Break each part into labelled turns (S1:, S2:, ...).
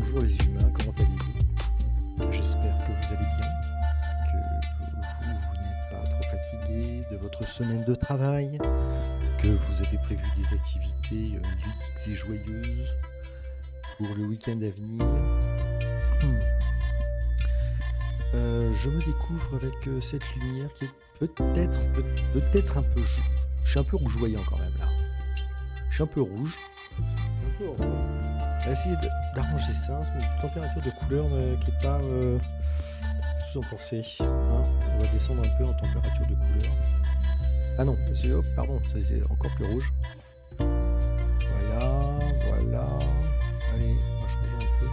S1: Bonjour les humains, comment allez-vous J'espère que vous allez bien, que vous, n'êtes pas trop fatigué de votre semaine de travail, que vous avez prévu des activités euh, ludiques et joyeuses pour le week-end à venir. Hmm. Euh, je me découvre avec euh, cette lumière qui est peut-être peut-être un peu je suis un peu rougeoyant quand même là. Je suis Un peu rouge essayer d'arranger ça une température de couleur qui n'est pas euh, sous enforcée hein. on va descendre un peu en température de couleur. Ah non, oh, pardon, c'est encore plus rouge. Voilà, voilà. Allez, on va changer un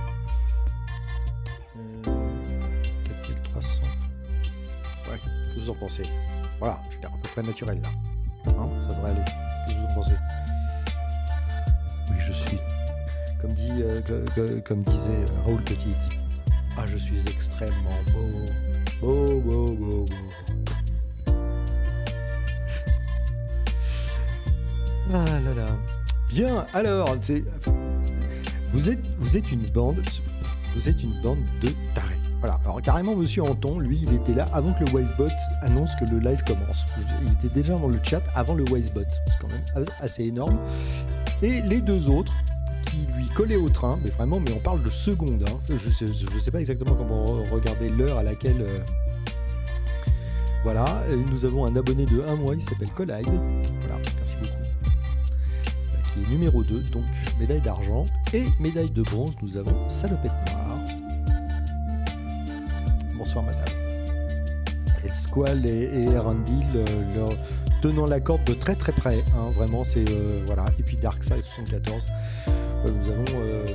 S1: peu. Euh, 4300. Ouais, que vous en pensez Voilà, je l'air à peu près naturel là. Hein, ça devrait aller. Que vous en pensez Oui, je suis euh, comme, disait euh, Raoul Petit, ah, je suis extrêmement beau,
S2: beau, beau, beau,
S1: Ah là là. Bien, alors, vous êtes, vous êtes une bande, vous êtes une bande de tarés. Voilà, alors carrément Monsieur Anton, lui, il était là avant que le Wisebot annonce que le live commence. Il était déjà dans le chat avant le Wisebot, c'est quand même assez énorme. Et les deux autres, lui collait au train, mais vraiment, mais on parle de secondes. Hein. Je ne sais pas exactement comment regarder l'heure à laquelle. Euh, voilà, euh, nous avons un abonné de un mois, il s'appelle Collide. Voilà, merci beaucoup. qui est numéro 2, donc médaille d'argent. Et médaille de bronze, nous avons Salopette Noire. Bonsoir, madame. Et Squall et, et euh, leur tenant la corde de très très près. Hein. vraiment, c'est voilà. Et puis Dark Side 74. Euh, nous avons euh,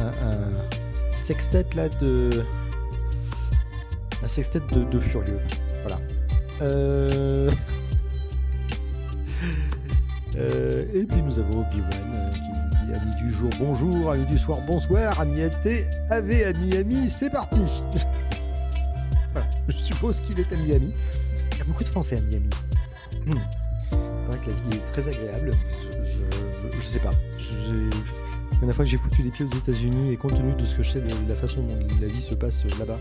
S1: un, un, un, sextet là de. Un sextet de, de furieux. Voilà. Euh, et puis nous avons Obi-Wan qui dit ami du jour bonjour, ami du soir bonsoir, ami thé à ami ami, c'est parti Je suppose qu'il est à Miami. Il y a beaucoup de Français à Miami. Hmm. C'est Il que la vie est très agréable. Je, je, sais pas. Une fois que j'ai foutu les pieds aux États-Unis et compte tenu de ce que je sais de la façon dont la vie se passe euh, là-bas,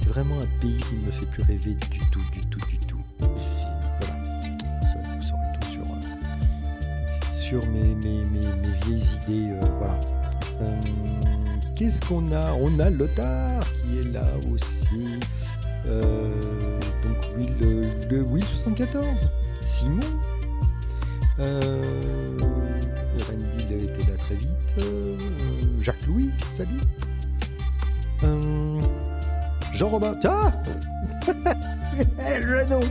S1: c'est vraiment un pays qui ne me fait plus rêver du tout, du tout, du tout. Voilà. Vous saurez, tout sur, euh, mes, vieilles idées. Euh, voilà. Qu'est-ce qu'on a On a Lothar qui est là aussi. donc, oui, le, le Will 74. Simon. Euh, vite. Euh, Jacques Louis, salut. Euh, Jean-Robin.
S2: Le Jeannot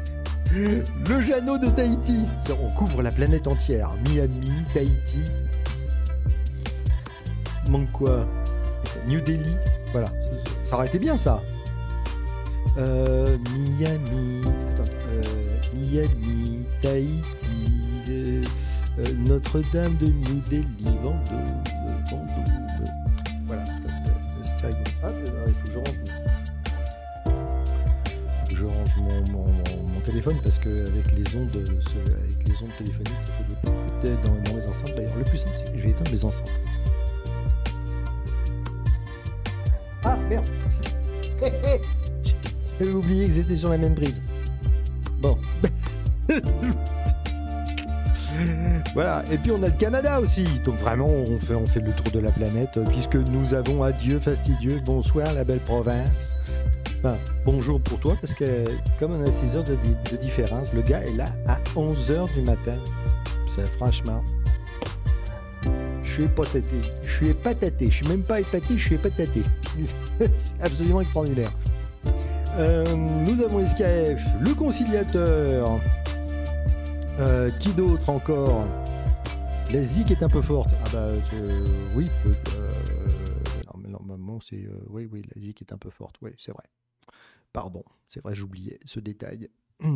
S1: Le Jeannot de Tahiti On couvre la planète entière. Miami, Tahiti. Manque quoi New Delhi. Voilà. Ça aurait été bien ça. Euh, Miami. Attends. Miami, Tahiti. Euh, Notre-Dame de New Delhi, Vendôme, Voilà, c'est rigolo. Ah, il faut que je range mon, je range mon, mon, téléphone parce qu'avec les ondes, avec les ondes téléphoniques, peut-être dans, les enceintes. D'ailleurs, le plus simple, c'est que je vais éteindre les enceintes. Ah merde J'avais oublié que j'étais sur la même brise. Bon. voilà. Et puis on a le Canada aussi. Donc vraiment, on fait, on fait le tour de la planète euh, puisque nous avons adieu fastidieux. Bonsoir la belle province. bonjour pour toi parce que comme on a 6 heures de, différence, le gars est là à 11 heures du matin. C'est franchement. Je suis pataté. Je suis pataté. Je suis même pas épaté, je suis pataté. C'est absolument extraordinaire. Euh, nous avons SKF, le conciliateur, euh, qui d'autre encore La Zik est un peu forte. Ah bah euh, oui, euh, mais normalement c'est oui oui la Zik est un peu forte. Oui c'est vrai. Pardon, c'est vrai j'oubliais ce détail.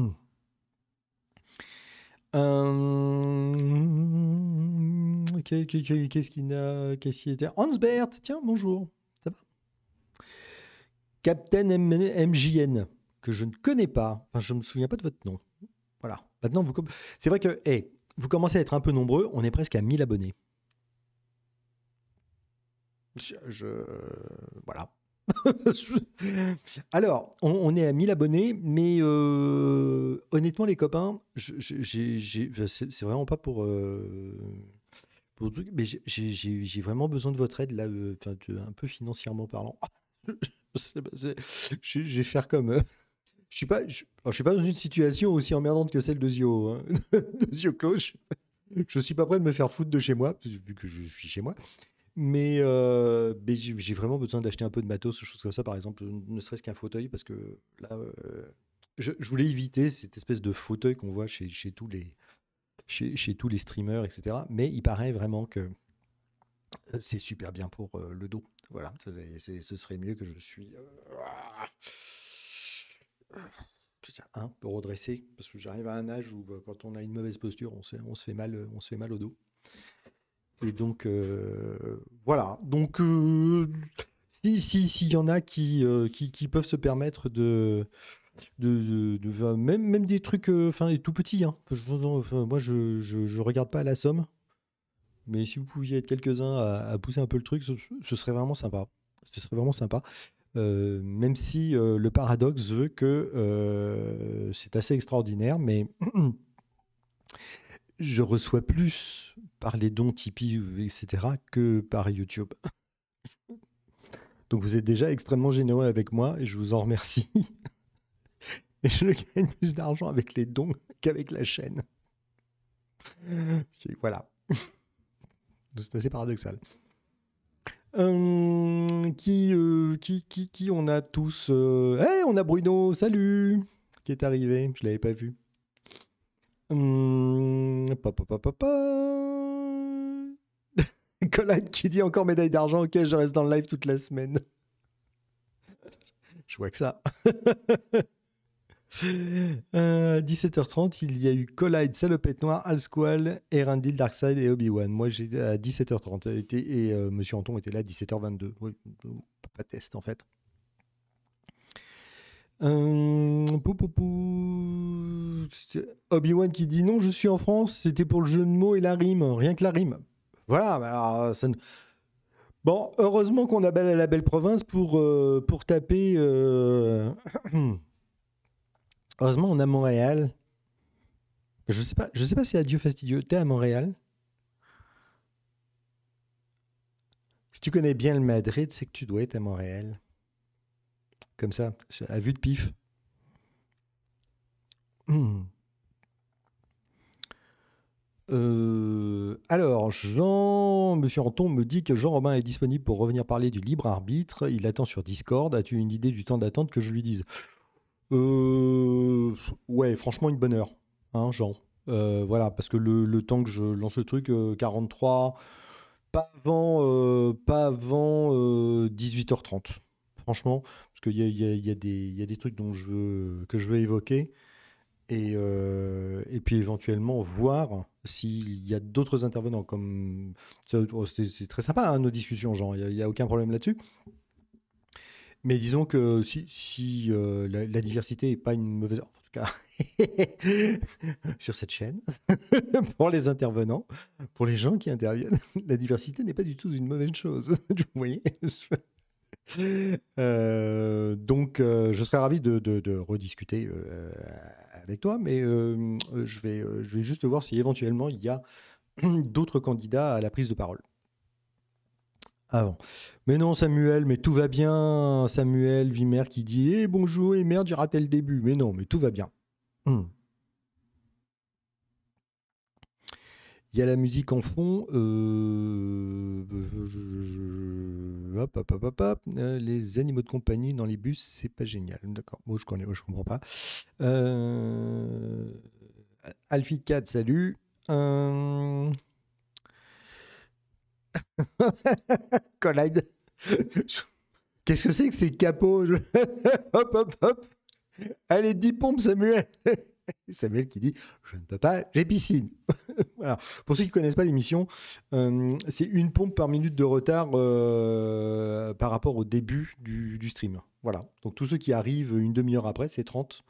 S1: Qu'est-ce qu'il a Qu'est-ce était Hansbert, tiens, bonjour. Ça va Captain M MJN, que je ne connais pas. Enfin, je ne me souviens pas de votre nom. Voilà. Maintenant, vous... c'est vrai que vous commencez à être un peu nombreux, on est presque à 1000 abonnés. voilà. Alors, on, est à 1000 abonnés, mais euh, honnêtement, les copains, c'est vraiment pas pour, euh, j'ai vraiment besoin de votre aide là, euh, un peu financièrement parlant. je vais faire comme je suis pas, oh, je, suis pas dans une situation aussi emmerdante que celle de Zio, hein, de Zio Cloche. Je suis pas prêt de me faire foutre de chez moi, vu que je suis chez moi. Mais, euh, j'ai vraiment besoin d'acheter un peu de matos, choses comme ça, par exemple, ne serait-ce qu'un fauteuil, parce que là, euh, je, voulais éviter cette espèce de fauteuil qu'on voit chez, chez, tous les, chez, tous les streamers, etc. Mais il paraît vraiment que euh, c'est super bien pour le dos. Voilà, ce serait mieux que je suis un peu redresser, parce que j'arrive à un âge où bah, quand on a une mauvaise posture, on, on, se, fait mal, euh, on se fait mal au dos. Et donc, euh, voilà. Donc, euh, s'il si, y en a qui, qui, peuvent se permettre de. De, même, même des trucs, enfin, des tout petits. Hein. moi, je, je, regarde pas à la somme, mais si vous pouviez être quelques-uns à, pousser un peu le truc, ce serait vraiment sympa. Ce serait vraiment sympa. Euh, même si euh, le paradoxe veut que euh, c'est assez extraordinaire, mais je reçois plus par les dons Tipeee, etc., que par YouTube. Donc vous êtes déjà extrêmement généreux avec moi et je vous en remercie. et je gagne plus d'argent avec les dons qu'avec la chaîne. Voilà. C'est assez paradoxal. Euh, euh, qui, qui, qui, on a tous. Euh, eh, on a Bruno, salut Qui est arrivé, je ne l'avais pas vu. Hum, papa, papa, papa. Colin qui dit encore médaille d'argent, ok, je reste dans le live toute la semaine.
S2: je
S1: vois que ça. 17h30, euh, il y a eu Collide, Salopette Noire, Squall, Erendil, Darkseid et Obi-Wan. Moi, j'ai à 17h30 euh, et M. Euh, Monsieur Anton était là à 17h22. pas de test en fait. Euh, Obi-Wan qui dit non, je suis en France, c'était pour le jeu de mots et la rime, rien que la rime. Voilà, bah, Bon, heureusement qu'on a la belle province pour, pour taper. Heureusement, on à Montréal. Je sais pas, je sais pas si adieu fastidieux. T'es à Montréal. Si tu connais bien le Madrid, c'est que tu dois être à Montréal. Comme ça, à vue de pif. Hmm. Euh, alors, Jean, Monsieur Anton me dit que Jean-Robin est disponible pour revenir parler du libre arbitre. Il attend sur Discord. As-tu une idée du temps d'attente que je lui dise euh, Ouais, franchement, une bonne heure, hein, genre. Euh, voilà, parce que le, temps que je lance le truc, 43, euh, pas avant, euh, pas avant 18h30, franchement, parce qu'il y, y, a, des trucs dont que je veux évoquer. Et, puis éventuellement voir s'il y a d'autres intervenants comme oh, c'est très sympa hein, nos discussions Jean il n'y a, aucun problème là-dessus mais disons que si, euh, la, diversité n'est pas une mauvaise. En tout cas, sur cette chaîne, pour les intervenants, pour les gens qui interviennent, la diversité n'est pas du tout une mauvaise chose. Euh, donc, euh, je serais ravi de, rediscuter avec toi, mais je, vais, je vais juste voir si éventuellement il y a d'autres candidats à la prise de parole avant. Mais non, Samuel, mais tout va bien. Samuel Vimer qui dit Eh bonjour, et merde, j'ai raté le début. Mais non, mais tout va bien. Hmm. Il y a la musique en fond. Euh... Hop, hop, hop, hop, euh, Les animaux de compagnie dans les bus, c'est pas génial. D'accord. Moi, je connais, je comprends pas. Euh... Alfie 4, salut. Euh... Collide. Qu'est-ce que c'est que ces capots Hop, hop, hop. Allez, 10 pompes, Samuel. Samuel qui dit Je ne peux pas, j'ai piscine. Pour ceux qui ne connaissent pas l'émission, euh, c'est une pompe par minute de retard euh, par rapport au début du, stream. Voilà. Donc tous ceux qui arrivent une demi-heure après, c'est 30,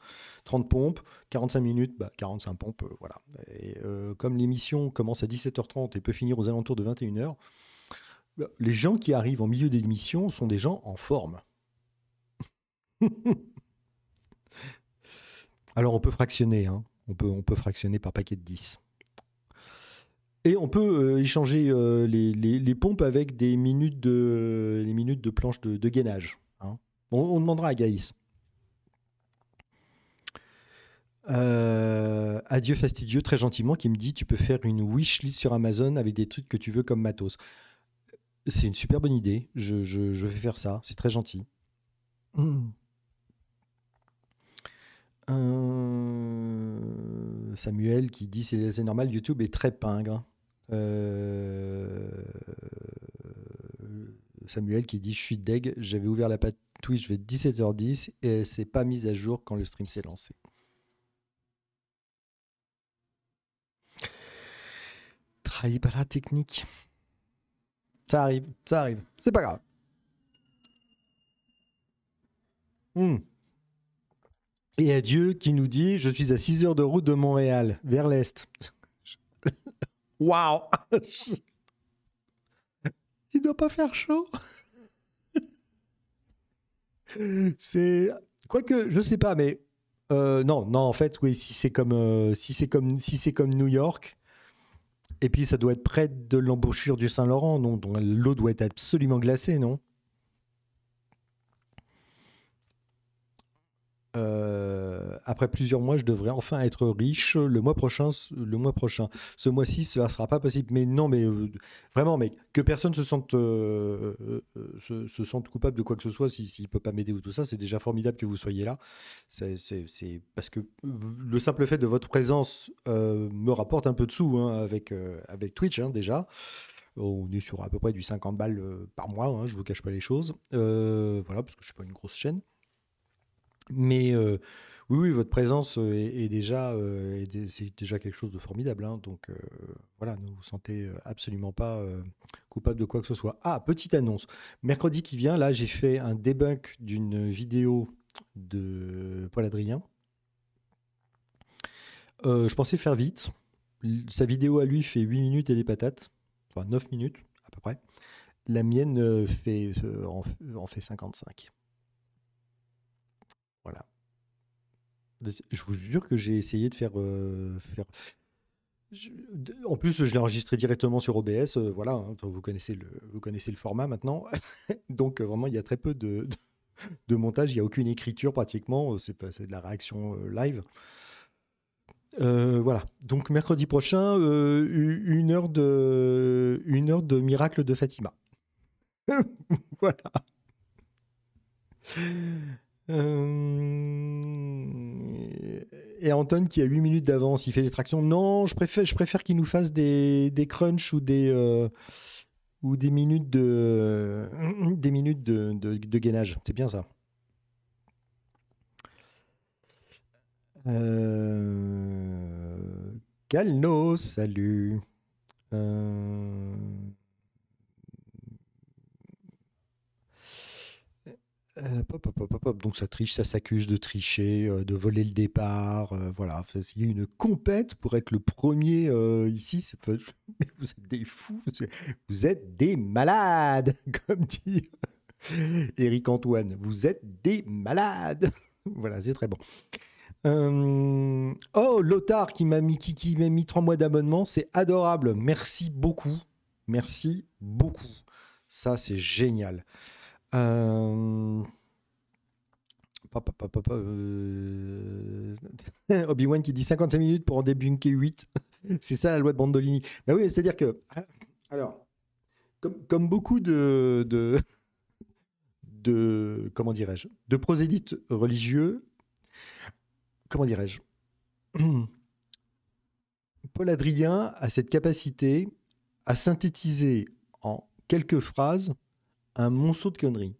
S1: 30 pompes, 45 minutes, 45 bah, pompes. Euh, voilà. Et comme l'émission commence à 17h30 et peut finir aux alentours de 21h, bah, les gens qui arrivent en milieu d'émission sont des gens en forme. Alors on peut fractionner, hein. on, peut, on peut fractionner par paquet de 10. Et on peut euh, échanger euh, les, pompes avec des minutes de, les minutes de planche de, gainage. Hein. On, demandera à Gaïs. Euh, adieu fastidieux, très gentiment, qui me dit Tu peux faire une wish list sur Amazon avec des trucs que tu veux comme matos. C'est une super bonne idée. Je, vais faire ça. C'est très gentil. Mmh. Samuel qui dit c'est, normal, YouTube est très pingre. Hein. Euh, Samuel qui dit je suis deg, j'avais ouvert la page Twitch vers 17h10 et c'est pas mis à jour quand le stream s'est lancé. Trahi par la technique. Ça arrive, ça arrive, c'est pas grave. Hmm et à Dieu qui nous dit Je suis à 6 heures de route de Montréal, vers l'Est. Waouh Il doit pas faire chaud C'est. Quoique, je sais pas, mais. Euh, non, non, en fait, oui, si c'est comme, euh, si c'est comme, si c'est comme New York, et puis ça doit être près de l'embouchure du Saint-Laurent, dont l'eau doit être absolument glacée, non Euh, après plusieurs mois, je devrais enfin être riche le mois prochain. Le mois prochain. Ce mois-ci, cela ne sera pas possible. Mais non, mais euh, vraiment, mais que personne se sente, euh, se, sente coupable de quoi que ce soit s'il ne peut pas m'aider ou tout ça. C'est déjà formidable que vous soyez là. C'est parce que le simple fait de votre présence me rapporte un peu de sous hein, avec, avec Twitch hein, déjà. On est sur à peu près du 50 balles par mois, hein, je ne vous cache pas les choses. voilà, parce que je ne suis pas une grosse chaîne. Mais euh, oui, oui, votre présence euh, est, déjà, euh, c'est déjà quelque chose de formidable. Hein. donc voilà, ne vous sentez absolument pas coupable de quoi que ce soit. Ah, petite annonce. Mercredi qui vient, là, j'ai fait un debunk d'une vidéo de Paul Adrien. je pensais faire vite. Sa vidéo à lui fait 8 minutes et des patates. Enfin, 9 minutes à peu près. La mienne en, en fait 55. Je vous jure que j'ai essayé de faire. Euh, en plus, je l'ai enregistré directement sur OBS. Euh, voilà, hein, vous, connaissez le, format maintenant. Donc, euh, vraiment, il y a très peu de, montage. Il n'y a aucune écriture pratiquement. C'est de la réaction live. voilà. Donc mercredi prochain, une, heure de, miracle de Fatima. voilà et Anton qui a 8 minutes d'avance, il fait des tractions. Non, je préfère, je préfère qu'il nous fasse des, des crunchs ou des, euh, ou des minutes de, des minutes de, gainage. C'est bien ça. Euh... Calno, salut. Euh, Euh, Donc ça triche, ça s'accuse de tricher, euh, de voler le départ. Euh, voilà, il y a une compète pour être le premier ici. vous êtes des fous, vous êtes des malades, comme dit Eric Antoine. Vous êtes des malades. voilà, c'est très bon. Oh, Lothar qui m'a mis, qui, qui m'a mis 3 mois d'abonnement, c'est adorable. Merci beaucoup. Merci beaucoup. Ça, c'est génial. Euh, euh, Obi-Wan qui dit 55 minutes pour en débunker 8. c'est ça la loi de Bandolini. Bah oui, c'est-à-dire que. Ah, alors, comme, beaucoup de, de. comment dirais-je De prosélytes religieux. Comment dirais-je Paul Adrien a cette capacité à synthétiser en quelques phrases un monceau de conneries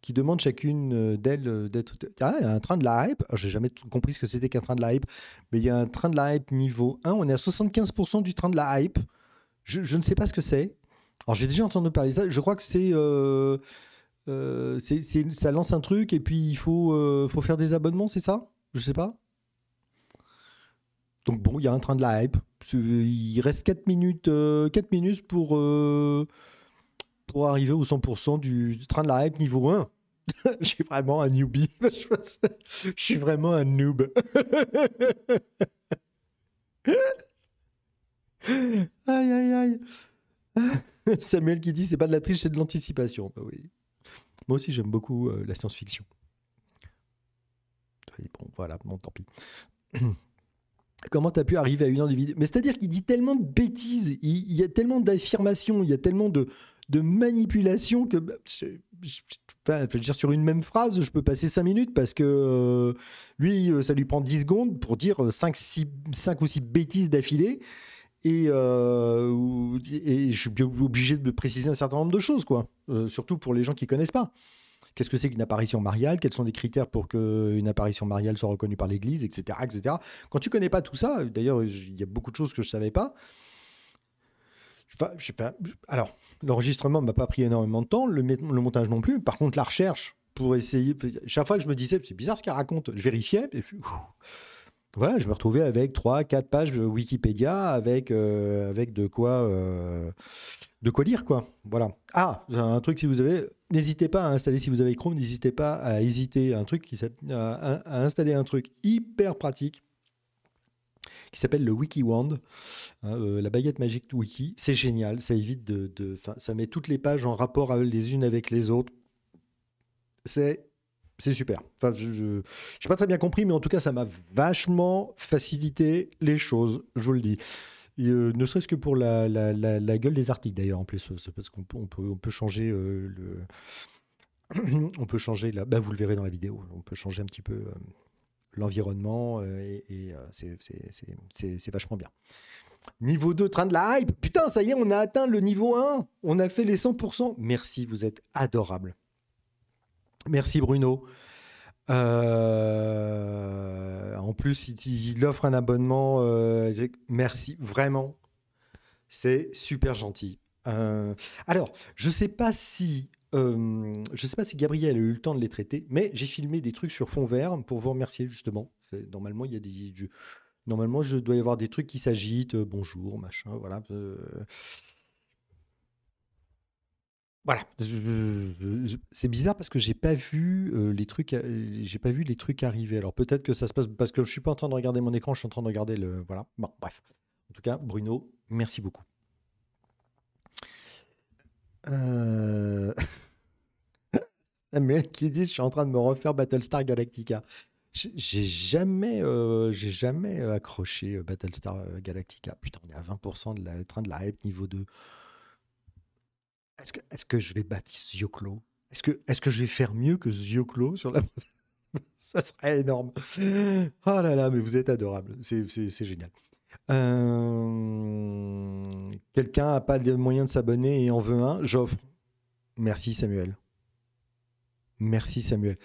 S1: qui demandent chacune euh, d'elles euh, d'être. Ah, il y a un train de la hype. Ah, j'ai jamais compris ce que c'était qu'un train de la hype, mais il y a un train de la hype niveau 1. On est à 75% du train de la hype. Je, ne sais pas ce que c'est. Alors, j'ai déjà entendu parler de ça. Je crois que c'est. Euh, euh ça lance un truc et puis il faut, faut faire des abonnements, c'est ça Je sais pas. Donc, bon, il y a un train de la hype. Il reste 4 minutes, 4 minutes pour pour arriver au 100% du, train de la hype niveau 1. je suis vraiment un newbie. je suis vraiment un noob. aïe, aïe, aïe. Samuel qui dit c'est pas de la triche, c'est de l'anticipation. Bah oui. Moi aussi, j'aime beaucoup euh, la science-fiction. Bon, voilà, bon, tant pis. Comment t'as pu arriver à une heure de vidéo Mais c'est-à-dire qu'il dit tellement de bêtises, il y a tellement d'affirmations, il y a tellement de, de manipulation que. Bah, je, dire, sur une même phrase, je peux passer 5 minutes parce que euh, lui, euh, ça lui prend 10 secondes pour dire 5, 6, 5 ou 6 bêtises d'affilée. Et, euh, je suis obligé de préciser un certain nombre de choses, quoi. surtout pour les gens qui ne connaissent pas. Qu'est-ce que c'est qu'une apparition mariale Quels sont les critères pour qu'une apparition mariale soit reconnue par l'Église, etc., etc. Quand tu connais pas tout ça, d'ailleurs, il y a beaucoup de choses que je ne savais pas. Alors, l'enregistrement m'a pas pris énormément de temps, le, montage non plus. Par contre, la recherche pour essayer. Chaque fois que je me disais, c'est bizarre ce qu'elle raconte, je vérifiais. voilà, je me retrouvais avec 3, 4 pages de Wikipédia, avec, euh, avec de, quoi, euh, de quoi lire, quoi. Voilà. Ah, un truc, si vous avez. N'hésitez pas à installer, si vous avez Chrome, n'hésitez pas à hésiter un truc qui à installer un truc hyper pratique qui s'appelle le Wiki Wand, hein, euh, la baguette magique Wiki. C'est génial, ça évite de, ça met toutes les pages en rapport à, les unes avec les autres. C'est c'est super. Enfin, je n'ai pas très bien compris, mais en tout cas, ça m'a vachement facilité les choses, je vous le dis. Euh, ne serait-ce que pour la, gueule des articles d'ailleurs en plus, parce qu'on peut, on peut, changer le... on peut changer euh, là, bah, vous le verrez dans la vidéo, on peut changer un petit peu l'environnement euh, et, euh, c'est vachement bien. Niveau 2, train de la hype. Putain, ça y est, on a atteint le niveau 1. On a fait les 100%. Merci, vous êtes adorable. Merci Bruno. Euh, en plus, il, offre un abonnement. merci, vraiment. C'est super gentil. alors, je ne sais pas si euh, je ne sais pas si Gabriel a eu le temps de les traiter, mais j'ai filmé des trucs sur fond vert pour vous remercier justement. Normalement, il y a des, normalement, je dois y avoir des trucs qui s'agitent. Euh, bonjour, machin, voilà. Euh, voilà, c'est bizarre parce que j'ai pas vu les trucs, j'ai pas vu les trucs arriver. Alors peut-être que ça se passe parce que je suis pas en train de regarder mon écran, je suis en train de regarder le, voilà. bref. En tout cas, Bruno, merci beaucoup. Euh... qui dit Je suis en train de me refaire Battlestar Galactica. J'ai jamais, euh, jamais accroché euh, Battlestar euh, Galactica. Putain, on est à 20% de la train de la hype niveau 2. Est-ce que, est que je vais battre Zioclo Est-ce que, est que je vais faire mieux que Zioclo sur la. Ça serait énorme. Oh là là, mais vous êtes adorable. C'est génial. Euh, quelqu'un n'a pas le moyen de s'abonner et en veut un, j'offre. Merci Samuel. Merci Samuel.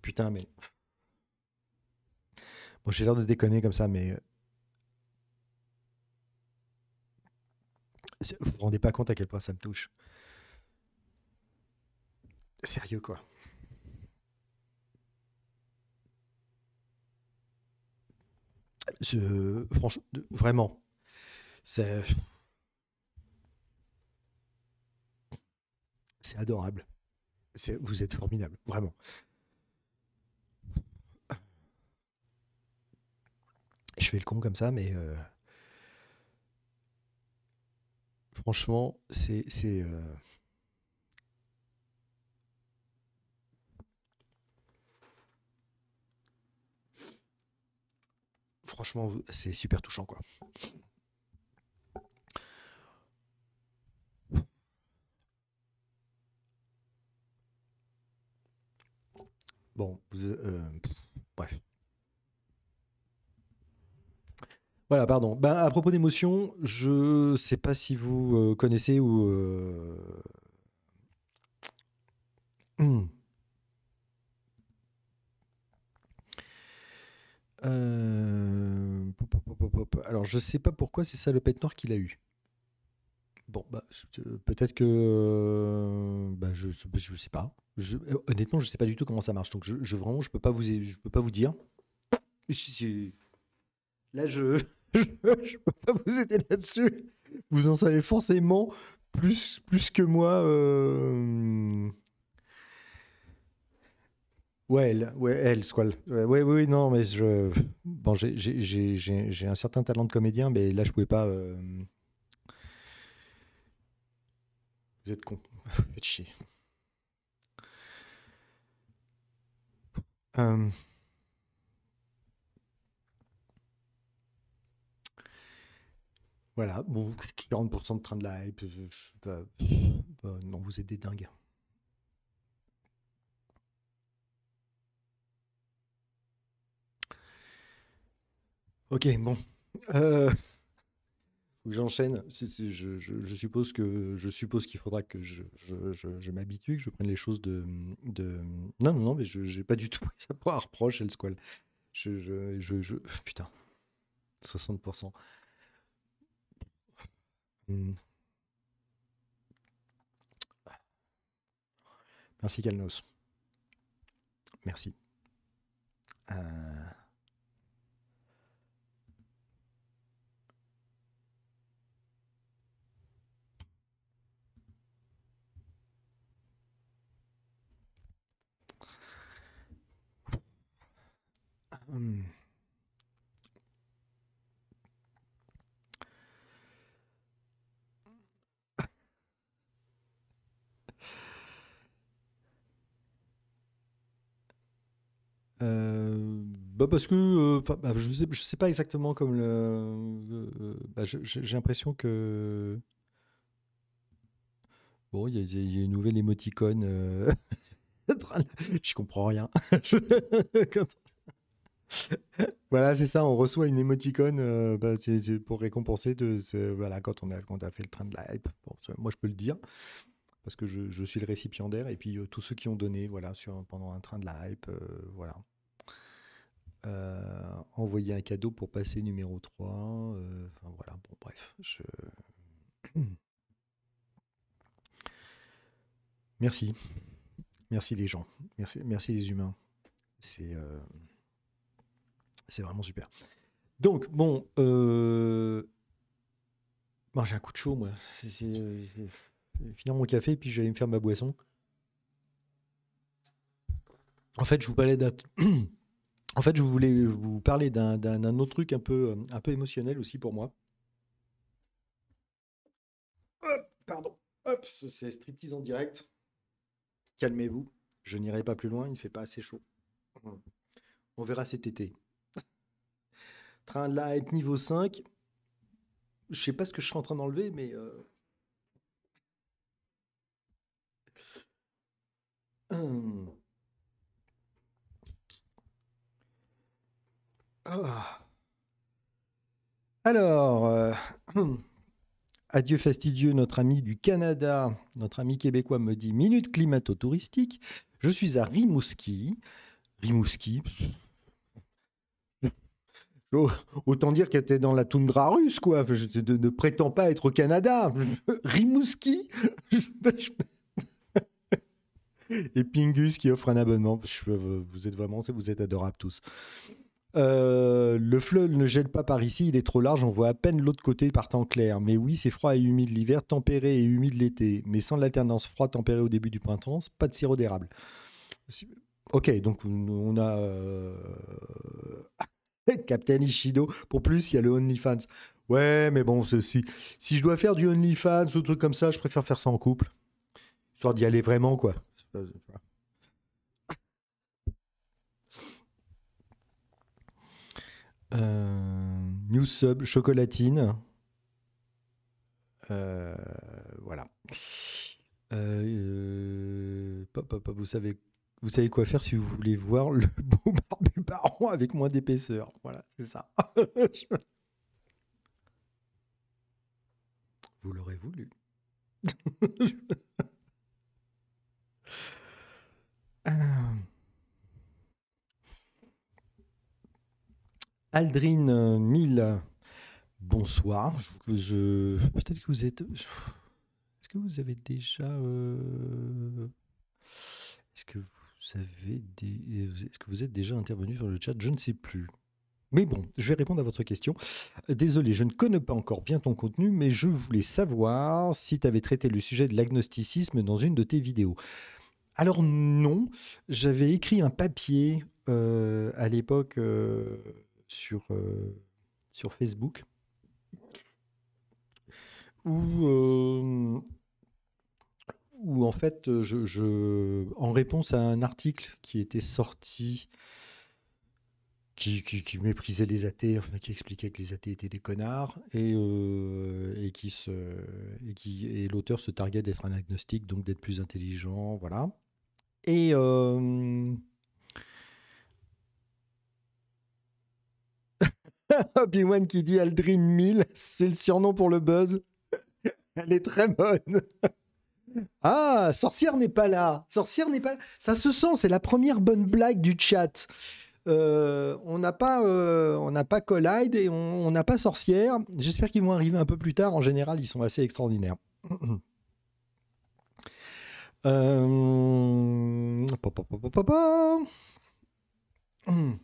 S1: Putain, mais. Bon, j'ai l'air de déconner comme ça, mais. Euh, vous vous rendez pas compte à quel point ça me touche. Sérieux, quoi. franchement, vraiment, c'est adorable. Vous êtes formidable, vraiment. Je fais le con comme ça, mais euh, franchement, c'est... Euh, franchement, c'est super touchant, quoi. Bon, vous, euh, bref. Voilà, pardon. Ben, à propos d'émotion, je ne sais pas si vous euh, connaissez ou... Euh... Hmm. Euh, Alors, je sais pas pourquoi c'est ça le pet noir qu'il a eu. Bon, bah, euh, peut-être que euh, bah, je ne sais pas. honnêtement, je sais pas du tout comment ça marche. Donc, je, vraiment, je peux pas vous, peux pas vous dire. là, je, je peux pas vous aider là-dessus. Vous en savez forcément plus, plus que moi. Ouais, elle, ouais, elle, Squall. Oui, oui, non, mais je, bon, j'ai un certain talent de comédien, mais là, je pouvais pas. Euh, vous êtes con.
S2: Faites chier. Euh,
S1: voilà, bon, 40% de train de live. Bah, non, vous êtes des dingues. Ok, bon. Euh, faut que j'enchaîne. Je, suppose que je qu'il faudra que je, m'habitue, que je prenne les choses de, Non, non, non, mais je n'ai pas du tout ça pour reproche, elle squal. Je, Putain. 60%. Hmm. Merci Calnos. Merci. Euh... Euh, bah parce que euh, bah, je sais, je sais pas exactement comme le. Euh, bah, j'ai l'impression que bon, il y, a une nouvelle émoticône. je comprends rien. voilà, c'est ça. On reçoit une émoticône euh, bah, pour récompenser voilà, quand, on a, quand a fait le train de la hype. moi, je peux le dire parce que je, suis le récipiendaire et puis euh, tous ceux qui ont donné voilà, sur, pendant un train de la hype. Euh, voilà. envoyer un cadeau pour passer numéro 3. enfin, voilà, bon, bref. Je... Merci. Merci les gens. Merci, merci les humains. C'est. C'est vraiment super. Donc, bon. Euh... j'ai un coup de chaud, moi. Je finir mon café et puis j'allais me faire ma boisson. En fait, je vous fait, voulais vous parler d'un, autre truc un peu, un peu émotionnel aussi pour moi. Hop, pardon. Hop, c'est striptease en direct. Calmez-vous. Je n'irai pas plus loin, il ne fait pas assez chaud. On verra cet été train là être niveau 5. Je sais pas ce que je suis en train d'enlever, mais. Euh, ah. Alors, euh, adieu fastidieux, notre ami du Canada, notre ami québécois me dit minute climato-touristique. Je suis à Rimouski. Rimouski, Oh, autant dire qu'elle était dans la toundra russe, quoi. Je ne, prétends pas être au Canada. Mm. Rimouski Et Pingus qui offre un abonnement. Euh, vous êtes vraiment, vous êtes adorables tous. Euh, le fleuve ne gèle pas par ici, il est trop large, on voit à peine l'autre côté par temps clair. Mais oui, c'est froid et humide l'hiver, tempéré et humide l'été. Mais sans l'alternance froid-tempéré au début du printemps, pas de sirop d'érable. Ok, donc on a. Euh, Captain Ishido. Pour plus, il y a le OnlyFans. Ouais, mais bon, ceci. Si je dois faire du OnlyFans ou truc comme ça, je préfère faire ça en couple. Histoire d'y aller vraiment, quoi. Euh, news sub, chocolatine. Euh, voilà. Euh, vous savez vous savez quoi faire si vous voulez voir le beau barbu baron avec moins d'épaisseur. Voilà, c'est ça. vous l'aurez voulu. Euh. Aldrin euh, Mille, bonsoir. Peut-être que vous êtes. Est-ce que vous avez déjà. Euh, est-ce que vous est-ce que vous êtes déjà intervenu sur le chat Je ne sais plus. Mais bon, je vais répondre à votre question. Désolé, je ne connais pas encore bien ton contenu, mais je voulais savoir si tu avais traité le sujet de l'agnosticisme dans une de tes vidéos. Alors non, j'avais écrit un papier euh, à l'époque euh, sur, euh, sur Facebook où où en fait, je, en réponse à un article qui était sorti, qui, qui, méprisait les athées, qui expliquait que les athées étaient des connards, et, euh, et qui se, et qui, et l'auteur se targuait d'être un agnostique, donc d'être plus intelligent, voilà. Et euh... obi qui dit Aldrin Mill, c'est le surnom pour le buzz. Elle est très bonne. Ah, sorcière n'est pas là. Sorcière n'est pas Ça se sent, c'est la première bonne blague du chat. Euh, on n'a pas, euh, on n'a pas Collide et on n'a pas Sorcière. J'espère qu'ils vont arriver un peu plus tard. En général, ils sont assez extraordinaires. Euh, hmm.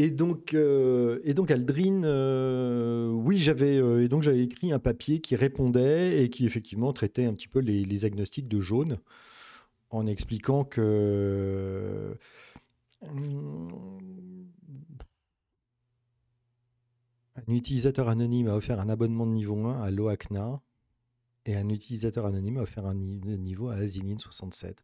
S1: Euh, et donc, Aldrin, euh, oui, j'avais euh, et donc j'avais écrit un papier qui répondait et qui effectivement traitait un petit peu les, les agnostiques de jaune, en expliquant que un utilisateur anonyme a offert un abonnement de niveau 1 à Loacna et un utilisateur anonyme a offert un niveau à Aziline 67.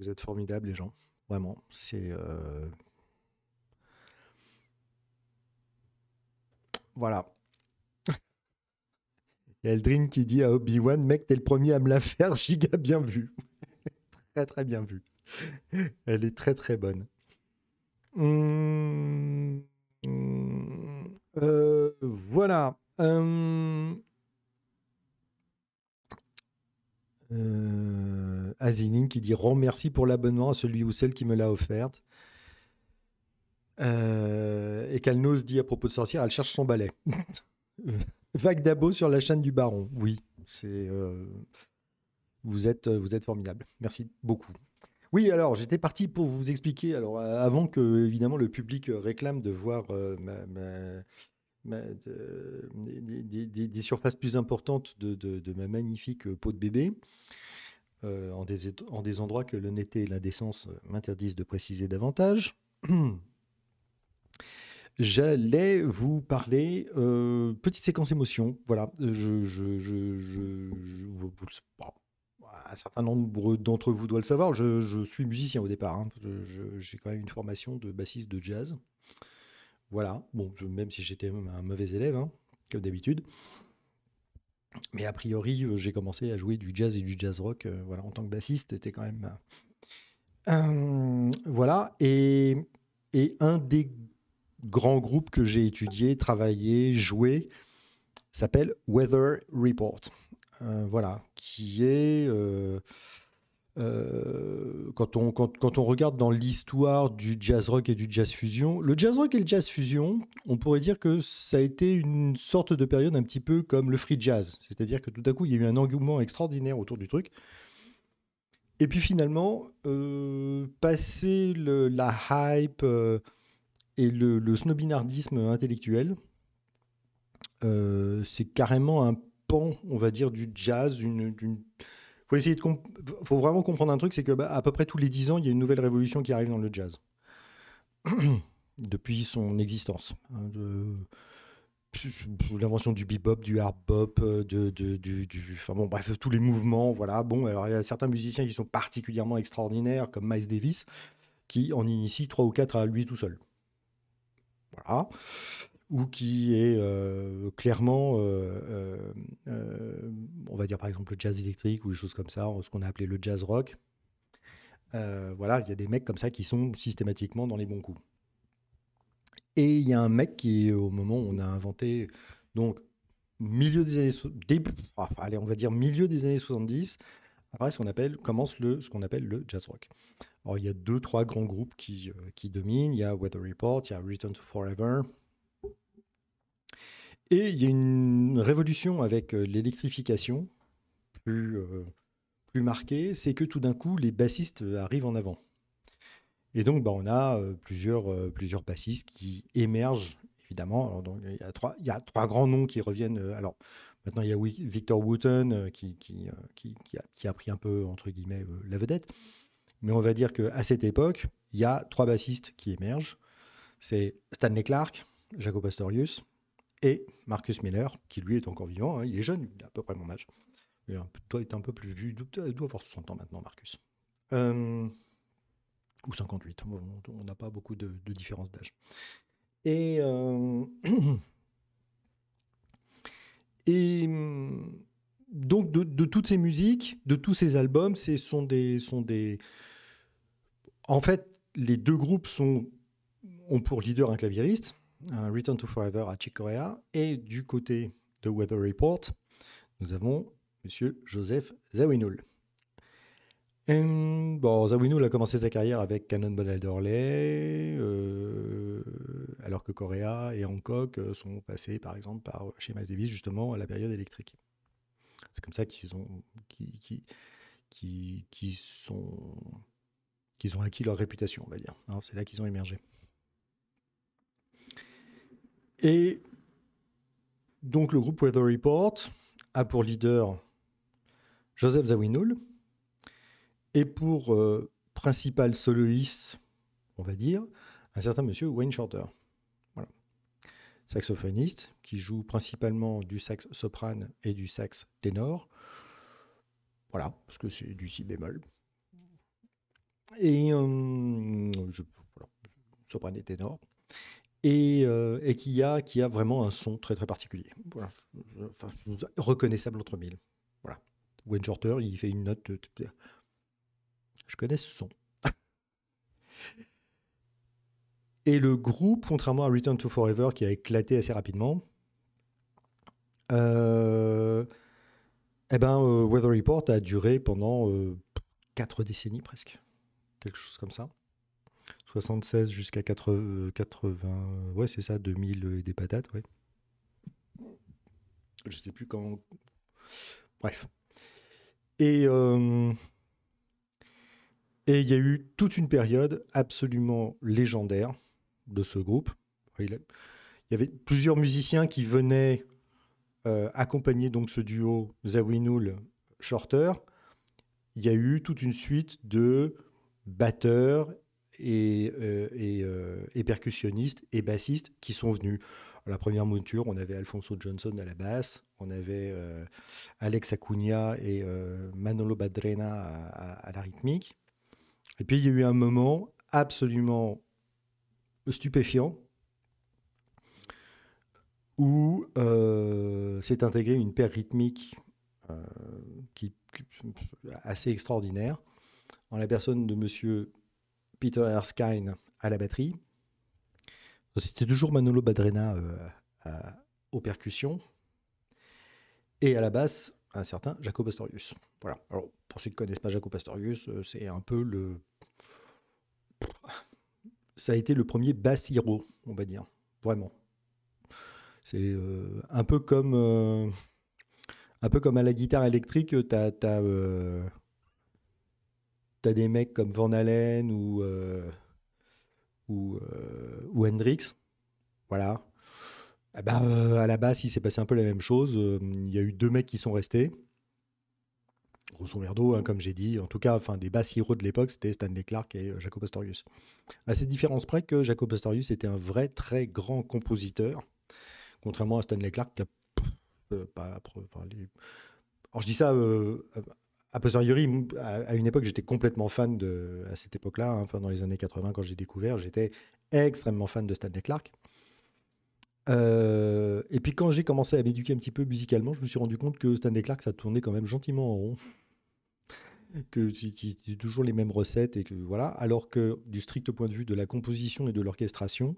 S1: Vous êtes formidables les gens. Vraiment, c'est. Euh, voilà. Il Eldrin qui dit à Obi-Wan Mec, t'es le premier à me la faire, giga bien vu. très, très bien vu. Elle est très, très bonne.
S2: Hum,
S1: hum, euh, voilà. Hum, Euh, Azinine qui dit remercie pour l'abonnement à celui ou celle qui me l'a offerte. Euh, et Calnose dit à propos de sorcière, elle cherche son balai. Vague d'abos sur la chaîne du baron. Oui, c'est euh, vous êtes vous êtes formidable. Merci beaucoup. Oui, alors j'étais parti pour vous expliquer. Alors avant que évidemment le public réclame de voir ma des, des, surfaces plus importantes de, ma magnifique euh, peau de bébé, euh, en, des, en, des, endroits que l'honnêteté et l'indécence euh, m'interdisent de préciser davantage. J'allais vous parler petite séquence émotion. Voilà, je, je, je, je un certain nombre d'entre vous doit le savoir. Je, suis musicien au départ. Hein. J'ai quand même une formation de bassiste de jazz. Voilà, bon, même si j'étais un mauvais élève, hein, comme d'habitude. Mais a priori, euh, j'ai commencé à jouer du jazz et du jazz rock. Euh, voilà, en tant que bassiste, c'était quand même. voilà, et, un des grands groupes que j'ai étudié, travaillé, joué s'appelle Weather Report. Euh, voilà, qui est euh, quand, on, quand, quand, on regarde dans l'histoire du jazz rock et du jazz fusion, le jazz rock et le jazz fusion, on pourrait dire que ça a été une sorte de période un petit peu comme le free jazz. C'est-à-dire que tout à coup, il y a eu un engouement extraordinaire autour du truc. Et puis finalement, euh, passer la hype euh, et le, le, snobinardisme intellectuel, c'est carrément un pan, on va dire, du jazz, d'une il essayer faut vraiment comprendre un truc, c'est que bah, à peu près tous les dix ans, il y a une nouvelle révolution qui arrive dans le jazz depuis son existence. Hein, l'invention du bebop, du hard bop, euh, de, du, enfin bon, bref, tous les mouvements, voilà. Bon, alors il y a certains musiciens qui sont particulièrement extraordinaires, comme Miles Davis, qui en initie trois ou quatre à lui tout seul. Voilà ou qui est euh, clairement, euh, euh, on va dire par exemple le jazz électrique ou les choses comme ça, ce qu'on a appelé le jazz rock. voilà, il y a des mecs comme ça qui sont systématiquement dans les bons coups. Et il y a un mec qui, au moment où on a inventé, donc milieu des années, début, ah, allez, on va dire milieu des années 70, après, ce qu'on appelle, commence le, ce qu'on appelle le jazz rock. Alors, il y a deux, trois grands groupes qui, qui dominent. Il y a Weather Report, il y a Return to Forever, et il y a une révolution avec euh, l'électrification plus, euh, plus marquée, c'est que tout d'un coup, les bassistes euh, arrivent en avant. Et donc, bah, on a plusieurs, plusieurs bassistes qui émergent, évidemment. donc, il, y a trois, il y a trois grands noms qui reviennent. alors, maintenant, il y a Victor Wooten qui, qui, qui, qui, a, qui, a, pris un peu, entre guillemets, la vedette. Mais on va dire qu'à cette époque, il y a trois bassistes qui émergent. C'est Stanley Clark, Jaco Pastorius, et Marcus Miller, qui lui est encore vivant, hein, il est jeune, il a à peu près mon âge. toi, tu es un peu plus vieux, il doit avoir 60 ans maintenant, Marcus. Euh, ou 58, on n'a pas beaucoup de, différence d'âge. Et, euh, mm, donc, de, toutes ces musiques, de tous ces albums, ce sont des, sont des. En fait, les deux groupes ont pour leader un claviériste Return to Forever à Chick Corea. Et du côté de Weather Report, nous avons Monsieur Joseph Zawinul. Hum, bon, Zawinul a commencé sa carrière avec Cannonball Adderley, euh, alors que Korea et Hancock euh, sont passés par exemple par chez Miles Davis justement à la période électrique. C'est comme ça ont, qui, qui sont, qu'ils ont acquis leur réputation, on va dire. Hein. C'est là qu'ils ont émergé. Et donc le groupe Weather Report a pour leader Joseph Zawinul et pour euh, principal soloiste, on va dire, un certain monsieur Wayne Shorter. Saxophoniste qui joue principalement du sax soprane et du sax ténor. Voilà, parce que c'est du si bémol. Et euh, soprane et ténor et, euh, qui, a, vraiment un son très très particulier. reconnaissable entre mille. Voilà. Wayne Shorter, il fait une note. Euh, je connais ce son. et le groupe, contrairement à Return to Forever, qui a éclaté assez rapidement, euh, eh ben, Weather Report a duré pendant quatre décennies presque, quelque chose comme ça. 76 jusqu'à 80, 80, euh, ouais, c'est ça, 2000 et des patates, ouais. Je sais plus quand. Bref. Et euh, et il y a eu toute une période absolument légendaire de ce groupe. Il y avait plusieurs musiciens qui venaient euh, accompagner donc ce duo Zawinul Shorter. Il y a eu toute une suite de batteurs euh, euh, et, percussionnistes et, bassistes et, percussionniste et qui sont venus. la première mouture, on avait Alfonso Johnson à la basse, on avait euh, Alex Acuna et Manolo Badrena à, la rythmique. Et puis il y a eu un moment absolument stupéfiant où s'est intégrée une paire rythmique qui, assez extraordinaire en la personne de monsieur Peter Erskine à la batterie. C'était toujours Manolo Badrena euh, aux percussions. Et à la basse, un certain Jacob Astorius. Voilà. Alors, pour ceux qui ne connaissent pas Jacob Astorius, euh, c'est un peu le. Ça a été le premier bass on va dire. Vraiment. C'est euh, un peu comme. un peu comme à la guitare électrique, tu as tu des mecs comme Van Halen ou, euh, euh, ou, Hendrix. Voilà. Eh ben, euh, à la base, il s'est passé un peu la même chose. Il y a eu deux mecs qui sont restés. Grosso merdo, hein, comme j'ai dit. En tout cas, enfin, des basses heroes de l'époque, c'était Stanley Clark et Jacob Astorius. À cette différence près que Jacob Astorius était un vrai, très grand compositeur. Contrairement à Stanley Clark, qui a... Alors je dis ça a posteriori, à une époque, j'étais complètement fan de, à cette époque-là, hein, enfin dans les années 80, quand j'ai découvert, j'étais extrêmement fan de Stanley Clark. Euh, et puis quand j'ai commencé à m'éduquer un petit peu musicalement, je me suis rendu compte que Stanley Clark, ça tournait quand même gentiment en rond, que c'était toujours les mêmes recettes et que voilà. Alors que du strict point de vue de la composition et de l'orchestration,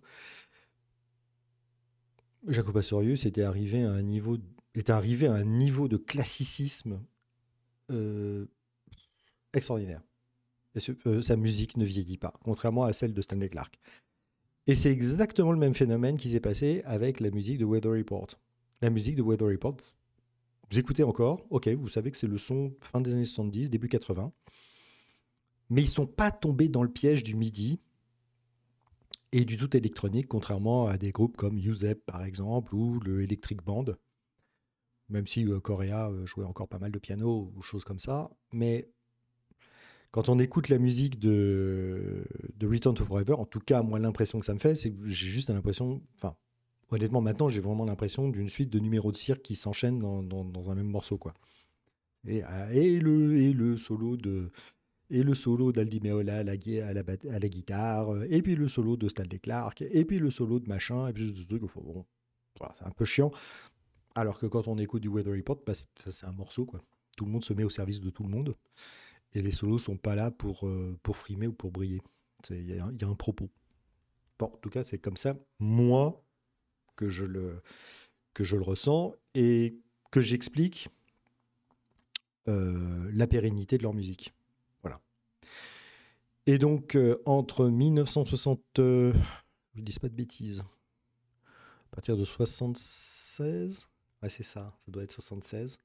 S1: Jacob Assorius était arrivé à un niveau, était arrivé à un niveau de classicisme euh, extraordinaire. Et euh, sa musique ne vieillit pas, contrairement à celle de Stanley Clark. Et c'est exactement le même phénomène qui s'est passé avec la musique de Weather Report. La musique de Weather Report, vous écoutez encore, ok, vous savez que c'est le son fin des années 70, début 80, mais ils sont pas tombés dans le piège du midi et du tout électronique, contrairement à des groupes comme USEP par exemple ou le Electric Band, même si euh, Correa euh, jouait encore pas mal de piano ou choses comme ça. Mais quand on écoute la musique de, de Return to Forever, en tout cas, moi, l'impression que ça me fait, c'est que j'ai juste l'impression, enfin, honnêtement, maintenant, j'ai vraiment l'impression d'une suite de numéros de cirque qui s'enchaînent dans, un même morceau, quoi. Euh, et, le, et le solo de et le solo d'Aldi Meola à la, à, la, guitare, et puis le solo de Stanley Clark, et puis le solo de machin, et puis ce truc, bon, c'est un peu chiant. Alors que quand on écoute du Weather Report, bah, c'est un morceau. Quoi. Tout le monde se met au service de tout le monde. Et les solos sont pas là pour, euh, pour frimer ou pour briller. Il y, a un propos. en tout cas, c'est comme ça, moi, que je le, que je le ressens et que j'explique euh, la pérennité de leur musique. Voilà. Et donc, euh, entre 1960, je je dis pas de bêtises, à partir de 76, Ouais, c'est ça, ça doit être 76.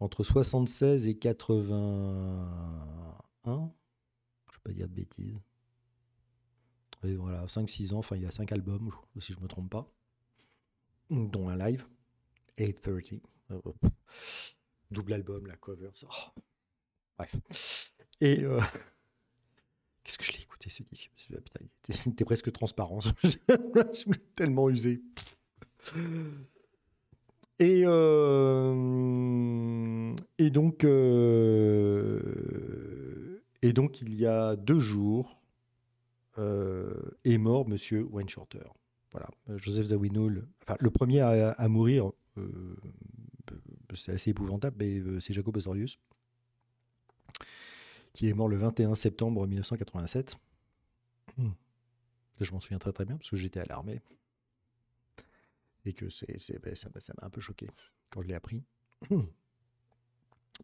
S1: Entre 76 et 81, je ne vais pas dire de bêtises. voilà, 5-6 ans, enfin il y a 5 albums, si je ne me trompe pas, dont un live, 830. Double album, la cover. Oh. Bref. Et euh, qu'est-ce que je l'ai écouté ce disque c'était presque transparent. je tellement usé. Euh, et, donc, euh, et donc, il y a deux jours, euh, est mort Monsieur Wayne Shorter. Voilà, Joseph Zawinul, enfin, le premier à, mourir, c'est assez épouvantable, mais c'est Jacob Osorius, qui est mort le 21 septembre 1987. Hmm. Je m'en souviens très très bien parce que j'étais à l'armée. Et que c'est, ben, ben, ça, m'a un peu choqué quand je l'ai appris.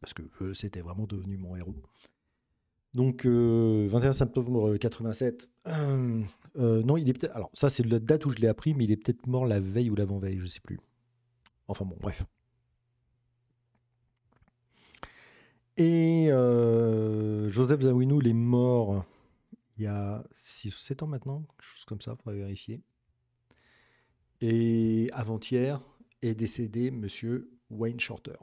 S1: Parce que euh, c'était vraiment devenu mon héros. Donc, 21 euh, septembre 87. Euh, non, il est peut-être. Alors, ça, c'est la date où je l'ai appris, mais il est peut-être mort la veille ou l'avant-veille, je ne sais plus. Enfin, bon, bref. Et Joseph Zawinul est mort il y a 6 ou 7 ans maintenant, quelque chose comme ça, pour vérifier. Et avant-hier est décédé monsieur Wayne Shorter.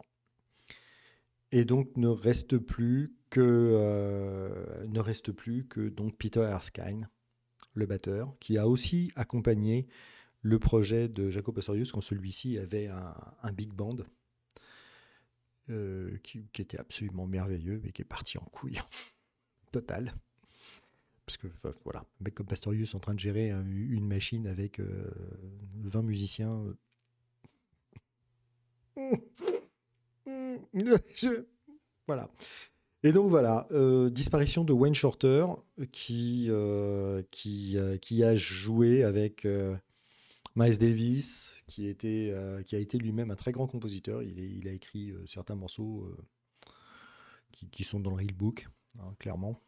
S1: Et donc ne reste plus que euh, ne reste plus que donc Peter Erskine, le batteur, qui a aussi accompagné le projet de Jacob Osorius, quand celui-ci avait un, big band euh, qui, qui, était absolument merveilleux mais qui est parti en couille totale parce que voilà, un mec comme Pastorius en train de gérer une machine avec 20 euh, musiciens. Euh. Voilà. Et donc voilà, euh, disparition de Wayne Shorter qui, qui, qui a joué avec Miles Davis, qui, était, qui a été lui-même un très grand compositeur. Il, a écrit certains morceaux qui, sont dans le Real Book, hein, clairement.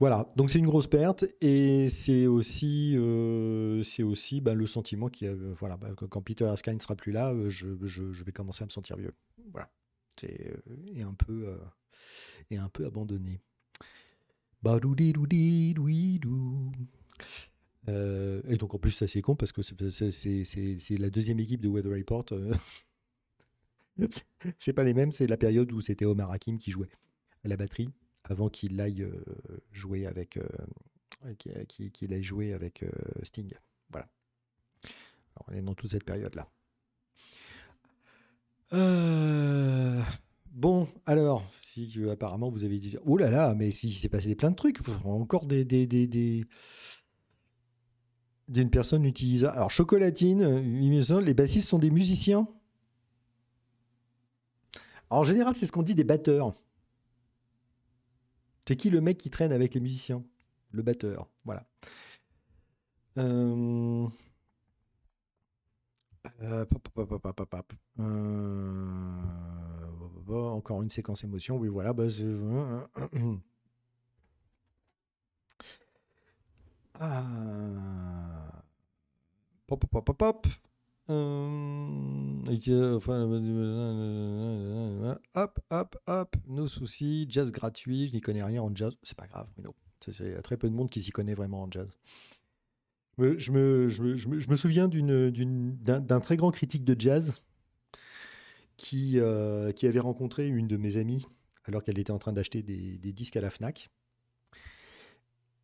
S1: Voilà, donc c'est une grosse perte et c'est aussi, euh, c'est aussi bah, le sentiment qui, euh, voilà, bah, quand Peter Erskine sera plus là, euh, je, vais commencer à me sentir vieux. Voilà, c'est et un peu et un peu abandonné. et donc en plus ça c'est con parce que c'est la deuxième équipe de Weather Report. c'est pas les mêmes, c'est la période où c'était Omar Hakim qui jouait à la batterie avant euh, euh, qu'il aille jouer avec, qu'il euh, avec Sting. Voilà. on est dans toute cette période-là. Bon, alors, si apparemment vous avez dit, oh là là, mais il s'est passé plein de trucs, encore des, des, des, des d'une personne utilisant. Alors, chocolatine, les bassistes sont des musiciens. En général, c'est ce qu'on dit des batteurs. C'est qui le mec qui traîne avec les musiciens Le batteur, voilà. Euh, euh, encore une séquence émotion, oui voilà. Bah, Pop, pop, pop, pop hop, hop, hop, nos soucis, jazz gratuit, je n'y connais rien en jazz. C'est pas grave, Bruno. Il y a très peu de monde qui s'y connaît vraiment en jazz. je me, je souviens d'un très grand critique de jazz qui, euh, qui avait rencontré une de mes amies alors qu'elle était en train d'acheter des, des disques à la FNAC.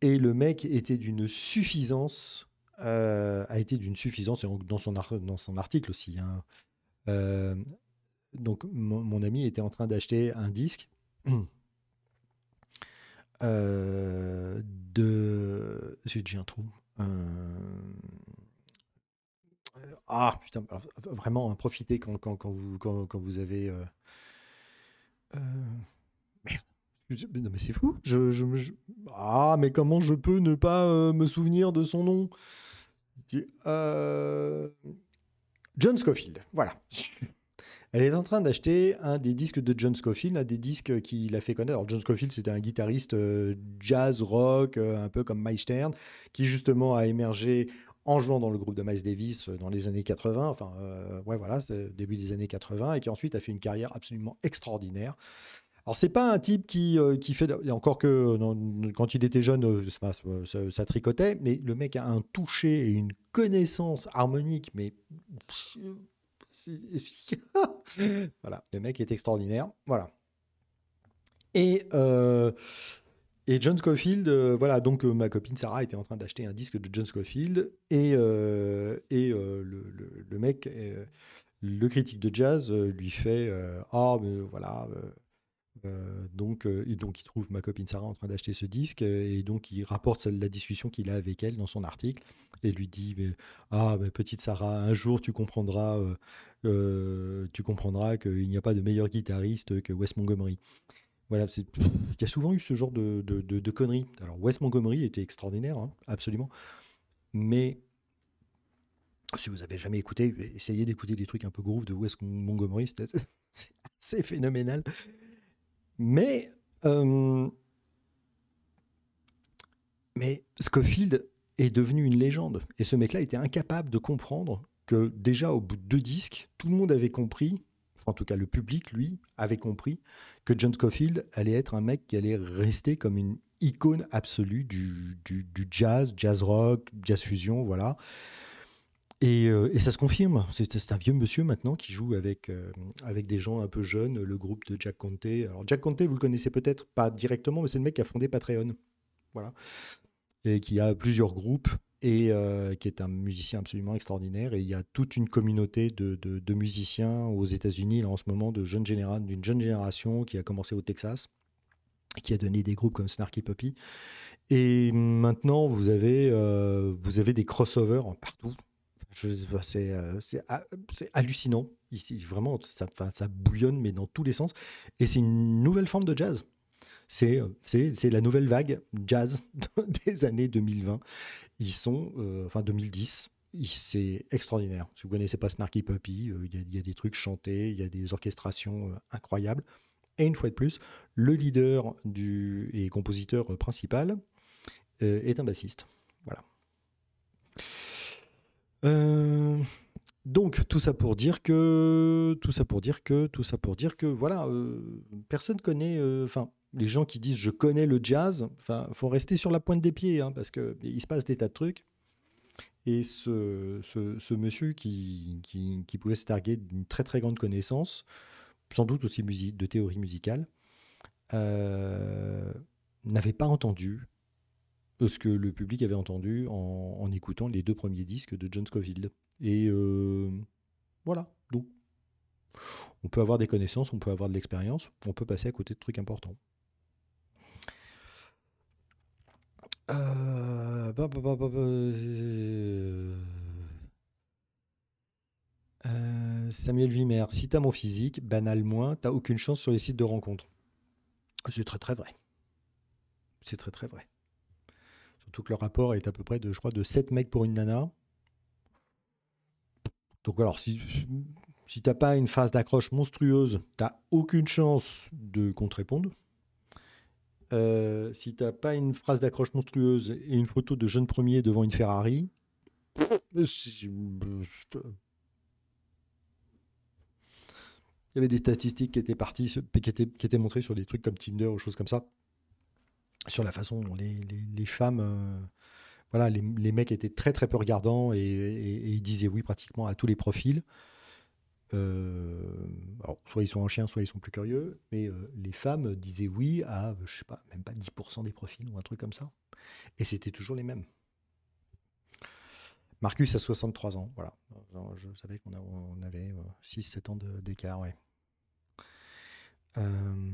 S1: Et le mec était d'une suffisance euh, a été d'une suffisance, dans son, dans son article aussi. Hein. Euh, donc mon, ami était en train d'acheter un disque euh, de... J'ai un trou. Ah putain, vraiment, en hein, profitez quand, quand, quand, vous, quand, quand vous avez... Merde. Non mais c'est fou. Je, Ah mais comment je peux ne pas me souvenir de son nom euh, John Scofield, voilà. Elle est en train d'acheter un des disques de John Scofield, un des disques qui l'a fait connaître. Alors John Scofield, c'était un guitariste euh, jazz rock, euh, un peu comme Mike Stern, qui justement a émergé en jouant dans le groupe de Miles Davis dans les années 80, enfin ouais voilà, début des années 80, et qui ensuite a fait une carrière absolument extraordinaire. Alors c'est pas un type qui, euh, qui fait encore que euh, quand il était jeune euh, ça, tricotait, mais le mec a un toucher et une connaissance harmonique, mais voilà, le mec est extraordinaire, voilà. Et et John Scofield, voilà, donc ma copine Sarah était en train d'acheter un disque de John Scofield et, le, le, mec, le critique de jazz, lui fait Ah, mais voilà, euh, donc, euh, donc, il trouve ma copine Sarah en train d'acheter ce disque euh, et donc il rapporte la discussion qu'il a avec elle dans son article et lui dit ah petite Sarah un jour tu comprendras tu comprendras qu'il n'y a pas de meilleur guitariste que Wes Montgomery voilà il y a souvent eu ce genre de, conneries alors Wes Montgomery était extraordinaire hein, absolument mais si vous avez jamais écouté essayez d'écouter des trucs un peu groove de Wes Montgomery c'est assez phénoménal mais, euh, mais Scofield est devenu une légende. Et ce mec-là était incapable de comprendre que déjà au bout de deux disques, tout le monde avait compris, enfin en tout cas le public, lui, avait compris que John Scofield allait être un mec qui allait rester comme une icône absolue du jazz, jazz rock, jazz fusion, voilà. Euh, et, ça se confirme. C'est un vieux monsieur maintenant qui joue avec, euh, avec des gens un peu jeunes, le groupe de Jack Conte. Alors, Jack Conte, vous le connaissez peut-être pas directement, mais c'est le mec qui a fondé Patreon. Voilà. Et qui a plusieurs groupes et euh, qui est un musicien absolument extraordinaire. Et il y a toute une communauté de, de, musiciens aux États-Unis, en ce moment, d'une jeune, d'une jeune génération qui a commencé au Texas qui a donné des groupes comme Snarky Puppy. Et maintenant, vous avez, vous avez des crossovers partout. Euh, c'est hallucinant. Ici, vraiment, ça, ça bouillonne, mais dans tous les sens. Et c'est une nouvelle forme de jazz. C'est, euh, la nouvelle vague jazz des années 2020. Ils sont, euh, enfin 2010, c'est extraordinaire. Si vous connaissez pas Snarky Puppy, il y, a des trucs chantés, il y a des orchestrations incroyables. Et une fois de plus, le leader du, et compositeur principal est un bassiste. Voilà. Euh, donc tout ça pour dire que tout ça pour dire que tout ça pour dire que voilà euh, personne connaît euh, enfin les gens qui disent je connais le jazz enfin faut rester sur la pointe des pieds hein, parce que il se passe des tas de trucs et ce, ce, monsieur qui, qui, pouvait se targuer d'une très très grande connaissance sans doute aussi de théorie musicale n'avait pas entendu euh, ce que le public avait entendu en, écoutant les deux premiers disques de John Scofield. Et euh, voilà, donc on peut avoir des connaissances, on peut avoir de l'expérience, on peut passer à côté de trucs importants. Euh, bah, bah, bah, Samuel Vimer, si t'as mon physique, banal moins, t'as aucune chance sur les sites de rencontre. C'est très très vrai. C'est très très vrai. Tout le rapport est à peu près de, je crois, de 7 mecs pour une nana. Donc alors, si, si n'as pas une phrase d'accroche monstrueuse, t'as aucune chance de qu'on te réponde. Euh, si t'as pas une phrase d'accroche monstrueuse et une photo de jeune premier devant une Ferrari, il y avait des statistiques qui étaient qui qui étaient montrées sur des trucs comme Tinder ou choses comme ça sur la façon dont les, femmes euh, voilà, les, mecs étaient très très peu regardants et, ils disaient oui pratiquement à tous les profils. Euh, alors, soit ils sont en chien, soit ils sont plus curieux, mais euh, les femmes disaient oui à, je sais pas, même pas 10% des profils ou un truc comme ça. Et c'était toujours les mêmes. Marcus a 63 ans, voilà. je savais qu'on avait 6-7 ans d'écart, ouais. Euh,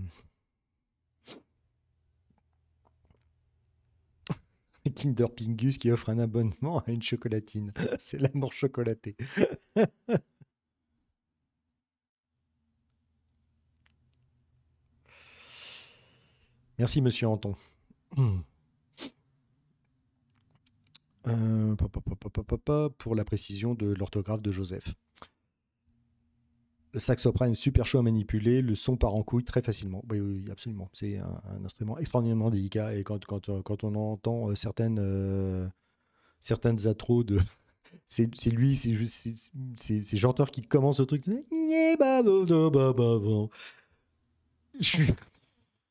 S1: Kinder qui offre un abonnement à une chocolatine. C'est l'amour chocolaté. Merci, monsieur Anton. pour la précision de l'orthographe de Joseph le saxoprane super chaud à manipuler, le son part en couille très facilement. Oui, absolument. C'est un, instrument extraordinairement délicat et quand, quand, euh, quand on entend euh, certaines, euh, certaines atros de. C'est lui, c'est Janteur qui commence le truc. Je suis.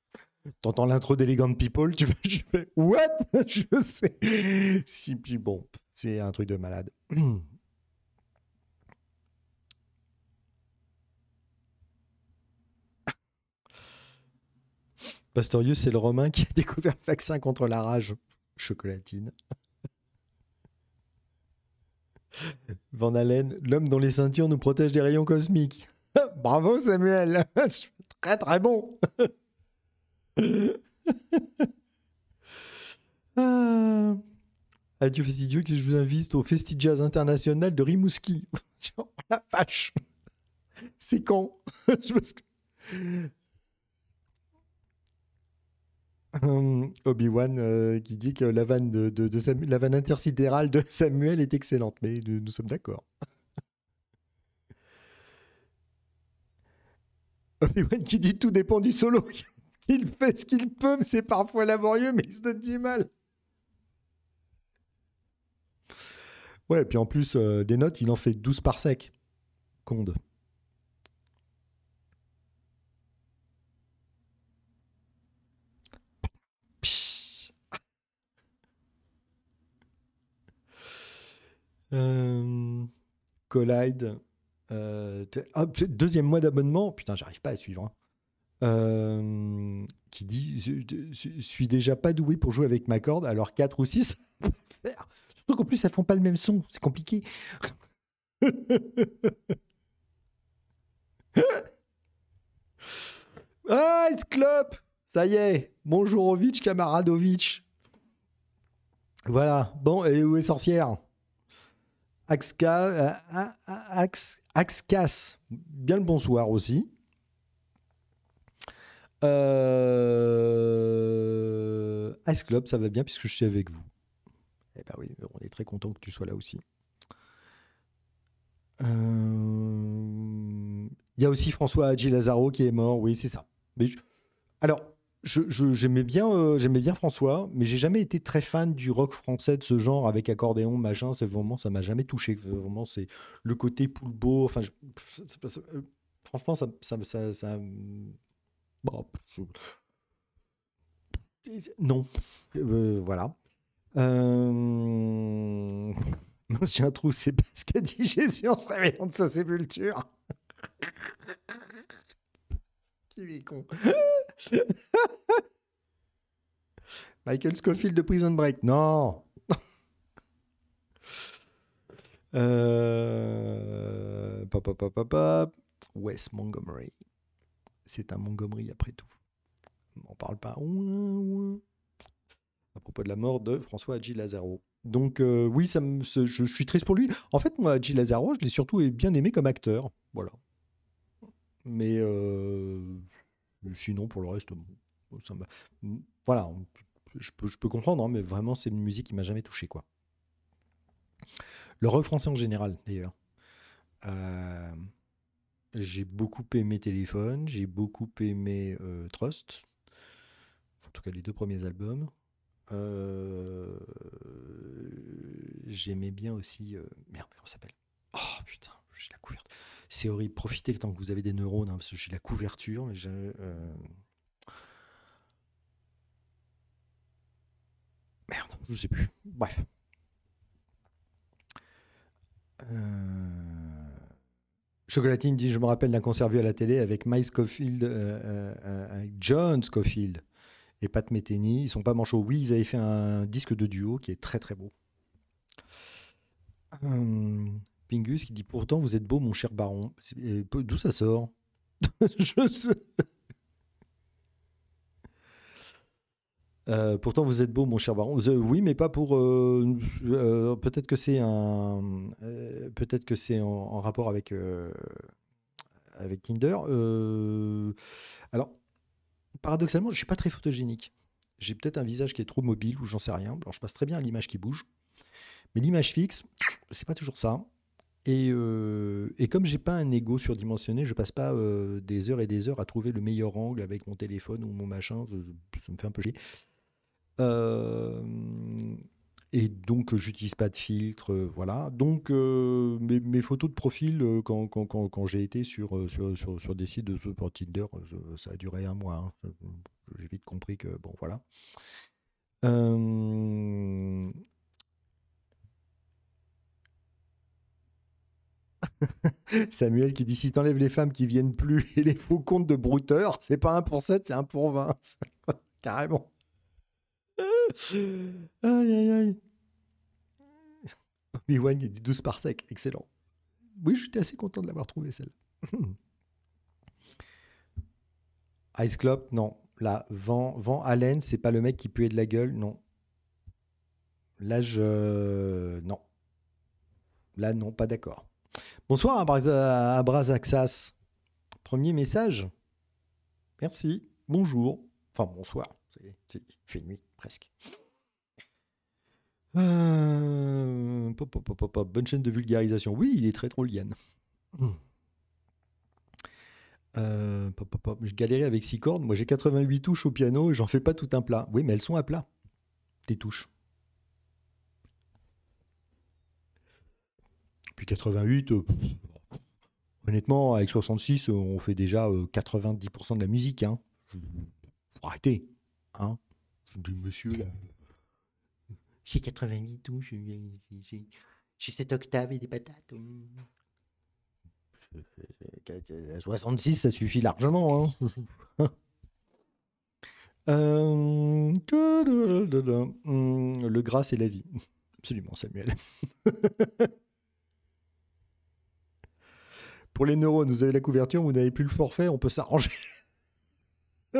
S1: T'entends l'intro d'Elegant People, tu fais. What Je sais. Si, bon, c'est un truc de malade. Pastorieux, c'est le Romain qui a découvert le vaccin contre la rage. Chocolatine. Van Allen, l'homme dont les ceintures nous protègent des rayons cosmiques. Bravo Samuel, très très bon.
S2: Ah.
S1: Adieu Fastidieux, que je vous invite au Festi Jazz International de Rimouski. la vache, c'est con. Obi-Wan euh, qui dit que la vanne, de, de, la vanne intersidérale de Samuel est excellente, mais nous, sommes d'accord. Obi-Wan qui dit tout dépend du solo. Il fait ce qu'il peut, c'est parfois laborieux, mais il se donne du mal. Ouais, puis en plus, euh, des notes, il en fait 12 par sec. Conde. Euh, Collide. Euh, ah, deuxième mois d'abonnement. Putain, j'arrive pas à suivre. Hein. Euh, qui dit je, suis déjà pas doué pour jouer avec ma corde, alors 4 ou 6, surtout qu'en plus elles font pas le même son, c'est compliqué. ah, Club Ça y est bonjour camarade Ovitch Voilà, bon, et où est sorcière euh, Axcas, bien le bonsoir aussi. Euh, Ice Club, ça va bien puisque je suis avec vous. Eh bien oui, on est très content que tu sois là aussi. Euh, il y a aussi François Adji Lazaro qui est mort, oui, c'est ça. Alors, j'aimais bien, euh, j'aimais bien François, mais j'ai jamais été très fan du rock français de ce genre avec accordéon, machin. C'est vraiment, ça m'a jamais touché. Vraiment, c'est le côté Poulbeau. Enfin, euh, franchement, ça, ça, ça, bon, non, euh, voilà. Euh... J'ai un trou, c'est parce ce qu'a dit Jésus en se réveillant de sa sépulture. Qui est con. Michael Scofield de Prison Break. Non. Euh, Wes Montgomery. C'est un Montgomery après tout. On parle pas. À propos de la mort de François Adji Lazaro. Donc euh, oui, je, suis triste pour lui. En fait, moi, Adji Lazaro, je l'ai surtout bien aimé comme acteur. Voilà. Mais euh, euh, sinon, pour le reste, bon, voilà, je, peux, je peux, comprendre, hein, mais vraiment, c'est une musique qui m'a jamais touché. quoi. Le rock français en général, d'ailleurs. Euh, j'ai beaucoup aimé Téléphone, j'ai beaucoup aimé euh, Trust, en tout cas les deux premiers albums. J'aimais bien aussi. merde, comment ça s'appelle Oh putain, j'ai la couverture c'est horrible. Profitez tant que vous avez des neurones, hein, parce que j'ai la couverture. Euh, merde, je ne sais plus. Bref. Euh, Chocolatine dit Je me rappelle d'un concert vu à la télé avec Mike Scofield, euh, John Scofield et Pat Metheny. Ils sont pas manchots. Oui, ils avaient fait un disque de duo qui est très très beau. Hum, Pingus qui dit pourtant vous êtes beau mon cher baron. Euh, d'où ça sort Je sais. Euh, pourtant, vous êtes beau, mon cher baron. Euh, oui, mais pas pour. peut-être que c'est un. peut-être que c'est en, rapport avec avec Tinder. alors, paradoxalement, je suis pas très photogénique. J'ai peut-être un visage qui est trop mobile ou j'en sais rien. je passe très bien à l'image qui bouge, mais l'image fixe, c'est pas toujours ça. Et, comme euh, et comme j'ai pas un ego surdimensionné, je passe pas euh, des heures et des heures à trouver le meilleur angle avec mon téléphone ou mon machin. Ça, me fait un peu chier. Euh, et donc, j'utilise pas de filtre, voilà. Donc, mes, photos de profil, quand, j'ai été sur, sur, des sites de support Tinder, ça a duré un mois. Hein. J'ai vite compris que, bon, voilà. Euh, Samuel qui dit si t'enlèves les femmes qui viennent plus et les faux comptes de brouteurs c'est pas un pour 7, c'est un pour 20. Carrément. aïe aïe aïe. Obi-Wan du 12 par sec, excellent. Oui, j'étais assez content de l'avoir trouvé celle. Ice Club, non. Là, Van, Van Allen, c'est pas le mec qui puait de la gueule, non. Là, je. Non. Là, non, pas d'accord. Bonsoir euh, Abrazaxas, Premier message. Merci. Bonjour. Enfin, bonsoir. C'est fait nuit, presque. Euh, bonne chaîne de vulgarisation. Oui, il est très trop hmm. euh, lien. je galérais avec six cordes. Moi, j'ai 88 touches au piano et j'en fais pas tout un plat. Oui, mais elles sont à plat, tes touches. Puis 88, euh, honnêtement, avec 66, euh, on fait déjà 90% euh, de la musique. Hein. Hein. Je dis, monsieur, J'ai 88 ou j'ai 7 octave et des patates. 66, ça suffit largement. Le gras, et la vie. Absolument, Samuel. pour les neurones, vous avez la couverture, vous n'avez plus le forfait, on peut s'arranger.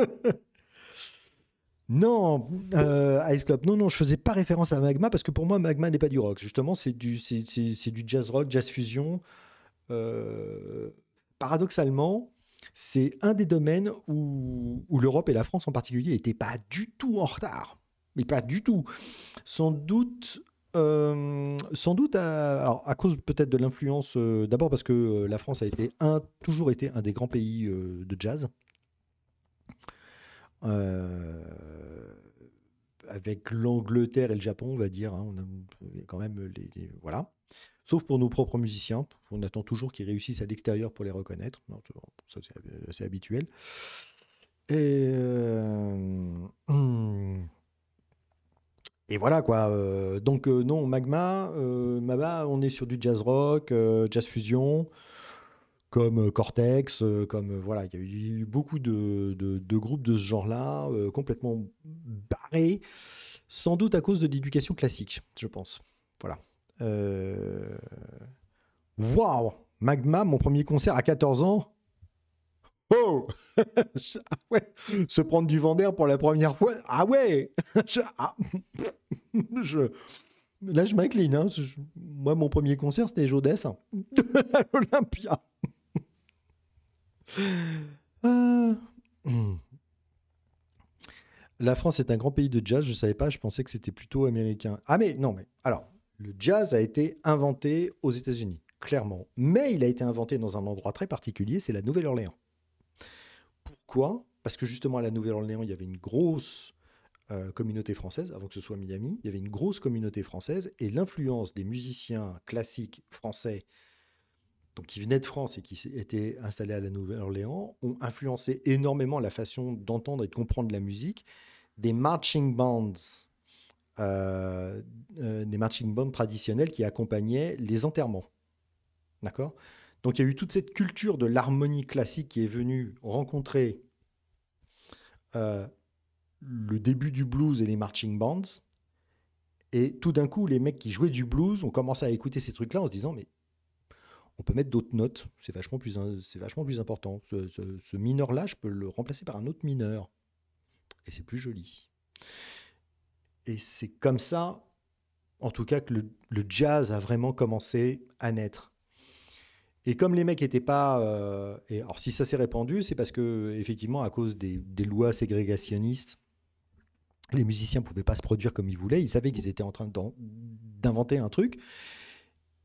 S1: non, euh, Ice Club, non, non, je faisais pas référence à Magma parce que pour moi, Magma n'est pas du rock. Justement, c'est du, du jazz rock, jazz fusion. Euh, paradoxalement, c'est un des domaines où, où, l'Europe et la France en particulier n'étaient pas du
S3: tout en retard.
S1: Mais pas du tout. Sans doute euh, sans doute à, cause peut-être de l'influence, euh, d'abord parce que euh, la France a été un, toujours été un des grands pays de jazz. avec l'Angleterre et le Japon, on va dire, hein, on quand même les, voilà. Sauf pour nos propres musiciens, on attend toujours qu'ils réussissent à l'extérieur pour les reconnaître. ça c'est assez habituel. Et hmm. Et voilà quoi. Euh, donc euh, non, euh, Magma, on est sur du jazz rock, jazz fusion, comme Cortex, comme voilà, il y a eu beaucoup de, groupes de ce genre-là, complètement barrés, sans doute à cause de l'éducation classique, je pense. Voilà. Waouh, Magma, mon premier concert à 14 ans. Oh ah Se prendre du vendeur pour la première fois. Ah ouais ah. je... Là, je m'incline. Hein. Moi, mon premier concert, c'était Jodès à hein. l'Olympia. Ah. La France est un grand pays de jazz. Je ne savais pas. Je pensais que c'était plutôt américain. Ah mais non, mais alors, le jazz a été inventé aux États-Unis, clairement. Mais il a été inventé dans un endroit très particulier, c'est la Nouvelle-Orléans. Pourquoi Parce que justement à la Nouvelle-Orléans, il y avait une grosse euh, communauté française, avant que ce soit Miami, il y avait une grosse communauté française et l'influence des musiciens classiques français qui venaient de France et qui étaient installés à la Nouvelle-Orléans ont influencé énormément la façon d'entendre et de comprendre la musique des marching bands. Euh, euh, des marching bands traditionnels qui accompagnaient les enterrements. D'accord donc il y a eu toute cette culture de l'harmonie classique qui est venue rencontrer euh, le début du blues et les marching bands. Et tout d'un coup, les mecs qui jouaient du blues ont commencé à écouter ces trucs-là en se disant, mais on peut mettre d'autres notes, c'est vachement plus, vachement plus important. Ce, mineur-là, je peux le remplacer par un autre mineur. Et c'est plus joli. Et c'est comme ça, en tout cas, que le jazz a vraiment commencé à naître. Et comme les mecs n'étaient pas. Euh, et alors, si ça s'est répandu, c'est parce que, effectivement, à cause des, lois ségrégationnistes, les musiciens ne pouvaient pas se produire comme ils voulaient. Ils savaient qu'ils étaient en train d'inventer un truc.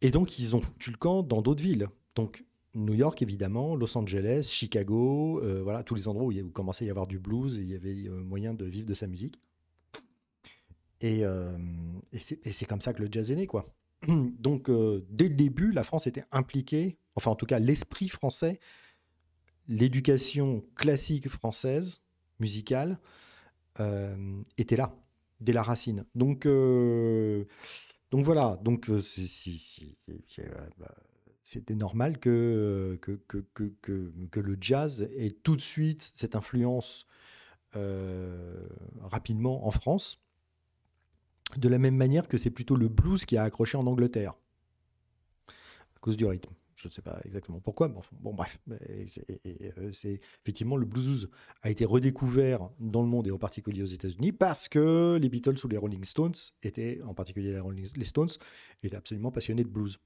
S1: Et donc, ils ont foutu le camp dans d'autres villes. Donc, New York, évidemment, Los Angeles, Chicago, euh, voilà, tous les endroits où il commençait à y avoir du blues il y avait euh, moyen de vivre de sa musique. Et, et c'est comme ça que le jazz est né, quoi. Donc, euh, dès le début, la France était impliquée, enfin en tout cas l'esprit français, l'éducation classique française, musicale, euh, était là, dès la racine. Donc, euh, voilà, donc bah, c'était normal que, que, le jazz ait tout de suite cette influence rapidement en France de la même manière que c'est plutôt le blues qui a accroché en Angleterre, à cause du rythme. Je ne sais pas exactement pourquoi, mais bon, bref. Euh, c'est effectivement le blues a été redécouvert dans le monde et en particulier aux États-Unis parce que les Beatles ou les Rolling Stones étaient, en particulier les, Stones, étaient absolument passionnés de blues.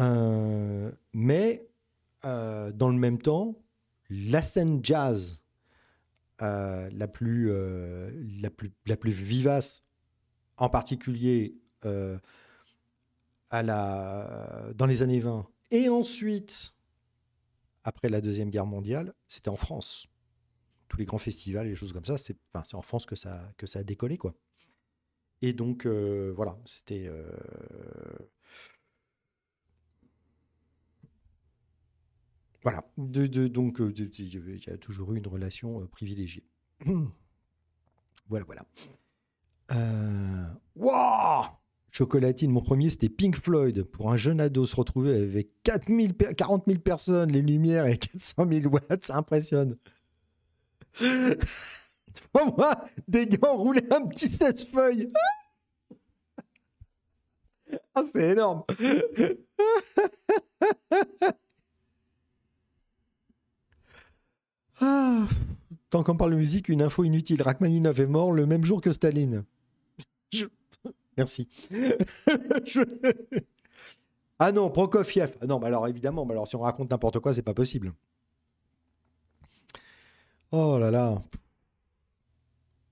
S1: Euh, mais euh, dans le même temps, la scène jazz la, plus, la, plus, la plus vivace en particulier euh, dans les années 20, et ensuite, après la Deuxième Guerre mondiale, c'était en France. Tous les grands festivals et les choses comme ça, c'est en France que ça, a décollé. quoi. Et donc, euh, voilà, c'était... Euh, voilà, donc il y a toujours eu une relation privilégiée. voilà, voilà. Euh, wow Chocolatine, mon premier, c'était Pink Floyd. Pour un jeune ado, se retrouver avec 4000 40 000 personnes, les lumières et 400 000 watts, ça impressionne. vois, moi, des
S2: gants rouler un petit sèche-feuille. ah, c'est énorme.
S1: Ah, tant qu'on parle de musique, une info inutile. Rachmaninov est mort le même jour que Staline. Merci. Ah non, Prokofiev. Ah non, mais alors évidemment, alors si on raconte n'importe quoi, c'est pas possible. Oh là là.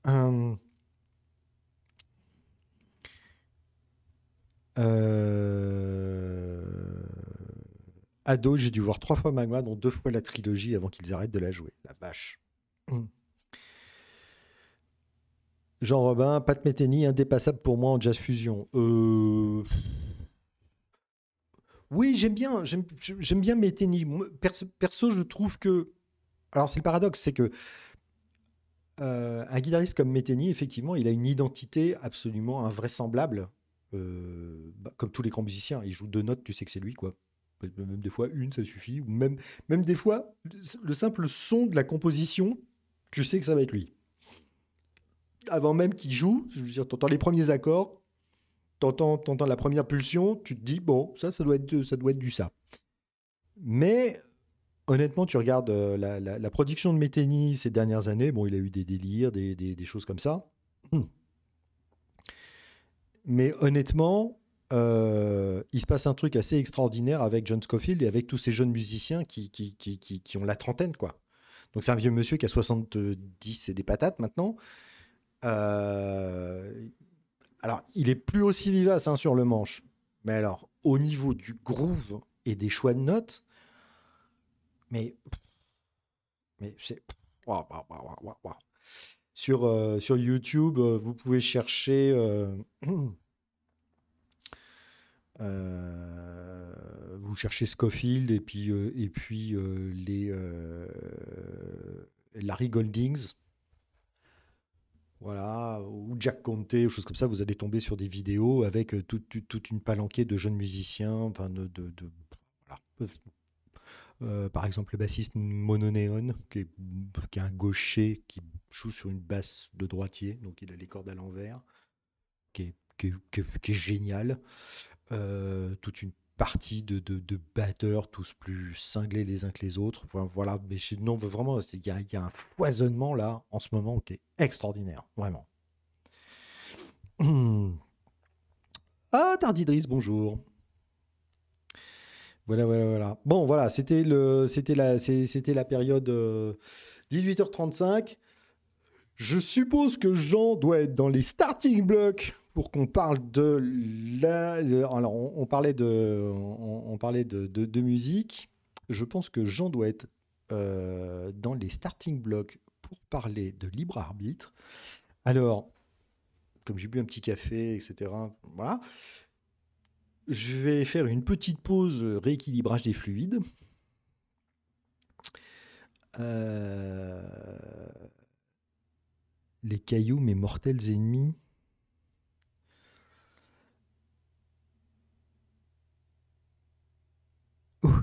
S1: Hum. Euh, Ado, j'ai dû voir trois fois Magma, dont deux fois la trilogie avant qu'ils arrêtent de la jouer. La vache. Jean Robin, Pat Metheny, indépassable pour moi en jazz fusion. Euh, oui, j'aime bien, j'aime bien Metheny. Perso, je trouve que, alors c'est le paradoxe, c'est que euh, un guitariste comme Metheny, effectivement, il a une identité absolument invraisemblable, euh, bah, comme tous les grands musiciens. Il joue deux notes, tu sais que c'est lui, quoi. Même des fois une, ça suffit. Ou même, même des fois, le simple son de la composition, tu sais que ça va être lui avant même qu'il joue, je veux t'entends les premiers accords, t'entends, entends la première pulsion, tu te dis, bon, ça, ça doit être, ça doit être du ça. Mais honnêtement, tu regardes euh, la, production de Metheny ces dernières années, bon, il a eu des délires, des, des, choses comme ça. Hmm. Mais honnêtement, euh, il se passe un truc assez extraordinaire avec John Scofield et avec tous ces jeunes musiciens qui, qui, qui, qui ont la trentaine, quoi. Donc c'est un vieux monsieur qui a 70 et des patates maintenant, euh, alors, il est plus aussi vivace hein, sur le manche. Mais alors, au niveau du groove et des choix de notes, mais. Mais c'est. sur, euh, sur YouTube, euh, vous pouvez chercher. vous cherchez Scofield et puis, et puis les. Larry Goldings voilà, ou Jack Conte, ou choses comme ça, vous allez tomber sur des vidéos avec euh, toute une palanquée de jeunes musiciens, enfin de, de, voilà. Euh, par exemple le bassiste Mononeon, qui est, un gaucher qui joue sur une basse de droitier, donc il a les cordes à l'envers, qui est, génial. Euh, toute une partie de, batteurs tous plus cinglés les uns que les autres. voilà, mais non, vraiment, il y, a un foisonnement là en ce moment qui est extraordinaire, vraiment. Ah, Tardidris, bonjour. Voilà, voilà, voilà. Bon, voilà, c'était le, c'était la, c'était la période 18h35. Euh, je suppose que Jean doit être dans les starting blocks pour qu'on parle de la. alors, on, parlait de, on, parlait de, musique. Je pense que j'en doit être euh, dans les starting blocks pour parler de libre arbitre. Alors, comme j'ai bu un petit café, etc. Voilà. Je vais faire une petite pause euh, rééquilibrage des fluides. Euh, les cailloux, mes mortels ennemis.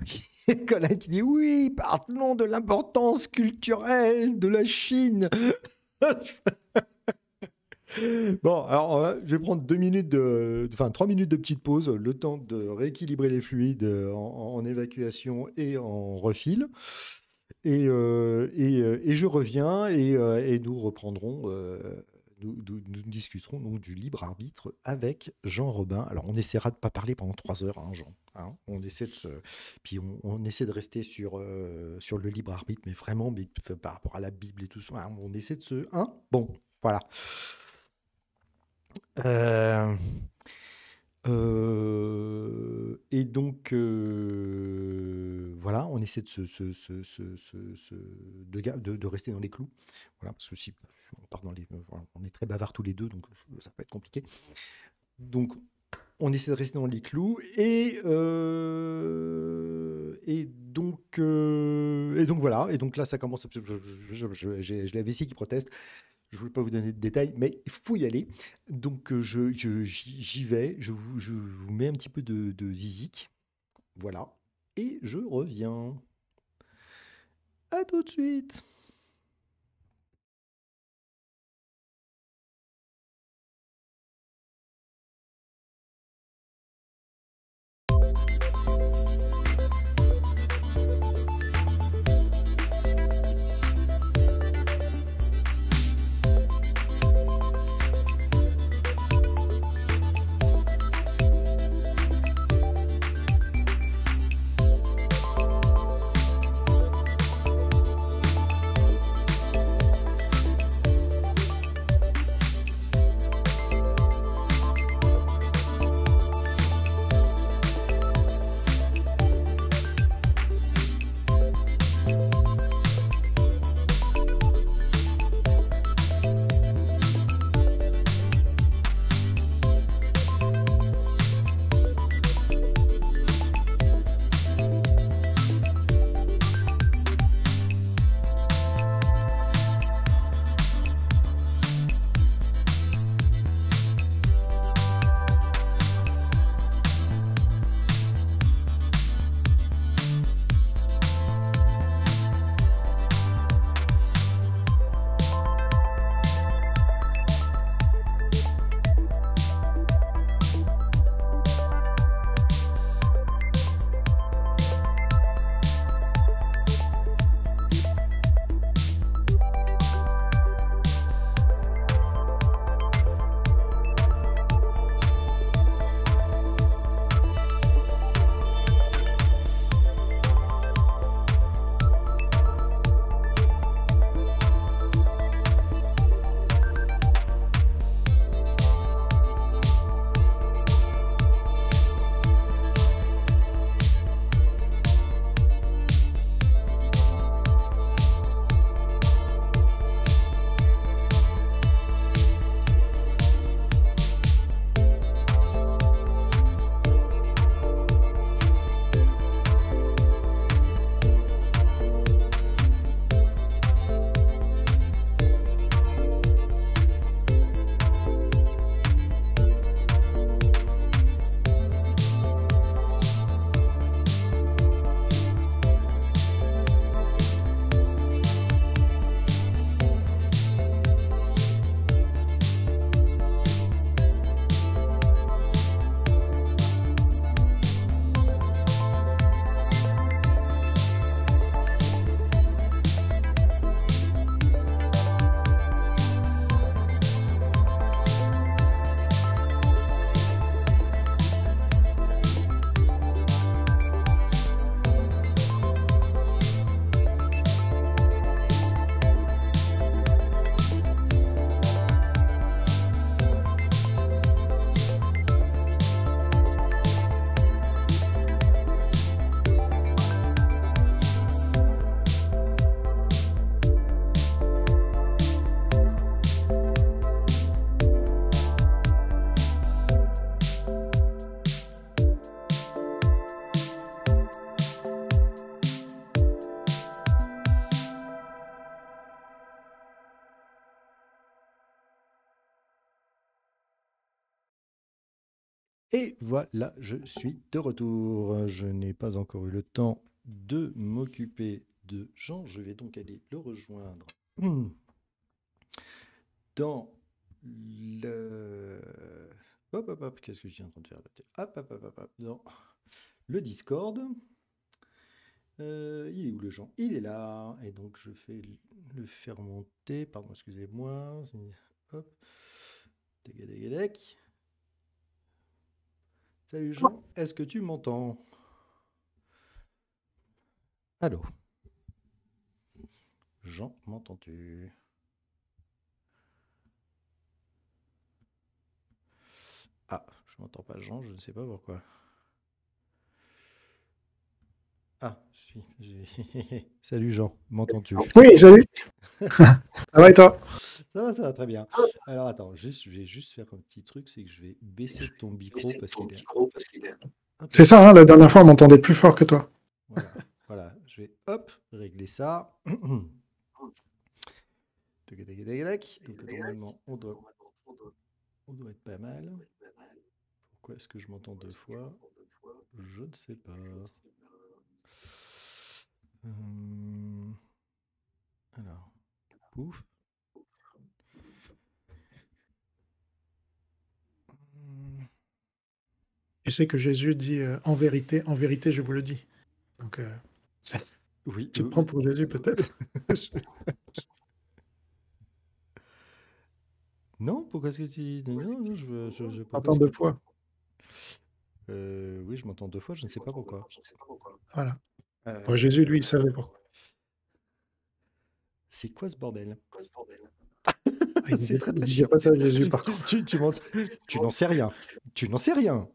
S1: Colin qui dit oui, parlons de l'importance culturelle de la Chine. bon, alors euh, je vais prendre deux minutes de, enfin trois minutes de petite pause, le temps de rééquilibrer les fluides en, évacuation et en refil. Et, euh, euh, et, je reviens et, et nous reprendrons nous, discuterons donc du libre arbitre avec Jean Robin. Alors, on essaiera de ne pas parler pendant trois heures, hein, Jean. Hein. on essaie de se... Puis on, essaie de rester sur, euh, sur le libre arbitre, mais vraiment, par rapport à la Bible et tout ça, hein, on essaie de se... Hein bon, voilà. Euh... Euh, et donc, euh, voilà, on essaie de, se, de, de, rester dans les clous. Voilà, parce que si on, part dans les, euh, on est très bavards tous les deux, donc ça peut être compliqué. Donc, on essaie de rester dans les clous. Et, et, donc, et donc, voilà. Et donc là, ça commence. je, l'avais la vessie qui proteste. Je ne voulais pas vous donner de détails, mais il faut y aller. Donc, euh, j'y vais. Je vous, mets un petit peu de, de zizik. Voilà. Et je reviens.
S2: À tout de suite. Et voilà, je
S1: suis de retour. Je n'ai pas encore eu le temps de m'occuper de Jean. Je vais donc aller le rejoindre hmm. dans le... Hop, hop, hop, qu'est-ce que je viens de faire hop, hop, hop, hop, dans le Discord. Euh, il est où le Jean Il est là. Et donc, je fais le faire monter. Pardon, excusez-moi. Hop. Salut Jean, est-ce que tu m'entends Allô Jean, m'entends-tu Ah, je m'entends pas Jean, je ne sais pas pourquoi. Ah, salut Jean, m'entends-tu Oui, salut
S2: Ça va et toi
S1: Ça va, ça va très bien. Alors attends, je vais juste faire un petit truc, c'est que je vais baisser ton micro parce qu'il est...
S3: C'est ça, hein, la dernière fois on m'entendait plus fort que toi.
S1: Voilà, voilà, je vais hop, régler ça. Donc normalement on doit, on doit être pas mal. Pourquoi est-ce que je m'entends deux fois Je ne sais pas. Euh...
S3: Alors, pouf. Tu sais que Jésus dit euh, en vérité, en vérité, je vous le dis. Donc, euh, oui, tu prends pour Jésus peut-être
S1: Non, pourquoi est-ce que tu. dis non, je, je, je m'entends deux fois. Euh, oui, je m'entends deux fois, je ne sais pas pourquoi. Voilà. Euh, Jésus, lui,
S3: il savait pourquoi.
S1: C'est quoi ce bordel? Ah,
S3: c'est pas
S1: ça Jésus, par contre. tu, n'en sais rien. Tu n'en sais rien.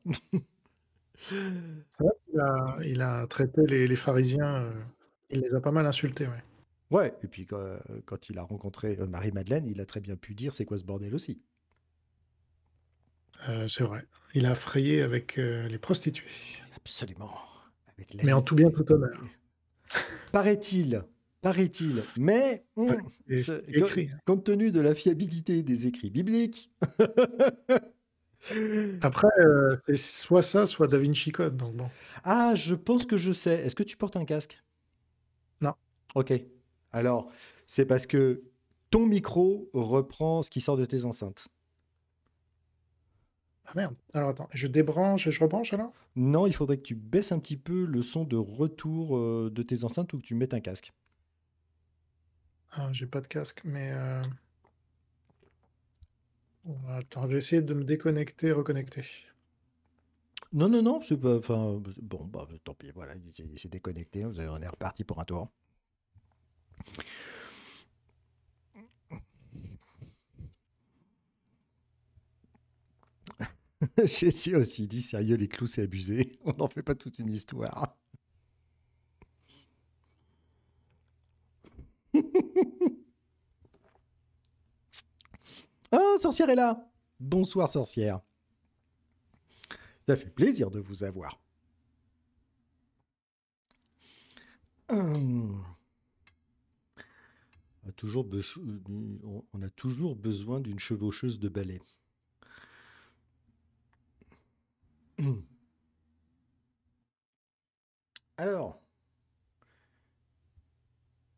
S3: il a traité les, pharisiens, euh, il les a pas mal insultés, ouais.
S1: Ouais, et puis quand, il a rencontré euh, Marie-Madeleine, il a très bien pu dire c'est quoi ce bordel aussi.
S3: c'est vrai. Il a frayé avec les prostituées. Absolument. Mais en tout bien, tout honneur. Paraît-il,
S1: paraît-il. Mais hein. compte tenu de la fiabilité des écrits bibliques. Après, euh, c'est soit ça, soit Da Vinci Code. Ah, je pense que je sais. Est-ce que tu portes un casque Non. Ok. Alors, c'est parce que ton micro reprend ce qui sort de tes enceintes.
S3: Ah merde. Alors attends, je débranche et je rebranche alors
S1: Non, il faudrait que tu baisses un petit peu le son de retour euh, de tes enceintes ou que tu mettes un casque.
S3: Ah, j'ai pas de casque, mais. Euh, attends, je vais essayer de me déconnecter, reconnecter. Non, non, non, c'est pas.
S1: Enfin, bon, bah, tant pis, voilà, il s'est déconnecté, on est reparti pour un tour. Jésus aussi dit sérieux, les clous, c'est abusé. On n'en fait pas toute une histoire. ah, sorcière est là. Bonsoir, sorcière. Ça fait plaisir de vous avoir. Hum. On a toujours, on a toujours besoin d'une chevaucheuse de balai. Alors,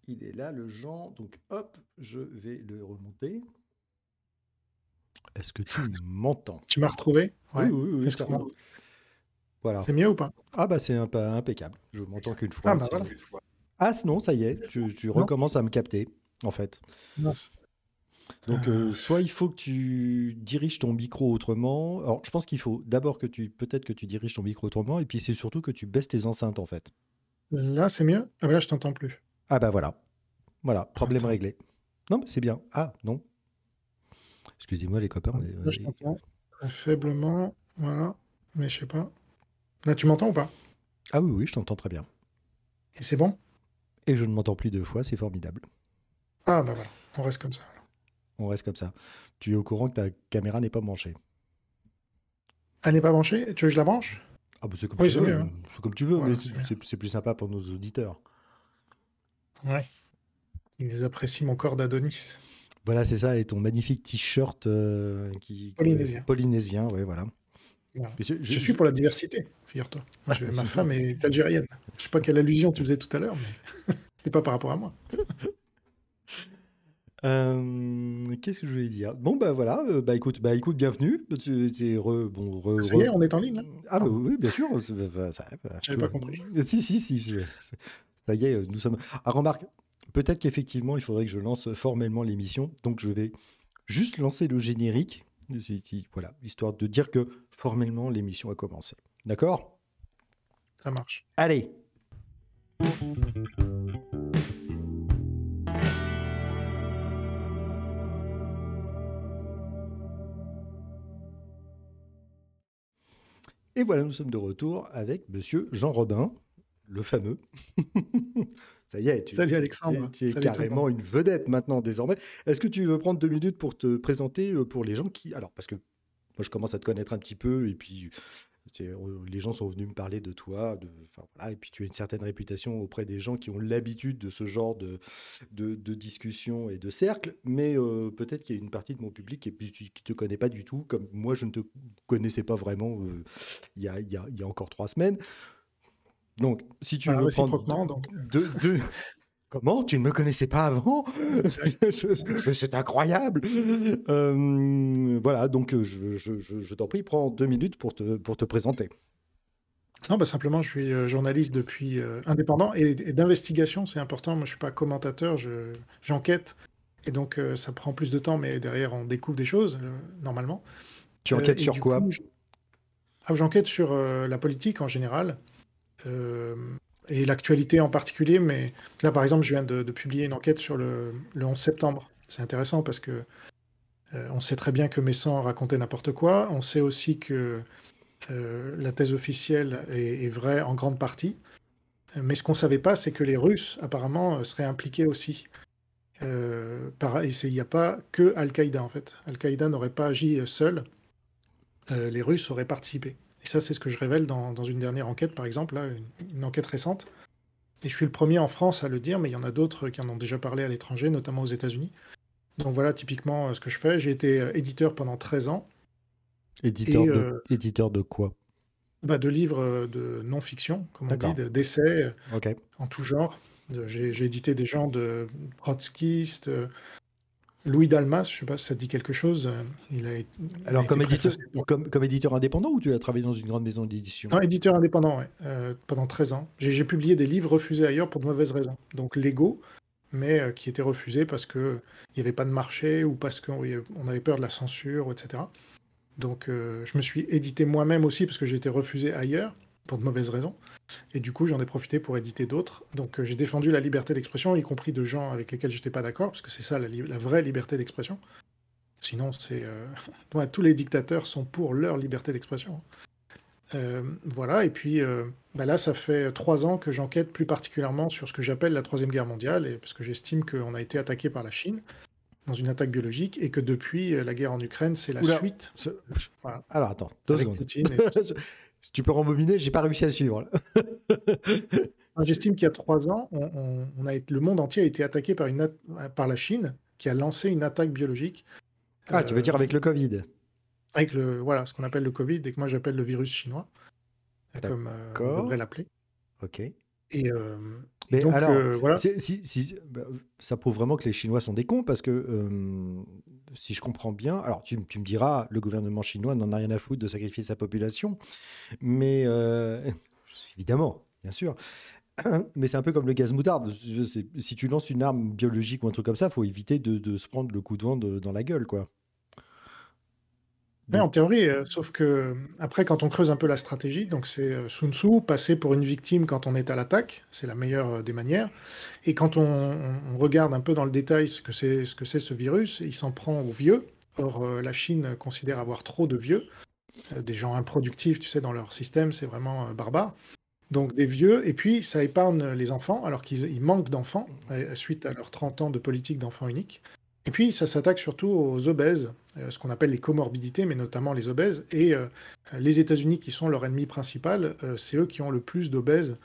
S1: il est là le Jean, donc hop, je vais le remonter.
S3: Est-ce que tu m'entends Tu m'as retrouvé Oui, oui, oui. voilà. C'est
S1: mieux ou pas Ah bah c'est impeccable. Je m'entends qu'une fois. Ah, bah voilà. ah non, ça y est, tu, recommences à me capter, en fait. Donc, euh, soit il faut que tu diriges ton micro autrement. Alors, je pense qu'il faut d'abord que tu, peut-être que tu diriges ton micro autrement, et puis c'est surtout que tu baisses tes enceintes en fait.
S3: Là, c'est mieux. Ah, ben là, je t'entends plus.
S1: Ah, bah voilà. Voilà, problème réglé. Non, mais c'est bien. Ah, non. Excusez-moi, les copains. Là, je
S3: t'entends très faiblement. Voilà. Mais je sais pas.
S1: Là, tu m'entends ou pas Ah, oui, oui, je t'entends très bien. Et c'est bon Et je ne m'entends plus deux fois, c'est formidable. Ah, bah voilà. On reste comme ça on reste comme ça. Tu es au courant que ta caméra n'est pas branchée. Elle n'est pas branchée Tu veux que je la branche ah bah hein. c'est comme, tu veux, mais c'est plus sympa pour nos auditeurs. Ouais. Ils apprécient mon corps d'Adonis. Voilà, c'est ça, et ton magnifique t-shirt
S3: euh, qui polynésien. ouais, voilà. Je, suis pour la diversité, figure-toi. ma femme est algérienne. Je sais pas quelle allusion tu faisais tout à l'heure, mais c'était pas par rapport à moi.
S1: Euh, qu'est-ce que je voulais dire Bon, bah voilà, euh, bah écoute, bah écoute, bienvenue. C'est bah, bon, on est en ligne. Ah, bah, ah, oui, bien sûr. Bah, J'avais pas compris. Si, si, si. Ça y est, euh, nous sommes. Ah, remarque, peut-être qu'effectivement, il faudrait que je lance formellement l'émission. Donc, je vais juste lancer le générique. Voilà, histoire de dire que formellement, l'émission a commencé. D'accord Ça marche. Allez. Et voilà, nous sommes de retour avec monsieur Jean Robin, le fameux. Ça y est, tu, Salut Alexandre. tu es, carrément une vedette maintenant désormais. Est-ce que tu veux prendre deux minutes pour te présenter euh, pour les gens qui... Alors, parce que moi, je commence à te connaître un petit peu, et puis les gens sont venus me parler de toi, de, enfin, voilà, et puis tu as une certaine réputation auprès des gens qui ont l'habitude de ce genre de, de, discussion et de cercle, mais euh, peut-être qu'il y a une partie de mon public qui ne te connaît pas du tout, comme moi je ne te connaissais pas vraiment euh, il, y a, y a, encore trois semaines. Donc, si tu veux prendre Comment Tu ne me connaissais pas avant C'est incroyable euh, Voilà, donc euh, je, t'en prie, prends deux minutes pour te, pour te présenter.
S3: Non, bah simplement, je suis euh, journaliste depuis indépendant et, d'investigation, c'est important. Moi, je ne suis pas commentateur, j'enquête. et donc, ça prend plus de temps, mais derrière, on découvre des choses, normalement. Tu enquêtes sur quoi ah, J'enquête sur la politique en général et l'actualité en particulier. Mais là, par exemple, je viens de, publier une enquête sur le, 11 septembre. C'est intéressant parce que euh, on sait très bien que Messan racontait n'importe quoi. On sait aussi que euh, la thèse officielle est, vraie en grande partie. Mais ce qu'on ne savait pas, c'est que les Russes, apparemment, euh, seraient impliqués aussi. il n'y a pas que Al-Qaïda, en fait. Al-Qaïda n'aurait pas agi seul. les Russes auraient participé. Et ça, c'est ce que je révèle dans, une dernière enquête, par exemple, une, enquête récente. Et je suis le premier en France à le dire, mais il y en a d'autres qui en ont déjà parlé à l'étranger, notamment aux États-Unis. Donc voilà typiquement euh, ce que je fais. J'ai été euh, éditeur pendant 13 ans.
S1: Euh, éditeur, de, quoi
S3: bah, De livres de non-fiction, comme on dit, d'essais en tout genre. J'ai édité des gens de trotskistes, Louis Dalmas, je ne sais pas si ça dit quelque chose. Euh, il a,
S1: Alors, comme, éditeur, comme, éditeur indépendant ou tu as travaillé dans une grande maison d'édition
S3: éditeur indépendant, oui, euh, pendant 13 ans. J'ai publié des livres refusés ailleurs pour de mauvaises raisons. Donc, légaux, mais euh, qui étaient refusés parce qu'il n'y avait pas de marché ou parce qu'on avait peur de la censure, etc. Donc, je me suis édité moi-même aussi parce que j'ai été refusé ailleurs pour de mauvaises raisons. Et du coup, j'en ai profité pour éditer d'autres. Donc, euh, j'ai défendu la liberté d'expression, y compris de gens avec lesquels je n'étais pas d'accord, parce que c'est ça la, vraie liberté d'expression. Sinon, c'est euh, tous les dictateurs sont pour leur liberté d'expression. Euh, voilà. Et puis, bah là, ça fait trois ans que j'enquête plus particulièrement sur ce que j'appelle la troisième guerre mondiale, et parce que j'estime qu'on a été attaqué par la Chine dans une attaque biologique et que depuis la guerre en Ukraine, c'est la suite.
S1: Alors attends, deux secondes. Si tu peux rembobiner, j'ai pas réussi
S3: à suivre. J'estime qu'il y a trois ans, le monde entier a été attaqué par, la Chine, qui a lancé une attaque biologique. Ah, tu veux dire euh, avec le Covid Avec le, voilà, ce qu'on appelle le Covid et que moi j'appelle le virus chinois, comme euh, on devrait l'appeler. Ok. Et, euh, mais alors, euh, bah,
S1: ça prouve vraiment que les Chinois sont des cons parce que, euh, si je comprends bien, alors tu, me diras, le gouvernement chinois n'en a rien à foutre de sacrifier sa population, mais euh, évidemment, bien sûr. Mais c'est un peu comme le gaz moutarde. Si tu lances une arme biologique ou un truc comme ça, faut éviter de, se prendre le coup de vent dans la gueule, quoi.
S3: Oui, mm. en théorie, euh, sauf que euh, après, quand on creuse un peu la stratégie, donc c'est euh, Sun Tzu, passer pour une victime quand on est à l'attaque, c'est la meilleure des manières. Et quand on, regarde un peu dans le détail ce que c'est ce, ce virus, il s'en prend aux vieux. Or, la Chine considère avoir trop de vieux, des gens improductifs, tu sais, dans leur système, c'est vraiment barbare. Donc des vieux, et puis ça épargne les enfants, alors qu'ils manquent d'enfants, suite à leurs 30 ans de politique d'enfants uniques. Et puis, ça s'attaque surtout aux obèses, euh, ce qu'on appelle les comorbidités, mais notamment les obèses. Et euh, les États-Unis, qui sont leur ennemi principal, euh, c'est eux qui ont le plus d'obèses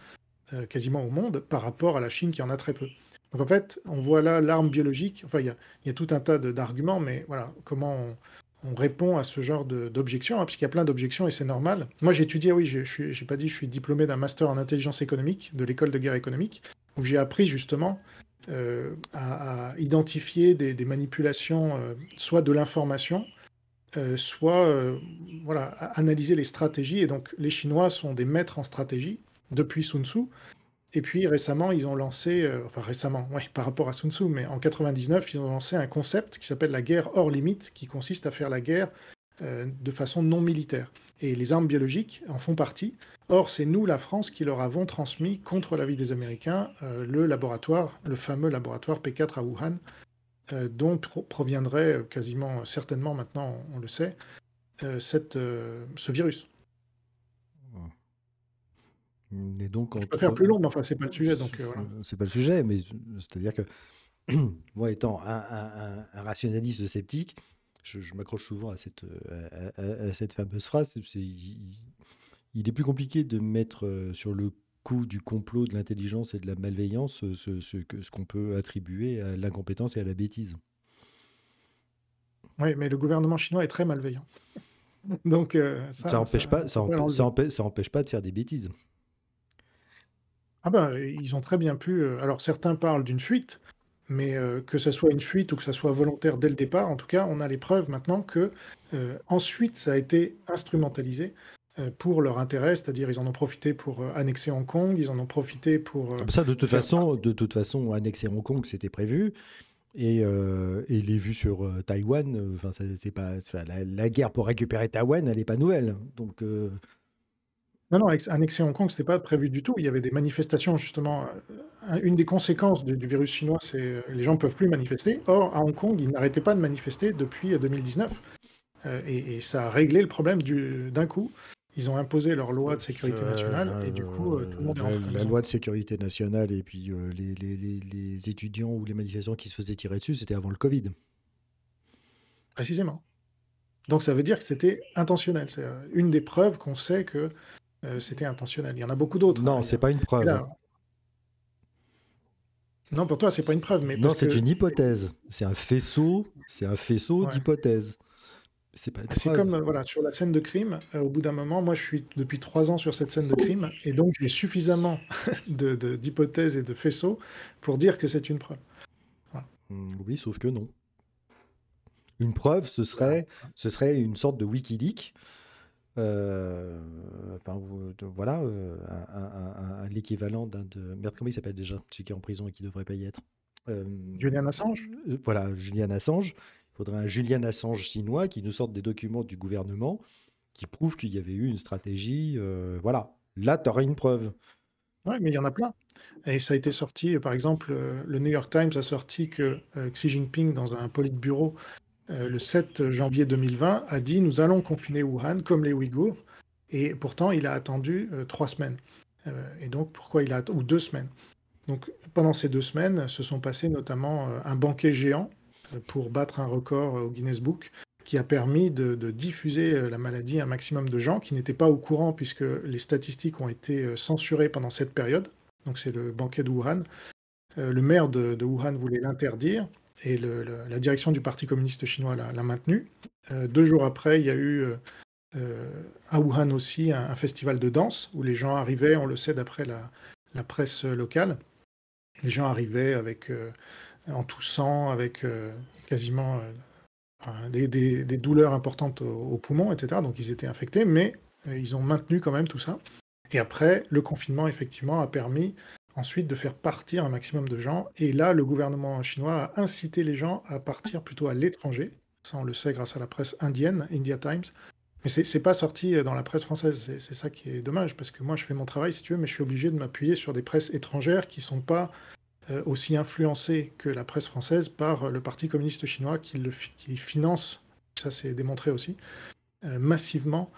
S3: quasiment au monde par rapport à la Chine qui en a très peu. Donc en fait, on voit là l'arme biologique, enfin il y a, tout un tas d'arguments, mais voilà comment on, répond à ce genre d'objections, hein, puisqu'il y a plein d'objections et c'est normal. Moi j'ai étudié, oui, j'ai pas dit, je suis diplômé d'un master en intelligence économique de l'école de guerre économique, où j'ai appris justement euh, à, identifier des, manipulations, euh, soit de l'information, euh, soit voilà, à analyser les stratégies. Et donc, les Chinois sont des maîtres en stratégie depuis Sun Tzu. Et puis récemment, ils ont lancé, enfin récemment, oui, par rapport à Sun Tzu, mais en 99, ils ont lancé un concept qui s'appelle la guerre hors limite, qui consiste à faire la guerre de façon non militaire et les armes biologiques en font partie. Or, c'est nous, la France, qui leur avons transmis, contre l'avis des Américains, euh, le laboratoire, le fameux laboratoire P4 à Wuhan, euh, dont proviendrait quasiment certainement maintenant, on le sait, euh, cette, ce virus.
S1: Mmh. Et donc, Je peux
S3: faire plus long, mais enfin, c'est pas le sujet. Donc, voilà.
S1: C'est pas le sujet, mais c'est-à-dire que moi, étant un, un, un rationaliste sceptique, je, m'accroche souvent à cette, euh, fameuse phrase. il, est plus compliqué de mettre euh, sur le coup du complot, de l'intelligence et de la malveillance euh, ce, que, ce qu'on peut attribuer à l'incompétence et à la bêtise.
S3: Oui, mais le gouvernement chinois est très malveillant. Donc, ça, n'empêche pas,
S1: empêche pas de faire des bêtises.
S3: Ah ben, ils ont très bien pu. Alors, certains parlent d'une fuite, mais euh, que ce soit une fuite ou que ça soit volontaire dès le départ, en tout cas, on a les preuves maintenant que euh, ensuite ça a été instrumentalisé euh, pour leur intérêt, c'est-à-dire ils en ont profité pour annexer Hong Kong, ils en ont profité pour... Ah, bah ça, de toute, façon,
S1: de toute façon, annexer Hong Kong, c'était prévu. Et, et, les vues sur Taïwan, enfin, c'est pas,
S3: la, la, guerre pour récupérer Taïwan, elle n'est pas nouvelle. Donc, non, non, annexer un Hong Kong, ce n'était pas prévu du tout. Il y avait des manifestations, justement. Euh, une des conséquences du, virus chinois, c'est que euh, les gens ne peuvent plus manifester. Or, à Hong Kong, ils n'arrêtaient pas de manifester depuis 2019. Euh, et, ça a réglé le problème du- d'un coup. Ils ont imposé leur loi de sécurité nationale et du coup, tout le monde est la, rentré la loi
S1: de sécurité nationale et puis les, étudiants
S3: ou les manifestants qui se faisaient tirer dessus, c'était avant le Covid. Précisément. Donc ça veut dire que c'était intentionnel. C'est une des preuves qu'on sait que euh, c'était intentionnel. Il y en a beaucoup d'autres. Non, hein, c'est pas une preuve. Non, pour toi, c'est pas une preuve. Mais non, c'est une
S1: hypothèse. C'est un faisceau. C'est un faisceau d'hypothèses.
S3: C'est pas. comme euh, voilà sur la scène de crime. Euh, au bout d'un moment, moi, je suis depuis trois ans sur cette scène de crime, et donc j'ai suffisamment d'hypothèses de, et de faisceaux pour dire que c'est une preuve.
S1: Hmm, oui, sauf que non. Une preuve, ce serait, ce serait une sorte de WikiLeaks voilà, l'équivalent d'un de. Merde, comment il s'appelle déjà Celui qui est en prison et qui devrait pas y être euh, Julian Assange euh, Voilà, Julian Assange. Il faudrait un Julian Assange chinois qui nous sorte des documents du gouvernement qui prouvent qu'il y avait eu une stratégie. Euh, voilà, là, tu
S3: aurais une preuve. Oui, mais il y en a plein. Et ça a été sorti, par exemple, le New York Times a sorti que Xi Jinping, dans un politburo, euh, le 7 janvier 2020, a dit Nous allons confiner Wuhan comme les Ouïghours. Et pourtant, il a attendu euh, trois semaines. Euh, et donc, pourquoi il a ou deux semaines Donc, pendant ces deux semaines, se sont passés notamment un banquet géant pour battre un record au Guinness Book qui a permis de, diffuser la maladie à un maximum de gens qui n'étaient pas au courant puisque les statistiques ont été censurées pendant cette période. Donc c'est le banquet de Wuhan. le maire de Wuhan voulait l'interdire et le, la direction du Parti communiste chinois l'a maintenue. Euh, deux jours après, il y a eu euh, euh, à Wuhan aussi un, festival de danse où les gens arrivaient, on le sait d'après la, presse locale, les gens arrivaient avec, en toussant, avec quasiment des, douleurs importantes aux, aux, poumons, etc. Donc ils étaient infectés, mais ils ont maintenu quand même tout ça. Et après, le confinement, effectivement, a permis ensuite de faire partir un maximum de gens. Et là, le gouvernement chinois a incité les gens à partir plutôt à l'étranger. Ça, on le sait grâce à la presse indienne, India Times. Mais c'est pas sorti dans la presse française. C'est ça qui est dommage, parce que moi, je fais mon travail, si tu veux, mais je suis obligé de m'appuyer sur des presses étrangères qui sont pas euh, aussi influencées que la presse française par le Parti communiste chinois qui, le, finance, ça c'est démontré aussi, euh, massivement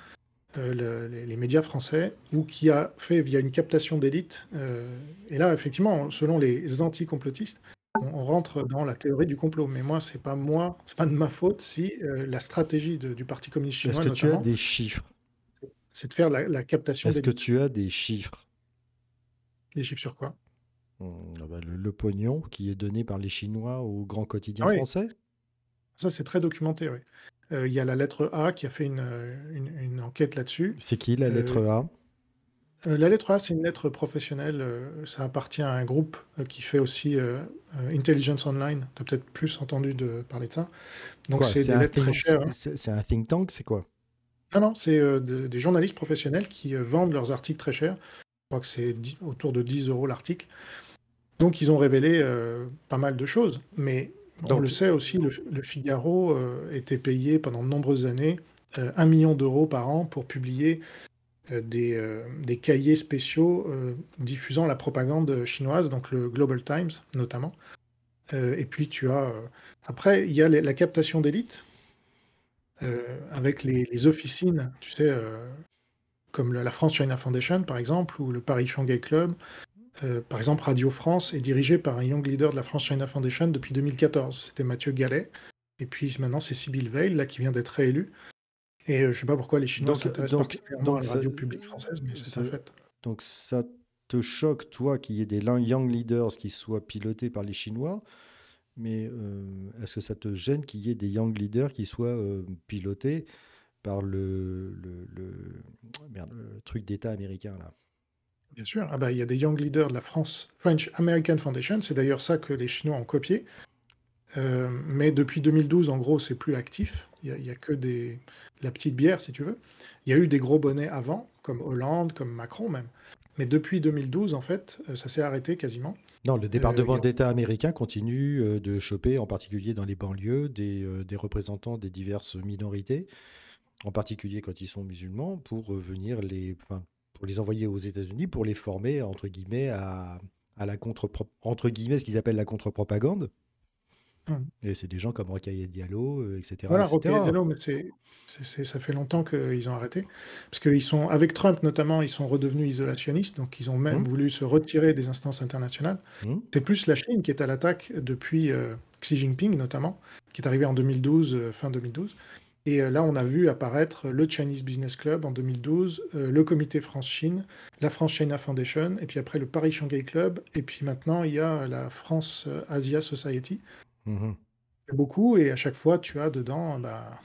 S3: euh, les médias français, ou qui a fait via une captation d'élite. Euh, et là, effectivement, selon les anticomplotistes, complotistes on, rentre dans la théorie du complot. Mais moi, c'est pas moi, c'est pas de ma faute si euh, la stratégie du Parti communiste chinois. Est-ce que tu as des chiffres C'est de faire la, la captation. Est-ce que tu
S1: as des chiffres Des chiffres sur quoi hmm, ah bah, le, pognon qui est donné par les Chinois au grand quotidien ah
S3: français. Ça, c'est très documenté, oui. Euh, il y a la lettre A qui a fait une, euh, une, enquête là-dessus. C'est qui la euh, lettre A la lettre A, c'est une lettre professionnelle. ça appartient à un groupe qui fait aussi Intelligence Online. Tu as peut-être plus entendu de parler de ça. Donc, c'est des lettres très chères. Hein. C'est un think tank, c'est quoi Non, non, c'est des journalistes professionnels qui vendent leurs articles très chers. Je crois que c'est autour de 10 euros l'article. Donc, ils ont révélé pas mal de choses. Mais on le sait aussi, le, Figaro euh, était payé pendant de nombreuses années euh, un 1 million d'euros par an pour publier euh, des, cahiers spéciaux diffusant la propagande chinoise, donc le Global Times notamment. et puis tu as... après, il y a la captation d'élite avec les, les, officines, tu sais, comme la France China Foundation par exemple, ou le Paris Shanghai Club, euh, par exemple, Radio France est dirigée par un young leader de la France China Foundation depuis 2014. C'était Mathieu Gallet. Et puis maintenant, c'est Sybille Veil, là, qui vient d'être réélue. Et euh, je ne sais pas pourquoi les Chinois s'intéressent particulièrement à la radio publique française, mais c'est un fait.
S1: Donc ça te choque, toi, qu'il y ait des young leaders qui soient pilotés par les Chinois, mais euh, est-ce que ça te gêne qu'il y ait des young leaders qui soient pilotés par le, le truc d'État américain, là
S3: Bien sûr. Ah bah, il y a des young leaders de la France, French American Foundation. C'est d'ailleurs ça que les Chinois ont copié. Euh, mais depuis 2012, en gros, c'est plus actif. Il n'y a, que des, la petite bière, si tu veux. Il y a eu des gros bonnets avant, comme Hollande, comme Macron même. Mais depuis 2012, en fait, euh, ça s'est arrêté quasiment. Non, le département euh,
S1: d'État américain continue de choper, en particulier dans les banlieues, des, représentants des diverses minorités en particulier quand ils sont musulmans, pour venir les, pour les envoyer aux États-Unis pour les former entre guillemets à, à la contre entre guillemets ce qu'ils appellent la contre-propagande. Hmm. Et c'est des gens comme Rocaille et Diallo, euh, etc. Voilà, Rocaille Diallo,
S3: mais c'est, ça fait longtemps qu'ils ont arrêté. Parce qu'ils sont, avec Trump notamment, ils sont redevenus isolationnistes, donc ils ont même hmm. voulu se retirer des instances internationales. Hmm. C'est plus la Chine qui est à l'attaque depuis euh, Xi Jinping notamment, qui est arrivé en 2012, euh, fin 2012. Et euh, là, on a vu apparaître le Chinese Business Club en 2012, euh, le comité France-Chine, la France-China Foundation, et puis après le Paris-Shanghai Club, et puis maintenant, il y a la France-Asia Society. Mhm. Beaucoup, et à chaque fois, tu as dedans bah,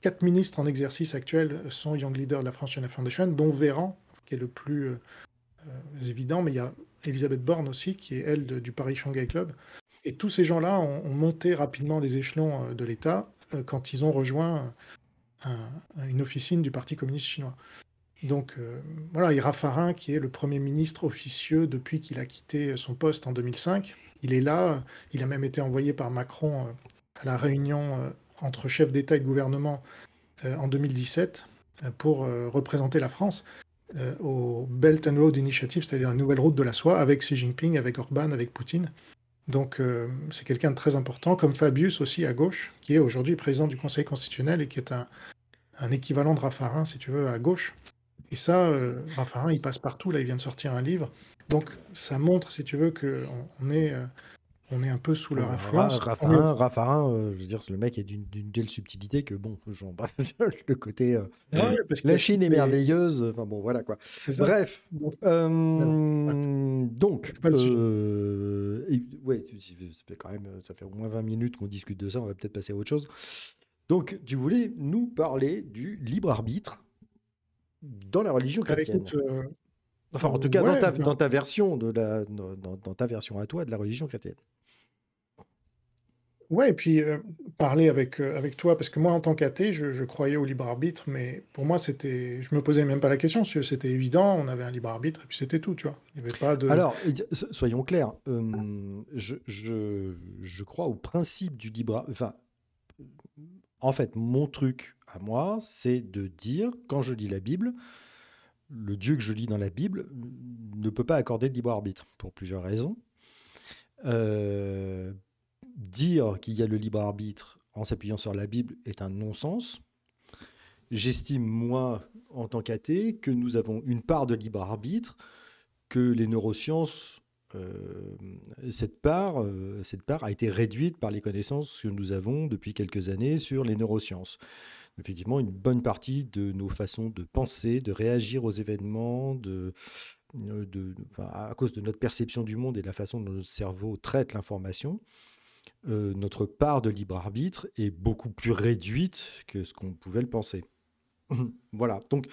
S3: quatre ministres en exercice actuels sont Young leaders de la France China Foundation, dont Véran, qui est le plus euh, évident, mais il y a Elisabeth Borne aussi, qui est elle du Paris Shanghai Club. Et tous ces gens-là ont, monté rapidement les échelons de l'État euh, quand ils ont rejoint euh, une officine du Parti communiste chinois. Donc euh, voilà, Ira Farin, qui est le Premier ministre officieux depuis qu'il a quitté son poste en 2005, il est là, il a même été envoyé par Macron à la réunion entre chefs d'État et gouvernement en 2017 pour représenter la France au Belt and Road Initiative, c'est-à-dire la nouvelle route de la soie, avec Xi Jinping, avec Orban, avec Poutine. Donc euh, c'est quelqu'un de très important, comme Fabius aussi à gauche, qui est aujourd'hui président du Conseil constitutionnel et qui est un, équivalent de Raffarin, si tu veux, à gauche. Et ça, euh, Raffarin, il passe partout, là, il vient de sortir un livre. Donc ça montre, si tu veux, qu'on on est... Euh, on est un peu sous leur influence.
S1: Raffarin, euh, je veux dire, le mec est d'une telle subtilité que, bon, j'en bref, le côté. Euh, ah la Chine est merveilleuse. Enfin bon, voilà quoi. Bref. Donc. Euh, ça fait quand même. Ça fait au moins 20 minutes qu'on discute de ça. On va peut-être passer à autre chose. Donc, tu voulais nous parler du libre arbitre dans la religion bah, chrétienne. Enfin, en tout cas, dans, ta, dans,
S3: ta, version de la, dans, dans, ta version à toi de la religion chrétienne. Ouais, et puis euh, parler avec, euh, avec toi, parce que moi, en tant qu'athée, je, croyais au libre arbitre, mais pour moi, c'était, je me posais même pas la question, parce que c'était évident, on avait un libre arbitre, et puis c'était tout, tu vois. Il avait pas de... Alors,
S1: soyons clairs, je, je, je, crois au principe du libre arbitre. Enfin, en fait, mon truc à moi, c'est de dire, quand je lis la Bible, le Dieu que je lis dans la Bible ne peut pas accorder de libre arbitre, pour plusieurs raisons. Euh, dire qu'il y a le libre arbitre en s'appuyant sur la Bible est un non-sens. J'estime, moi, en tant qu'athée, que nous avons une part de libre arbitre, que les neurosciences, euh, cette, part, euh, cette part a été réduite par les connaissances que nous avons depuis quelques années sur les neurosciences. Effectivement, une bonne partie de nos façons de penser, de réagir aux événements, euh, à cause de notre perception du monde et de la façon dont notre cerveau traite l'information, euh, notre part de libre arbitre est beaucoup plus réduite que ce qu'on pouvait le penser. voilà. Donc,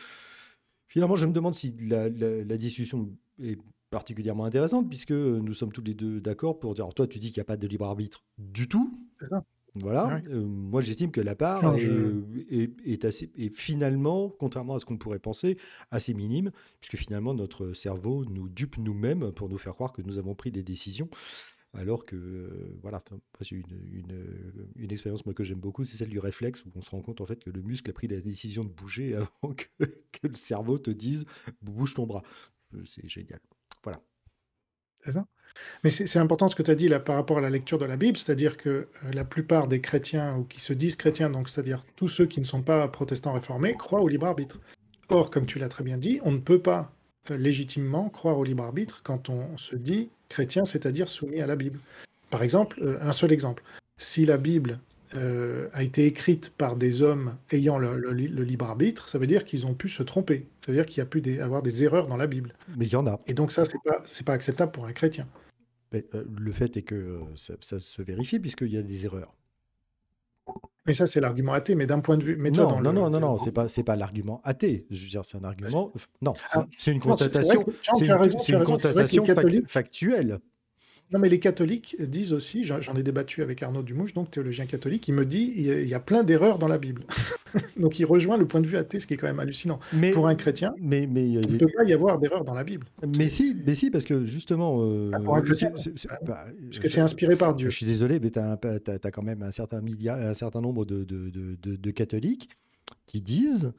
S1: finalement, je me demande si la, discussion est particulièrement intéressante, puisque nous sommes tous les deux d'accord pour dire toi, tu dis qu'il n'y a pas de libre arbitre du tout. Ça. Voilà. Ah euh, moi, j'estime que la part est, assez, et finalement, contrairement à ce qu'on pourrait penser, assez minime, puisque finalement, notre cerveau nous dupe nous-mêmes pour nous faire croire que nous avons pris des décisions alors que, euh, voilà, une, expérience moi, que j'aime beaucoup, c'est celle du réflexe où on se rend compte en fait que le muscle a pris la décision de bouger avant que, le cerveau te dise bouge ton bras. Euh, c'est génial. Voilà.
S3: C'est ça. Mais c'est important ce que tu as dit là par rapport à la lecture de la Bible, c'est-à-dire que euh, la plupart des chrétiens ou qui se disent chrétiens, donc c'est-à-dire tous ceux qui ne sont pas protestants réformés, croient au libre arbitre. Or, comme tu l'as très bien dit, on ne peut pas légitimement croire au libre arbitre quand on se dit chrétien, c'est-à-dire soumis à la Bible. Par exemple, euh, un seul exemple, si la Bible euh, a été écrite par des hommes ayant le, libre arbitre, ça veut dire qu'ils ont pu se tromper, ça veut dire qu'il y a pu avoir des erreurs dans la Bible. Mais il y en a. Et donc ça, c'est pas, pas acceptable pour un chrétien. Euh, le fait est que ça, ça se vérifie puisqu'il y a des erreurs. Mais ça, c'est l'argument athée, mais d'un point de
S1: vue. Mais non, non, non, non, non, c'est pas, pas l'argument athée. Je veux dire, c'est un argument. Non, c'est ah, une constatation. C'est une, constatation
S3: factuelle. Non, mais les catholiques disent aussi, j'en ai débattu avec Arnaud Dumouche, donc théologien catholique, il me dit il y a plein d'erreurs dans la Bible. donc il rejoint le point de vue athée, ce qui est quand même hallucinant. Mais, Pour un chrétien, mais, mais, euh, il ne peut pas y avoir d'erreur dans la Bible. Mais si, mais si, parce que justement. parce que c'est inspiré
S1: par Dieu. Je suis désolé, mais tu as, quand même un certain, milliard, un certain nombre de, de, de, de catholiques qui disent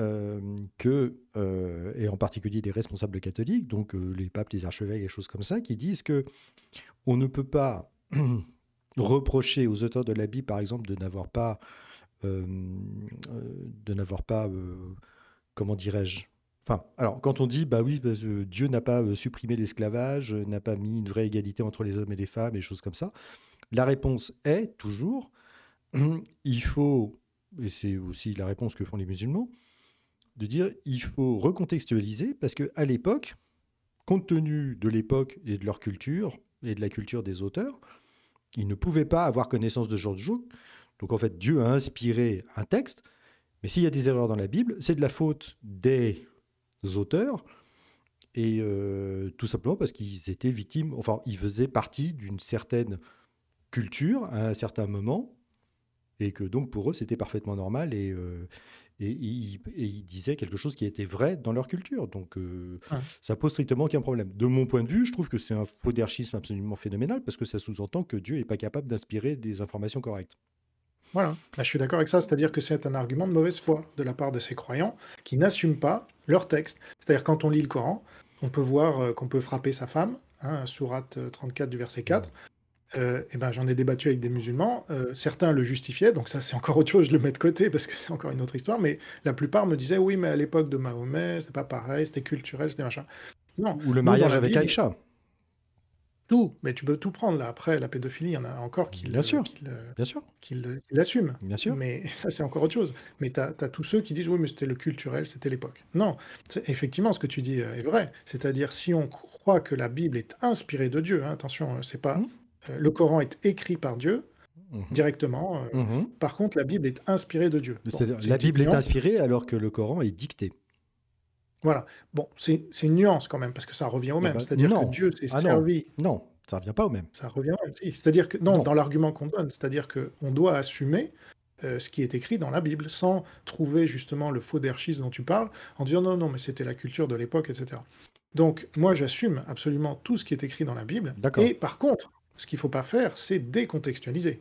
S1: euh, que, euh, et en particulier des responsables catholiques, donc euh, les papes, les archevêques, et choses comme ça, qui disent que on ne peut pas reprocher aux auteurs de la Bible, par exemple, de n'avoir pas, de n'avoir pas, comment dirais-je, Enfin, alors, quand on dit, bah oui, Dieu n'a pas supprimé l'esclavage, n'a pas mis une vraie égalité entre les hommes et les femmes, et choses comme ça, la réponse est toujours, il faut, et c'est aussi la réponse que font les musulmans, de dire il faut recontextualiser parce que à l'époque, compte tenu de l'époque et de leur culture et de la culture des auteurs, ils ne pouvaient pas avoir connaissance de George Jouk. Donc en fait, Dieu a inspiré un texte, mais s'il y a des erreurs dans la Bible, c'est de la faute des auteurs et euh, tout simplement parce qu'ils étaient victimes, enfin ils faisaient partie d'une certaine culture à un certain moment et que donc pour eux c'était parfaitement normal et, euh, et, ils disaient quelque chose qui était vrai dans leur culture. Donc, euh, ça pose strictement aucun problème. De mon point de vue, je trouve que c'est un fauderchisme absolument phénoménal parce que ça sous-entend que Dieu n'est pas capable d'inspirer des informations correctes.
S3: Voilà, Là, bah, je suis d'accord avec ça, c'est-à-dire que c'est un argument de mauvaise foi de la part de ces croyants qui n'assument pas leur texte. C'est-à-dire quand on lit le Coran, on peut voir euh, qu'on peut frapper sa femme, hein, sourate 34 euh, du verset 4, euh, eh ben, j'en ai débattu avec des musulmans. Euh, certains le justifiaient, donc ça c'est encore autre chose, je le mets de côté parce que c'est encore une autre histoire, mais la plupart me disaient oui, mais à l'époque de Mahomet, c'était pas pareil, c'était culturel, c'était machin. Non. Ou le mariage avec Aïcha. Tout, mais tu peux tout prendre là. Après, la pédophilie, il y en a encore qui l'assument. Bien sûr. Mais ça, c'est encore autre chose. Mais tu as, tous ceux qui disent oui, mais c'était le culturel, c'était l'époque. Non. Effectivement, ce que tu dis euh, est vrai. C'est-à-dire, si on croit que la Bible est inspirée de Dieu, hein, attention, c'est pas. Hmm. Euh, le Coran est écrit par Dieu mhm. directement. Euh, mhm. Par contre, la Bible est inspirée de Dieu. la Bible est inspirée
S1: alors que le Coran est dicté.
S3: Voilà. Bon, c'est une nuance quand même, parce que ça revient au ah même. Bah, c'est-à-dire que Dieu s'est ah servi. Non. ça revient pas au même. Ça revient au C'est-à-dire que, non, dans l'argument qu'on donne, c'est-à-dire qu'on doit assumer euh, ce qui est écrit dans la Bible, sans trouver justement le faux dont tu parles, en disant non, non, mais c'était la culture de l'époque, etc. Donc moi j'assume absolument tout ce qui est écrit dans la Bible. Et par contre, ce qu'il ne faut pas faire, c'est décontextualiser.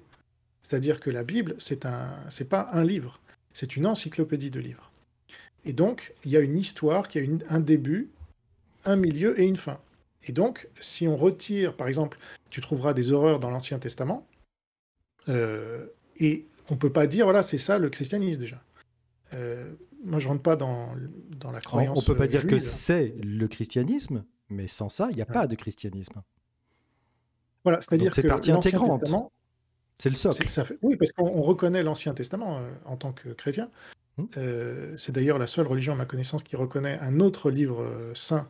S3: C'est-à-dire que la Bible, c'est n'est pas un livre, c'est une encyclopédie de livres. Et donc, il y a une histoire qui a une, un début, un milieu et une fin. Et donc, si on retire, par exemple, tu trouveras des horreurs dans l'Ancien Testament, euh, et on peut pas dire, voilà, c'est ça le christianisme déjà. Euh, moi, je rentre pas dans, la croyance. On peut pas euh, dire que
S1: c'est le
S3: christianisme, mais sans ça, il n'y a pas de christianisme. Voilà, c'est-à-dire que c'est c'est le socle. oui, parce qu'on reconnaît l'Ancien Testament euh, en tant que chrétien. Hmm. Euh, c'est d'ailleurs la seule religion à ma connaissance qui reconnaît un autre livre euh, saint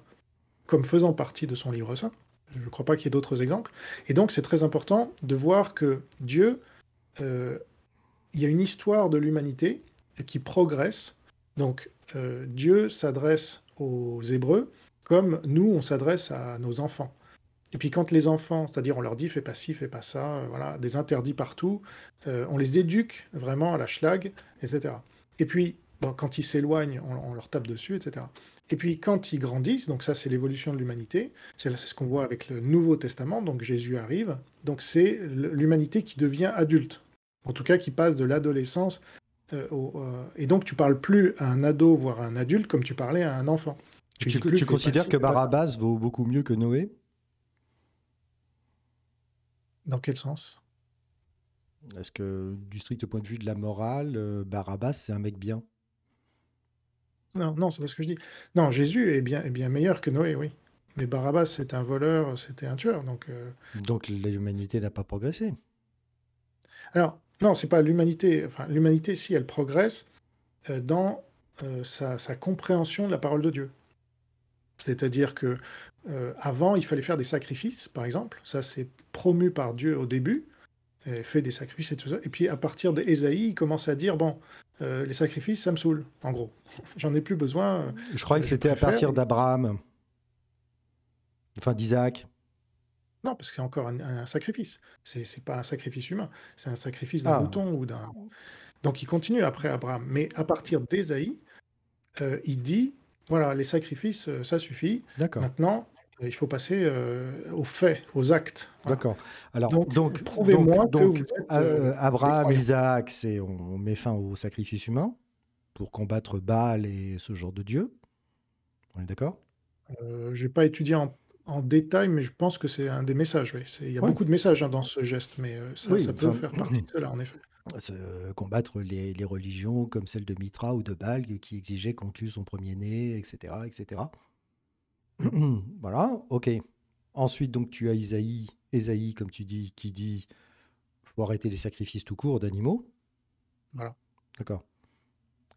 S3: comme faisant partie de son livre saint. Je ne crois pas qu'il y ait d'autres exemples. Et donc, c'est très important de voir que Dieu, il y a une histoire de l'humanité qui progresse. Donc, Dieu s'adresse aux Hébreux comme nous, on s'adresse à nos enfants. Et puis quand les enfants, c'est-à-dire on leur dit fais pas ci, fais pas ça, euh, voilà, des interdits partout, euh, on les éduque vraiment à la schlag, etc. Et puis quand ils s'éloignent, on, leur tape dessus, etc. Et puis quand ils grandissent, donc ça c'est l'évolution de l'humanité, c'est ce qu'on voit avec le Nouveau Testament, donc Jésus arrive, donc c'est l'humanité qui devient adulte, en tout cas qui passe de l'adolescence euh, et donc tu parles plus à un ado voire à un adulte comme tu parlais à un enfant. tu considères que
S1: Barabbas vaut beaucoup mieux que Noé
S3: dans quel sens
S1: Est-ce que, du strict point de vue de la morale, euh, Barabbas, c'est un mec bien
S3: Non, non, c'est pas ce que je dis. Non, Jésus est bien, est bien meilleur que Noé, oui. Mais Barabbas, c'est un voleur, c'était un tueur. Donc, euh,
S1: donc l'humanité n'a pas
S3: progressé. Alors, non, c'est pas l'humanité. Enfin, l'humanité, si, elle progresse euh, dans sa, compréhension de la parole de Dieu. C'est-à-dire que euh, avant, il fallait faire des sacrifices, par exemple. Ça, c'est promu par Dieu au début. fait des sacrifices et tout ça. Et puis, à partir d'Ésaïe, il commence à dire bon, euh, les sacrifices, ça me saoule, en gros. J'en ai plus besoin. je crois que euh, c'était à partir
S1: d'Abraham. Enfin, d'Isaac.
S3: Non, parce que c'est encore un, sacrifice. C'est n'est pas un sacrifice humain. C'est un sacrifice d'un ah. mouton ou d'un. Donc, il continue après Abraham. Mais à partir d'Ésaïe, il dit voilà, les sacrifices, ça suffit. D'accord. « Maintenant, il faut passer euh, aux faits, aux actes. D'accord. Alors, donc,
S2: prouvez-moi que Abraham, Isaac,
S1: on, met fin au sacrifice humain pour combattre Baal et ce genre de dieu. On est d'accord
S3: euh, Je n'ai pas étudié en, détail, mais je pense que c'est un des messages. Il y a beaucoup de messages hein, dans ce geste, mais euh, ça, peut faire partie de cela, en effet.
S1: combattre les, religions comme celle de Mitra ou de Baal qui exigeait qu'on tue son premier-né, etc., etc. voilà, ok. Ensuite, donc, tu as Isaïe, Esaïe, comme tu dis, qui dit faut arrêter les sacrifices tout court d'animaux. Voilà. D'accord.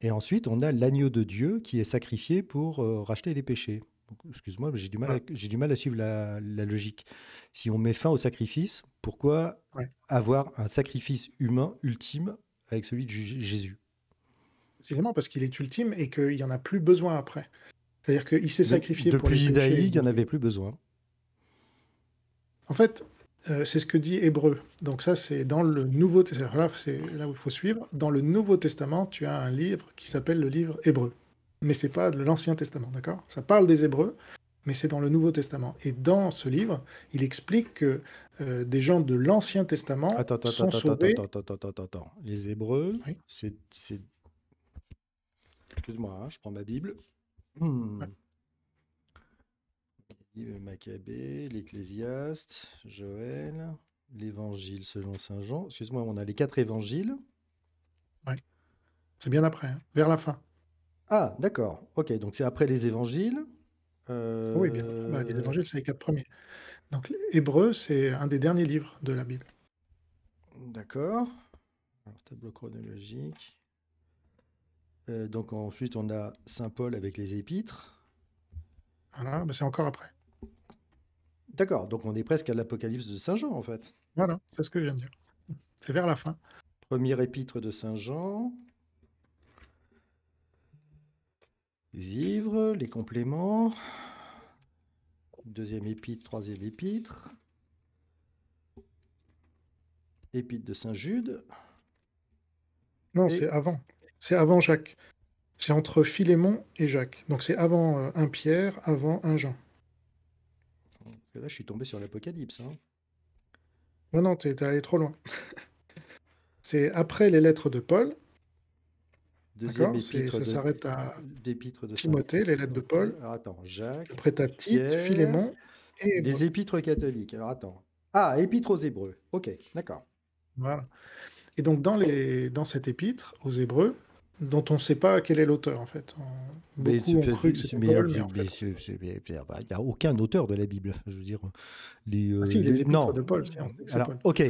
S1: Et ensuite, on a l'agneau de Dieu qui est sacrifié pour euh, racheter les péchés. Excuse-moi, j'ai du, mal j'ai du mal à suivre la, logique. Si on met fin au sacrifice, pourquoi
S3: avoir un sacrifice humain ultime avec celui de Jésus C'est vraiment parce qu'il est ultime et qu'il n'y en a plus besoin après. C'est-à-dire qu'il s'est sacrifié pour les péchés. Depuis il n'y en
S1: avait plus besoin.
S3: En fait, euh, c'est ce que dit Hébreu. Donc ça, c'est dans le Nouveau Testament. C'est là où il faut suivre. Dans le Nouveau Testament, tu as un livre qui s'appelle le livre Hébreu. Mais c'est pas de l'Ancien Testament, d'accord Ça parle des Hébreux, mais c'est dans le Nouveau Testament. Et dans ce livre, il explique que euh, des gens de l'Ancien Testament attends, attends, sont attends,
S1: Attends, Les Hébreux, c'est... Excuse-moi, hein, je prends ma Bible. Hmm. Le Maccabée, l'Ecclésiaste, Joël, l'Évangile selon saint Jean. Excuse-moi, on a les quatre évangiles. Oui. C'est bien après,
S3: hein, vers la fin. Ah, d'accord. Ok, donc c'est après les évangiles. Euh, oui, bien. Bah, les évangiles, c'est les quatre premiers. Donc, Hébreu, c'est un des derniers livres de la Bible.
S1: D'accord. tableau chronologique. Euh, donc ensuite, on a Saint Paul avec les épîtres. Voilà, bah, c'est encore après. D'accord, donc on est presque à l'Apocalypse de Saint Jean en fait. Voilà, c'est ce que je viens de dire. C'est vers la fin. Premier épître de Saint Jean. Vivre, les compléments. Deuxième épître, troisième épître. Épître de Saint Jude.
S3: Non, c'est avant. C'est avant Jacques. C'est entre Philémon et Jacques. Donc c'est avant euh, un Pierre, avant un Jean. Là, je suis tombé sur l'Apocalypse. Hein. Non, non, t'es allé trop loin. c'est après les lettres de Paul.
S1: Deuxième épître ça s'arrête à de Timothée, les lettres de Paul. Alors, attends, Jacques. Après ta Tite, Philémon
S3: et. Les épîtres catholiques. Alors attends. Ah,
S1: épître aux Hébreux. Ok, d'accord.
S3: Voilà. Et donc dans, les... dans cette épître aux Hébreux, dont on ne sait pas quel est l'auteur en fait. Beaucoup ont cru que c'était Paul,
S1: bah, il n'y a aucun auteur de la Bible, je veux dire. Les, ah, euh, si, de Paul. Alors, ok,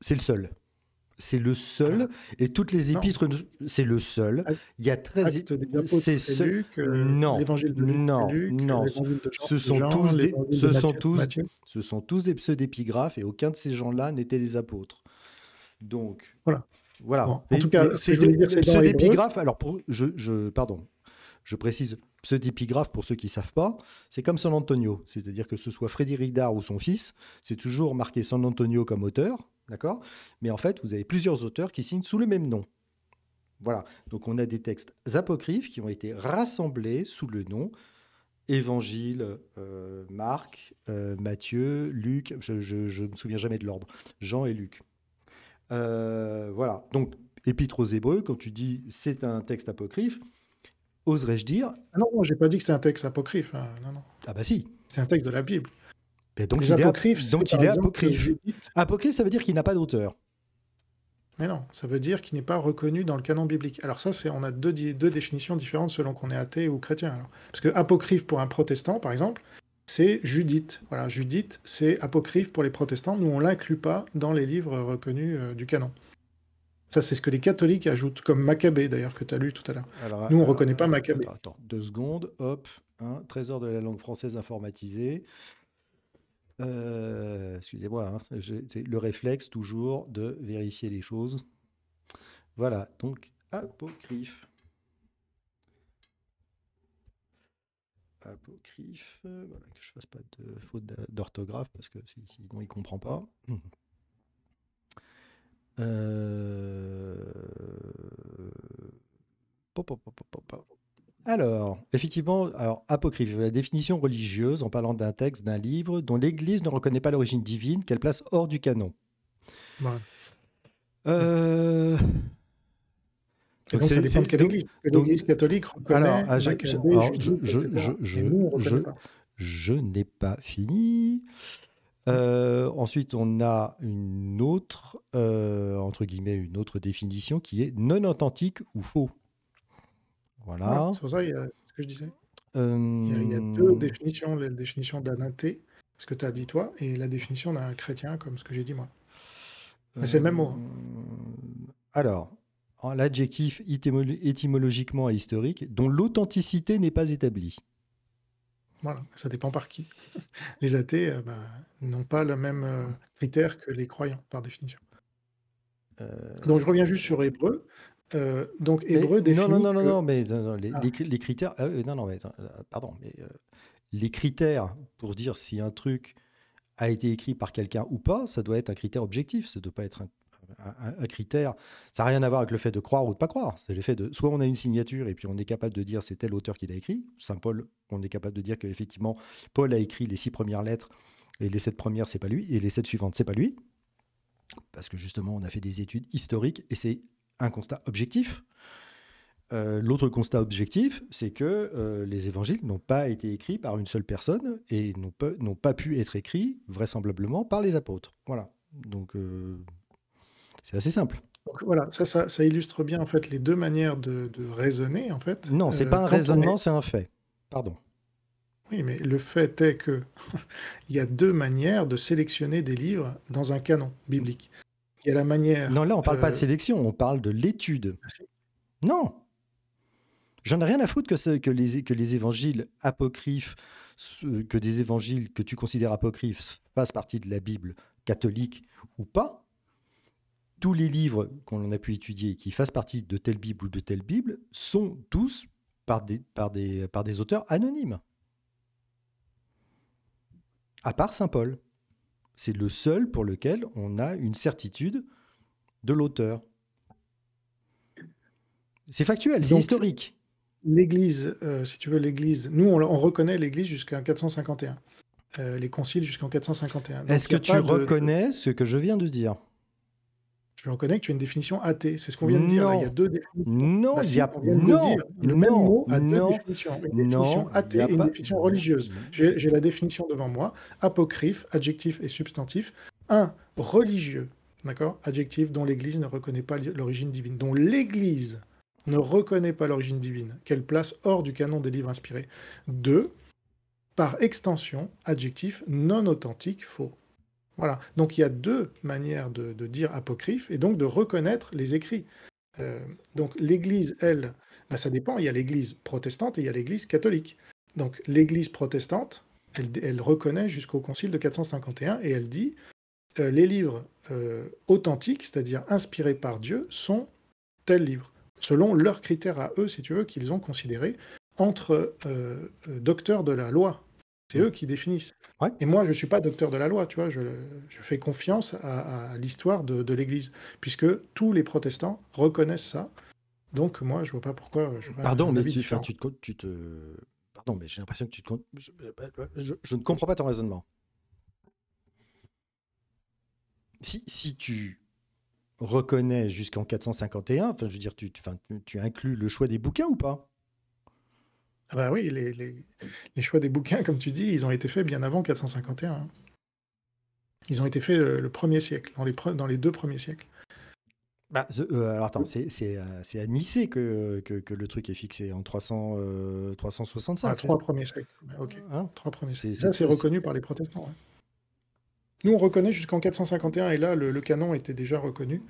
S1: c'est le seul. C'est le seul, et toutes les épîtres, c'est le seul. Il y a 13 c'est euh, de non, non, non. ce sont tous ce sont tous, ce sont tous des pseudépigraphes, et aucun de ces gens-là n'était les apôtres. Donc, voilà. Voilà. en tout cas, c'est ce Alors, pour, je, je, pardon, je précise, ce pour ceux qui ne savent pas, c'est comme San Antonio. C'est-à-dire que ce soit Frédéric Dard ou son fils, c'est toujours marqué San Antonio comme auteur, d'accord Mais en fait, vous avez plusieurs auteurs qui signent sous le même nom. Voilà. Donc, on a des textes apocryphes qui ont été rassemblés sous le nom Évangile, euh, Marc, euh, Matthieu, Luc, je ne me souviens jamais de l'ordre, Jean et Luc. Euh, voilà. Donc, Épître aux Hébreux, quand tu dis c'est un
S3: texte apocryphe, oserais-je dire. Ah non, je j'ai pas dit que c'est un texte apocryphe. Hein. Non, Ah bah si. C'est un texte de la Bible. Ben donc, Les il est, donc il est apocryphe. Apocryphe, ça veut dire qu'il n'a pas d'auteur. Mais non, ça veut dire qu'il n'est pas reconnu dans le canon biblique. Alors ça, c'est on a deux, définitions différentes selon qu'on est athée ou chrétien. Parce que apocryphe pour un protestant, par exemple, c'est Judith. Voilà, Judith, c'est apocryphe pour les protestants. Nous, on l'inclut pas dans les livres reconnus euh, du canon. Ça, c'est ce que les catholiques ajoutent, comme Maccabée d'ailleurs, que tu as lu tout à l'heure. Nous, on ne euh, reconnaît pas euh, Maccabée.
S1: Attends, deux secondes, hop, hein, trésor de la langue française informatisée. Excusez-moi, hein, c'est le réflexe toujours de vérifier les choses. Voilà, donc apocryphe. apocryphe, que je ne fasse pas de faute d'orthographe parce que sinon il ne comprend pas. Euh, alors, effectivement, alors, apocryphe, la définition religieuse en parlant d'un texte, d'un livre dont l'Église ne reconnaît pas l'origine divine, qu'elle place hors du canon.
S3: Euh,
S1: donc, donc ça dépend de quelle
S3: église. L'église catholique alors, à je, je, je, je,
S1: je n'ai pas fini. Euh, ensuite, on a une autre, euh, entre guillemets, une autre définition qui est non authentique ou faux. Voilà. c'est
S3: pour ça, il y a, ce que je disais.
S1: Euh... Il, y a, il, y a, deux
S3: définitions, la définition d'un athée, ce que tu as dit toi, et la définition d'un chrétien, comme ce que j'ai dit moi. c'est le même mot.
S1: Alors, l'adjectif étymologiquement et historique, dont l'authenticité n'est pas établie. Voilà, ça dépend
S3: par qui. Les athées euh, bah, n'ont pas le même euh, critère que les croyants, par définition. Euh, donc je reviens juste sur hébreu. donc hébreu mais, Non, non, ah. ah, non, non, mais
S1: les, critères. non, non, pardon, mais les critères pour dire si un truc a été écrit par quelqu'un ou pas, ça doit être un critère objectif. Ça ne doit pas être un un, critère. Ça n'a rien à voir avec le fait de croire ou de ne pas croire. C'est de soit on a une signature et puis on est capable de dire c'est tel auteur qui l'a écrit. Saint Paul, on est capable de dire qu'effectivement Paul a écrit les six premières lettres et les sept premières c'est pas lui et les sept suivantes c'est pas lui parce que justement on a fait des études historiques et c'est un constat objectif. Euh, l'autre constat objectif, c'est que euh, les évangiles n'ont pas été écrits par une seule personne et n'ont pas, pu être écrits vraisemblablement par les apôtres. Voilà. Donc, euh, c'est assez simple.
S3: Donc voilà, ça, illustre bien en fait les deux manières de, raisonner en fait. Non, c'est n'est euh, pas un raisonnement, c'est
S1: un fait. Pardon.
S3: Oui, mais le fait est que il y a deux manières de sélectionner des livres dans un canon biblique. Il y a la manière. Non, là, on parle pas de euh,
S1: sélection, on parle de l'étude. Ah, non. J'en ai rien à foutre que, les, que les évangiles apocryphes, que des évangiles que tu considères apocryphes fassent partie de la Bible catholique ou pas tous les livres qu'on a pu étudier qui fassent partie de telle Bible ou de telle Bible sont tous par des, par des, par des auteurs anonymes. À part Saint Paul. C'est le seul pour lequel on a une
S3: certitude de l'auteur. C'est factuel, c'est historique. L'Église, euh, si tu veux, l'Église, nous on, reconnaît l'Église jusqu'en 451, euh, les conciles jusqu'en 451. Est-ce que tu reconnais
S1: ce que je viens de dire
S3: je reconnais que tu as une définition athée. C'est ce qu'on vient de dire. Il y a deux définitions. Non, il y a non, le même mot a deux définitions. Une définition athée et une définition religieuse. Mm-hmm. J'ai la définition devant moi apocryphe, adjectif et substantif. Un, religieux, d'accord Adjectif dont l'Église ne reconnaît pas l'origine divine, dont l'Église ne reconnaît pas l'origine divine, qu'elle place hors du canon des livres inspirés. Deux, par extension, adjectif non authentique, faux. Voilà. Donc il y a deux manières de, dire apocryphe et donc de reconnaître les écrits. Euh, donc l'Église, elle, bah, ça dépend. Il y a l'Église protestante et il y a l'Église catholique. Donc l'Église protestante, elle, reconnaît jusqu'au Concile de 451 et elle dit euh, les livres euh, authentiques, c'est-à-dire inspirés par Dieu, sont tels livres, selon leurs critères à eux, si tu veux, qu'ils ont considérés entre docteurs de la loi, c'est eux qui définissent. Et moi, je ne suis pas docteur de la loi, tu vois, je, fais confiance à, l'histoire de, l'Église, puisque tous les protestants reconnaissent ça. Donc, moi, je ne vois pas pourquoi. Je Pardon, mais hein, tu,
S1: te, Pardon, mais j'ai l'impression que tu te. Euh, bah, bah, je, ne comprends pas ton raisonnement. Si, tu reconnais jusqu'en 451, enfin, je veux dire, tu, tu inclus le choix
S3: des bouquins ou pas ah bah oui, les, choix des bouquins, comme tu dis, ils ont été faits bien avant 451. Hein. Ils ont été faits euh, le, premier siècle, dans les, dans les deux premiers siècles.
S1: Bah, euh, alors attends, euh, c'est, à Nicée que, le truc est fixé, en 365. Ah, ah hein trois premiers
S3: siècles. Ok. c'est reconnu par les protestants. Nous, on reconnaît jusqu'en 451, et là, le, canon était déjà reconnu.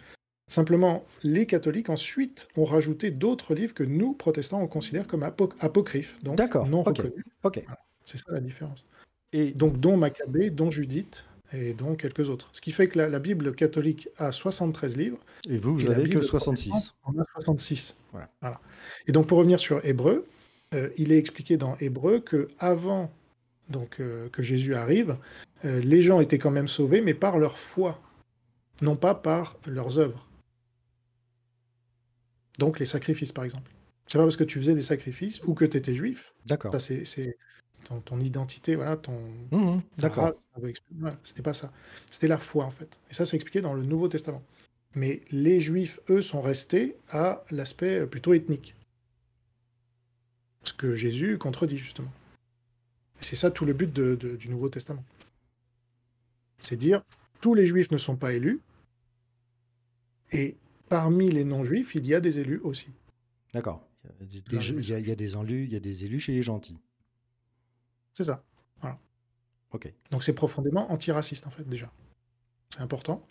S3: Simplement, les catholiques ensuite ont rajouté d'autres livres que nous, protestants, on considère comme apocryphes, donc non ok C'est ça la différence. Et... Donc dont Maccabée, dont Judith et dont quelques autres. Ce qui fait que la, Bible catholique a 73 livres. Et vous, vous n'avez que 66. On a 66. Voilà. Et donc pour revenir sur Hébreu, euh, il est expliqué dans Hébreu que avant donc, euh, que Jésus arrive, euh, les gens étaient quand même sauvés, mais par leur foi, non pas par leurs œuvres. Donc les sacrifices, par exemple. C'est pas parce que tu faisais des sacrifices ou que tu étais juif. D'accord. c'est ton, identité, voilà, ton. Mmh, mmh. D'accord. c'était pas ça. C'était la foi, en fait. Et ça, c'est expliqué dans le Nouveau Testament. Mais les juifs, eux, sont restés à l'aspect euh, plutôt ethnique. Ce que Jésus contredit, justement. C'est ça tout le but du Nouveau Testament. C'est dire tous les juifs ne sont pas élus, et parmi les non-juifs, il y a des élus aussi. D'accord. Il, y, a des élus, il y a des élus chez les gentils. C'est ça. Ok. Donc c'est profondément antiraciste en fait déjà. C'est important.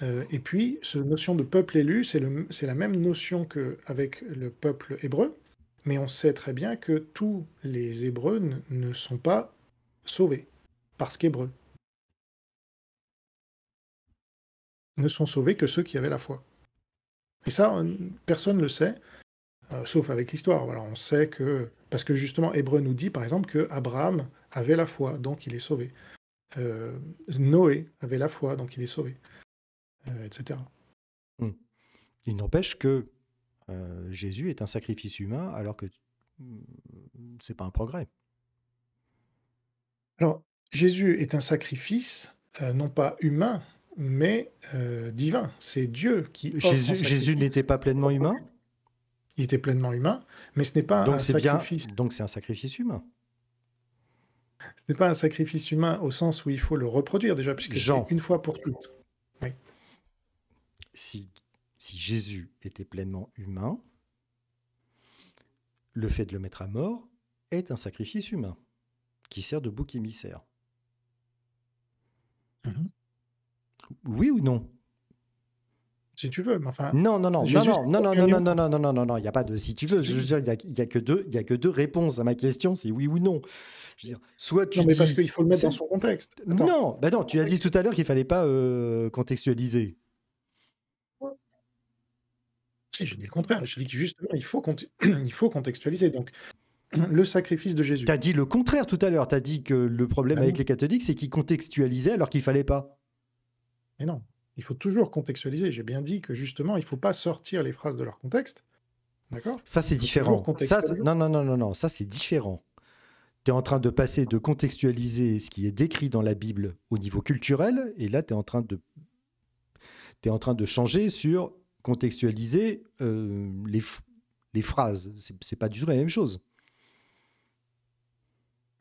S3: Euh, et puis, cette notion de peuple élu, c'est la même notion qu'avec le peuple hébreu, mais on sait très bien que tous les Hébreux ne sont pas sauvés, parce qu'hébreux. Ne sont sauvés que ceux qui avaient la foi. Et ça, euh, personne ne le sait, euh, sauf avec l'histoire. Voilà, on sait que. Parce que justement, Hébreu nous dit, par exemple, que Abraham avait la foi, donc il est sauvé. Euh, Noé avait la foi, donc il est sauvé. etc.
S1: Hmm. Il n'empêche que Jésus est un
S3: sacrifice humain, alors que hmm, c'est pas un progrès. Alors, Jésus est un sacrifice, non pas humain, mais euh, divin. C'est Dieu qui. Jésus, Jésus n'était pas pleinement humain Il était pleinement humain, mais ce n'est pas un sacrifice. donc c'est un sacrifice humain. Ce n'est pas un sacrifice humain au sens où il faut le reproduire déjà, puisque c'est une fois pour toutes.
S1: Si, Jésus était pleinement humain, le fait de le mettre à mort est un sacrifice humain qui sert de bouc émissaire. Mhm. Oui ou non
S3: si tu veux, mais enfin. Non, non, non, non, non, non, non, non, non,
S1: non, non, non, non, il n'y a pas de si tu veux. je veux dire, il n'y a, y a, que deux, il y a que deux réponses à ma question, c'est oui ou non. Je veux dire, soit tu. Non, mais parce qu'il faut le mettre dans son contexte. Non, bah non, tu as dit tout à l'heure qu'il fallait pas euh, contextualiser.
S3: Si, j'ai dit le contraire. Je dis que justement, il faut, il faut contextualiser. Donc, le sacrifice de Jésus. Tu as dit le contraire tout à l'heure. Tu as dit que le problème bah avec les catholiques, c'est qu'ils contextualisaient alors qu'il fallait pas. Mais non, il faut toujours contextualiser. J'ai bien dit que justement, il ne faut pas sortir les phrases de leur contexte. D'accord Ça, c'est différent. Ça, non,
S1: non, non, non, non, ça, c'est différent. Tu es en train de passer de contextualiser ce qui est décrit dans la Bible au niveau culturel, et là, tu es en train de. es en train de changer sur contextualiser euh, les, les
S3: phrases. C'est pas du tout la même chose.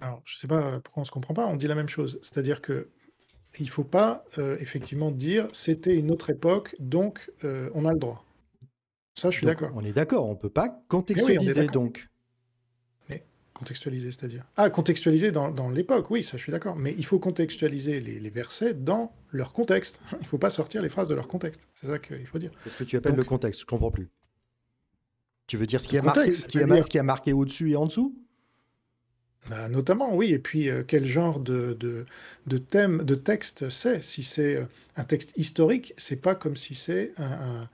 S3: Alors, je ne sais pas pourquoi on ne se comprend pas, on dit la même chose. C'est-à-dire que il ne faut pas euh, effectivement dire c'était une autre époque, donc euh, on a le droit. Ça, je suis d'accord. On est d'accord, on ne peut pas eh contextualiser donc. Mais contextualiser, c'est-à-dire Ah, contextualiser dans, l'époque, oui, ça, je suis d'accord. Mais il faut contextualiser les, versets dans leur contexte. Il ne faut pas sortir les phrases de leur contexte.
S1: C'est ça qu'il faut dire. Qu'est-ce que tu appelles le contexte Je comprends plus. Tu veux dire ce qui, a, marqué, ce qui
S3: a marqué au-dessus et en dessous bah, notamment, oui. Et puis, euh, quel genre de, thème, de texte c'est Si c'est euh, un texte historique, c'est pas comme si c'est un,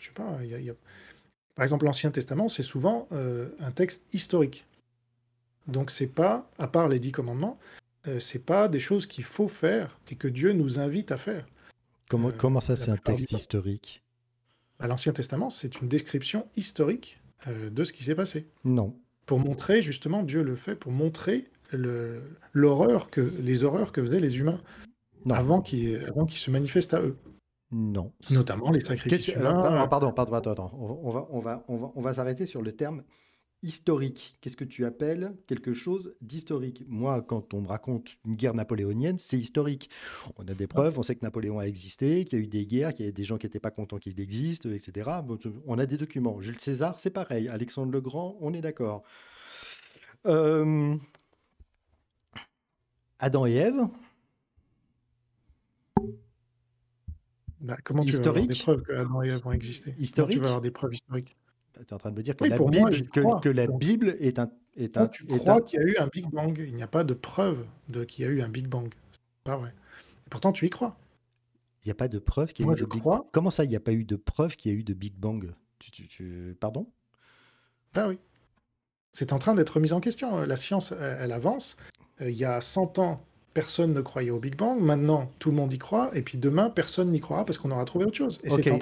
S3: sais pas. Par exemple, l'Ancien Testament, c'est souvent euh, un texte historique. Donc, c'est pas, à part les dix commandements, c'est pas des choses qu'il faut faire et que Dieu nous invite à faire. Comment,
S1: ça, c'est un texte historique
S3: bah, L'Ancien Testament, c'est une description historique de ce qui s'est passé. Non pour montrer, justement, Dieu le fait pour montrer l'horreur que les horreurs que faisaient les humains avant qu'ils se manifestent à eux. Non. Notamment les sacrifices. Humains. Ah, pardon, pardon,
S1: On, va, on va, on va, on va s'arrêter sur le terme historique. Qu'est-ce que tu appelles quelque chose d'historique Moi, quand on me raconte une guerre napoléonienne, c'est historique. On a des ah. preuves, on sait que Napoléon a existé, qu'il y a eu des guerres, qu'il y a des gens qui n'étaient pas contents qu'il existe, etc. On a des documents. Jules César, c'est pareil. Alexandre le Grand, on est d'accord. Euh,
S3: Adam et Ève, bah, comment tu vas des preuves que Adam et Ève ont existé Historique. tu vas avoir des preuves historiques tu es en train de me dire que, la,
S1: Bible, est un. Est tu crois qu'il y a
S3: eu un Big Bang. Il n'y a pas de preuve de qu'il y a eu un Big Bang. C'est pas vrai. Et pourtant, tu y crois.
S1: Il n'y a pas de preuve qu'il y a moi, eu je de crois... Bang Comment ça, il n'y a pas eu de preuve qu'il y a eu de Big Bang tu,
S3: Pardon Ben oui. C'est en train d'être mis en question. La science, elle, elle avance. Euh, il y a 100 ans, personne ne croyait au Big Bang. Maintenant, tout le monde y croit. Et puis demain, personne n'y croira parce qu'on aura trouvé autre chose.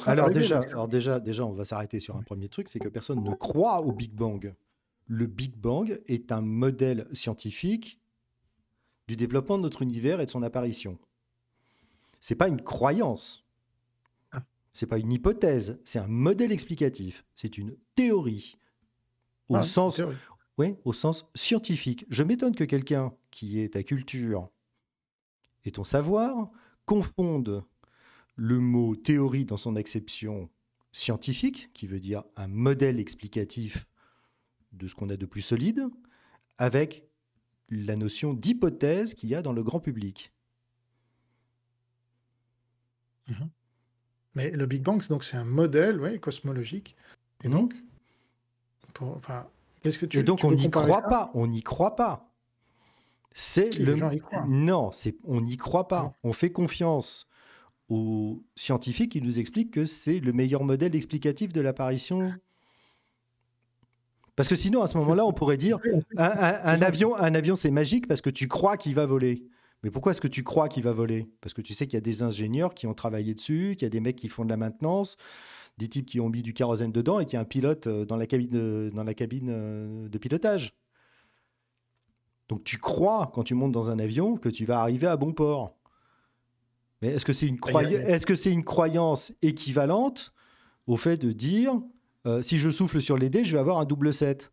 S3: alors, déjà,
S1: alors déjà, déjà, on va s'arrêter sur un premier truc, c'est que personne ne croit au Big Bang. Le Big Bang est un modèle scientifique du développement de notre univers et de son apparition. C'est pas une croyance. Ah. C'est pas une hypothèse, c'est un modèle explicatif, c'est une théorie ah, sens au sens scientifique. Je m'étonne que quelqu'un qui est à culture et ton savoir confondent le mot théorie dans son acception scientifique, qui veut dire un modèle explicatif de ce qu'on a de plus solide, avec la notion d'hypothèse qu'il y a dans le grand public.
S3: Mhm. Mais le Big Bang, donc c'est un modèle cosmologique. Et mhm. donc,
S1: qu'est-ce que tu Et donc on n'y croit pas, on n'y croit pas. C'est le. Non, on n'y croit pas. On fait confiance aux scientifiques qui nous expliquent que c'est le meilleur modèle explicatif de l'apparition. Parce que sinon, à ce moment-là, on pourrait dire un, avion, un avion, c'est magique parce que tu crois qu'il va voler. Mais pourquoi est-ce que tu crois qu'il va voler Parce que tu sais qu'il y a des ingénieurs qui ont travaillé dessus, qu'il y a des mecs qui font de la maintenance, des types qui ont mis du kérosène dedans et qu'il y a un pilote euh, dans la cabine euh, euh, de pilotage. Donc tu crois, quand tu montes dans un avion, que tu vas arriver à bon port. Mais est-ce que c'est une, est -ce une, croyance équivalente au fait de dire, euh, si je
S3: souffle sur les dés, je vais avoir un double 7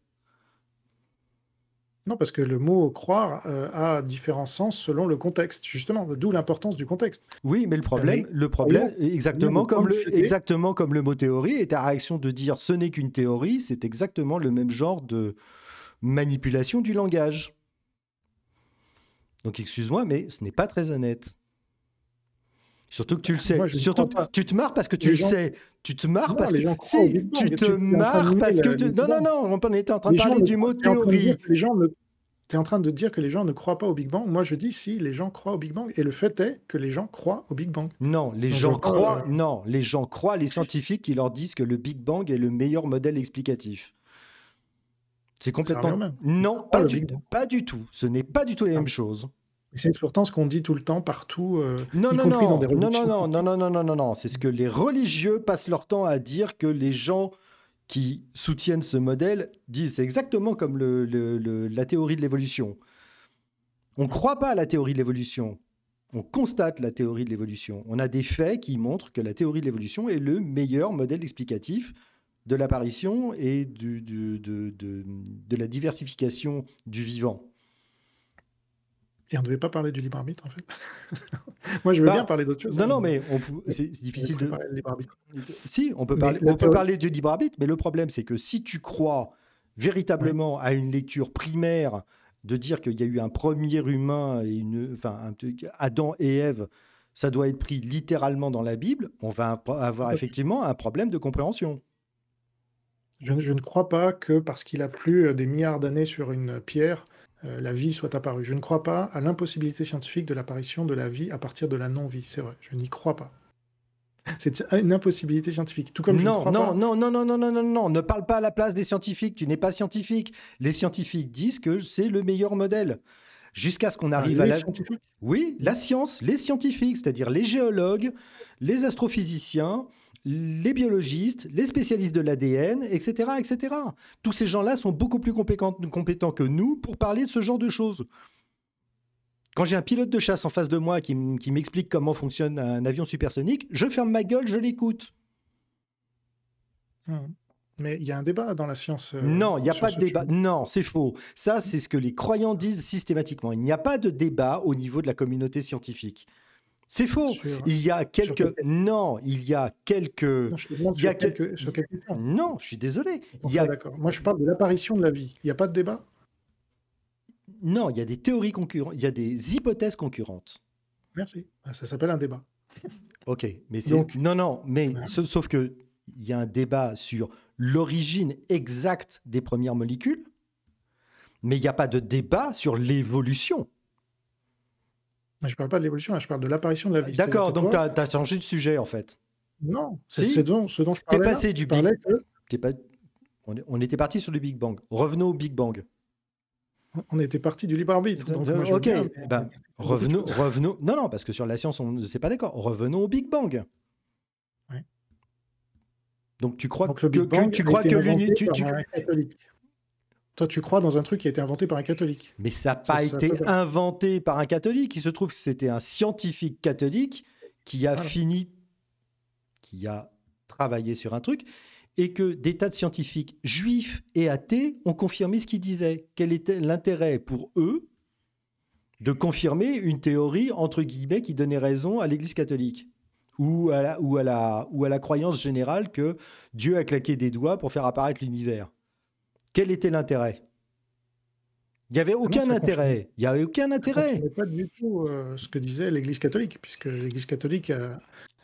S3: non, parce que le mot croire euh, a différents sens selon le contexte, justement, d'où l'importance du contexte. Oui, mais le problème, le problème, exactement, comme
S1: exactement comme le mot théorie, et ta réaction de dire ce n'est qu'une théorie, c'est exactement le même genre de manipulation du langage. Donc excuse-moi, mais ce n'est pas très honnête. Surtout que tu le bah, sais. Surtout tu te marres parce que tu le sais. Tu te marres parce que. tu te marres parce que. Non, non, non, on était en train de parler du mot théorie.
S3: tu es en train de dire que les gens ne croient pas au Big Bang. Moi, je dis si, les gens croient au Big Bang. Et le fait est que les gens croient au Big Bang. Non,
S1: les gens croient, euh, non, les gens croient les scientifiques qui leur disent que le Big Bang est le meilleur modèle explicatif. C'est complètement. Non, pas, du, tout. Ce n'est
S3: pas du tout les mêmes ah. choses. C'est pourtant ce qu'on dit tout le temps, partout, euh, non, y compris dans des religions. Non, non,
S1: non, non, non, non, non, C'est ce que les religieux passent leur temps à dire que les gens qui soutiennent ce modèle disent. exactement comme le, la théorie de l'évolution. On ne croit pas à la théorie de l'évolution. On constate la théorie de l'évolution. On a des faits qui montrent que la théorie de l'évolution est le meilleur modèle explicatif de l'apparition et du, de, la diversification du vivant.
S3: Et on ne devait pas parler du libre arbitre, en fait. Moi, je veux bah, bien parler d'autre chose. Non, non, hein. mais c'est difficile de.
S1: Si, on peut parler, on peut parler du libre arbitre, mais le problème, c'est que si tu crois véritablement à une lecture primaire de dire qu'il y a eu un premier humain et une, enfin, Adam et Ève, ça doit être pris littéralement
S3: dans la Bible, on va avoir effectivement un problème de compréhension. Je, ne crois pas que parce qu'il a plu euh, des milliards d'années sur une pierre, euh, la vie soit apparue. Je ne crois pas à l'impossibilité scientifique de l'apparition de la vie à partir de la non-vie. C'est vrai, je n'y crois pas. C'est une impossibilité scientifique. Tout comme non, ne crois non, pas...
S1: non, non, non, non, non, non, non, ne parle pas à la place des scientifiques. Tu n'es pas scientifique. Les scientifiques disent que c'est le meilleur modèle jusqu'à ce qu'on ah, arrive à la... Oui, la science, les scientifiques, c'est-à-dire les géologues, les astrophysiciens, les biologistes, les spécialistes de l'ADN, etc., etc. Tous ces gens-là sont beaucoup plus compétents que nous pour parler de ce genre de choses. Quand j'ai un pilote de chasse en face de moi qui m'explique comment fonctionne un avion
S3: supersonique, je ferme ma gueule, je l'écoute. Hum. Mais il y a un débat dans la science. Euh, non, il n'y a pas de
S1: débat. Non, c'est faux. Ça, c'est ce que les croyants disent systématiquement. Il n'y a pas de débat au niveau de la communauté scientifique. C'est faux. Euh, il y a quelques
S3: non, il y a quelques non, je il y a Non, je suis désolé. il y a... d'accord. Moi je parle de l'apparition de la vie. Il n'y a pas de débat Non, il y a des théories concurrentes, il y a des hypothèses concurrentes. Merci. Ah, ça s'appelle un débat.
S1: OK, mais c'est non non, mais sauf que il y a un débat sur l'origine exacte des premières molécules, mais il n'y a pas de débat sur l'évolution.
S3: Je ne parle pas de l'évolution, je parle de l'apparition de la vie. D'accord, donc tu as, changé de sujet en fait. Non, c'est ce dont je parlais. es passé
S1: du Big On était parti sur le Big Bang. Revenons au Big Bang. On était parti du libre arbitre.
S3: ok, ben,
S1: revenons, revenons. Non, non, parce que sur la science, on ne s'est pas d'accord. Revenons au Big Bang. Donc
S3: tu crois que, tu crois que toi, tu crois dans un truc qui a été inventé par un catholique. Mais ça n'a pas été
S1: inventé par un catholique. Il se trouve que c'était un scientifique catholique qui a fini, qui a travaillé sur un truc, et que des tas de scientifiques juifs et athées ont confirmé ce qu'il disait. Quel était l'intérêt pour eux de confirmer une théorie, entre guillemets, qui donnait raison à l'Église catholique ou à, ou, à ou à la croyance générale que Dieu a claqué des doigts pour faire apparaître
S3: l'univers quel était l'intérêt il n'y avait ah aucun intérêt. Il n'y avait aucun intérêt. Ce pas du tout euh, ce que disait l'Église catholique, puisque l'Église catholique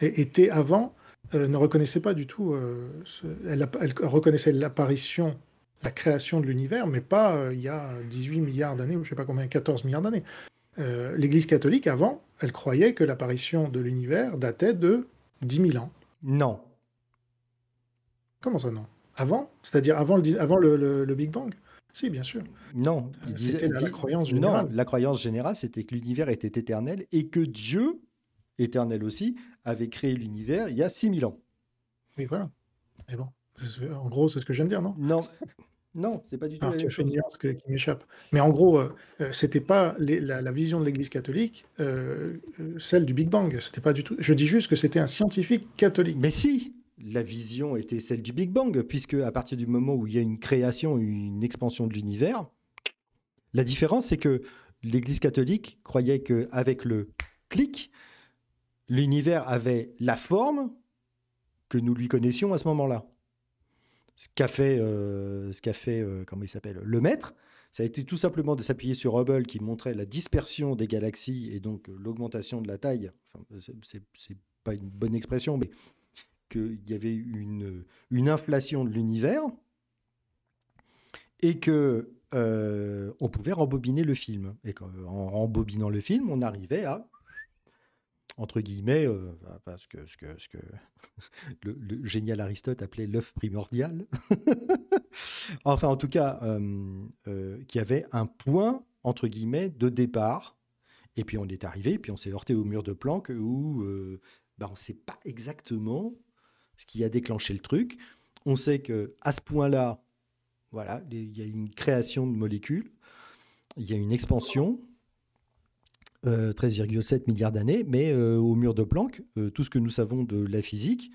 S3: était avant, euh, ne reconnaissait pas du tout. Euh, elle, elle, reconnaissait l'apparition, la création de l'univers, mais pas il y a 18 milliards d'années, ou je ne sais pas combien, 14 milliards d'années. L'Église catholique, avant, elle croyait que l'apparition de l'univers datait de 10 000 ans. Non. Comment ça, non avant C'est-à-dire avant, le, avant le, Big Bang si, bien sûr. Non, euh, C'était la, croyance générale. Non, la
S1: croyance générale, c'était que l'univers était éternel et que Dieu, éternel aussi, avait
S3: créé l'univers il y a 6000 ans. Oui, voilà. Mais bon, en gros, c'est ce que j'aime dire, non Non, non, c'est pas du tout. Alors, tu as qui m'échappe. Mais en gros, euh, euh, c'était pas la, vision de l'Église catholique, celle du Big Bang. C'était pas du tout. Je dis juste que c'était un scientifique catholique. Mais si la vision était celle du Big Bang, puisque à partir du moment
S1: où il y a une création, une expansion de l'univers, la différence c'est que l'Église catholique croyait que avec le clic, l'univers avait la forme que nous lui connaissions à ce moment-là. Ce qu'a fait, euh, ce qu'a fait euh, il s'appelle, le maître, ça a été tout simplement de s'appuyer sur Hubble qui montrait la dispersion des galaxies et donc l'augmentation de la taille. Enfin, c'est pas une bonne expression, mais qu'il y avait une, une inflation de l'univers et que euh, on pouvait rembobiner le film. Et en rembobinant le film, on arrivait à entre guillemets, parce euh, que ce que, ce que le, génial Aristote appelait l'œuf primordial, enfin en tout cas, euh, euh qui avait un point entre guillemets de départ. Et puis on est arrivé, et puis on s'est heurté au mur de Planck où bah, on ne sait pas exactement ce qui a déclenché le truc. On sait que à ce point-là, voilà, il y a une création de molécules, il y a une expansion, 13,7 euh, milliards d'années, mais euh, au mur de Planck, euh, tout ce que nous savons de la physique,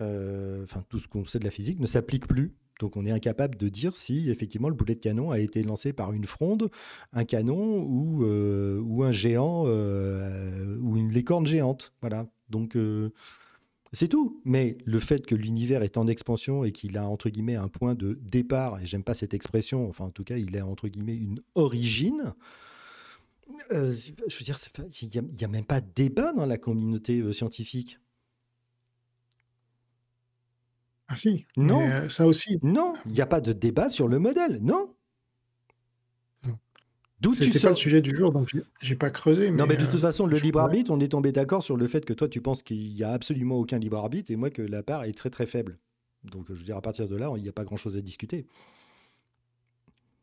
S1: enfin tout ce qu'on sait de la physique, ne s'applique plus. Donc on est incapable de dire si effectivement le boulet de canon a été lancé par une fronde, un canon ou, ou un géant ou une licorne géante. Voilà. Donc c'est tout. Mais le fait que l'univers est en expansion et qu'il a entre guillemets un point de départ, et j'aime pas cette expression, enfin en tout cas il a entre guillemets une origine. Euh, je veux dire, il n'y a, même pas de débat dans la communauté euh, scientifique. Ah si, non. Euh, ça aussi. Non, il n'y a pas de débat sur le modèle, non. D'où C'était pas le sujet
S3: du jour, donc j'ai, pas creusé. Mais non, mais de toute euh, façon,
S1: le libre arbitre, on est tombé d'accord sur le fait que toi, tu penses qu'il n'y a absolument aucun libre arbitre et moi que la part est très très faible. Donc, je veux dire, à partir de là, il n'y a pas grand chose
S3: à discuter.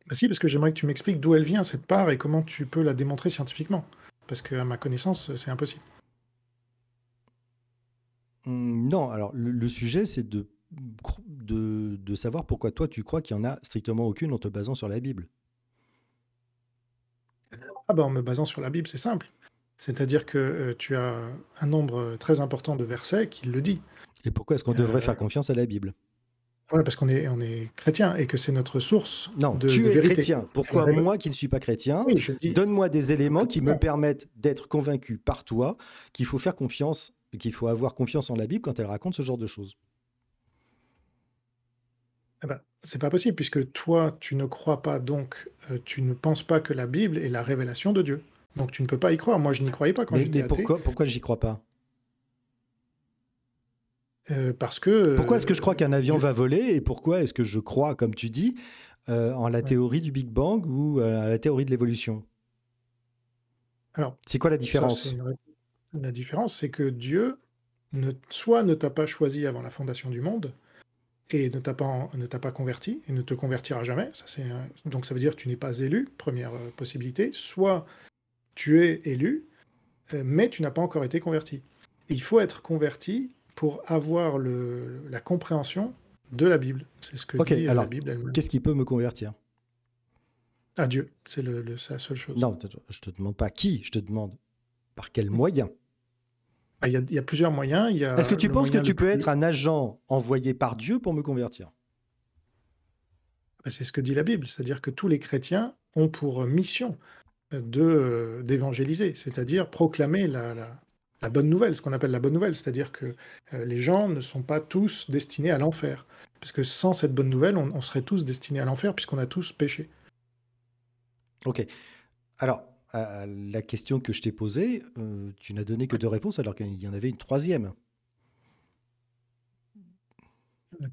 S3: Bah si, parce que j'aimerais que tu m'expliques d'où elle vient cette part et comment tu peux la démontrer scientifiquement. Parce que, à ma connaissance, c'est impossible.
S1: Hum, non, alors le, sujet, c'est de, de, de savoir pourquoi
S3: toi, tu crois qu'il n'y en a strictement aucune en te basant sur la Bible. Ah ben en me basant sur la Bible, c'est simple. C'est-à-dire que euh, tu as un nombre euh, très important de versets qui le dit. Et pourquoi est-ce qu'on euh, devrait faire confiance à la Bible Voilà, parce qu'on est, on est chrétien et que c'est notre source non, de, tu es chrétien. Pourquoi moi
S1: qui ne suis pas chrétien Donne-moi des éléments qui me permettent d'être convaincu par toi qu'il faut faire confiance, qu'il faut
S3: avoir confiance en la Bible quand elle raconte ce genre de choses. Eh ben, c'est pas possible, puisque toi, tu ne crois pas, donc euh, tu ne penses pas que la Bible est la révélation de Dieu. Donc tu ne peux pas y croire. Moi, je n'y croyais pas quand j'étais mais pourquoi, Pourquoi j'y crois pas
S1: euh, parce que. Euh, pourquoi est-ce que je crois qu'un avion va voler et pourquoi est-ce que je crois, comme tu dis, en la théorie du Big Bang ou à la théorie de l'évolution
S3: Alors, c'est quoi la différence La différence, c'est que Dieu, soit ne t'a pas choisi avant la fondation du monde, et ne t'a pas, converti et ne te convertira jamais. Ça, c'est, donc ça veut dire que tu n'es pas élu, première euh, possibilité. Soit tu es élu, euh, mais tu n'as pas encore été converti. il faut être converti pour avoir la compréhension de la Bible. C'est ce que dit euh, la Bible. Qu'est-ce qui peut me convertir À Dieu, c'est, la seule chose. Non,
S1: je te demande pas qui, je te demande par quel moyen. Ah, il y, a, il plusieurs
S3: moyens. Est-ce que tu penses que tu peux être un agent envoyé par Dieu pour me convertir ben, C'est ce que dit la Bible, c'est-à-dire que tous les chrétiens ont pour mission de euh, d'évangéliser, c'est-à-dire proclamer la, la, bonne nouvelle, ce qu'on appelle la bonne nouvelle, c'est-à-dire que euh, les gens ne sont pas tous destinés à l'enfer, parce que sans cette bonne nouvelle, on, on serait tous destinés à l'enfer puisqu'on a tous péché. Ok. Alors,
S1: la question que je t'ai posée, euh, tu n'as donné que deux réponses alors qu'il y en avait une troisième.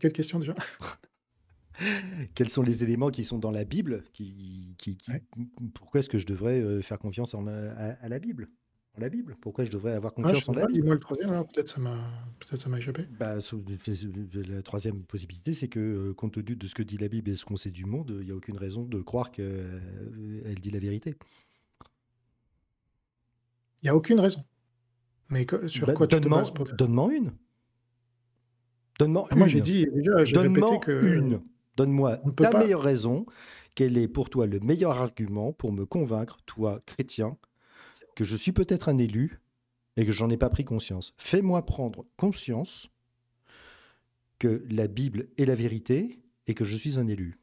S3: Quelle question déjà
S1: Quels sont les éléments qui sont dans la Bible Pourquoi est-ce que je devrais euh, faire confiance à, la Bible la Bible Pourquoi je devrais avoir ah, confiance en la Dis-moi
S3: le troisième, peut-être ça
S1: peut ça m'a échappé. Bah, la troisième possibilité, c'est que euh, compte tenu de ce que dit la Bible et ce qu'on sait du monde, il n'y a aucune raison de croire qu'elle dit la vérité.
S3: Il n'y a aucune raison. Mais sur bah, quoi tu te bases Donne-moi une. Donne-moi ah, une. j'ai dit déjà, une.
S1: Donne-moi ta meilleure raison. Quel est pour toi le meilleur argument pour me convaincre, toi, chrétien, que je suis peut-être un élu et que j'en ai pas pris conscience Fais-moi prendre conscience que la Bible est la vérité et que je
S3: suis un élu.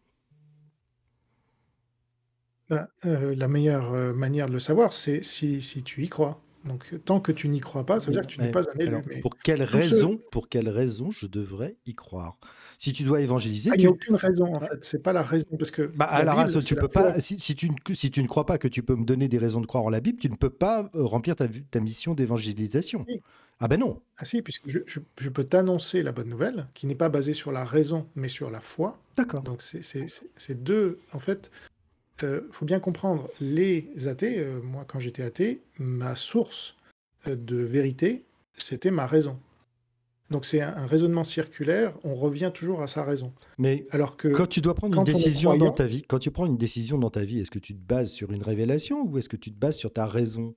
S3: Bah, euh, la meilleure, euh, manière de le savoir, c'est si tu y crois. Donc, tant que tu n'y crois pas, ça veut dire que tu n'es pas un élu. pour quelle raison
S1: pour quelle raison je devrais y croire? Si tu dois évangéliser, ah, il n'y a aucune
S3: raison en fait, c'est pas la raison parce que la
S1: si tu ne crois pas que tu peux me donner des
S3: raisons de croire en la Bible, tu ne peux pas, euh, remplir ta mission d'évangélisation. Ah ben non! Ah si, puisque je peux t'annoncer la bonne nouvelle qui n'est pas basée sur la raison, mais sur la foi. D'accord. Donc c'est deux, en fait euh, faut bien comprendre, les athées, euh, moi quand j'étais athée, ma source euh, de vérité, c'était ma raison. Donc c'est un, raisonnement circulaire, on revient toujours à sa raison. Mais alors que quand tu dois prendre une décision dans ta
S1: vie, quand tu prends une décision dans ta vie, est-ce que tu te bases sur une révélation ou est-ce que tu te bases sur ta raison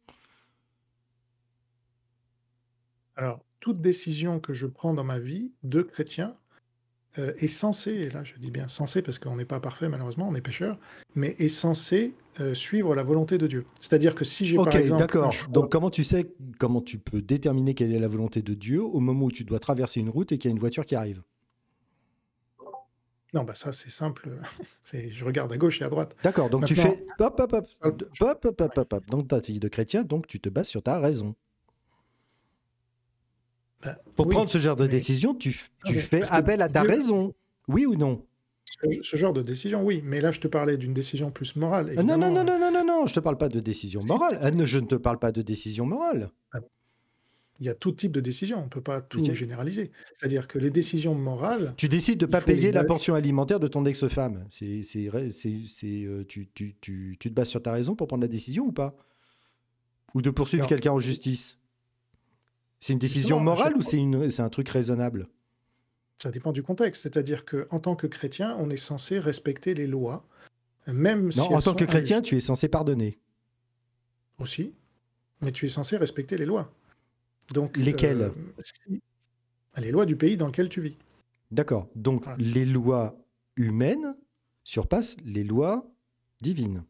S3: Alors, toute décision que je prends dans ma vie de chrétien, est euh, censé, et là je dis bien censé parce qu'on n'est pas parfait malheureusement, on est pêcheur, mais est censé euh, suivre la volonté de Dieu. C'est-à-dire que si j'ai par exemple... d'accord. Donc
S1: comment tu sais, comment tu peux déterminer quelle est la volonté de Dieu au moment où tu dois traverser une route et qu'il y a une voiture qui arrive
S3: non, bah ça c'est simple. je regarde à gauche et à droite. D'accord, donc tu fais hop, hop, hop, hop, hop, hop,
S1: hop, hop. Donc tu es de chrétien, donc tu te bases sur ta raison. Bah, pour prendre ce genre de
S3: décision, tu, fais appel à ta raison, oui ou non ce genre de décision, oui, mais là je te parlais d'une décision plus morale. Ah, non, non, non,
S1: non, non, non, je te parle pas de décision morale. Ah, je ne te parle pas de décision morale.
S3: Ah, il y a tout type de décision, on ne peut pas tout généraliser. C'est-à-dire que les décisions morales. Tu décides de ne pas payer la pension
S1: alimentaire de ton ex-femme. Euh, tu, tu, te bases sur ta raison pour prendre la décision ou pas Ou de poursuivre quelqu'un en justice c'est une décision morale ou c'est, un truc raisonnable
S3: Ça dépend du contexte. C'est-à-dire qu'en tant que chrétien, on est censé respecter les lois, même non, en tant que chrétien, tu es
S1: censé pardonner.
S3: Aussi. Mais tu es censé respecter les lois. Donc, euh, Lesquelles
S1: Les lois du pays dans lequel tu vis. D'accord. Donc, les lois
S3: humaines surpassent les lois divines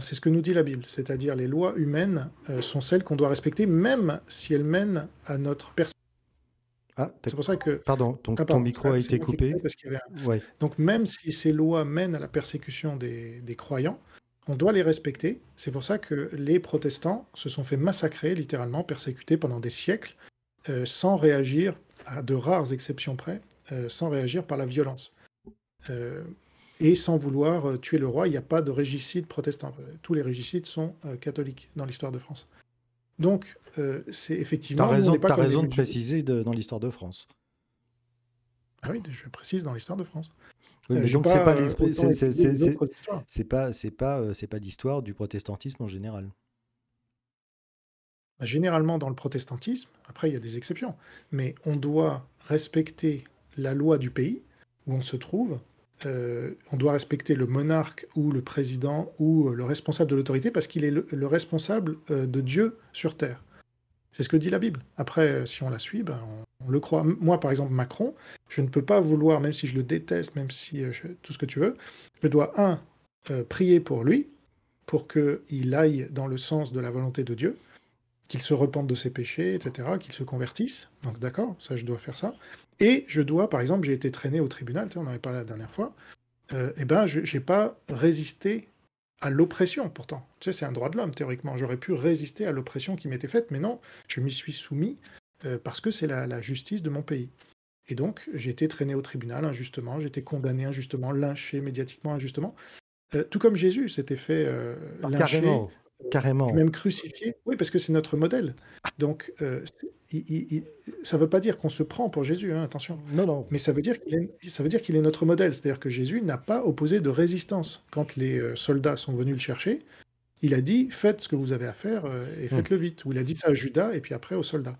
S3: c'est ce que nous dit la Bible, c'est-à-dire les lois humaines euh, sont celles qu'on doit respecter, même si elles mènent à notre persécution. Ah, c'est pour ça que. Pardon, ton, ah, micro a ah, été coupé. Donc, même si ces lois mènent à la persécution des, croyants, on doit les respecter. C'est pour ça que les protestants se sont fait massacrer, littéralement persécutés pendant des siècles, euh, sans réagir, à de rares exceptions près, euh, sans réagir par la violence et sans vouloir euh, tuer le roi, il n'y a pas de régicide protestant. Euh, tous les régicides sont euh, catholiques dans l'histoire de France. Donc, c'est effectivement. Tu as raison, pas raison de
S1: préciser dans l'histoire de France.
S3: Ah oui, je précise dans l'histoire de France. mais donc c'est
S1: pas pas pas pas l'histoire du
S3: protestantisme en général. Bah, généralement dans le protestantisme, après il y a des exceptions, mais on doit respecter la loi du pays où on se trouve euh, on doit respecter le monarque ou le président ou euh, le responsable de l'autorité parce qu'il est le, responsable euh, de Dieu sur Terre. C'est ce que dit la Bible. Après, si on la suit, ben, on, le croit. Moi, par exemple, Macron, je ne peux pas vouloir, même si je le déteste, même si je, tout ce que tu veux, je dois, un, prier pour lui, pour qu'il aille dans le sens de la volonté de Dieu, qu'il se repente de ses péchés, etc., qu'il se convertisse. Donc d'accord, ça je dois faire ça. Et je dois, par exemple, j'ai été traîné au tribunal, on en avait parlé la dernière fois, et euh, eh ben, je n'ai pas résisté à l'oppression pourtant. Tu sais, c'est un droit de l'homme, théoriquement. J'aurais pu résister à l'oppression qui m'était faite, mais non, je m'y suis soumis euh, parce que c'est la, justice de mon pays. Et donc, j'ai été traîné au tribunal injustement, j'ai été condamné injustement, lynché médiatiquement injustement. Euh, tout comme Jésus s'était fait ah, lyncher. Euh, Carrément. Même crucifié. Oui, parce que c'est notre modèle. Donc, euh, ça ne veut pas dire qu'on se prend pour Jésus, hein, attention. Non, non. Mais ça veut dire qu'il est, ça est notre modèle. C'est-à-dire que Jésus n'a pas opposé de résistance. Quand les euh, soldats sont venus le chercher, il a dit faites ce que vous avez à faire et hmm. faites-le vite. Ou il a dit ça à Judas et puis après aux soldats.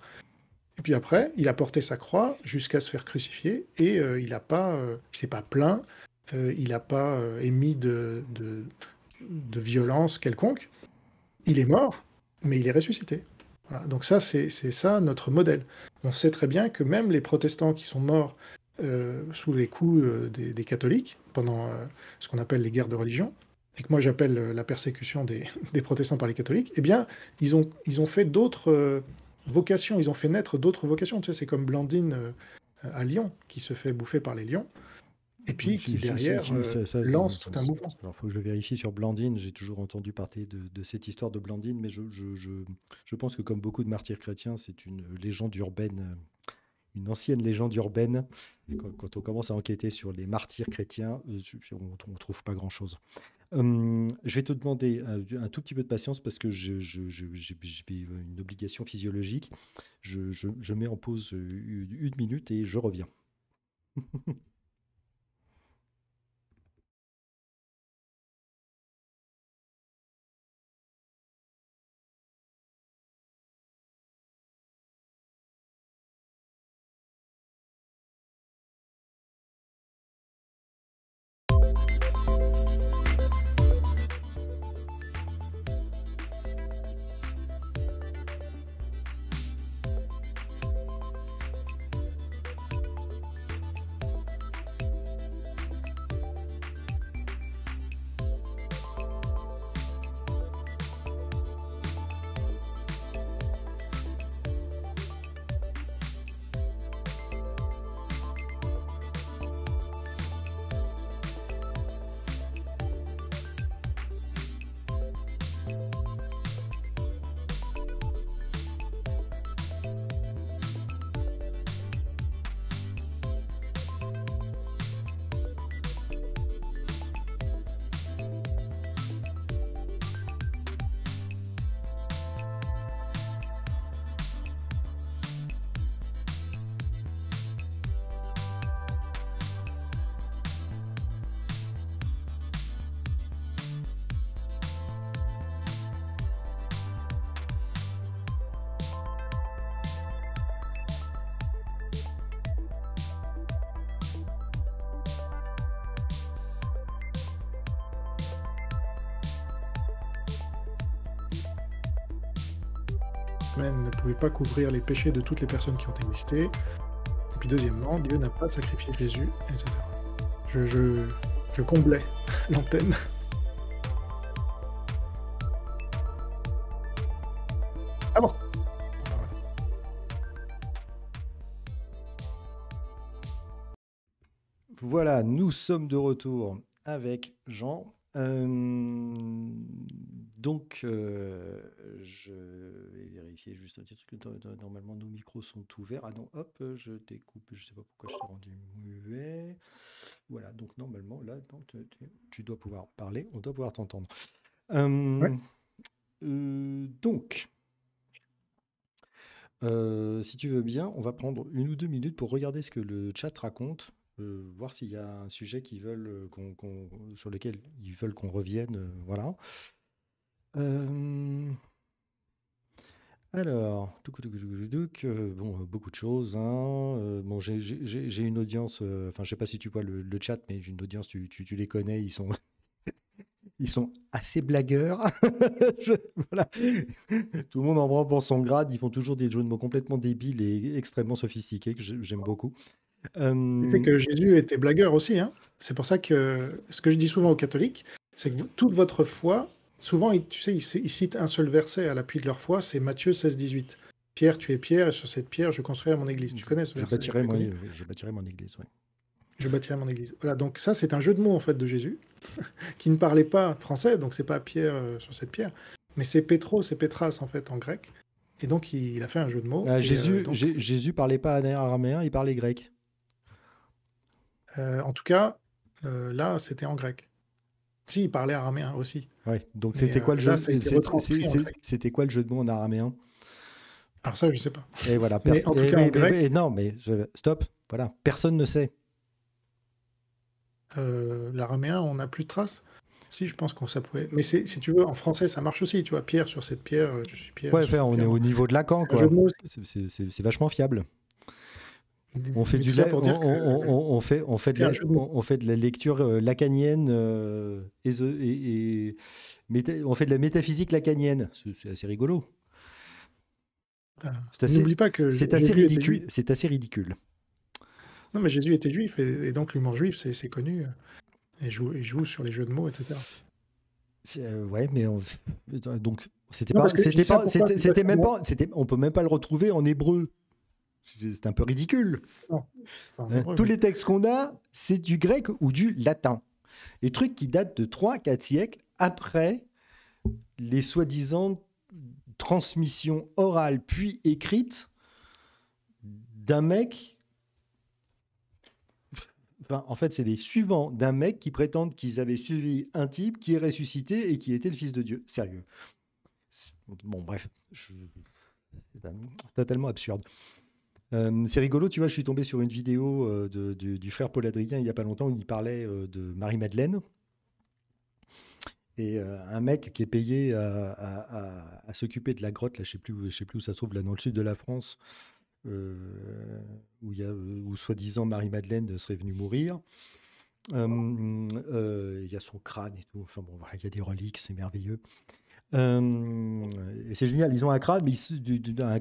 S3: Et puis après, il a porté sa croix jusqu'à se faire crucifier et il n'a pas, c'est s'est pas plaint, il n'a pas émis de, de violence quelconque il est mort, mais il est ressuscité. Donc ça, c'est ça notre modèle. On sait très bien que même les protestants qui sont morts euh, sous les coups euh, des, catholiques pendant euh, ce qu'on appelle les guerres de religion, et que moi j'appelle la persécution des, protestants par les catholiques, eh bien, ils ont, ils ont fait d'autres vocations, ils ont fait naître d'autres vocations. Tu sais, c'est comme Blandine à Lyon, qui se fait bouffer par les lions. Et puis qui derrière euh, ça, lance tout un mouvement.
S1: il faut que je vérifie sur Blandine. J'ai toujours entendu parler de, cette histoire de Blandine, mais je, pense que comme beaucoup de martyrs chrétiens, c'est une légende urbaine, euh, une ancienne légende urbaine. Quand, on commence à enquêter sur les martyrs chrétiens, euh, on ne trouve pas grand-chose. Hum, je vais te demander un, tout petit peu de patience parce que j'ai une obligation physiologique. Je, je mets en pause une minute et je reviens.
S3: pas couvrir les péchés de toutes les personnes qui ont existé. Et puis deuxièmement, Dieu n'a pas sacrifié Jésus, etc. Je, je, comblais l'antenne. Ah bon
S1: Voilà, nous sommes de retour avec Jean. Euh, donc, euh, je vais vérifier juste un petit truc. Normalement, nos micros sont ouverts. Ah non, hop, je découpe. Je ne sais pas pourquoi je t'ai rendu muet. Voilà, donc normalement, là, tu, dois pouvoir parler. On doit pouvoir t'entendre. Hum, euh, donc, euh, si tu veux bien, on va prendre une ou deux minutes pour regarder ce que le chat raconte. voir s'il y a un sujet veulent sur lequel ils veulent qu'on revienne. voilà. Euh, alors, euh, bon, euh, beaucoup de choses. Hein, bon, j'ai une audience, enfin, je sais pas si tu vois le, chat, mais j'ai une audience, tu, tu, les connais, ils sont, ils sont assez blagueurs. voilà. Tout le monde en prend pour son grade. Ils font toujours des jeux de mots complètement débiles
S3: et extrêmement sophistiqués que j'aime beaucoup. Euh... Fait que Jésus était blagueur aussi. Hein. C'est pour ça que ce que je dis souvent aux catholiques, c'est que toute votre foi Souvent, tu sais, ils, citent un seul verset à l'appui de leur foi, c'est Matthieu 16, 18. Pierre, tu es Pierre, et sur cette pierre, je construirai mon église. Tu connais ce verset Je
S1: bâtirai mon église, oui.
S3: Je bâtirai mon église. Voilà, donc ça, c'est un jeu de mots, en fait, de Jésus, qui ne parlait pas français, donc c'est pas Pierre euh, sur cette pierre, mais c'est Pétro, c'est Petras », en fait, en grec. Et donc, il, a fait un jeu de mots. Ah, euh, Jésus, parlait pas araméen, il parlait grec. Euh, en tout cas, là, c'était en grec. Si, il parlait araméen aussi.
S1: donc c'était quoi, euh, c'était le jeu de mots en araméen Alors ça, je sais pas. Et voilà, mais en tout cas, non, mais je... stop, voilà,
S3: personne ne sait. Euh, l'araméen, on n'a plus de traces si, je pense qu'on ça pouvait. Mais si tu veux, en français, ça marche aussi. Tu vois, Pierre sur cette pierre, euh, je suis Pierre. Ouais, on est
S1: au niveau de Lacan, quoi. C'est vachement fiable. On fait on, fait, on fait de la, on fait la lecture euh, lacanienne euh, et, on fait de la métaphysique lacanienne. C'est assez rigolo.
S3: N'oublie pas que c'est assez ridicule. C'est assez ridicule. Non, mais Jésus était juif et, donc l'humour juif, c'est connu. Euh, et joue, sur les jeux de mots, etc. ouais, mais on, donc c'était pas, même pas,
S1: on peut même pas le retrouver en hébreu. C'est un peu ridicule. Hein, tous les textes qu'on a, c'est du grec ou du latin. Et trucs qui datent de 3-4 siècles après les soi-disant transmissions orales puis écrites d'un mec. Enfin, en fait, c'est les suivants d'un mec qui prétendent qu'ils avaient suivi un type qui est ressuscité et qui était le fils de Dieu. Sérieux. Bon, bref, c'est totalement absurde. Euh, c'est rigolo, tu vois, je suis tombé sur une vidéo euh, du, frère Paul Adrien il n'y a pas longtemps où il parlait euh, de Marie-Madeleine. Et un mec qui est payé à, s'occuper de la grotte, là, je ne sais, plus où, je sais plus où ça se trouve, là, dans le sud de la France, où, soi-disant Marie-Madeleine serait venue mourir. Il y a son crâne et tout, enfin il y a des reliques, c'est merveilleux. Euh, c'est génial. Ils ont un crâne,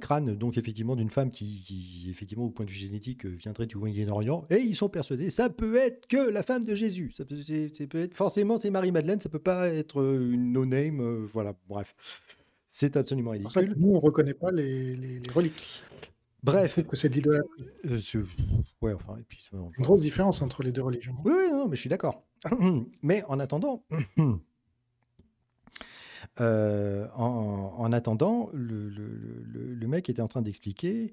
S1: crâne donc effectivement d'une femme qui, effectivement au point de vue génétique euh, viendrait du Moyen-Orient. Et ils sont persuadés, ça peut être que la femme de Jésus. Ça être forcément c'est Marie Madeleine. Ça peut pas être euh, une no name. voilà.
S3: Bref, c'est absolument ridicule. nous on reconnaît pas les, reliques. Bref. que c'est Une grosse différence entre les deux religions. Oui,
S1: non, mais je suis d'accord. mais en attendant. Euh, en, attendant, le, mec était en train d'expliquer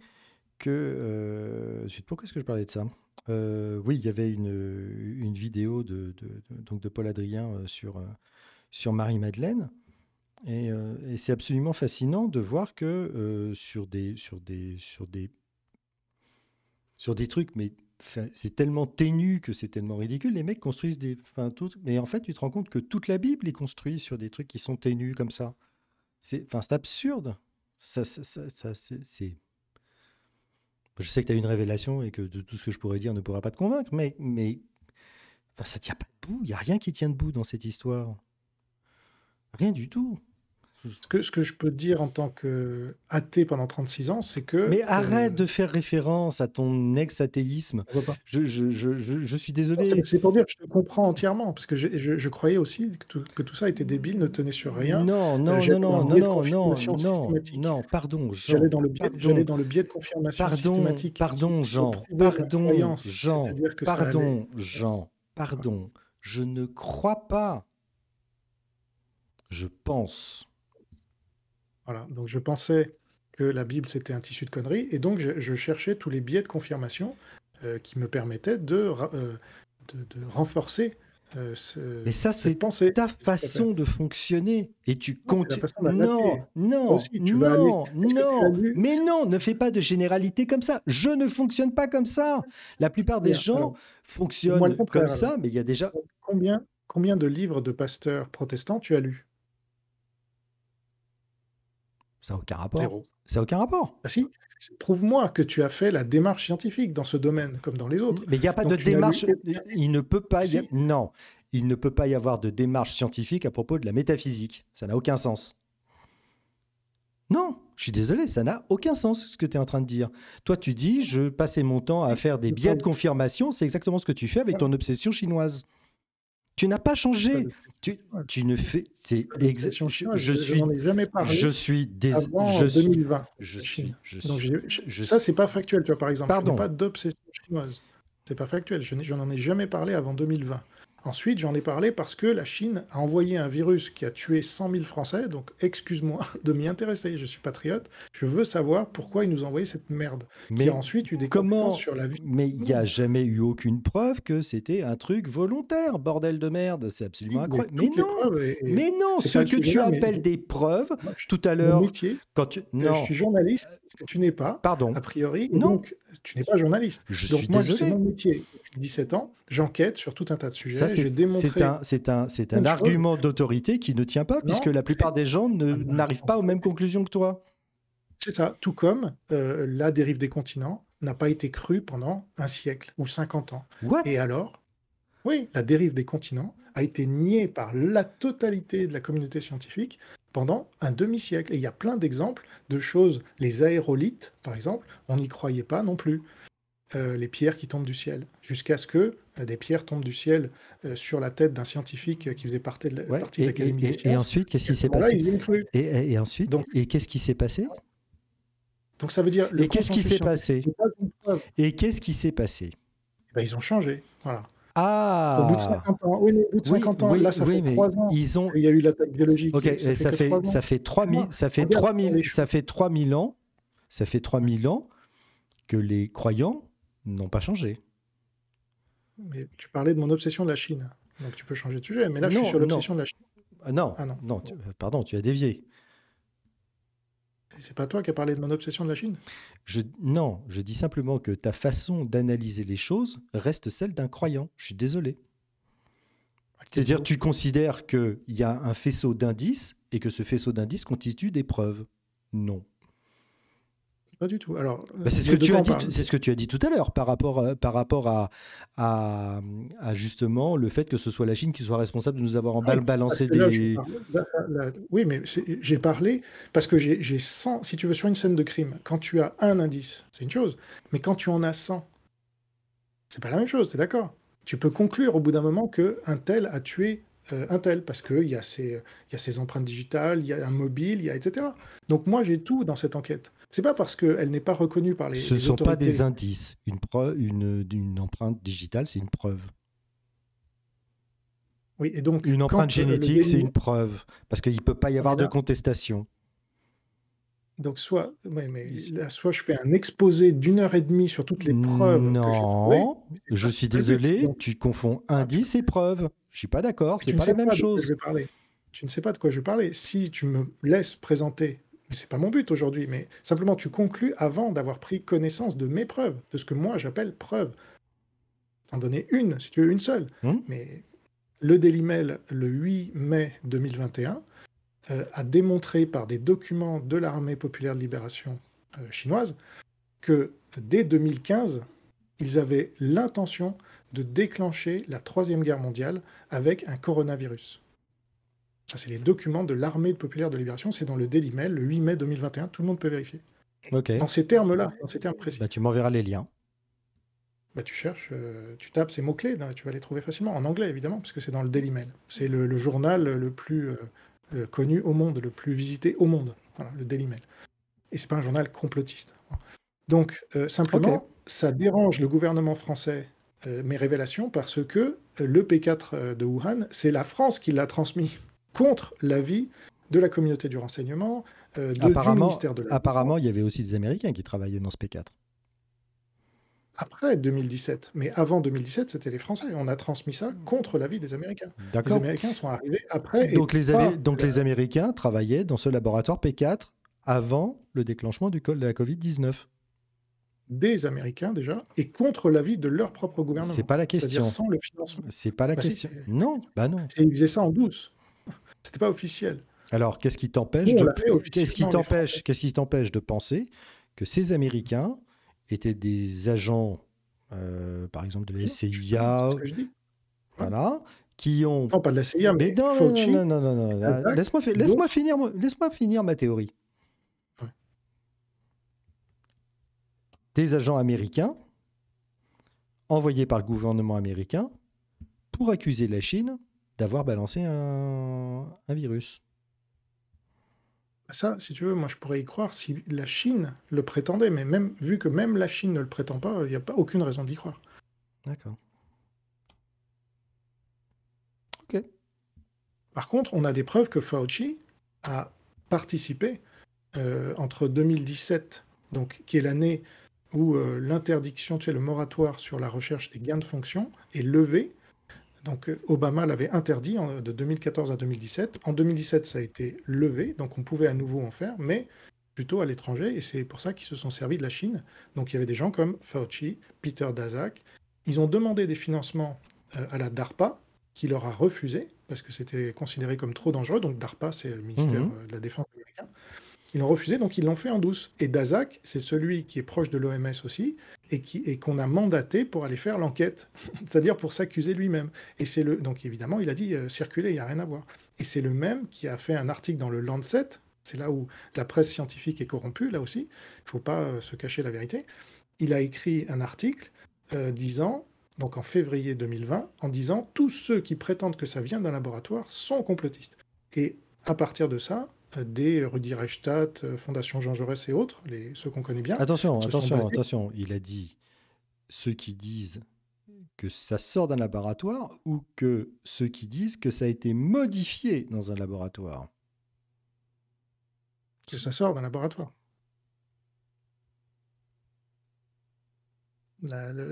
S1: que. Euh, pourquoi est-ce que je parlais de ça euh, Oui, il y avait une, vidéo de, donc de Paul Adrien sur, sur Marie-Madeleine. Et, et c'est absolument fascinant de voir que sur, des, sur, des, sur, des, sur des trucs, mais c'est tellement ténu que c'est tellement ridicule. Les mecs construisent des. Enfin, tout, mais en fait, tu te rends compte que toute la Bible est construite sur des trucs qui sont ténus comme ça. C'est enfin, absurde. Ça, ça, ça, c'est. Je sais que tu as une révélation et que de tout ce que je pourrais dire ne pourra pas te convaincre, mais, mais
S3: enfin, ça tient pas debout. Il n'y a rien qui tient debout dans cette histoire. Rien du tout. Ce que, je peux dire en tant qu'athée pendant 36 ans, c'est que... Mais euh, arrête de faire référence à ton ex-athéisme. Je, je, suis désolé. C'est pour dire que je te comprends entièrement, parce que je, croyais aussi que tout, ça était débile, ne tenait sur rien. Non, non, euh, non, non, non, non, non,
S1: non, pardon. J'allais dans, le biais, dans le biais
S3: de confirmation
S1: pardon, systématique. Pardon, Jean. Pardon, Jean. pardon, Jean.
S3: Pardon. Je ne crois pas. Je pense. Voilà. Donc je pensais que la Bible c'était un tissu de conneries et donc je, cherchais tous les biais de confirmation euh, qui me permettaient euh, de, de, renforcer. Euh, ce, Mais ça, c'est
S1: ta façon de fonctionner et tu comptes. Non, non, non, non. Mais non, ne fais pas de généralité
S3: comme ça. Je ne fonctionne pas comme ça. La plupart des gens fonctionnent comme ça, mais il y a déjà. Combien, combien de livres de pasteurs protestants tu as lus ça n'a aucun rapport. Ça n'a aucun rapport. Ah si, prouve-moi que tu as fait la démarche scientifique dans ce domaine, comme dans les autres. Mais il n'y a pas de démarche.
S1: Il ne peut pas. Non, il ne peut pas y avoir de démarche scientifique à propos de la métaphysique. Ça n'a aucun sens. Non, je suis désolé, ça n'a aucun sens ce que tu es en train de dire. Toi, tu dis, je passais mon temps à faire des biais de confirmation, c'est exactement ce que tu fais avec ton obsession chinoise. Tu n'as pas changé. Tu, ne fais. C'est exactement. Je, n'en suis. Jamais parlé je suis. Dés... je 2020.
S3: Suis, je suis. Je ça, c'est pas factuel, tu vois, par exemple. Pardon. Pas d'obsession chinoise. C'est pas factuel. Je n'en ai jamais parlé avant 2020. Ensuite, j'en ai parlé parce que la Chine a envoyé un virus qui a tué 100 000 Français, donc excuse-moi de m'y intéresser, je suis patriote, je veux savoir pourquoi ils nous ont envoyé cette merde. Mais ensuite eu des comment
S1: sur la vie. Mais il n'y a jamais eu aucune preuve que c'était un truc volontaire, bordel de merde, c'est absolument mais incroyable. Mais non, ce que tu appelles des
S3: preuves, tout à l'heure, quand tu... Euh, je suis journaliste, ce que tu n'es pas, Pardon. a priori, non tu n'es pas journaliste. Je Donc moi, c'est mon métier. 17 ans, j'enquête sur tout un tas de sujets. C'est un, c'est
S1: un, c'est un argument d'autorité qui ne tient pas, puisque la plupart des gens
S3: ah, n'arrivent pas aux mêmes conclusions que toi. C'est ça, tout comme euh, la dérive des continents n'a pas été crue pendant un siècle ou 50 ans. Et alors Oui, la dérive des continents a été niée par la totalité de la communauté scientifique pendant un demi-siècle. Et il y a plein d'exemples de choses. Les aérolithes, par exemple, on n'y croyait pas non plus. Euh, les pierres qui tombent du ciel, jusqu'à ce que euh, des pierres tombent du ciel euh, sur la tête d'un scientifique qui faisait partie de l'Académie la, des sciences. Et ensuite, qu'est-ce qui s'est passé
S1: et, ensuite, et qu'est-ce qui s'est passé
S3: Donc ça veut dire... Le et qu'est-ce qui s'est passé
S1: Et qu'est-ce qui s'est passé eh
S3: ben, Ils ont changé, voilà.
S1: Ah Au bout de 50
S3: ans. Oui, mais bout 50 ans, là, ça fait 3 ans.
S1: Ils ont... Il y a eu
S3: l'attaque biologique.
S1: Ok, ça, fait, ça fait 3000 ça fait ah, ça fait ans. Ça fait 3000 ans que les croyants n'ont pas changé.
S3: Mais tu parlais de mon obsession de la Chine. Donc tu peux changer de sujet, mais là, je suis sur l'obsession de la Chine. Ah, non, ah, non. non euh, pardon, tu as dévié. C'est pas toi qui as parlé de mon obsession de la Chine Non,
S1: je dis simplement que ta façon d'analyser les choses reste celle d'un croyant. Je suis désolé. C'est-à-dire, tu considères qu'il y a un faisceau d'indices et que ce faisceau d'indices constitue des preuves. Non
S3: du tout. Alors, bah, c'est ce que tu as dit.
S1: C'est ce que tu as dit tout à l'heure par rapport euh, par rapport à, justement le fait que ce soit la Chine qui soit responsable de nous avoir ah balancé des.
S3: oui, mais j'ai parlé parce que j'ai 100. Si tu veux sur une scène de crime, quand tu as un indice, c'est une chose. Mais quand tu en as 100, c'est pas la même chose. T'es d'accord Tu peux conclure au bout d'un moment que un tel a tué euh, un tel, parce qu'il y, a ces y a empreintes digitales, il y a un mobile, il y a, etc. Donc moi, j'ai tout dans cette enquête. C'est pas parce qu'elle n'est pas reconnue par les. Ce ne sont pas des
S1: indices. Une, preuve, une, empreinte digitale, c'est une preuve.
S3: Oui, et donc. Une empreinte génétique, c'est une
S1: preuve. Parce qu'il ne peut pas y avoir de contestation.
S3: Donc, soit, soit je fais un exposé d'une heure et demie sur toutes les preuves. Non,
S1: je suis désolé, tu confonds
S3: indice et preuve. Je suis pas d'accord, c'est pas la même chose. Tu ne sais pas de quoi je vais parler. Si tu me laisses présenter c'est pas mon but aujourd'hui, mais simplement tu conclus avant d'avoir pris connaissance de mes preuves, de ce que moi j'appelle preuve. T'en donner une, si tu veux une seule. Mmh. Mais le Daily Mail, le 8 mai 2021, euh, a démontré par des documents de l'armée populaire de libération euh, chinoise que dès 2015, ils avaient l'intention de déclencher la Troisième Guerre mondiale avec un coronavirus. Ça, c'est les documents de l'armée populaire de libération. C'est dans le Daily Mail, le 8 mai 2021. Tout le monde peut vérifier. Dans ces termes-là, dans ces termes précis.
S1: Bah, tu m'enverras les liens.
S3: Bah, tu cherches, euh, tu tapes ces mots-clés, hein, tu vas les trouver facilement. En anglais, évidemment, puisque c'est dans le Daily Mail. C'est le, journal le plus euh, euh, connu au monde, le plus visité au monde. Voilà, le Daily Mail. Et c'est pas un journal complotiste. Donc, simplement, ça dérange le gouvernement français, mes révélations, parce que le P4 de Wuhan, c'est la France qui l'a transmis contre l'avis de la communauté du renseignement, euh, du ministère de la
S1: Apparemment, il y avait aussi des Américains qui travaillaient dans ce P4.
S3: Après 2017, mais avant 2017, c'était les Français. On a transmis ça contre l'avis des Américains. Les Américains sont arrivés après. Donc, les,
S1: Américains travaillaient dans ce laboratoire P4 avant le déclenchement du col de la Covid-19
S3: des Américains déjà et contre l'avis de leur propre gouvernement. C'est pas la question. C'est pas la bah, question.
S1: non, bah non. Ils faisaient ça en douce. C'était pas officiel. Alors, qu'est-ce qui t'empêche de... Qu'est-ce qui t'empêche Qu'est-ce qui t'empêche de penser que ces Américains étaient des agents, euh, par exemple de la CIA, voilà, qui ont. Non, pas de la CIA, mais, non, Fauci. Non, non, non, Laisse-moi Laisse finir, finir ma théorie. Des agents américains envoyés par le gouvernement américain pour
S3: accuser la Chine d'avoir balancé un, virus. Ça, si tu veux, moi je pourrais y croire si la Chine le prétendait, mais même vu que même la Chine ne le prétend pas, il n'y a pas aucune raison d'y croire. D'accord. Ok. Par contre, on a des preuves que Fauci a participé euh, entre 2017, donc qui est l'année où euh, l'interdiction, tu sais, le moratoire sur la recherche des gains de fonction est levé donc euh, Obama l'avait interdit de 2014 à 2017. En 2017, ça a été levé, donc on pouvait à nouveau en faire, mais plutôt à l'étranger, et c'est pour ça qu'ils se sont servis de la Chine. Donc il y avait des gens comme Fauci, Peter Dazak. Ils ont demandé des financements euh, à la DARPA, qui leur a refusé, parce que c'était considéré comme trop dangereux. Donc DARPA, c'est le ministère mhm. euh, de la Défense américain. Ils l'ont refusé, donc ils l'ont fait en douce. Et Dazak, c'est celui qui est proche de l'OMS aussi, et qu'on et qu'on a mandaté pour aller faire l'enquête, c'est-à-dire pour s'accuser lui-même. Et c'est le donc évidemment, il a dit euh, circuler, il n'y a rien à voir. Et c'est le même qui a fait un article dans le Lancet. C'est là où la presse scientifique est corrompue, là aussi. Il ne faut pas euh, se cacher la vérité. Il a écrit un article euh, disant donc en février 2020, en disant tous ceux qui prétendent que ça vient d'un laboratoire sont complotistes. Et à partir de ça, des Rudi Reichstadt, euh, Fondation Jean Jaurès et autres, ceux qu'on connaît bien. Attention, attention, attention,
S1: il a dit ceux qui disent que ça sort d'un laboratoire ou que ceux qui disent que ça a été modifié dans un laboratoire.
S3: Que ça sort d'un laboratoire.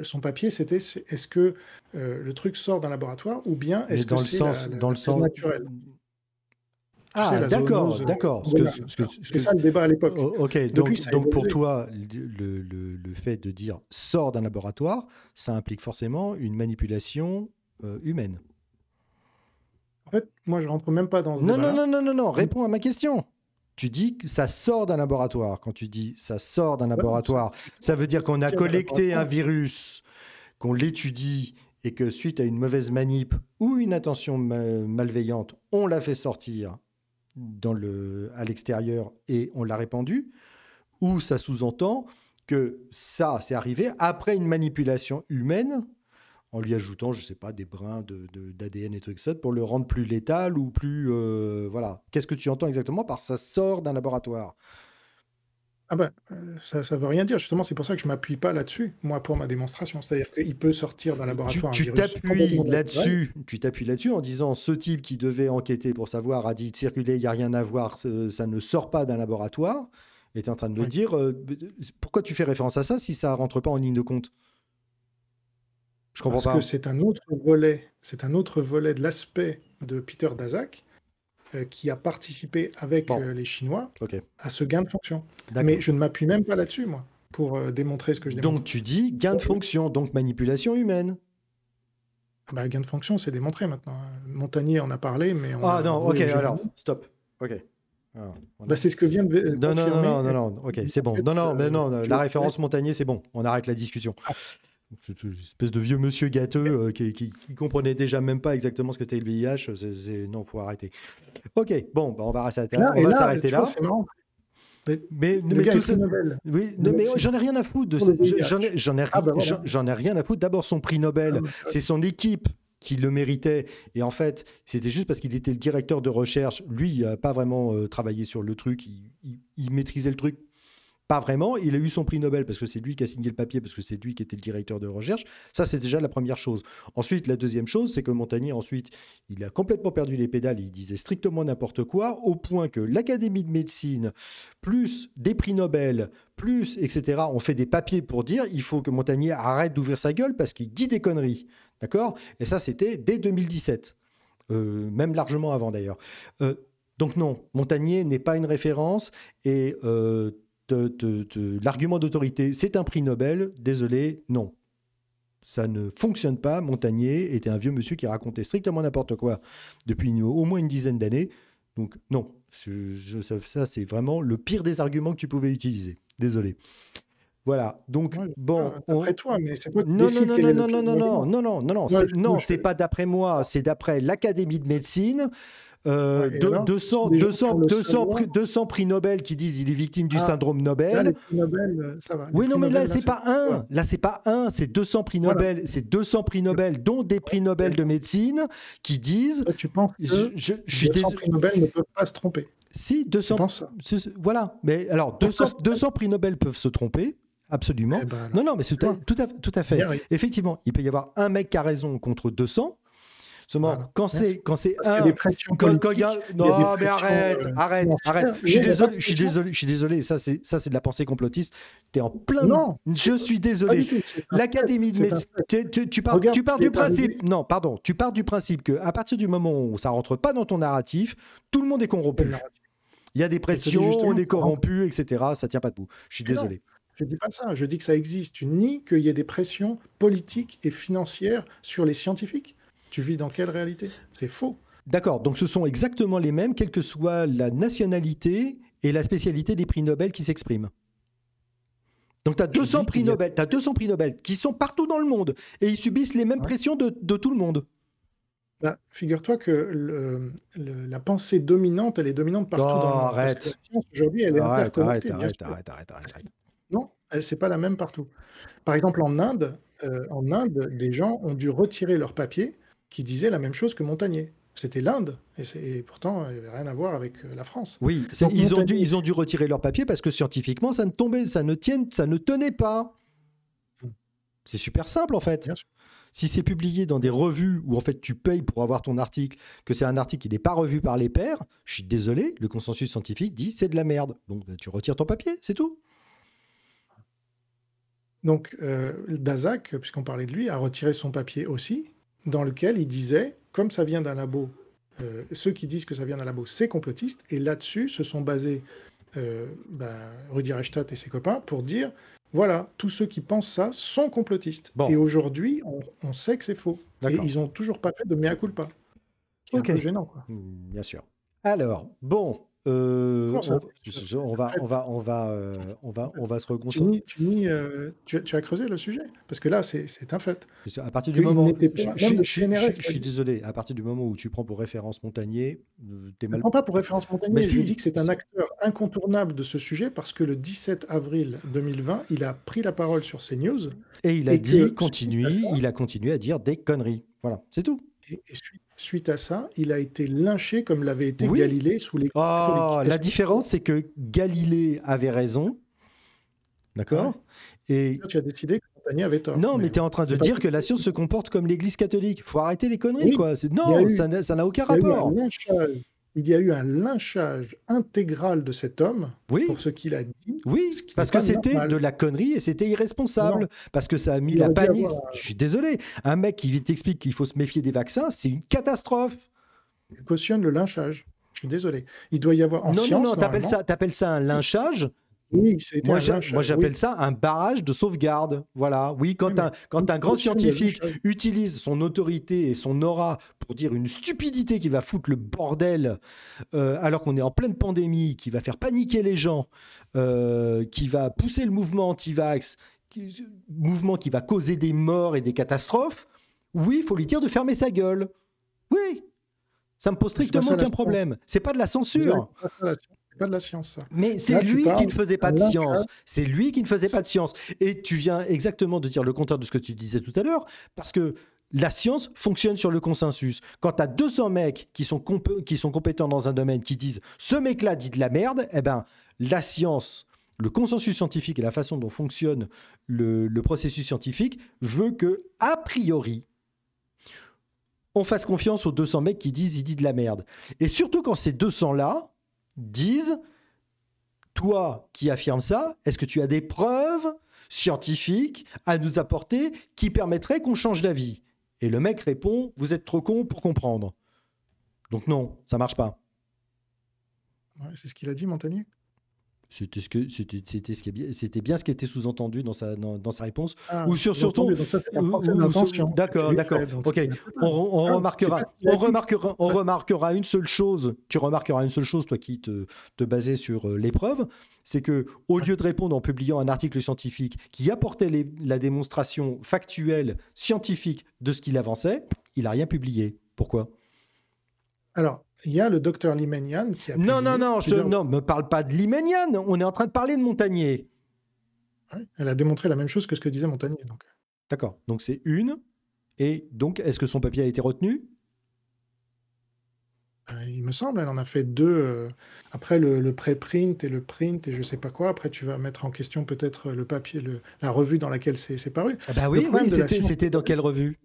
S3: son papier, c'était est-ce que euh, le truc sort d'un laboratoire ou bien est-ce que c'est sens naturel ah, d'accord, euh, d'accord. C'est ça le débat à l'époque. Ok, donc, donc pour toi,
S1: le, le, fait de dire sort d'un laboratoire, ça implique forcément une manipulation euh, humaine.
S3: En fait, moi, je rentre même pas dans ce non, débat. Non,
S1: non, non, non, réponds à ma question. Tu dis que ça sort d'un laboratoire. Quand tu dis ça sort d'un laboratoire, ça veut dire qu'on a collecté un virus, qu'on l'étudie et que suite à une mauvaise manip ou une attention malveillante, on l'a fait sortir dans le, à l'extérieur et on l'a répandu, ou ça sous-entend que ça, c'est arrivé après une manipulation humaine, en lui ajoutant, je ne sais pas, des brins d'ADN de, et trucs ça, pour le rendre plus létal ou plus... Euh, voilà. Qu'est-ce que tu entends exactement par ça
S3: sort d'un laboratoire ah bah, euh, ça, ne veut rien dire. Justement, c'est pour ça que je ne m'appuie pas là-dessus, moi, pour ma démonstration. C'est-à-dire qu'il peut sortir d'un laboratoire tu, là-dessus.
S1: Tu t'appuies là-dessus en disant ce type qui devait enquêter pour savoir a dit circuler, il n'y a rien à voir, ça ne sort pas d'un laboratoire. Et tu es en train de me dire. Euh, pourquoi tu fais référence à ça si ça ne
S3: rentre pas en ligne de compte Je comprends Parce pas. Parce que c'est un autre volet. C'est un autre volet de l'aspect de Peter Dazak. Euh, qui a participé avec euh, les Chinois à ce gain de fonction. Mais je ne m'appuie même pas là-dessus, moi, pour euh, démontrer ce que je démontre. Donc tu dis gain de fonction, donc manipulation humaine. Ah bah, gain de fonction, c'est démontré maintenant. Hein. Montagnier en a parlé, mais on Ah non, ok, alors, stop. Ok. Alors,
S1: ah, bah, c'est ce que vient de confirmer. Non, non, non, non, non. ok, c'est bon. Non, non, mais non, la référence Montagnier, c'est bon. On arrête la discussion. Ah une espèce de vieux monsieur gâteux euh, qui, qui, comprenait déjà même pas exactement ce que c'était le VIH. Non, non, faut arrêter. Ok, bon, bah on va s'arrêter là. Mais, mais,
S3: j'en ai rien à foutre de
S1: J'en ai, ah, bah j'en ai, rien à foutre. D'abord, son prix Nobel, ah, bah. c'est son équipe qui le méritait. Et en fait, c'était juste parce qu'il était le directeur de recherche. Lui, il n'a pas vraiment euh, travaillé sur le truc. il maîtrisait le truc pas vraiment. Il a eu son prix Nobel parce que c'est lui qui a signé le papier, parce que c'est lui qui était le directeur de recherche. Ça, c'est déjà la première chose. Ensuite, la deuxième chose, c'est que Montagnier, ensuite, il a complètement perdu les pédales. Il disait strictement n'importe quoi, au point que l'Académie de médecine, plus des prix Nobel, plus, etc., ont fait des papiers pour dire il faut que Montagnier arrête d'ouvrir sa gueule parce qu'il dit des conneries. D'accord Et ça, c'était dès 2017. Euh, même largement avant d'ailleurs. Euh, donc non, Montagnier n'est pas une référence et euh, l'argument d'autorité, c'est un prix Nobel, désolé, non. Ça ne fonctionne pas. Montagnier était un vieux monsieur qui racontait strictement n'importe quoi depuis au moins une dizaine d'années. Donc non, je, ça, c'est vraiment le pire des arguments que tu pouvais utiliser. Désolé. Voilà. Donc bon. Euh, Après toi, mais c'est toi non, non, non, non, non, non, non, non, non, non, non, non, non, c'est euh. pas d'après moi, c'est d'après l'Académie de médecine. Euh, de, 200, 200, 200, prix, 200, prix, Nobel qui disent il est victime du ah. syndrome Nobel.
S3: Euh, ça va. Oui, non, mais Nobel, là, c'est pas un. Ouais.
S1: Là, c'est pas un. C'est 200 prix Nobel. C'est 200 prix Nobel, dont des prix Nobel de médecine, qui disent. tu penses que je, je, suis 200 prix Nobel ne peuvent pas se tromper. Si, 200. Voilà. Mais alors, 200, 200 prix Nobel peuvent se tromper. Absolument. Eh ben non, non, mais tout tout à, tout à fait. Effectivement, il peut y avoir un mec qui a raison contre 200, quand c'est quand c'est un, des pressions non, mais arrête, arrête, arrête. Je suis désolé, je suis désolé, Ça c'est ça c'est de la pensée complotiste. T'es en plein. Non, je suis désolé. L'académie de médecine. Tu, pars, du principe. Non, pardon. Tu pars du principe que à partir du moment où ça rentre pas dans ton narratif, tout le monde est corrompu. Il y a des pressions, on est
S3: corrompu, etc. Ça tient pas debout. Je suis désolé. Je ne dis pas ça, je dis que ça existe. Tu nies qu'il y ait des pressions politiques et financières sur les scientifiques. Tu vis dans quelle réalité C'est faux. D'accord, donc ce sont exactement les mêmes, quelle que soit la nationalité
S1: et la spécialité des prix Nobel qui s'expriment. Donc tu as 200 prix Nobel,
S3: as 200 prix Nobel qui sont partout dans le monde et ils subissent les mêmes pressions de, tout le monde. Bah, figure-toi que la pensée dominante, elle est dominante partout dans le monde. Aujourd'hui, elle est Arrête, c'est pas la même partout. Par exemple, en Inde, euh, en Inde, des gens ont dû retirer leurs papiers qui disait la même chose que Montagnier. C'était l'Inde, et, pourtant, il n'y avait rien à voir avec euh, la France. Oui, ils, ont dû,
S1: ils ont dû retirer leur papier parce que scientifiquement, ça ne tombait, ça ne, tienne, ça ne tenait pas. C'est super simple en fait. Si c'est publié dans des revues où en fait tu payes pour avoir ton article, que c'est un article qui n'est pas revu par les pairs, je suis désolé, le consensus scientifique
S3: dit c'est de la merde. Donc tu retires ton papier, c'est tout. Donc euh, Dazak, puisqu'on parlait de lui, a retiré son papier aussi, dans lequel il disait, comme ça vient d'un labo, euh, ceux qui disent que ça vient d'un labo, c'est complotiste, et là-dessus se sont basés euh, bah, Rudi Reichstadt et ses copains pour dire, voilà, tous ceux qui pensent ça sont complotistes. Et aujourd'hui, on, sait que c'est faux. Et ils n'ont toujours pas fait de mea culpa. C'est un peu gênant.
S1: Mmh, bien sûr. Alors, bon,
S3: euh, bah, on, va, on va, on euh, va, on va, on va se reconcentrer. Tu, euh, tu, as creusé le sujet parce que là, c'est un fait. À partir du moment, je,
S1: suis désolé.
S3: À partir du moment où tu prends pour référence Montagnier, t'es mal. prends pas pour référence Montagnier. Mais je dis que c'est un acteur incontournable de ce sujet parce que le 17 avril 2020, il a pris la parole sur CNews et il a dit continue Il a continué à dire des conneries. Voilà, c'est tout. et suite suite à ça, il a été lynché comme l'avait été Galilée sous les. Oh, la différence,
S1: c'est que Galilée avait raison. D'accord Et tu as décidé que avait tort. Non, mais, tu es en train de dire que la science se comporte comme l'Église catholique. Faut arrêter les conneries, quoi. Non, ça
S3: n'a aucun rapport il y a eu un lynchage intégral de cet homme pour ce qu'il a dit.
S1: Oui, parce que c'était de la connerie et c'était irresponsable. Parce que ça a mis la panique. Je suis désolé. Un mec qui t'explique qu'il faut se méfier des vaccins, c'est
S3: une catastrophe. Je cautionne le lynchage. Je suis désolé. Il doit y avoir en non, science, Non, non, t'appelles ça,
S1: appelles ça un lynchage oui, moi, hein, j'appelle ça un
S3: barrage de sauvegarde.
S1: Voilà. Oui, quand, un, quand un grand scientifique utilise son autorité et son aura pour dire une stupidité qui va foutre le bordel, euh, alors qu'on est en pleine pandémie, qui va faire paniquer les gens, euh, qui va pousser le mouvement anti-vax, mouvement qui va causer des morts et des catastrophes, oui, il faut lui dire de fermer sa gueule. Oui, ça me pose strictement aucun problème. C'est pas de la censure
S3: pas de la science, ça. Mais c'est lui qui ne faisait pas de science.
S1: C'est lui qui ne faisait pas de science. Et tu viens exactement de dire le contraire de ce que tu disais tout à l'heure, parce que la science fonctionne sur le consensus. Quand tu as 200 mecs qui sont, qui sont compétents dans un domaine qui disent ce mec-là dit de la merde, eh ben, la science, le consensus scientifique et la façon dont fonctionne le, le processus scientifique veut que, a priori, on fasse confiance aux 200 mecs qui disent il dit de la merde. Et surtout quand ces 200-là, disent, toi qui affirmes ça, est-ce que tu as des preuves scientifiques à nous apporter qui permettraient qu'on change d'avis Et le mec répond, vous êtes trop con pour comprendre. Donc non, ça marche pas. c'est ce qu'il a dit, Montagnier c'était ce c'était qui bien c'était bien ce qui était sous-entendu dans sa dans, sa réponse ah, ou sur surtout d'accord d'accord ok on, ah, remarquera on remarquera on remarquera une seule chose tu remarqueras une seule chose toi qui te te basais sur euh, l'épreuve c'est que au lieu de répondre en publiant un article scientifique qui apportait les, la démonstration factuelle scientifique de ce qu'il avançait il a rien publié pourquoi
S3: alors il y a le docteur Limenian qui a. Non, non, non, je ne me
S1: parle pas de Limenian on est en train de parler de Montagnier. elle a démontré la même chose que ce que
S3: disait Montagnier. Donc. D'accord, donc c'est une. Et donc, est-ce que son papier a été retenu euh, il me semble, elle en a fait deux. Euh, après le, le pré-print et le print et je sais pas quoi. Après, tu vas mettre en question peut-être le papier, le, la revue dans laquelle c'est paru. Ah bah oui, oui c'était dans quelle revue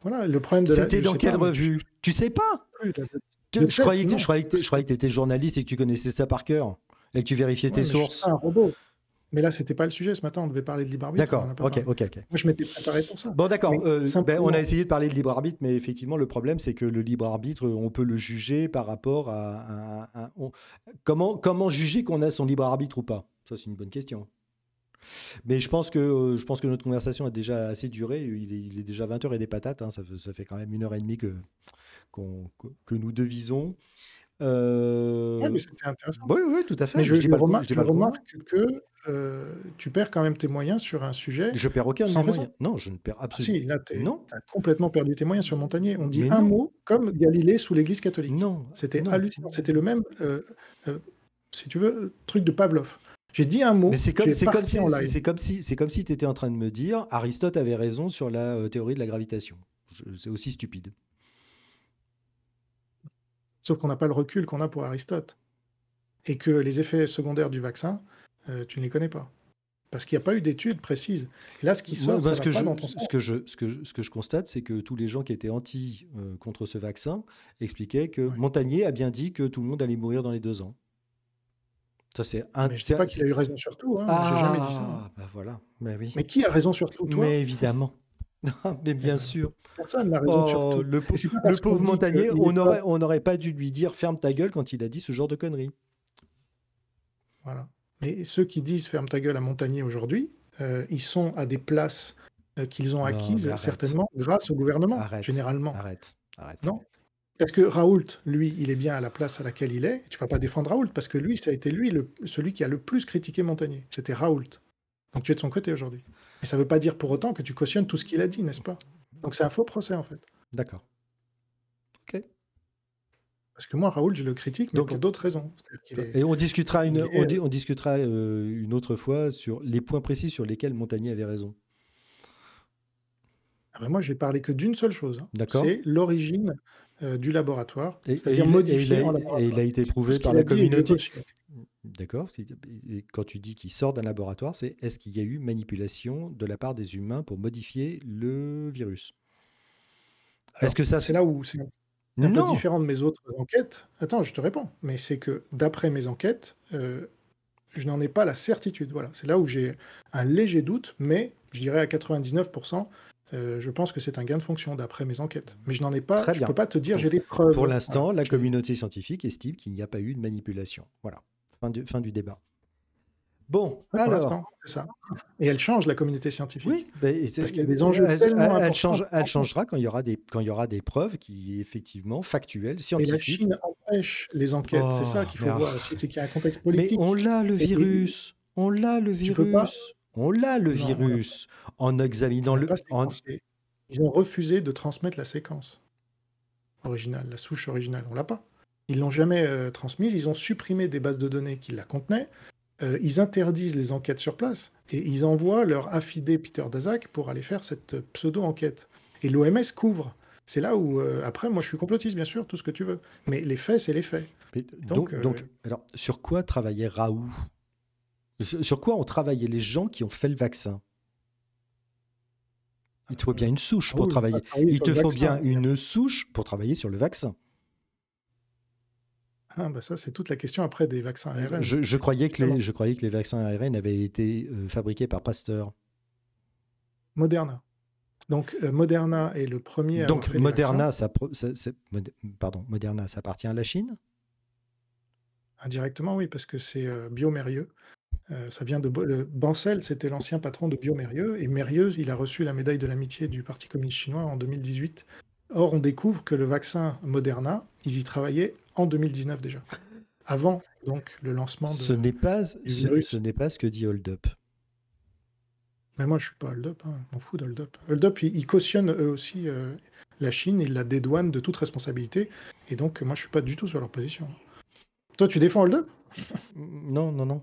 S3: Voilà, le problème de C'était dans
S1: quelle hein. revue
S3: tu... sais pas je, croyais
S1: que, tu étais journaliste et que tu connaissais ça par cœur et que tu vérifiais tes sources.
S3: un robot. Mais là, ce n'était pas le sujet. Ce matin, on devait parler de libre arbitre. D'accord. ok, ok, Moi, je m'étais préparé pour ça. Bon, d'accord. Euh, ben, on a essayé de parler de libre arbitre, mais effectivement,
S1: le problème, c'est que le libre arbitre, euh, on peut le juger par rapport à, comment comment juger qu'on a son libre arbitre ou pas. Ça, c'est une bonne question. Mais je pense, que, euh, je pense que notre conversation a déjà assez duré. Il est, déjà 20h et des patates. Hein, ça, fait quand même une heure et demie que, que nous devisons. Euh, oui, mais c'était intéressant. Oui, oui, tout à fait. Mais je, remarque,
S3: que euh, tu perds quand même tes moyens sur un sujet. Je perds aucun sans moyen. Non, je ne perds ah, absolument. pas. si, tu as complètement perdu tes moyens sur Montagnier. On dit un mot comme Galilée sous l'Église catholique. Non. C'était hallucinant. C'était le même, euh, si tu veux, truc de Pavlov. J'ai dit un mot. c'est comme, c'est comme, si, c'est
S1: comme si, c'est comme si tu étais en train de me dire Aristote avait raison sur la théorie de la gravitation. C'est aussi stupide.
S3: Sauf qu'on n'a pas le recul qu'on a pour Aristote. Et que les effets secondaires du vaccin, euh, tu ne les connais pas. Parce qu'il n'y a pas eu d'études précises. Et là, ce qui sort, ce que je, Ce
S1: que je, ce que, constate, c'est que tous les gens qui étaient anti euh, contre ce vaccin expliquaient que Montagnier a bien dit que tout le monde allait mourir dans les deux ans. Ça, c'est un. je ne sais pas qu'il a eu raison sur tout. Hein. Je n'ai jamais dit ça. Ah, bah voilà. Mais, bah oui. Mais qui a raison sur tout, toi Mais évidemment mais bien euh, sûr. Personne n'a raison. Oh, le, pauvre, le Montagnier, on
S3: n'aurait pas dû lui dire ferme ta gueule quand il a dit ce genre de conneries. Voilà. Mais ceux qui disent ferme ta gueule à Montagnier aujourd'hui, euh, ils sont à des places euh, qu'ils ont acquises certainement grâce au gouvernement, généralement. Arrête, arrête. Non parce que Raoult, lui, il est bien à la place à laquelle il est. Tu vas pas défendre Raoult parce que lui, ça a été lui celui qui a le plus critiqué Montagnier. C'était Raoult. Donc tu es de son côté aujourd'hui. Mais ça ne veut pas dire pour autant que tu cautionnes tout ce qu'il a dit, n'est-ce pas Donc c'est un faux procès, en fait. D'accord. Ok. Parce que moi, Raoul, je le critique, mais pour d'autres raisons. Et on discutera, une, on,
S1: discutera euh, une autre fois sur les points précis sur lesquels Montagnier avait raison.
S3: Ah ben moi, je moi, parler parlé que d'une seule chose. Hein. D'accord. C'est l'origine euh, du laboratoire, c'est-à-dire modifié. et il a été prouvé par
S1: la communauté. D'accord Quand tu dis qu'il sort d'un laboratoire, c'est est-ce qu'il y a eu manipulation
S3: de la part des humains pour modifier le virus Est-ce que ça. C'est là où c'est un peu différent de mes autres enquêtes. Attends, je te réponds. Mais c'est que d'après mes enquêtes, euh, je n'en ai pas la certitude. Voilà, c'est là où j'ai un léger doute, mais je dirais à 99%. Euh, je pense que c'est un gain de fonction d'après mes enquêtes. Mais je n'en ai pas, je ne peux pas te dire, j'ai des preuves. Pour l'instant,
S1: la communauté scientifique estime qu'il n'y a pas eu de manipulation. Voilà. Fin du, fin du débat.
S3: Bon, alors. ça. Et elle change la communauté scientifique. Oui, parce qu'il y a des enjeux elle, tellement Elle, change, elle, changera
S1: quand il, y aura des, quand il y aura des preuves qui, effectivement, factuelles, scientifiques. Mais la Chine
S3: empêche les enquêtes. c'est ça oh, qu'il faut voir c'est qu'il y a un contexte politique. Mais on l'a le virus.
S1: On l'a le virus. On l'a le virus.
S3: en examinant le. Ils ont refusé de transmettre la séquence originale, la souche originale. On l'a pas. Ils l'ont jamais euh, transmise, ils ont supprimé des bases de données qui la contenaient, euh, ils interdisent les enquêtes sur place et ils envoient leur affidé Peter Dazak pour aller faire cette pseudo-enquête. Et l'OMS couvre. C'est là où, euh, après, moi je suis complotiste, bien sûr, tout ce que tu veux. Mais les faits, c'est les faits. donc,
S1: alors, sur quoi travaillait Raoult sur quoi ont travaillé les gens qui ont fait le vaccin Il te faut bien une souche pour travailler. Il te faut bien une souche pour travailler sur le vaccin.
S3: Ah, bah, ça, c'est toute la question après des vaccins euh, ARN. Je,
S1: croyais, que les, vaccins ARN avaient été euh, fabriqués par Pasteur.
S3: Moderna. Donc euh, Moderna est le premier. Donc Moderna,
S1: ça, pardon, Moderna, ça appartient à la Chine
S3: Indirectement, oui, parce que c'est Biomérieux. ça vient de Bancel, c'était l'ancien patron de Biomérieux, et Mérieux, il a reçu la médaille de l'amitié du Parti communiste chinois en 2018 Or, on découvre que le vaccin Moderna, ils y travaillaient en 2019 déjà, avant donc le lancement de. Ce n'est pas, ce,
S1: n'est pas ce que dit Hold Up.
S3: Mais moi, je suis pas Hold Up, hein. je m'en fous d'Hold Up. Hold ils, cautionnent eux aussi euh, la Chine, ils la dédouanent de toute responsabilité, et donc moi, je suis pas du tout sur leur position. Toi, tu défends Hold Up
S1: Non, non, non.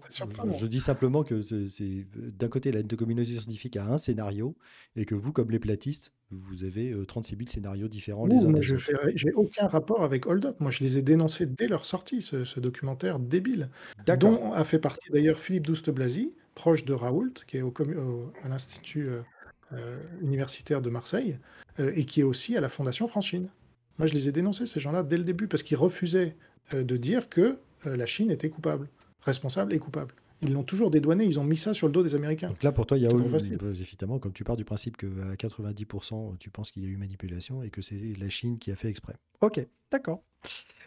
S1: Je, dis simplement que c'est euh, d'un côté, la communauté scientifique a un scénario et que vous, comme les platistes, vous avez 36 euh, 000 scénarios différents les
S3: j'ai aucun rapport avec Hold Up. Moi, je les ai dénoncés dès leur sortie, ce, documentaire débile, dont a fait partie d'ailleurs Philippe Douste-Blazy, proche de Raoult, qui est au, à l'Institut euh, universitaire de Marseille et qui est aussi à la Fondation Franchine. Moi, je les ai dénoncés, ces gens-là, dès le début, parce qu'ils refusaient de dire que euh, la Chine était coupable, responsable et coupable. Ils l'ont toujours dédouané, ils ont mis ça sur le dos des Américains. Donc là, pour toi,
S1: il y a évidemment, comme tu pars du principe que à 90%, tu penses qu'il y a eu manipulation et que c'est la Chine qui a fait exprès. Ok, d'accord.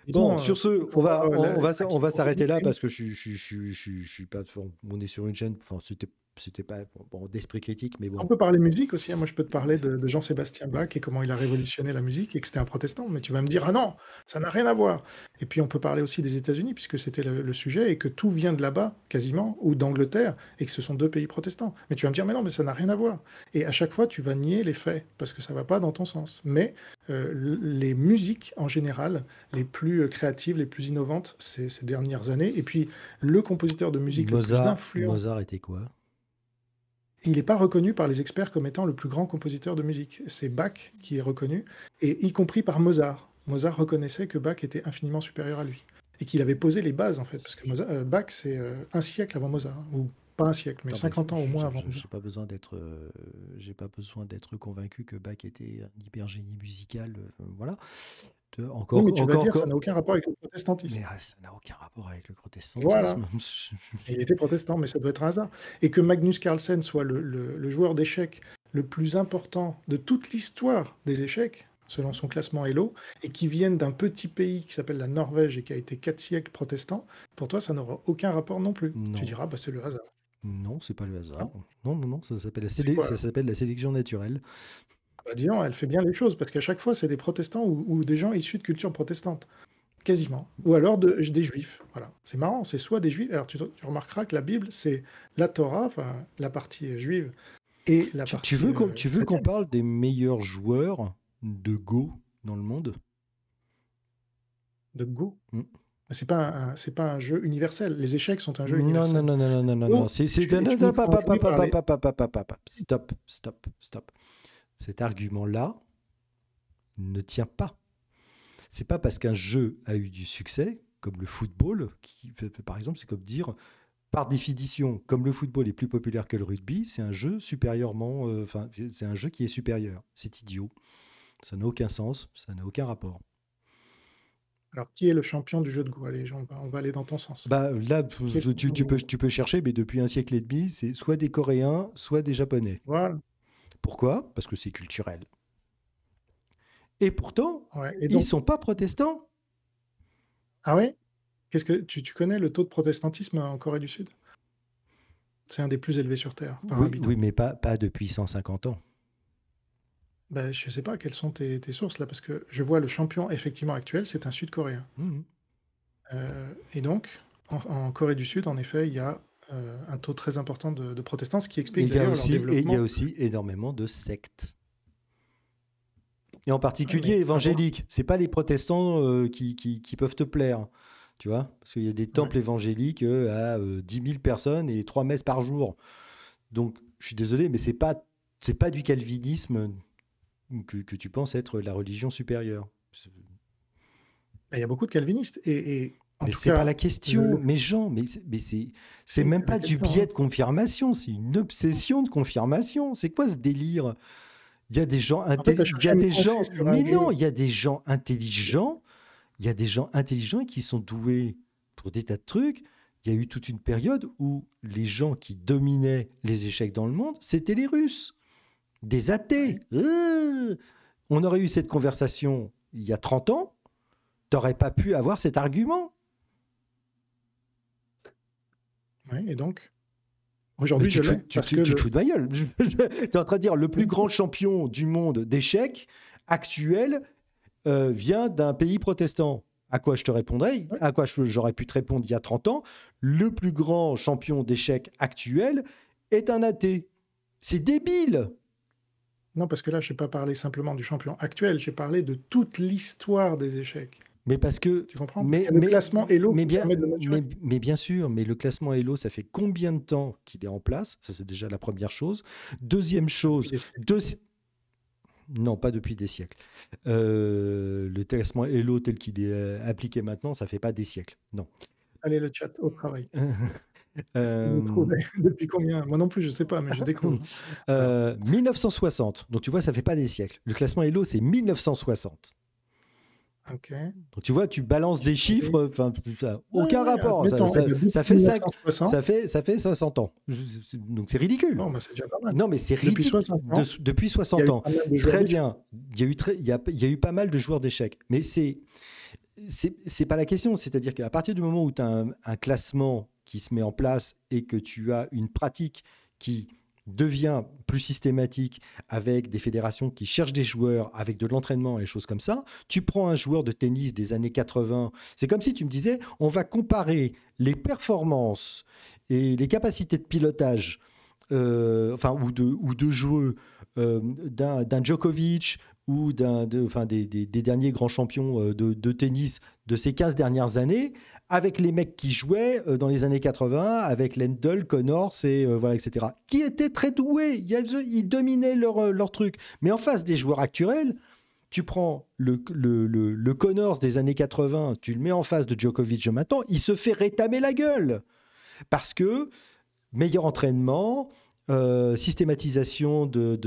S1: Bon, euh, sur ce, euh, on va, on, va, on va s'arrêter là parce que je, je suis pas. On est sur une chaîne. Enfin, c'était c'était pas bon, d'esprit critique, mais bon. On
S3: peut parler musique aussi. Hein. Moi, je peux te parler de, Jean-Sébastien Bach et comment il a révolutionné la musique et que c'était un protestant. Mais tu vas me dire, ah non, ça n'a rien à voir. Et puis, on peut parler aussi des États-Unis, puisque c'était le, sujet et que tout vient de là-bas, quasiment, ou d'Angleterre, et que ce sont deux pays protestants. Mais tu vas me dire, mais non, mais ça n'a rien à voir. Et à chaque fois, tu vas nier les faits, parce que ça ne va pas dans ton sens. Mais euh, les musiques, en général, les plus euh, créatives, les plus innovantes ces, dernières années, et puis le compositeur de musique Mozart, le plus influent.
S1: Mozart était quoi
S3: il n'est pas reconnu par les experts comme étant le plus grand compositeur de musique. C'est Bach qui est reconnu, et y compris par Mozart. Mozart reconnaissait que Bach était infiniment supérieur à lui, et qu'il avait posé les bases, en fait, parce que euh, Bach, c'est euh, un siècle avant Mozart, hein, ou pas un siècle, mais 50 ans au moins avant. J'ai
S1: pas besoin d'être, euh, j'ai pas besoin d'être convaincu que Bach était un hyper génie musical, voilà
S3: encore, oui, tu vas dire, que ça n'a aucun rapport avec le protestantisme. Mais, ah, ça n'a aucun rapport avec le protestantisme. Voilà. il était protestant, mais ça doit être un hasard. Et que Magnus Carlsen soit le, joueur d'échecs le plus important de toute l'histoire des échecs, selon son classement Elo, et qui vienne d'un petit pays qui s'appelle la Norvège et qui a été quatre siècles protestant, pour toi, ça n'aura aucun rapport non plus. Tu diras, bah, c'est le hasard. Non, c'est pas le hasard. Ah. Non, non, non, ça s'appelle la, la, sélection naturelle. Bah, elle fait bien les choses, parce qu'à chaque fois, c'est des protestants ou, des gens issus de cultures protestantes, quasiment. Ou alors des juifs. Voilà. C'est marrant, c'est soit des juifs. Alors tu, remarqueras que la Bible, c'est la Torah, la partie euh, juive, et la tu, partie. Euh, tu veux qu'on parle des meilleurs joueurs de Go dans le monde De Go mm. C'est pas un jeu universel. Les échecs sont un jeu universel.
S1: Non non non non non non non. Oh, c'est stop stop stop cet argument-là ne tient pas. C'est pas parce qu'un jeu a eu du succès, comme le football, qui, par exemple, c'est comme dire, par définition, comme le football est plus populaire que le rugby, c'est un jeu supérieurement, euh, enfin, c'est un jeu qui est supérieur. C'est idiot. Ça n'a aucun sens, ça n'a aucun
S3: rapport. Alors, qui est le champion du jeu de go Allez, on on va, aller dans ton sens.
S1: Bah, là, peux, tu peux chercher, mais depuis un siècle et demi, c'est soit des Coréens, soit des Japonais. Voilà.
S3: Pourquoi Parce que
S1: c'est culturel.
S3: Et pourtant, ils ne sont pas protestants. Ah oui Qu'est-ce que tu, connais le taux de protestantisme en Corée du Sud C'est un des plus élevés sur Terre oui,
S1: mais pas, depuis
S3: 150 ans. Bah, je ne sais pas quelles sont tes, sources là, parce que je vois le champion effectivement actuel, c'est un Sud-Coréen. Mmh. Euh, et donc, en, Corée du Sud, en effet, il y a euh, un taux très important de, protestants, ce qui explique d'ailleurs Et il y a
S1: aussi énormément de sectes. Et en particulier ah évangéliques. évangéliques. Ah c'est pas les protestants euh, qui, peuvent te plaire, tu vois, parce qu'il y a des temples évangéliques euh, à 10 000 personnes et trois messes par jour. Donc, je suis désolé, mais c'est pas pas du calvinisme que, tu penses être la religion supérieure.
S3: Ben, il y a beaucoup de calvinistes. et
S1: mais c'est pas la question, mes mais Jean, mais, c'est, c'est même pas du biais de confirmation, c'est une obsession de confirmation. C'est quoi ce délire Il y a des gens, intelligents, a des gens, mais non, il y a des gens intelligents, il y a des gens intelligents qui sont doués pour des tas de trucs. Il y a eu toute une période où les gens qui dominaient les échecs dans le monde, c'était les Russes, des athées. on aurait eu cette conversation il y a 30 ans, t'aurais pas pu avoir cet argument. et donc Aujourd'hui, je Tu, te fous de ma gueule. tu es en train de dire le plus grand champion du monde d'échecs actuel euh, vient d'un pays protestant. À quoi je te répondrais À quoi j'aurais pu te répondre il y a 30 ans
S3: Le plus grand champion d'échecs actuel est un athée. C'est débile Non, parce que là, je n'ai pas parlé simplement du champion actuel, j'ai parlé de toute l'histoire des échecs. Mais parce que. Tu comprends
S1: mais, le classement mais bien, mais, bien sûr, mais le classement Elo, ça fait combien de temps qu'il est en place Ça, c'est déjà la première chose. Deuxième chose. Non, pas depuis des siècles. Euh, le classement Elo tel qu'il est euh, appliqué maintenant, ça fait pas des siècles. Non.
S3: Allez, le chat au travail.
S1: Euh,
S3: depuis combien Moi non plus, je sais pas, mais je découvre.
S1: 1960. Donc tu vois, ça fait pas des siècles. Le classement Elo, c'est 1960 tu vois, tu balances des chiffres, aucun rapport. Ça, fait 60 ça, ça, fait, ans. Donc c'est ridicule. Non, bah, mais c'est Depuis 60 ans. depuis 60 ans. Très bien. Il y, a eu il, y eu pas mal de joueurs d'échecs. Mais c'est c'est pas la question. C'est-à-dire qu'à partir du moment où tu as un classement qui se met en place et que tu as une pratique qui devient plus systématique avec des fédérations qui cherchent des joueurs, avec de l'entraînement et choses comme ça. Tu prends un joueur de tennis des années 80, c'est comme si tu me disais, on va comparer les performances et les capacités de pilotage, euh, enfin, ou de, ou de euh, d'un Djokovic ou d'un, de, enfin, des, derniers grands champions euh, de, de tennis de ces 15 dernières années avec les mecs qui jouaient euh, dans les années 80, avec Lendl, Connors, et, euh, voilà, etc. Qui étaient très doués, ils, dominaient euh, leur, truc. Mais en face des joueurs actuels, tu prends le, Connors des années 80, tu le mets en face de Djokovic m'attends, il se fait rétamer la gueule. Parce que meilleur entraînement, euh, systématisation de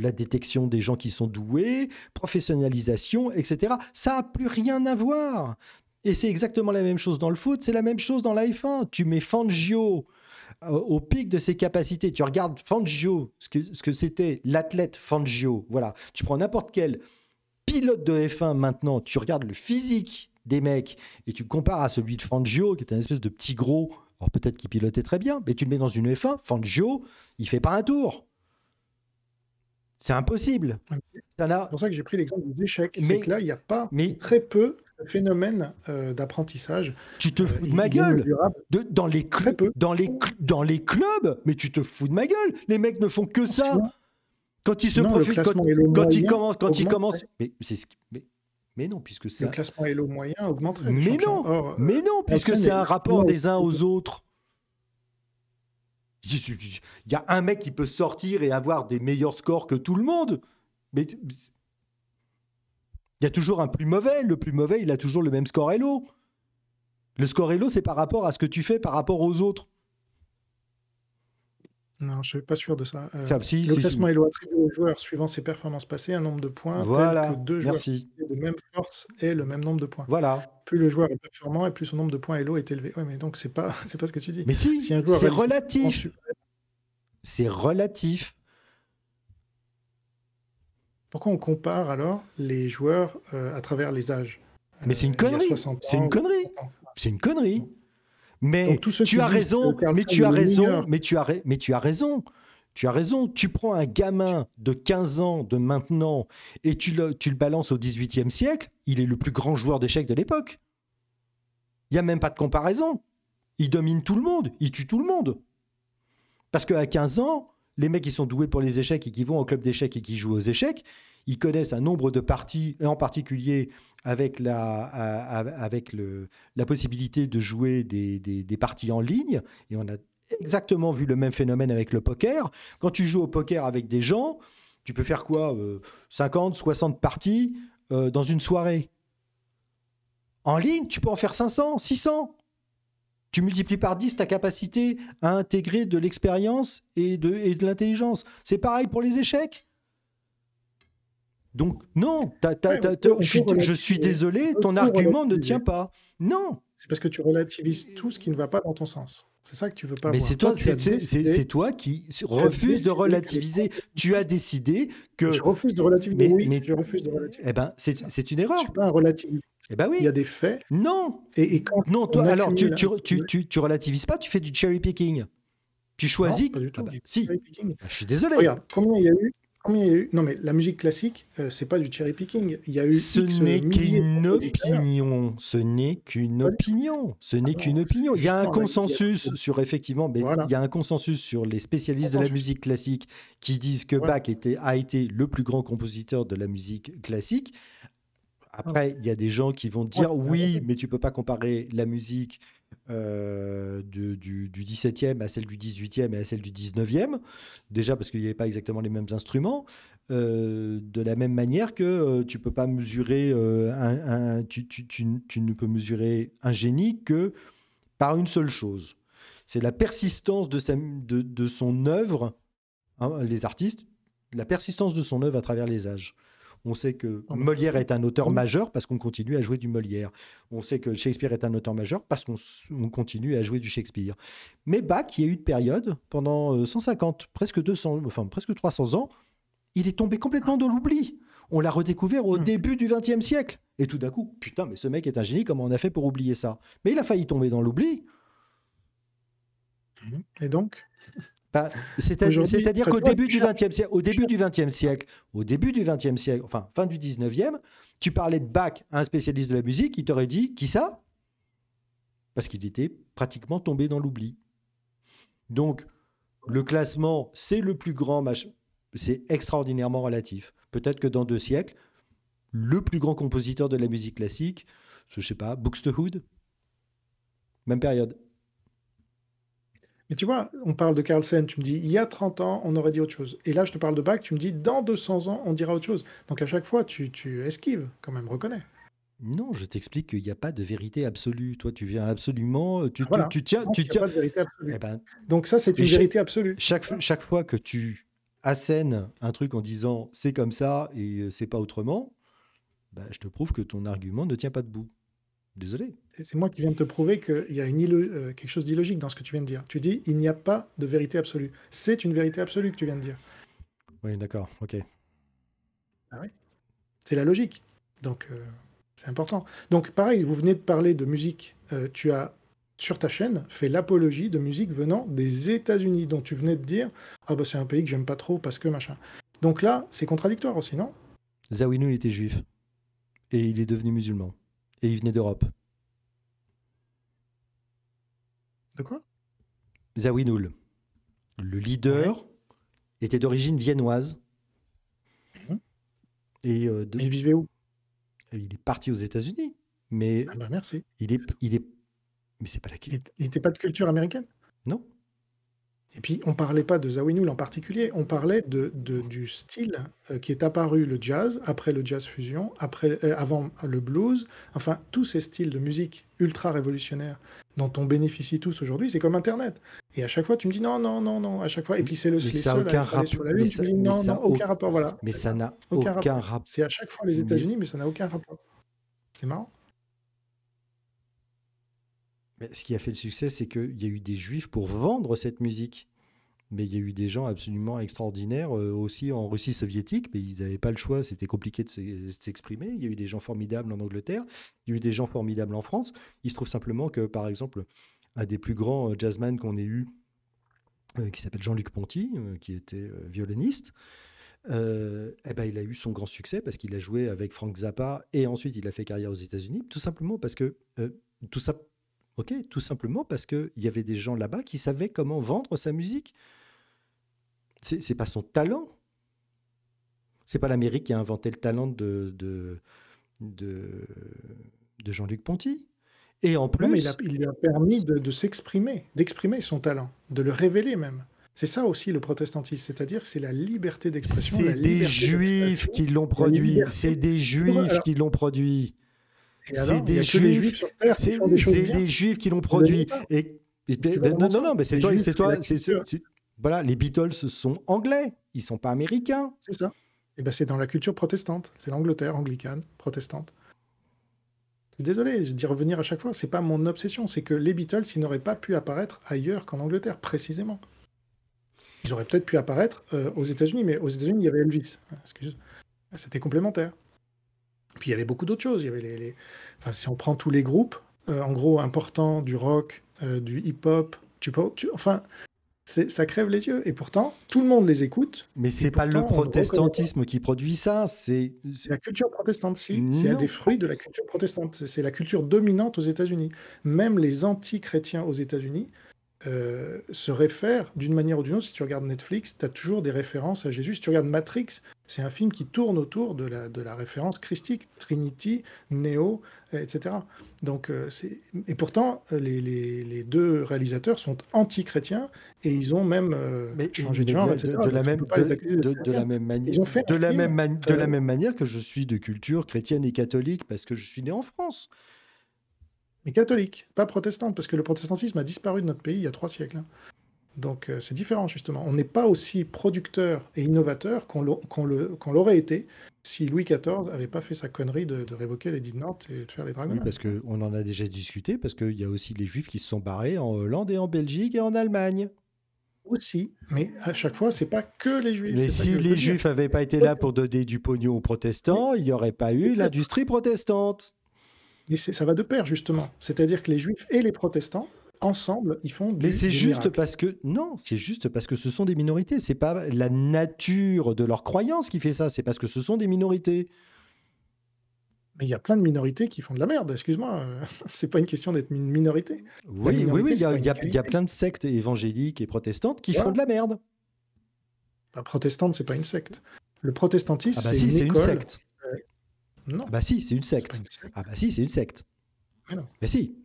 S1: la détection des gens qui sont doués, professionnalisation, etc. Ça n'a plus rien à voir. Et c'est exactement la même chose dans le foot, c'est la même chose dans la F1. Tu mets Fangio euh, au pic de ses capacités. Tu regardes Fangio, ce que, c'était l'athlète Fangio. Voilà. Tu prends n'importe quel pilote de F1 maintenant, tu regardes le physique des mecs et tu compares à celui de Fangio, qui est un espèce de petit gros alors peut-être qu'il pilotait très bien, mais tu le mets dans une F1, Fangio,
S3: il fait pas un tour. C'est impossible. C'est pour ça que j'ai pris l'exemple des échecs. Mais que là, il n'y a pas très peu de phénomènes euh, d'apprentissage. Tu te euh, fous de ma gueule. dans, les dans, les dans les clubs, mais tu te fous de ma
S1: gueule. Les mecs ne font que ça. quand ils se profitent, quand, ils commencent, quand ils commencent. Mais mais non, puisque c'est. Le
S3: classement Elo moyen augmenterait. Mais non,
S1: euh, mais non, puisque c'est un rapport des uns aux autres. Il y a un mec qui peut sortir et avoir des meilleurs scores que tout le monde. Mais il y a toujours un plus mauvais. Le plus mauvais, il a toujours le même score Elo. Le
S3: score Elo, c'est par rapport à ce que tu fais par rapport aux autres. Non, je ne suis pas sûr de ça. le classement Elo attribue aux joueur, suivant ses performances passées, un nombre de points voilà, tel que deux joueurs de même force et le même nombre de points. Voilà. Plus le joueur est performant et plus son nombre de points Elo est élevé. Oui, mais donc, ce n'est pas, pas ce que tu dis. Mais si, c'est relatif. C'est relatif. Pourquoi on compare alors les joueurs euh, à travers les âges Mais c'est une euh, connerie. C'est une connerie. C'est une connerie. Mais tu as raison, mais tu as raison,
S1: mais tu as tu as raison. Tu prends un gamin de 15 ans de maintenant et tu le, tu le balances au 18e siècle, il est le plus grand joueur d'échecs de l'époque. Il n'y a même pas de comparaison. Il domine tout le monde, il tue tout le monde. Parce qu'à 15 ans, les mecs qui sont doués pour les échecs et qui vont au club d'échecs et qui jouent aux échecs, ils connaissent un nombre de parties, et en particulier avec la, euh, avec le, la possibilité de jouer des, parties en ligne. Et on a exactement vu le même phénomène avec le poker. Quand tu joues au poker avec des gens, tu peux faire quoi 50, euh, 60 parties euh, dans une soirée. En ligne, tu peux en faire 500, 600. Tu multiplies par 10 ta capacité à intégrer de l'expérience et de, et de l'intelligence. C'est pareil pour les échecs. Donc, non, je, suis désolé, ton argument
S3: ne tient pas. Non. C'est parce que tu relativises tout ce qui ne va pas dans ton sens. C'est ça que tu veux pas. Mais c'est toi, toi
S1: qui refuse de
S3: relativiser. Tu as décidé que. Je refuse de relativiser. Mais, oui, mais, je refuse de
S1: relativiser. Eh ben, c'est, une erreur. Je suis pas un relativiste. Eh ben oui. Il y a des faits. Non. Et, non, toi, alors tu,
S3: relativises pas, tu fais du cherry picking. Tu choisis. Ah bah, si. Bah, je suis désolé. Regarde, combien il y a eu non, mais la musique classique, ce euh, c'est pas du cherry picking. Il y a eu. Ce n'est qu'une opinion.
S1: Ce n'est ah
S3: qu'une opinion. Ce
S1: n'est qu'une opinion. Il y a un consensus sur effectivement. Ben, il y a un consensus sur les spécialistes de la musique classique qui disent que Bach était, a été le plus grand compositeur de la musique classique. Après, il y a des gens qui vont dire oui, mais tu peux pas comparer la musique euh, du, 17e à celle du 18e et à celle du 19e, déjà parce qu'il n'y avait pas exactement les mêmes instruments, euh, de la même manière que euh, tu peux pas mesurer un, tu, ne peux mesurer un génie que par une seule chose. C'est la persistance de, de, son œuvre, hein, les artistes, la persistance de son œuvre à travers les âges. On sait que Molière est un auteur majeur parce qu'on continue à jouer du Molière. On sait que Shakespeare est un auteur majeur parce qu'on continue à jouer du Shakespeare. Mais Bach, il y a eu une période, pendant 150, euh, presque 200, enfin presque 300 ans, il est tombé complètement dans l'oubli. On l'a redécouvert au hmm. début du XXe siècle. Et tout d'un coup, putain, mais ce mec est un génie, comment on a fait pour oublier ça Mais il a failli tomber dans l'oubli. Et donc c'est-à-dire qu'au début, du 20e siècle, au début du XXe siècle, au début du XXe siècle, enfin fin du 19e, tu parlais de Bach un spécialiste de la musique, il t'aurait dit qui ça Parce qu'il était pratiquement tombé dans l'oubli. Donc, le classement, c'est le plus grand C'est extraordinairement relatif. Peut-être que dans deux siècles, le plus grand compositeur de la musique classique, je sais pas, Buxtehude,
S3: même période. Mais tu vois, on parle de Carlsen, tu me dis, il y a 30 ans, on aurait dit autre chose. Et là, je te parle de Bach, tu me dis, dans 200 ans, on dira autre chose. Donc à chaque fois, tu, tu esquives,
S1: quand même, reconnais. Non, je t'explique qu'il n'y a pas de vérité absolue. Toi, tu viens absolument, euh, ah, tu, tu, tiens, Donc, tu tiens. Pas de vérité absolue. Eh ben, Donc ça, c'est une vérité absolue. Chaque, chaque fois que tu assènes un truc en disant c'est comme ça et euh, c'est pas autrement,
S3: bah, je te prouve que ton argument ne tient pas debout. Désolé. C'est moi qui viens de te prouver qu'il y a une euh, quelque chose d'illogique dans ce que tu viens de dire. Tu dis il n'y a pas de vérité absolue. C'est une vérité absolue que tu viens de dire. Oui, d'accord, ok. Ah oui. C'est la logique. Donc, euh, c'est important. Donc, pareil, vous venez de parler de musique. Euh, tu as, sur ta chaîne, fait l'apologie de musique venant des États-Unis, dont tu venais de dire Ah, bah, c'est un pays que j'aime pas trop parce que machin. Donc là, c'est contradictoire aussi, non
S1: Zawinu, il était juif. Et il est devenu musulman. Et il venait d'Europe. De quoi Zawinul. Le leader était d'origine viennoise. Mhm. Et, euh, de... il vivait où euh, Il est parti aux États-Unis. Mais ah bah merci. Il est, il est,
S3: mais c'est pas la. Il n'était pas de culture américaine. Non. Et puis, on parlait pas de Zawinul en particulier, on parlait de, du style euh, qui est apparu le jazz, après le jazz fusion, après, euh, avant le blues, enfin, tous ces styles de musique ultra révolutionnaires dont on bénéficie tous aujourd'hui, c'est comme Internet. Et à chaque fois, tu me dis non, non, non, non, à chaque fois. Et puis, c'est le seul sur la liste, mais ça, tu non, non, aucun rapport, voilà. Mais ça n'a aucun, rapport. C'est à chaque fois les États-Unis, mais ça n'a aucun rapport. C'est marrant
S1: ce qui a fait le succès, c'est qu'il y a eu des juifs pour vendre cette musique. Mais il y a eu des gens absolument extraordinaires euh, aussi en Russie soviétique, mais ils n'avaient pas le choix, c'était compliqué de s'exprimer. Il y a eu des gens formidables en Angleterre, il y a eu des gens formidables en France. Il se trouve simplement que, par exemple, un des plus grands euh, jazzman qu'on ait eu, euh, qui s'appelle Jean-Luc Ponty, qui était violoniste, eh ben, il a eu son grand succès parce qu'il a joué avec Frank Zappa et ensuite il a fait carrière aux États-Unis, tout simplement parce que tout ça Ok, tout simplement parce qu'il y avait des gens là-bas qui savaient comment vendre sa musique. C'est, n'est pas son talent. C'est pas l'Amérique qui a inventé le talent de, de, de, Jean-Luc Ponty. Et en plus. il, a,
S2: lui a
S3: permis de, s'exprimer, d'exprimer son talent, de le révéler même. C'est ça aussi le protestantisme, c'est-à-dire c'est la liberté d'expression. C'est des juifs qui l'ont produit. C'est des juifs qui l'ont produit. C'est des, juifs, qui
S1: l'ont produit. Et, ben, non, non, mais c'est c'est voilà, les Beatles
S3: sont anglais, ils sont pas américains. C'est ça. Et ben c'est dans la culture protestante, c'est l'Angleterre anglicane protestante. Désolé je dis revenir à chaque fois, c'est pas mon obsession, c'est que les Beatles, ils n'auraient pas pu apparaître ailleurs qu'en Angleterre, précisément. Ils auraient peut-être pu apparaître euh, aux États-Unis, mais aux États-Unis, il y avait Elvis. C'était complémentaire. Puis il y avait beaucoup d'autres choses. Il y avait les, Enfin, si on prend tous les groupes, euh, en gros, importants, du rock, euh, du hip-hop, tu peux... Enfin, ça crève les yeux. Et pourtant, tout le monde les écoute. Mais c'est pas le protestantisme qui produit ça. C'est la culture protestante, si. C'est un des fruits de la culture protestante. C'est la culture dominante aux États-Unis. Même les anti-chrétiens aux États-Unis euh, se réfèrent d'une manière ou d'une autre. Si tu regardes Netflix, tu as toujours des références à Jésus. Si tu regardes Matrix, c'est un film qui tourne autour de la, référence christique, Trinity, Neo, euh, etc. Donc, euh, et pourtant, les, deux réalisateurs sont anti-chrétiens et ils ont même changé de genre, la même, de, la même
S1: manière. de la même manière que je suis de culture
S3: chrétienne et catholique parce que je suis né en France mais catholique, pas protestante, parce que le protestantisme a disparu de notre pays il y a trois siècles. Hein. Donc euh, c'est différent justement. On n'est pas aussi producteur et innovateur qu'on l'aurait été si Louis XIV n'avait pas fait sa connerie de, révoquer les de Nantes et de faire les dragons. Oui, parce
S1: qu'on en a déjà discuté, parce qu'il y a aussi les Juifs qui se sont barrés en Hollande et en Belgique et en Allemagne. Aussi, mais à chaque fois, c'est pas
S3: que les Juifs. Mais si les Juifs
S1: n'avaient pas été là pour donner du pognon aux protestants, il n'y aurait pas
S3: eu l'industrie protestante ça va de pair, justement. C'est-à-dire que les juifs et les protestants, ensemble, ils font des. Mais c'est juste
S1: parce que. Non, c'est juste parce que ce sont des minorités. C'est pas la nature de leur croyance qui fait ça. C'est parce que ce sont des minorités.
S3: Mais il y a plein de minorités qui font de la merde, excuse-moi. c'est pas une question d'être une minorité.
S2: Oui, oui, oui, il y, a plein de
S1: sectes évangéliques et protestantes qui font de la
S3: merde. La bah, protestante, c'est pas une secte. Le protestantisme, ah bah c'est une, secte. Non. Ah bah si, c'est une secte. Ah bah si, c'est une secte. Mais, si. En si.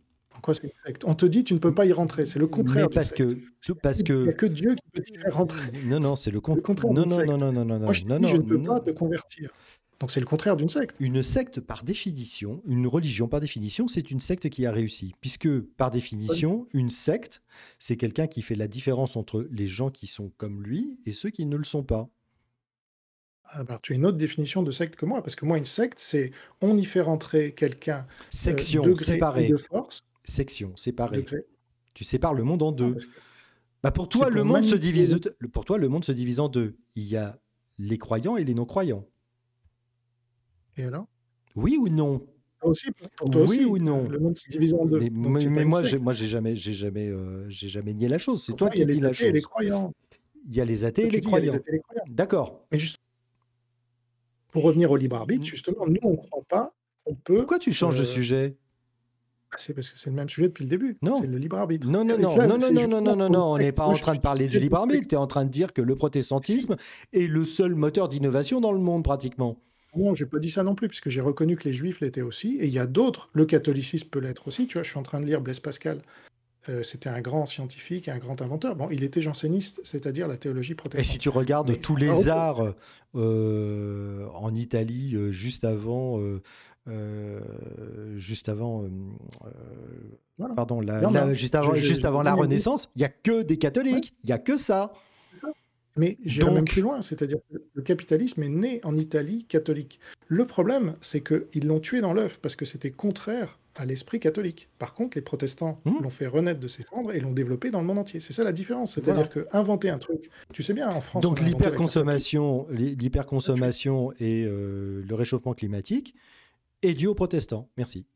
S3: c'est une secte On te dit tu ne peux pas y rentrer. C'est le contraire. Mais parce que parce que il n'y a que Dieu qui peut y faire rentrer. Non non, c'est le, contraire. Non non, non non non non Moi, je, dis, je ne peux pas te convertir. Donc c'est le contraire d'une secte.
S1: Une secte, par définition, une religion, par définition, c'est une secte qui a réussi. Puisque, par définition, une secte, c'est quelqu'un qui fait la différence entre les gens qui sont comme lui et
S3: ceux qui ne le sont pas tu as une autre définition de secte que moi, parce que moi, une secte, c'est on y fait rentrer quelqu'un euh, section de force.
S1: Section séparée. Tu sépares le monde en deux. Ah, bah pour toi, le monde se divise. Pour toi, le monde se divise en deux. Il y a les croyants et les non-croyants.
S3: Et alors Oui ou non aussi, pour toi oui aussi, ou non Le monde se divise en deux. Mais, moi, j'ai, moi,
S1: j'ai jamais, j'ai jamais, euh, j'ai jamais nié la chose. C'est toi, qui qui nié la chose. Il y a les athées et les croyants. Il y a les athées et les croyants.
S3: D'accord. Mais juste pour revenir au libre arbitre, mmh. justement, nous, on ne croit pas qu'on peut. Pourquoi tu changes de euh, sujet bah, c'est parce que c'est le même sujet depuis le début. Non. C'est le libre arbitre. Non, non, non, non, non, non, non, non, on n'est pas en train de parler du libre arbitre.
S1: Tu es en train de dire que le
S3: protestantisme est le seul moteur d'innovation dans le monde, pratiquement. Non, j'ai pas dit ça non plus, puisque j'ai reconnu que les juifs l'étaient aussi, et il y a d'autres, le catholicisme peut l'être aussi. Tu vois, je suis en train de lire Blaise Pascal euh, c'était un grand scientifique, un grand inventeur. Bon, il était janséniste, c'est-à-dire la théologie protestante. Et si tu
S1: regardes tous les ah, arts euh, en Italie euh, juste avant, juste avant, la, juste avant, la Renaissance,
S3: il n'y a que des
S1: catholiques, il y n'y a que ça.
S3: Mais j'ai même plus loin, c'est-à-dire que le capitalisme est né en Italie catholique. Le problème, c'est qu'ils l'ont tué dans l'œuf parce que c'était contraire à l'esprit catholique. Par contre, les protestants mmh. l'ont fait renaître de ses cendres et l'ont développé dans le monde entier. C'est ça la différence. C'est-à-dire que inventer un truc, tu sais bien, en France. Donc
S1: l'hyperconsommation, et euh, le réchauffement climatique est dû aux protestants. Merci.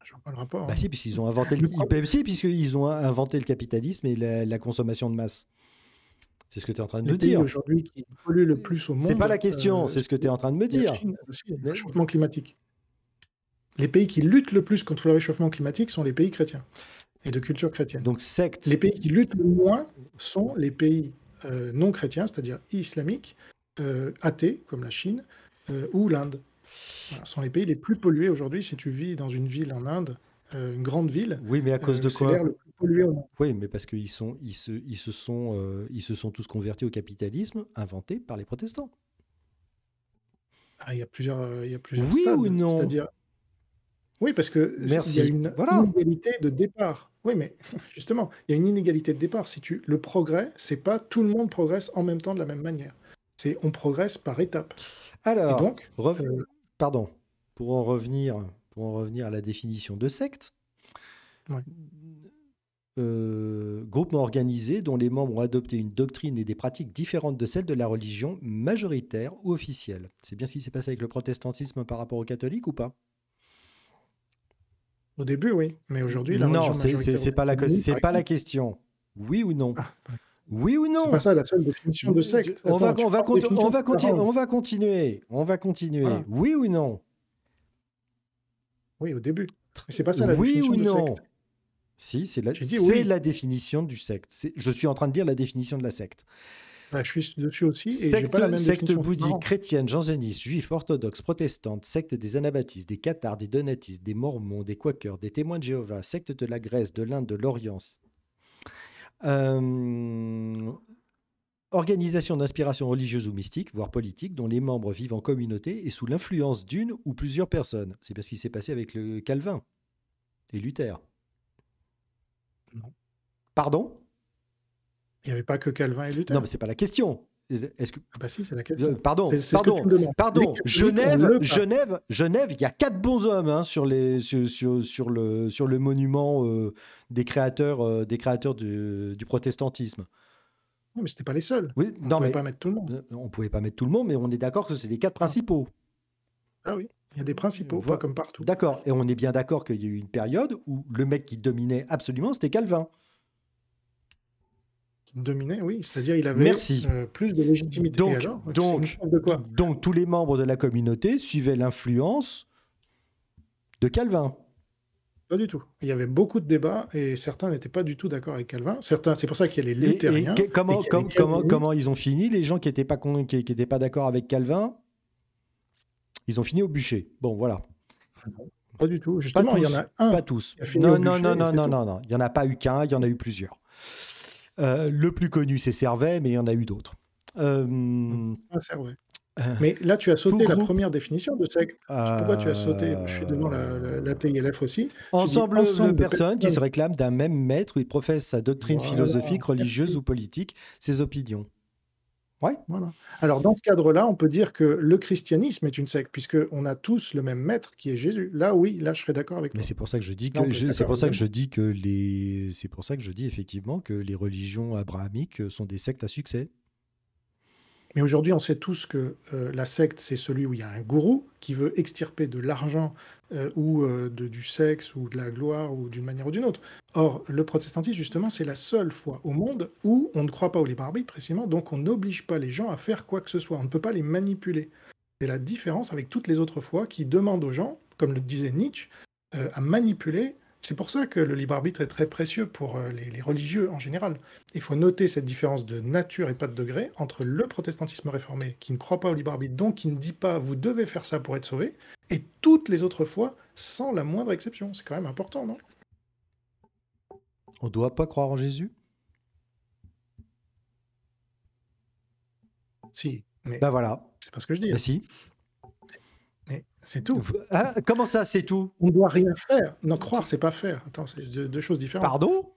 S3: Ah, je vois pas le rapport. Bah hein.
S1: si, puisqu'ils ont inventé le, ont inventé le capitalisme et la, consommation de masse. C'est ce que tu es en train de me dire.
S3: aujourd'hui qui pollue le plus au monde. C'est pas la question, euh,
S1: c'est ce que tu es en train
S3: de me dire. le réchauffement climatique les pays qui luttent le plus contre le réchauffement climatique sont les pays chrétiens et de culture chrétienne. Donc secte. Les pays qui luttent le moins sont les pays euh, non chrétiens, c'est-à-dire islamiques, euh, athées comme la Chine euh, ou l'Inde. ce sont les pays les plus pollués aujourd'hui. Si tu vis dans une ville en Inde, une grande ville, oui, mais à cause de quoi
S1: Oui, mais parce qu'ils sont, ils se, ils se sont, ils se sont tous convertis au capitalisme inventé par les protestants.
S3: Ah, il y a plusieurs, il y a plusieurs oui Ou non C'est-à-dire, oui, parce que euh, il y a une inégalité de départ. Oui, mais justement, il y a une inégalité de départ. Si tu le progrès, c'est pas tout le monde progresse en même temps de la même manière. C'est on progresse par étapes. Alors, euh, pardon, pour en revenir, pour en revenir à la définition de secte.
S1: Euh, groupement organisé dont les membres ont adopté une doctrine et des pratiques différentes de celles de la religion majoritaire ou officielle. C'est bien ce qui s'est passé avec le protestantisme par rapport aux catholiques ou pas au début, oui,
S3: mais aujourd'hui, Non, c'est pas, la, pas la
S1: question. Oui ou non ah, Oui ou non C'est pas ça la seule définition de secte. on, va, continuer. On va continuer. Ah. Oui ou non Oui, au début. C'est pas ça la oui ou non. Si, c'est la, la, définition du secte. Je suis en train de dire la
S3: définition de la secte. Bah, je suis dessus aussi. Et secte, pas la même secte bouddhique,
S1: chrétienne, janséniste, juif, orthodoxe, protestante, secte des anabaptistes, des cathares, des donatistes, des mormons, des quakers, des témoins de Jéhovah, secte de la Grèce, de l'Inde, de l'Orient. Euh, organisation d'inspiration religieuse ou mystique, voire politique, dont les membres vivent en communauté et sous l'influence d'une ou plusieurs personnes. C'est parce qu'il s'est passé avec le Calvin et Luther. Pardon il n'y avait pas que Calvin et Luther. Non, mais c'est pas la question. Est-ce que... Ah bah si, c'est la question. Euh, pardon, pardon, pardon. Genève, Genève, Genève, il y a quatre bons hommes hein, sur, les, sur, le, sur le monument euh, des créateurs, euh, des créateurs du, protestantisme.
S3: Non, mais c'était pas les seuls.
S1: Oui, on ne pouvait pas mettre tout le monde. On pouvait pas mettre tout le monde, mais on est d'accord que c'est les quatre principaux. Ah oui, il y a des principaux, pas comme partout. D'accord, et on est bien d'accord qu'il y a eu une période où le mec qui dominait absolument, c'était Calvin. Dominait,
S3: oui, c'est-à-dire il avait euh, plus de légitimité. Donc,
S1: quoi donc tous les membres de la
S3: communauté suivaient l'influence de Calvin. Pas du tout. Il y avait beaucoup de débats et certains n'étaient pas du tout d'accord avec Calvin. Certains, c'est pour ça qu'il y a les luthériens. comment, comment, ils
S1: ont fini les gens qui n'étaient pas qui, pas d'accord avec Calvin Ils ont fini au bûcher. Bon, voilà.
S3: Pas du tout. Justement, il y en a un. Pas tous. Non, non, non, non, non,
S1: Il n'y en a pas eu qu'un. Il y en a eu plusieurs. Euh, le plus connu, c'est Servet, mais il y en a eu d'autres.
S3: Euh, euh, mais là, tu as sauté la première définition de secte. Pourquoi tu as sauté Je suis devant la, la, aussi. Ensemble, de personnes, qui se
S1: réclament d'un même maître où il professent sa doctrine philosophique, religieuse ou politique,
S3: ses opinions. Ouais. Voilà. Alors dans ce cadre-là, on peut dire que le christianisme est une secte puisque on a tous le même maître qui est Jésus. Là oui, là je serais d'accord avec. Mais c'est pour ça que je dis que c'est pour ça que je
S1: dis que les c'est pour ça que je dis effectivement que les religions abrahamiques
S3: sont des sectes à succès mais aujourd'hui, on sait tous que euh, la secte, c'est celui où il y a un gourou qui veut extirper de l'argent euh, ou euh, de, du sexe ou de la gloire ou d'une manière ou d'une autre. Or, le protestantisme, justement, c'est la seule foi au monde où on ne croit pas aux libres précisément, donc on n'oblige pas les gens à faire quoi que ce soit. On ne peut pas les manipuler. C'est la différence avec toutes les autres fois qui demandent aux gens, comme le disait Nietzsche, à manipuler c'est pour ça que le libre arbitre est très précieux pour euh, les, religieux en général. Il faut noter cette différence de nature et pas de degré entre le protestantisme réformé, qui ne croit pas au libre arbitre, donc qui ne dit pas vous devez faire ça pour être sauvé, et toutes les autres fois, sans la moindre exception. C'est quand même important, non
S1: On ne doit pas croire en Jésus Si. Mais ben voilà. C'est pas ce que je dis. Ben si.
S3: C'est tout. Hein, comment ça, c'est tout On ne doit rien faire. Non, croire, c'est pas faire. Attends, c'est deux, choses différentes. Pardon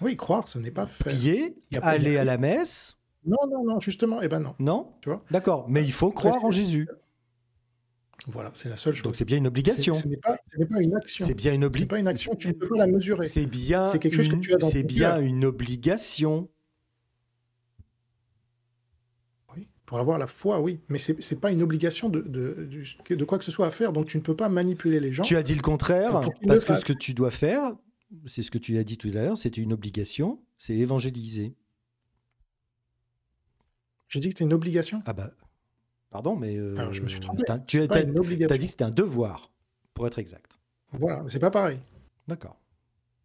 S3: Oui, croire, ce n'est pas faire. Prier, aller à la messe. Non, non, non, justement, eh ben non. Non Tu vois D'accord, mais il faut croire en Jésus. Voilà, c'est la seule chose. Donc c'est bien une obligation. Ce n'est pas, une action. C'est bien une obligation. pas une action, tu ne peux la mesurer. C'est bien, quelque chose que tu as C'est bien une obligation. pour avoir la foi, oui. Mais ce n'est pas une obligation de, de, de, quoi que ce soit à faire. Donc tu ne peux pas manipuler les gens. Tu as dit le contraire, parce que ce que
S1: tu dois faire, c'est ce que tu as dit tout à l'heure, c'est une obligation, c'est évangéliser. J'ai dit que c'était une obligation Ah bah, pardon, mais... Euh, je me suis trompé. Tu as, dit que c'était un devoir, pour être exact.
S3: Voilà, mais c'est pas pareil. D'accord.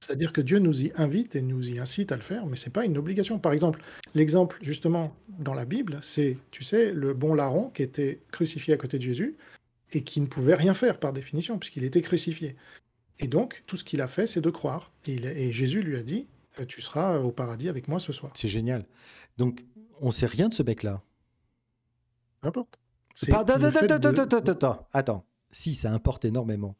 S3: C'est-à-dire que Dieu nous y invite et nous y incite à le faire, mais ce n'est pas une obligation. Par exemple, l'exemple justement dans la Bible, c'est, tu sais, le bon larron qui était crucifié à côté de Jésus et qui ne pouvait rien faire par définition, puisqu'il était crucifié. Et donc, tout ce qu'il a fait, c'est de croire. Et, Jésus lui a dit, euh, tu seras euh, au paradis avec moi ce soir. C'est génial. Donc, on sait rien de ce mec là N'importe.
S1: Attends, attends, attends. Si, ça importe énormément.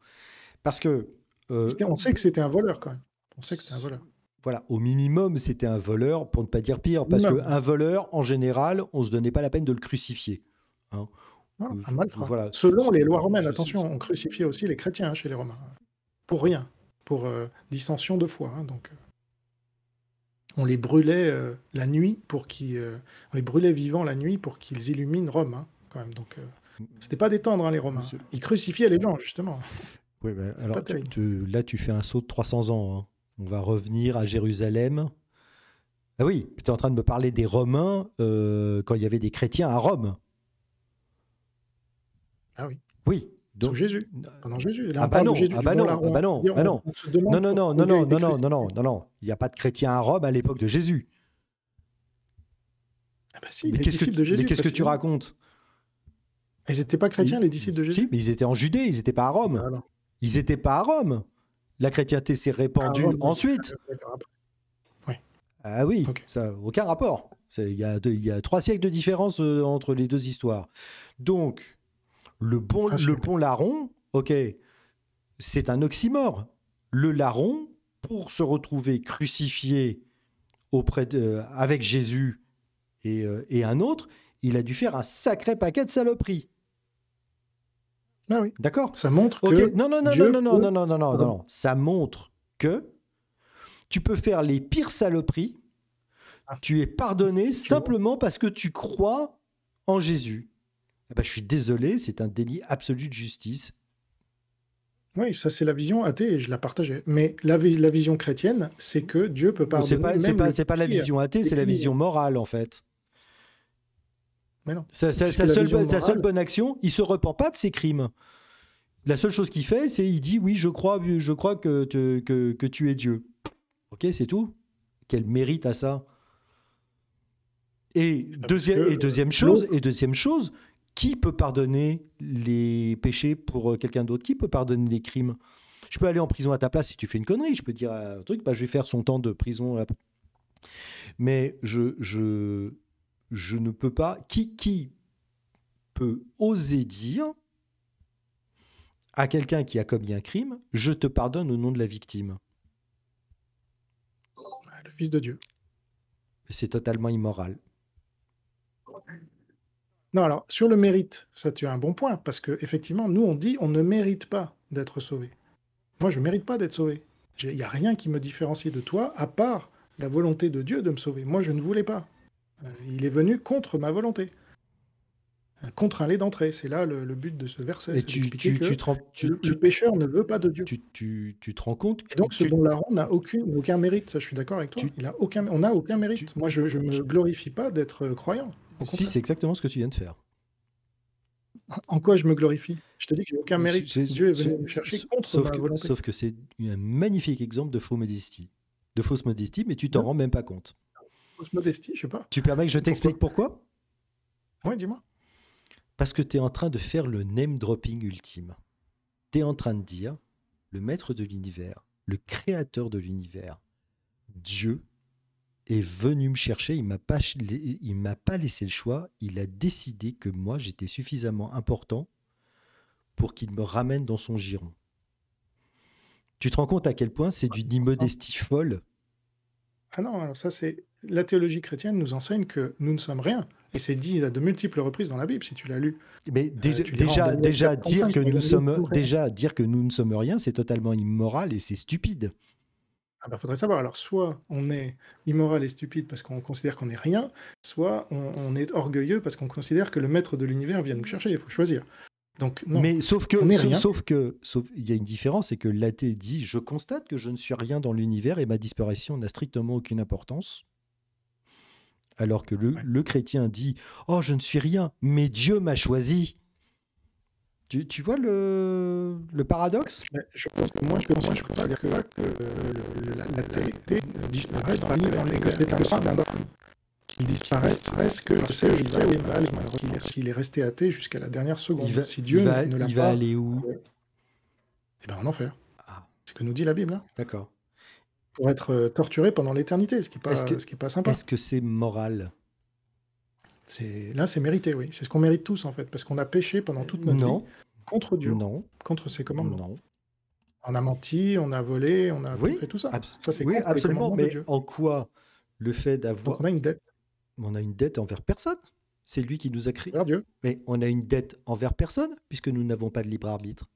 S1: Parce que euh,
S3: on sait que c'était un voleur quand même sait que c'était un voleur.
S1: Voilà, au minimum, c'était un voleur, pour ne pas dire pire, parce qu'un voleur, en général, on ne se donnait pas la peine de le crucifier. Hein.
S3: Euh, un malfrat. Selon les lois romaines, attention, on crucifiait aussi les chrétiens hein, chez les Romains. Pour rien, pour euh, dissension de foi. Hein, donc, euh, on les brûlait la nuit pour qu'ils, on les brûlait vivants la nuit pour qu'ils illuminent Rome, quand même. Donc, c'était pas détendre les Romains. Ils crucifiaient les gens justement.
S1: Oui, ben, alors là, tu fais un saut de 300 ans. On va revenir à Jérusalem. Ah oui, tu es en train de me parler des Romains euh, quand il y avait des chrétiens à Rome.
S3: Ah oui. Oui. Donc, Sous Jésus. Pendant Jésus. ah bah non, Jésus, ah bah non, ah bah non, ah bah non. Non, non, non, non, non, non, non, non, non,
S1: non, non. Il n'y a pas de chrétiens à Rome à l'époque de Jésus.
S3: Ah bah si, mais qu'est-ce que, de Jésus, mais qu'est-ce que tu racontes
S1: ah, Ils n'étaient pas chrétiens, les disciples de Jésus Si, mais ils étaient en Judée, ils n'étaient pas à Rome. Ah, ils n'étaient pas à Rome. La chrétienté s'est répandue ah, ensuite. Ah oui, ça aucun rapport. Il y, y, a trois siècles de différence euh, entre les deux histoires. Donc, le bon, le pont larron, ok, c'est un oxymore. Le larron, pour se retrouver crucifié auprès de, euh, avec Jésus et, euh, et un autre, il a dû faire un sacré paquet de saloperies. Ah oui. D'accord. Ça montre que. Non, non, non, non, non, non, non, non, non, non, Ça montre que tu peux faire les pires saloperies. Ah. Tu es pardonné simplement parce que tu crois en Jésus. Eh ben, je suis désolé, c'est un délit absolu de justice.
S3: Oui, ça c'est la vision athée je la partageais. Mais la, la vision chrétienne, c'est que Dieu peut pardonner. C'est pas, pas, la vision athée, c'est la vision
S1: morale en fait. Sa, seule, bonne action, il se repent pas de ses crimes. La seule chose qu'il fait, c'est il dit oui, je crois, je crois que, que, tu es Dieu. Ok, c'est tout. Quel mérite à ça et, ah, deuxième, et deuxième euh, chose, et deuxième chose, qui peut pardonner les péchés pour euh, quelqu'un d'autre Qui peut pardonner les crimes Je peux aller en prison à ta place si tu fais une connerie. Je peux dire euh, un truc, bah, je vais faire son temps de prison. Mais je, je ne peux pas. Qui, qui peut oser dire à quelqu'un qui a commis un crime, je te pardonne au nom de la victime ah, Le Fils de Dieu. C'est
S3: totalement immoral. Non, alors sur le mérite, ça tu as un bon point, parce que effectivement, nous on dit on ne mérite pas d'être sauvé. Moi, je ne mérite pas d'être sauvé. Il n'y a rien qui me différencie de toi à part la volonté de Dieu de me sauver. Moi, je ne voulais pas il est venu contre ma volonté. Contre un lait d'entrée. C'est là le, but de ce verset. Et tu, ne veut pas de Dieu. Tu, te rends compte que donc ce don Laran n'a aucun mérite. Ça, je suis d'accord avec toi. Il a aucun, on n'a aucun mérite. Moi, je ne me glorifie pas d'être croyant. Si, c'est exactement ce que tu viens de faire. En quoi je me glorifie Je te dis que j'ai aucun mérite. Dieu est venu me chercher contre sauf ma volonté. Sauf que
S1: c'est un magnifique exemple de faux modestie. De fausse modestie, mais tu t'en hein rends même pas compte modestie, Tu permets que je t'explique pourquoi, Oui, dis-moi. Parce que tu es en train de faire le name dropping ultime. Tu es en train de dire le maître de l'univers, le créateur de l'univers, Dieu est venu me chercher, il m'a pas il m'a pas laissé le choix, il a décidé que moi j'étais suffisamment important pour qu'il me ramène dans son giron. Tu te rends compte à quel point c'est d'une modestie folle
S3: Ah non, alors ça c'est la théologie chrétienne nous enseigne que nous ne sommes rien. Et c'est dit à de multiples reprises dans la Bible, si tu l'as lu. Mais euh, déjà, déjà, dire que nous sommes, déjà
S1: dire que nous ne sommes rien, c'est totalement immoral et c'est
S3: stupide. Ah bah, faudrait savoir. Alors, soit on est immoral et stupide parce qu'on considère qu'on est rien, soit on, est orgueilleux parce qu'on considère que le maître de l'univers vient nous chercher. Il faut choisir. Donc, mais sauf que,
S1: que, sauf, il y a une différence, c'est que l'athée dit je constate que je ne suis rien dans l'univers et ma disparition n'a strictement aucune importance. Alors que le, chrétien dit Oh, je ne suis rien, mais Dieu m'a choisi. Tu, vois le, paradoxe je, pense que moi, je pense à dire que,
S3: euh, que le, la, la dans parmi les que c'est un drame. Qu'il disparaisse, que je sais, je disais, bah, s'il est, resté athée jusqu'à la dernière seconde, si Dieu ne l'a pas. Il va aller où Eh bien, en enfer. Ah. C'est ce que nous dit la Bible. Hein. D'accord pour être euh, torturé pendant l'éternité, ce qui n'est pas, -ce pas sympa. Est-ce que c'est moral Là, c'est mérité, oui. C'est ce qu'on mérite tous, en fait, parce qu'on a péché pendant toute notre vie contre Dieu, non. contre ses commandements. Non. On a menti, on a volé, on a fait tout ça. Ça, c'est oui, absolument. Mais en quoi le fait d'avoir. Donc, On a une dette.
S1: On a une dette envers personne. C'est lui qui nous a créé. Dieu. Mais on a une dette envers
S3: personne, puisque nous n'avons pas de libre arbitre.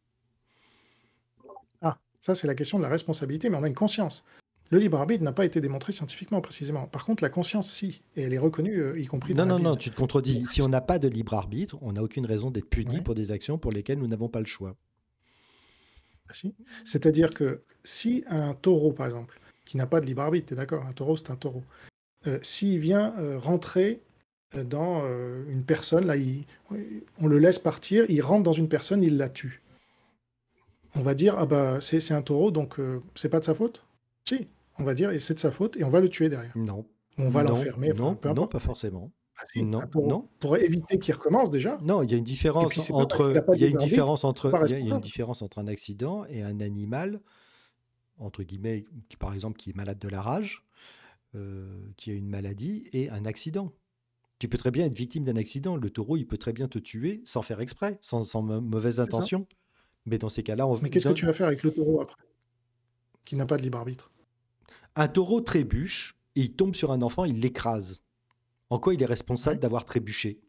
S3: Ah, ça, c'est la question de la responsabilité, mais on a une conscience. Le libre arbitre n'a pas été démontré scientifiquement précisément. Par contre, la conscience, si, et elle est reconnue, euh, y compris Non, non, non,
S1: tu te contredis. Si on n'a pas de libre arbitre, on n'a aucune raison d'être puni pour
S3: des actions pour lesquelles nous n'avons pas le choix. Ah, si. C'est-à-dire que si un taureau, par exemple, qui n'a pas de libre arbitre, tu es d'accord, un taureau, c'est un taureau, euh, s'il vient euh, rentrer dans une personne, là, on le laisse partir, il rentre dans une personne, il la tue. On va dire, ah bah, c'est un taureau, donc c'est pas de sa faute Si, on va dire, et c'est de sa faute, et on va le tuer derrière. Non. On va l'enfermer. Non, pas forcément. Ah,
S1: ah, non,
S3: pour, éviter qu'il recommence déjà. Non, il y a une différence
S1: entre il y a une différence entre une différence entre un accident et un animal entre guillemets qui par exemple qui est malade de la rage, euh, qui a une maladie et un accident. Tu peux très bien être victime d'un accident. Le taureau, il peut très bien te tuer sans faire exprès, sans, mauvaise intention. Mais dans ces cas-là, on. Mais qu'est-ce que tu vas
S3: faire avec le taureau après, qui n'a pas de libre arbitre
S1: un taureau trébuche et il tombe sur un enfant, il l'écrase. En quoi il est responsable d'avoir trébuché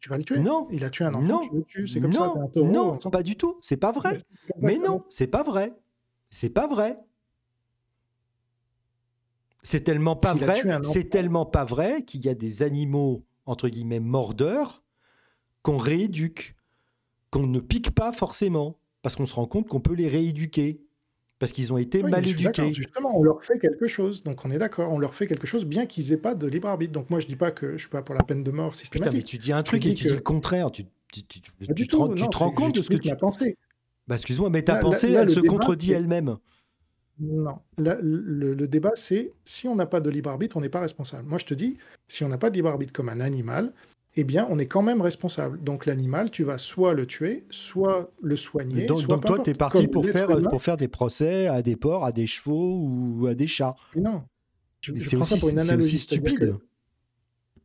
S1: tu vas le tuer. Non. Il a tué un enfant, non. non. Non, pas du tout. C'est pas vrai. Mais non, c'est pas vrai. C'est pas vrai. C'est tellement pas vrai. C'est tellement pas vrai qu'il y a des animaux, entre guillemets, mordeurs qu'on rééduque, qu'on ne pique pas forcément, parce qu'on se rend compte qu'on peut les rééduquer parce
S3: qu'ils ont été mal éduqués. Justement, on leur fait quelque chose, donc on est d'accord, on leur fait quelque chose bien qu'ils aient pas de libre arbitre. Donc moi je dis pas que je suis pas pour la peine de mort systématique. Putain, mais tu dis un truc et tu dis le contraire, tu, te, rends, compte de ce que tu as pensé.
S1: Bah excuse-moi, mais ta pensée, elle se contredit
S3: elle-même. Non, le, le, débat c'est si on n'a pas de libre arbitre, on n'est pas responsable. Moi je te dis, si on n'a pas de libre arbitre comme un animal, eh bien, on est quand même responsable. Donc l'animal, tu vas soit le tuer, soit le soigner. Donc, donc toi, tu es parti pour faire, pour
S1: faire des procès à des porcs, à des chevaux ou à des chats. non. C'est
S3: aussi, stupide.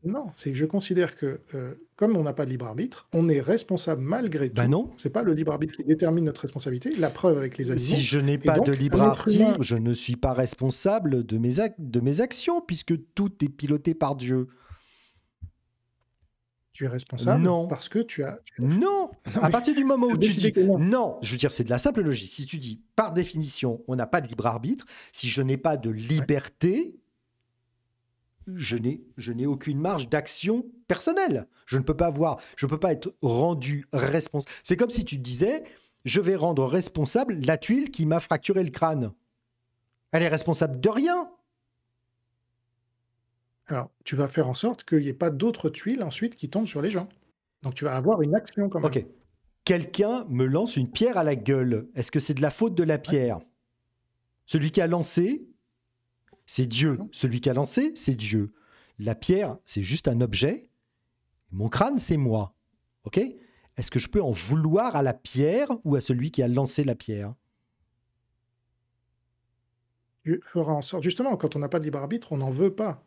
S3: Non, c'est que je considère que euh, comme on n'a pas de libre arbitre, on est responsable malgré bah tout. Ben non. C'est pas le libre arbitre qui détermine notre responsabilité. La preuve avec les animaux. Si je n'ai pas de libre arbitre,
S1: je ne suis pas responsable de mes, de mes actions puisque tout est piloté par Dieu
S3: responsable Non.
S1: Parce que tu as. non. À partir du moment où tu dis non. je veux dire, c'est de la simple logique. Si tu dis, par définition, on n'a pas de libre arbitre, si je n'ai pas de liberté, je n'ai aucune marge d'action personnelle. Je ne peux pas avoir, je peux pas être rendu responsable. C'est comme si tu disais, je vais rendre responsable la tuile
S3: qui m'a fracturé le crâne. Elle est responsable de rien. Alors, tu vas faire en sorte qu'il n'y ait pas d'autres tuiles ensuite qui tombent sur les gens. Donc, tu vas avoir une action comme ça. Ok. Quelqu'un me lance une pierre à la gueule. Est-ce que c'est de la faute
S1: de la pierre Celui qui a lancé, c'est Dieu. Celui qui a lancé, c'est Dieu. La pierre, c'est juste un objet. Mon crâne, c'est moi. Ok Est-ce que je peux en vouloir à la pierre ou à celui qui a lancé la pierre
S3: Tu feras en sorte. Justement, quand on n'a pas de libre arbitre, on n'en veut pas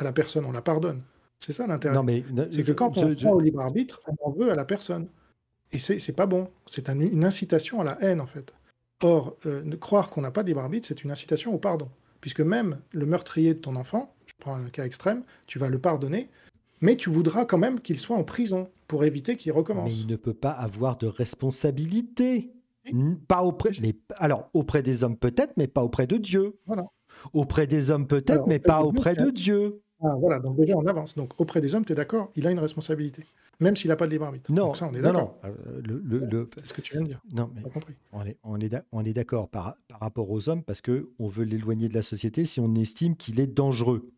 S3: à la personne, on la pardonne. C'est ça l'intérêt. Non, mais c'est que quand on prend au libre arbitre, on en veut à la personne. Et c'est pas bon. C'est une incitation à la haine, en fait. Or, euh, croire qu'on n'a pas de libre arbitre, c'est une incitation au pardon. Puisque même le meurtrier de ton enfant, je prends un cas extrême, tu vas le pardonner, mais tu voudras quand même qu'il soit en prison pour éviter qu'il recommence. Mais il ne peut pas avoir de responsabilité. Pas auprès,
S1: alors, auprès des hommes peut-être, mais pas auprès de Dieu. Auprès des hommes peut-être, mais pas auprès de Dieu.
S3: Ah, voilà, donc déjà on avance. Donc auprès des hommes, tu es d'accord, il a une responsabilité, même s'il n'a pas de libre arbitre. Non, donc ça, on est d'accord.
S1: Euh, ce que tu viens de dire. Non, On est, on est, d'accord par, rapport aux hommes parce qu'on veut l'éloigner de la société si on estime qu'il est dangereux.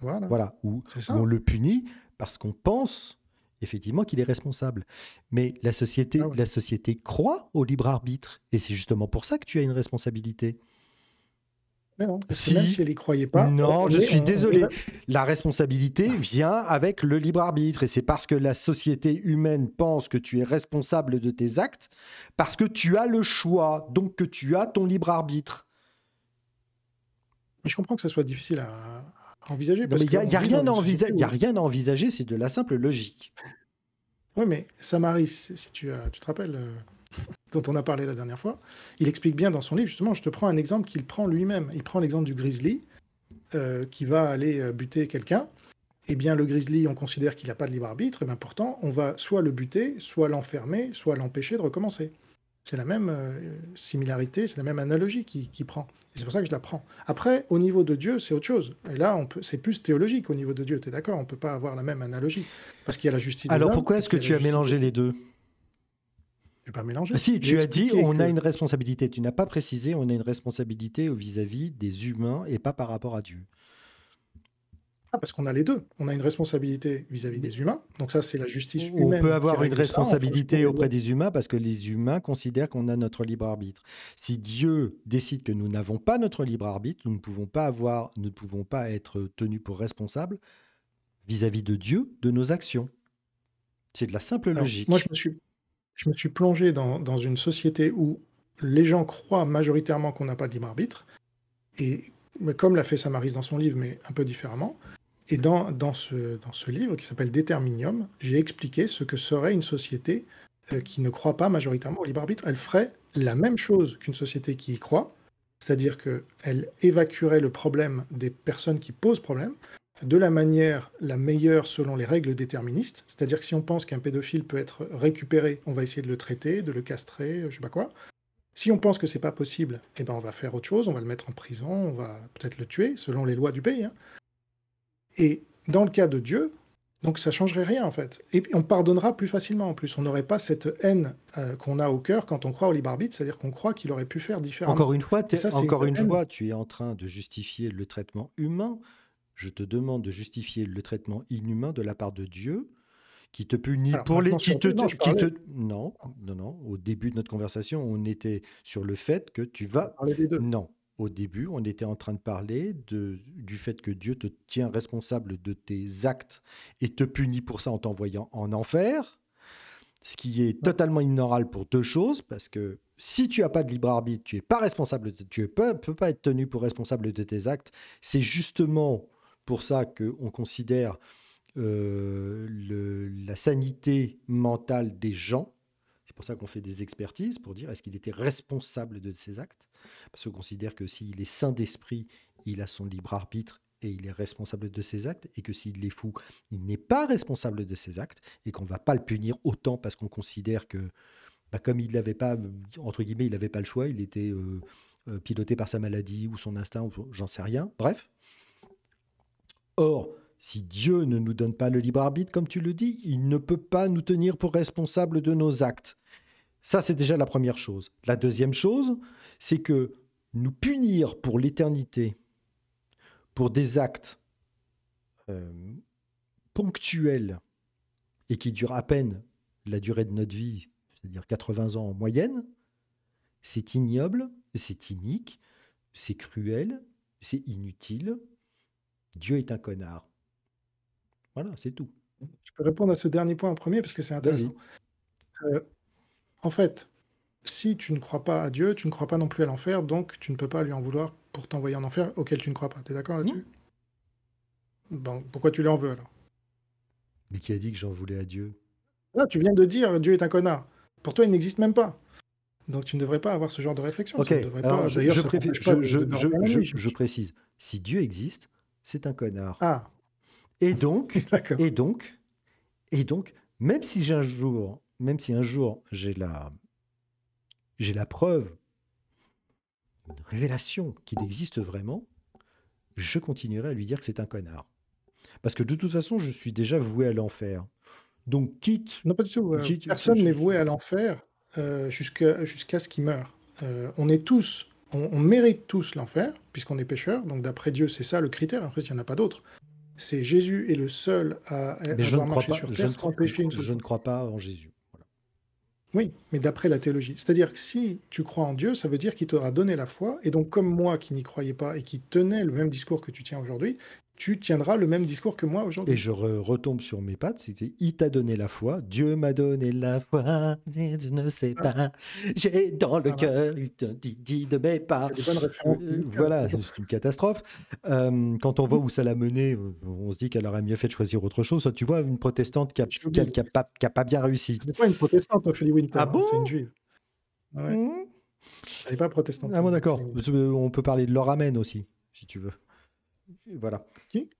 S1: Voilà. Ou, on le punit parce qu'on pense effectivement qu'il est responsable. Mais la société, ah la société croit au libre arbitre et c'est justement pour ça que tu as une responsabilité
S3: non, si, elle y croyait pas. Non, je suis désolé.
S1: la responsabilité vient avec le libre arbitre. Et c'est parce que la société humaine pense que tu es responsable de tes actes, parce que tu as le choix,
S3: donc que tu as ton libre arbitre. Mais je comprends que ça soit difficile à, envisager. il n'y a, rien à envisager, rien à envisager, c'est de la simple logique. Oui, mais Samaris, si tu, tu te rappelles, euh, dont on a parlé la dernière fois, il explique bien dans son livre, justement, je te prends un exemple qu'il prend lui-même. Il prend l'exemple du grizzly euh, qui va aller euh, buter quelqu'un. Eh bien, le grizzly, on considère qu'il n'a pas de libre arbitre, et eh bien pourtant, on va soit le buter, soit l'enfermer, soit l'empêcher de recommencer. C'est la même euh, similarité, c'est la même analogie qui, qui prend. Et c'est pour ça que je la prends. Après, au niveau de Dieu, c'est autre chose. Et là, on peut, c'est plus théologique au niveau de Dieu, tu es d'accord On ne peut pas avoir la même analogie. Parce qu'il y a la justice. Alors pourquoi est-ce que tu as
S1: mélangé les deux
S3: pas mélanger. Bah, si, tu as dit on a une
S1: responsabilité. Tu n'as pas précisé on a une responsabilité vis-à-vis des humains et pas par rapport à Dieu.
S3: Ah, parce qu'on a les deux. On a une responsabilité vis-à-vis des humains. Donc ça, c'est la justice humaine. On peut avoir une responsabilité auprès
S1: des humains parce que les humains considèrent qu'on a notre libre arbitre. Si Dieu décide que nous n'avons pas notre libre arbitre, nous ne pouvons pas avoir, nous ne pouvons pas être tenus pour responsables vis-à-vis de Dieu de nos actions. C'est de la simple logique.
S3: Moi, je suis je me suis plongé dans, une société où les gens croient majoritairement qu'on n'a pas de libre arbitre, et mais comme l'a fait Samaris dans son livre, mais un peu différemment. Et dans, ce, dans ce livre qui s'appelle Déterminium, j'ai expliqué ce que serait une société euh, qui ne croit pas majoritairement au libre arbitre. Elle ferait la même chose qu'une société qui y croit, c'est-à-dire qu'elle évacuerait le problème des personnes qui posent problème, de la manière la meilleure selon les règles déterministes, c'est-à-dire que si on pense qu'un pédophile peut être récupéré, on va essayer de le traiter, de le castrer, je sais pas quoi. Si on pense que c'est pas possible, eh ben on va faire autre chose, on va le mettre en prison, on va peut-être le tuer, selon les lois du pays. Hein. Et dans le cas de Dieu, donc ça changerait rien en fait. Et on pardonnera plus facilement en plus. On n'aurait pas cette haine euh, qu'on a au cœur quand on croit au libre c'est-à-dire qu'on croit qu'il aurait pu faire différemment. Encore une fois, encore une fois,
S1: tu es en train de justifier le traitement humain je te demande de justifier le traitement inhumain de la part de Dieu qui te punit pour les qui te, non, qui te... non non non au début de notre conversation on était sur le fait que tu vas des deux. non au début on était en train de parler de, du fait que Dieu te tient responsable de tes actes et te punit pour ça en t'envoyant en enfer ce qui est totalement ignoral pour deux choses parce que si tu n'as pas de libre arbitre tu es pas responsable tu ne peux, pas être tenu pour responsable de tes actes c'est justement pour ça qu'on considère euh, la sanité mentale des gens. C'est pour ça qu'on fait des expertises pour dire est-ce qu'il était responsable de ses actes. Parce qu'on considère que s'il est sain d'esprit, il a son libre arbitre et il est responsable de ses actes, et que s'il est fou, il n'est pas responsable de ses actes, et qu'on ne va pas le punir autant parce qu'on considère que, bah, comme il n'avait pas, entre guillemets, il n'avait pas le choix, il était euh, euh, piloté par sa maladie ou son instinct, j'en sais rien, bref, Or, si Dieu ne nous donne pas le libre arbitre, comme tu le dis, il ne peut pas nous tenir pour responsables de nos actes. Ça, c'est déjà la première chose. La deuxième chose, c'est que nous punir pour l'éternité, pour des actes euh, ponctuels et qui durent à peine la durée de notre vie, c'est-à-dire 80 ans en moyenne, c'est ignoble, c'est inique, c'est cruel, c'est inutile,
S3: Dieu est un connard. Voilà, c'est tout. Je peux répondre à ce dernier point en premier parce que c'est intéressant. Euh, en fait, si tu ne crois pas à Dieu, tu ne crois pas non plus à l'enfer, donc tu ne peux pas lui en vouloir pour t'envoyer en enfer auquel tu ne crois pas. Tu es d'accord là-dessus mmh. bon, Pourquoi tu lui en veux alors
S1: Mais qui a dit que j'en voulais à Dieu
S3: Là, tu viens de dire Dieu est un connard. Pour toi, il n'existe même pas. Donc tu ne devrais pas avoir ce genre de réflexion.
S2: ne pas, je,
S1: je précise, si Dieu existe, c'est un connard. Ah. Et donc, et donc, et donc, même si j'ai un jour, même si un jour j'ai la, j'ai la preuve, une révélation qu'il existe vraiment, je continuerai à lui dire que c'est un connard. Parce que de toute façon, je suis déjà voué à l'enfer. Donc quitte.
S3: Non, pas du tout. Euh, personne n'est voué à l'enfer euh, jusqu'à ce qu'il meure. Euh, on est tous on, mérite tous l'enfer, puisqu'on est pécheur, donc d'après Dieu, c'est ça le critère, en fait, il n'y en a pas d'autre. C'est Jésus est le seul à, avoir marché sur terre sans péché. Je, je ne crois pas en Jésus. Oui, mais d'après la théologie. C'est-à-dire que si tu crois en Dieu, ça veut dire qu'il t'aura donné la foi. Et donc, comme moi qui n'y croyais pas et qui tenais le même discours que tu tiens aujourd'hui, tu tiendras le même discours que moi aujourd'hui. Et je
S1: retombe sur mes pattes, c'était Il t'a donné la foi, Dieu m'a donné la foi, Je ne sais ah. pas, j'ai dans le ah, cœur, il te dit, de mes pas. Euh, voilà, c'est une catastrophe. Euh, quand on voit où ça l'a mené, euh, on se dit qu'elle aurait mieux fait de choisir autre chose. Soit tu vois une protestante qui n'a pas, bien réussi. C'est
S3: pas une protestante, hein, Ophélie Winter, ah bon hein, c'est une juive. Mmh.
S1: Elle n'est pas protestante. Ah bon, hein, d'accord. On peut parler de leur amène aussi, si tu veux. Voilà. Qui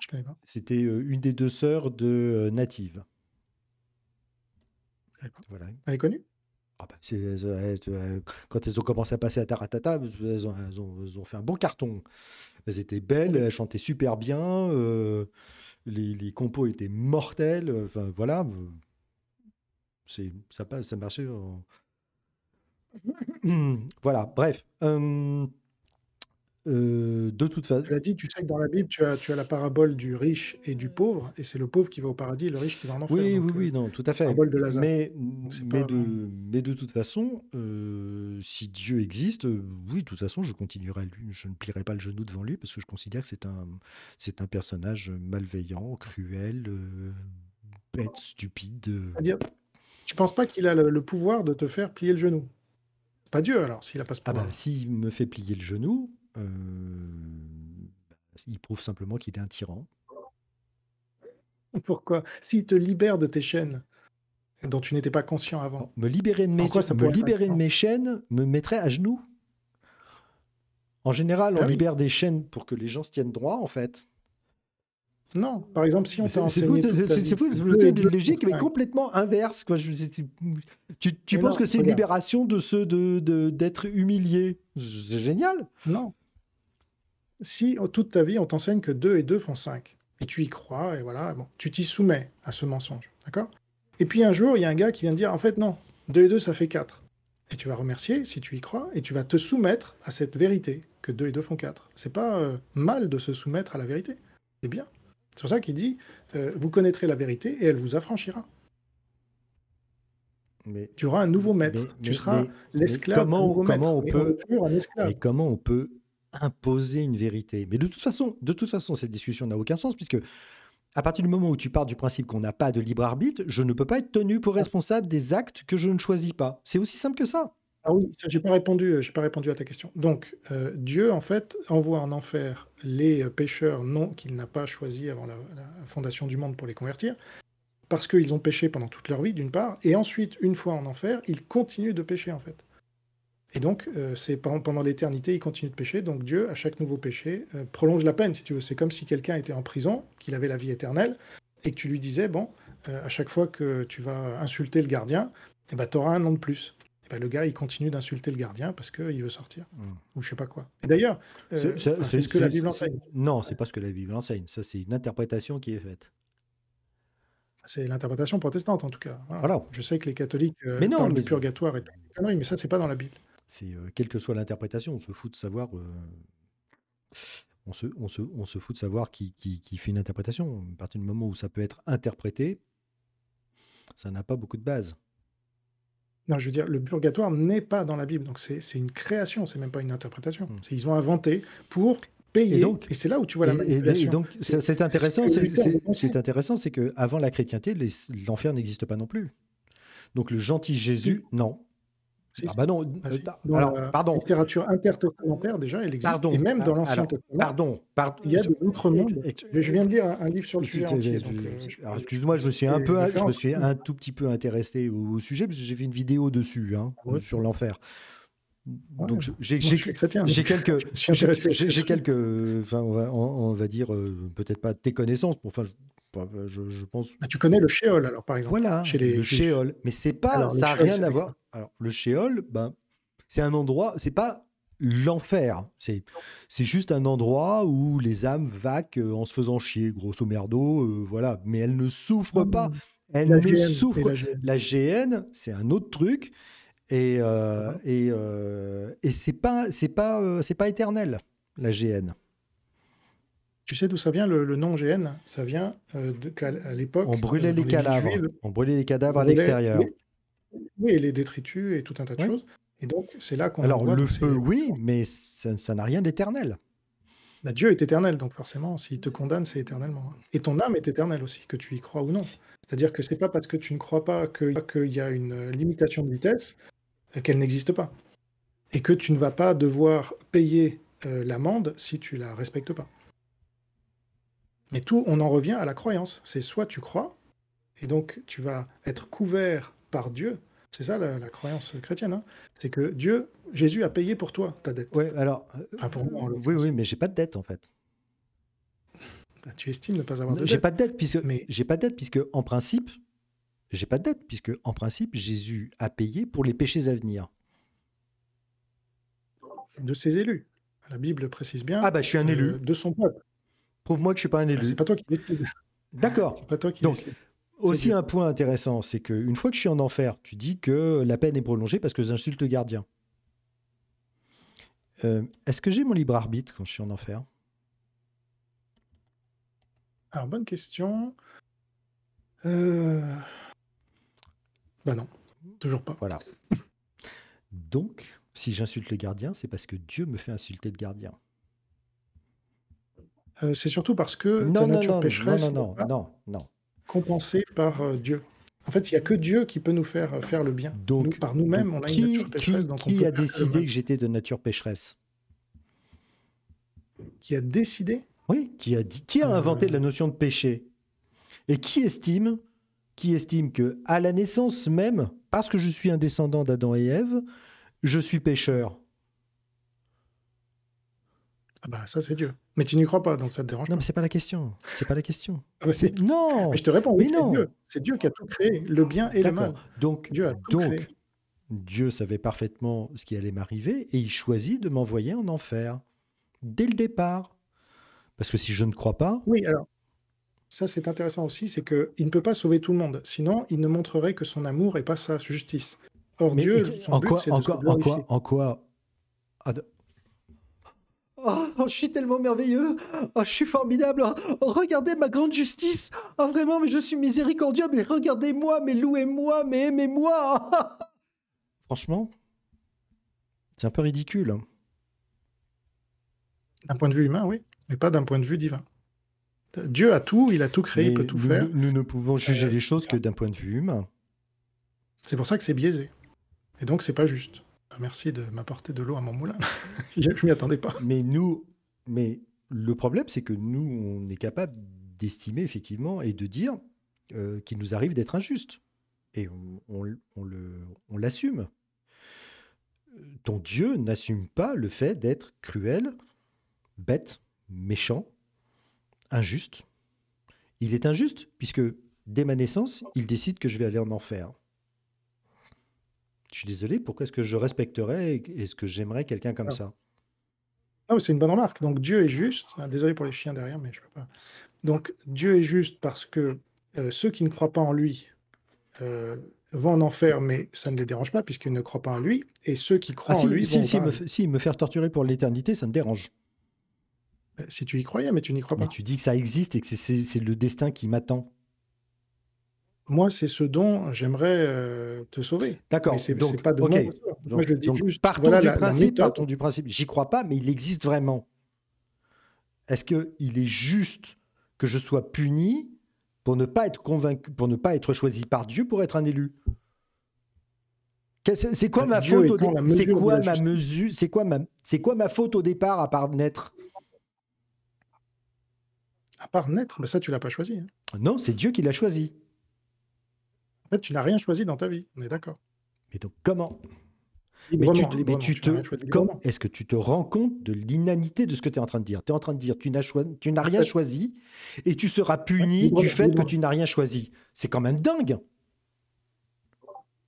S1: Je connais pas. C'était euh, une des deux sœurs de euh, Native.
S2: Voilà.
S3: Elle est connue
S1: ah bah, euh, quand elles ont commencé à passer à Taratata, elles ont, fait un bon carton. Elles étaient belles, elles chantaient super bien, les, compos étaient mortels. Enfin voilà, c'est ça passe, ça marchait.
S3: voilà, bref de toute façon. Tu l'as dit, tu sais que dans la Bible, tu as, tu as la parabole du riche et du pauvre, et c'est le pauvre qui va au paradis le riche qui va en enfer. Oui, oui, oui, non, tout
S1: à fait. Parabole de Lazare. Mais, de, toute façon, si Dieu existe, oui, de toute façon, je continuerai, je ne plierai pas le genou devant lui, parce que je considère que c'est un, c'est un personnage malveillant, cruel, bête, stupide.
S3: tu tu penses pas qu'il a le, pouvoir de te faire plier le genou pas Dieu alors, s'il
S1: a pas Ah ben, s'il me fait plier le genou, euh, il prouve simplement qu'il est un tyran.
S3: Pourquoi S'il te libère de tes chaînes dont tu n'étais pas conscient avant. Me libérer de mes, libérer de mes chaînes me mettrait à
S1: genoux. En général, on ah libère des chaînes pour que les gens se tiennent droit, en fait. Non, par exemple, si on t'a enseigné... C'est fou, logique, mais complètement
S3: inverse. Quoi. Je,
S1: tu, tu penses que c'est une
S3: libération de ceux d'être de, d'être humiliés C'est génial. Non, si toute ta vie on t'enseigne que 2 et 2 font 5, et tu y crois, et voilà, bon, tu t'y soumets à ce mensonge, d'accord Et puis un jour, il y a un gars qui vient te dire, en fait, non, 2 et 2, ça fait 4. Et tu vas remercier si tu y crois, et tu vas te soumettre à cette vérité que 2 et 2 font 4. C'est pas euh, mal de se soumettre à la vérité, c'est bien. C'est pour ça qu'il dit, euh, vous connaîtrez la vérité et elle vous affranchira. Mais, tu auras un nouveau maître, tu seras l'esclave. Comment, comment,
S1: on peut, comment on peut imposer une vérité. Mais de toute façon, de toute façon cette discussion n'a aucun sens puisque à partir du moment où tu pars du principe qu'on n'a pas de libre arbitre, je ne peux pas être tenu pour responsable des actes que je ne choisis pas. C'est aussi simple que ça. Ah oui, j'ai pas répondu, euh,
S3: pas répondu à ta question. Donc euh, Dieu en fait envoie en enfer les euh, pécheurs non qu'il n'a pas choisi avant la, fondation du monde pour les convertir, parce qu'ils ont péché pendant toute leur vie d'une part, et ensuite une fois en enfer, ils continuent de pécher en fait. Et donc, euh, c'est pendant l'éternité, il continue de pécher. Donc Dieu, à chaque nouveau péché, euh, prolonge la peine, si tu veux. C'est comme si quelqu'un était en prison, qu'il avait la vie éternelle, et que tu lui disais, bon, euh, à chaque fois que tu vas insulter le gardien, eh ben, tu auras un an de plus. Eh ben, le gars, il continue d'insulter le gardien parce qu'il veut sortir, mmh. ou je sais pas quoi. Et d'ailleurs, c'est ce que la Bible enseigne.
S1: Non, c'est pas ce que la Bible enseigne. Ça, c'est une interprétation qui est faite.
S3: C'est l'interprétation protestante en tout cas. Voilà. Je sais que les catholiques parlent du
S1: purgatoire et tout. la ah non, mais ça, c'est pas dans la Bible. C'est quelle que soit l'interprétation, on se fout de savoir. On se, on, se, fout de savoir qui, qui, fait une interprétation. À partir du moment où ça peut être interprété,
S3: ça n'a pas beaucoup de base. Non, je veux dire, le purgatoire n'est pas dans la Bible, donc c'est une création, c'est même pas une interprétation. Hmm. Ils ont inventé pour payer. Et donc, et c'est là où tu vois la manipulation. donc, c'est intéressant, c'est
S1: intéressant, c'est que avant la chrétienté, l'enfer n'existe pas non plus. Donc le gentil Jésus, non, ah bah non, euh, la
S3: littérature intertestamentaire, déjà, elle existe. et même dans l'Ancien Testament, pardon, il y a de mondes. monde Je viens de lire un, livre sur le sujet euh,
S1: Excuse-moi, je me suis un peu, je me suis un tout petit peu intéressé au, sujet, parce que j'ai fait une vidéo dessus, hein, ah sur l'enfer. donc j'ai quelques, j'ai quelques, enfin on va, dire euh, peut-être pas tes connaissances, pour enfin bah, je, pense. Bah, tu connais
S3: le Sheol, alors par exemple. Voilà, le Sheol.
S1: Mais c'est pas, ça n'a rien à voir. Alors, le Sheol, ben, c'est un endroit, c'est pas l'enfer. C'est, c'est juste un endroit où les âmes vaquent euh, en se faisant chier, grosso merdo, euh, voilà. Mais elles ne souffrent pas. Ah elles la ne GN, La GN, c'est un autre truc. Et, Ce euh, ah et,
S3: et c'est pas, c'est pas, c'est pas éternel, la GN. Tu sais d'où ça vient le, nom GN Ça vient euh, qu'à l'époque. On brûlait euh, les, cadavres.
S1: on brûlait les cadavres à l'extérieur.
S3: Oui, les, détritus et tout un tas de choses. Et donc, c'est là qu'on. Alors, le feu, oui, mais ça n'a rien d'éternel. Bah, Dieu est éternel, donc forcément, s'il te condamne, c'est éternellement. Hein. Et ton âme est éternelle aussi, que tu y crois ou non. C'est-à-dire que c'est pas parce que tu ne crois pas qu'il y a une limitation de vitesse euh, qu'elle n'existe pas. Et que tu ne vas pas devoir payer euh, l'amende si tu la respectes pas. Mais tout, on en revient à la croyance. C'est soit tu crois, et donc tu vas être couvert par Dieu. C'est ça la, croyance chrétienne. Hein. c'est que Dieu, Jésus a payé pour toi ta dette. Oui, alors. Euh, enfin, pour oui, mais j'ai pas de dette en fait. Bah, tu estimes ne pas avoir de dette. J'ai pas
S1: de dette puisque mais... j'ai pas de dette puisque en principe, j'ai pas de dette puisque en principe Jésus a payé pour les péchés à venir
S3: de ses élus. La Bible précise bien. Ah bah je suis un élu. De son peuple
S1: trouve moi que je suis pas un bah, élu. c'est pas toi qui D'accord. C'est pas toi qui Aussi un point intéressant, c'est qu'une fois que je suis en enfer, tu dis que la peine est prolongée parce que j'insulte le gardien. Euh, est-ce que j'ai mon libre arbitre quand je suis en enfer
S3: Alors, bonne question. Euh,
S1: bah non, toujours pas. Voilà. Donc, si j'insulte le gardien, c'est parce que Dieu me fait insulter le gardien. Euh, c'est surtout
S3: parce que non, nature pécheresse non, compensée par euh, Dieu. En fait, il n'y a que Dieu qui peut nous faire euh, faire le bien. par nous-mêmes, on a qui, une nature pécheresse. a décidé
S1: que j'étais de nature pécheresse Qui a
S3: décidé
S1: Oui, qui a, dit, qui a inventé la notion de péché Et qui estime, qui estime que à la naissance même, parce que je suis un descendant d'Adam et Ève, je suis pécheur
S3: ah bah ça c'est Dieu. Mais tu n'y crois pas, donc ça te dérange non, pas. Non, mais c'est pas la question. C'est pas la question. Ah bah, non. Mais je te réponds. c'est Dieu. C'est Dieu qui a tout créé, le
S1: bien et le mal. Donc Dieu a tout donc Dieu savait parfaitement ce qui allait m'arriver et il choisit de m'envoyer en enfer dès le départ. Parce que si je ne crois
S3: pas. Oui, alors ça c'est intéressant aussi, c'est que il ne peut pas sauver tout le monde. Sinon, il ne montrerait que son amour et pas sa justice. Or Dieu, en quoi,
S1: en quoi Oh, je suis tellement merveilleux. Oh, je suis formidable. Oh, regardez ma grande justice. Oh, vraiment, mais je suis miséricordieux. Mais regardez-moi, mais
S3: louez-moi, mais aimez-moi.
S1: Franchement, c'est un peu ridicule. Hein.
S3: D'un point de vue humain, oui, mais pas d'un point de vue divin. Dieu a tout, il a tout créé, il peut tout faire. Nous ne pouvons juger euh, les choses que ah. d'un point de vue humain. C'est pour ça que c'est biaisé. Et donc, c'est pas juste merci de m'apporter de l'eau à mon moulin. je ne m'y attendais pas. Mais nous, mais le problème, c'est que nous,
S1: on est capable d'estimer effectivement et de dire euh, qu'il nous arrive d'être injuste. Et on, le, on l'assume. Ton Dieu n'assume pas le fait d'être cruel, bête, méchant, injuste. Il est injuste puisque dès ma naissance, il décide que je vais aller en enfer. Je suis désolé, pourquoi est-ce que je respecterais et est-ce que j'aimerais quelqu'un comme ah. ça
S3: Non, ah C'est une bonne remarque. Donc Dieu est juste. Ah, désolé pour les chiens derrière, mais je ne peux pas. Donc Dieu est juste parce que euh, ceux qui ne croient pas en lui euh, vont en enfer, mais ça ne les dérange pas puisqu'ils ne croient pas en lui. Et ceux qui croient en lui vont en me, si, me faire torturer pour l'éternité, ça me dérange. Bah, si tu y croyais, mais tu n'y crois pas. Mais tu dis
S1: que ça existe et que c'est le destin qui m'attend moi, c'est ce dont j'aimerais euh, te sauver. D'accord. C'est pas de moi, je dis Partons, du, principe, partons du principe. J'y crois pas, mais il existe vraiment. Est-ce qu'il est juste que je sois puni pour ne pas être convaincu, pour ne pas être choisi par Dieu pour être un élu bah, C'est quoi, ma faute, au c'est quoi ma mesure C'est quoi C'est quoi ma faute au départ à part naître
S3: À part naître, mais bah, ça tu l'as pas choisi. Hein. Non, c'est Dieu qui l'a choisi tu n'as rien choisi dans ta vie, on est d'accord. Mais donc comment mais tu, tu te, comment
S1: est-ce que tu te rends compte de l'inanité de ce que tu es en train de dire Tu es en train de dire tu n'as tu n'as rien choisi et tu seras puni du fait que tu n'as rien choisi. C'est quand même dingue.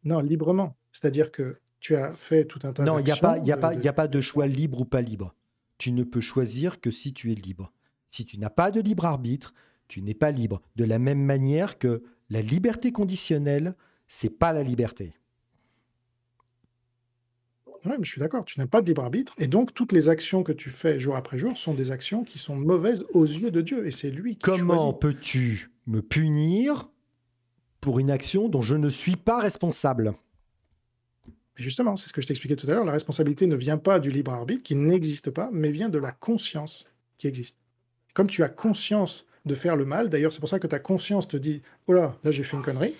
S3: Non, librement. C'est-à-dire que tu as fait tout un tas Non, il n'y a pas a
S1: pas de choix libre ou pas libre. Tu ne peux choisir que si tu es libre. Si tu n'as pas de libre arbitre, tu n'es pas libre. De la même manière que la liberté conditionnelle, c'est pas la liberté.
S3: Oui, mais je suis d'accord, tu n'as pas de libre arbitre. Et donc, toutes les actions que tu fais jour après jour sont des actions qui sont mauvaises aux yeux de Dieu. Et c'est lui qui Comment peux-tu me punir pour une action dont je ne suis pas responsable Justement, c'est ce que je t'expliquais tout à l'heure. La responsabilité ne vient pas du libre arbitre qui n'existe pas, mais vient de la conscience qui existe. Comme tu as conscience de faire le mal. D'ailleurs, c'est pour ça que ta conscience te dit Oh là, là j'ai fait une connerie,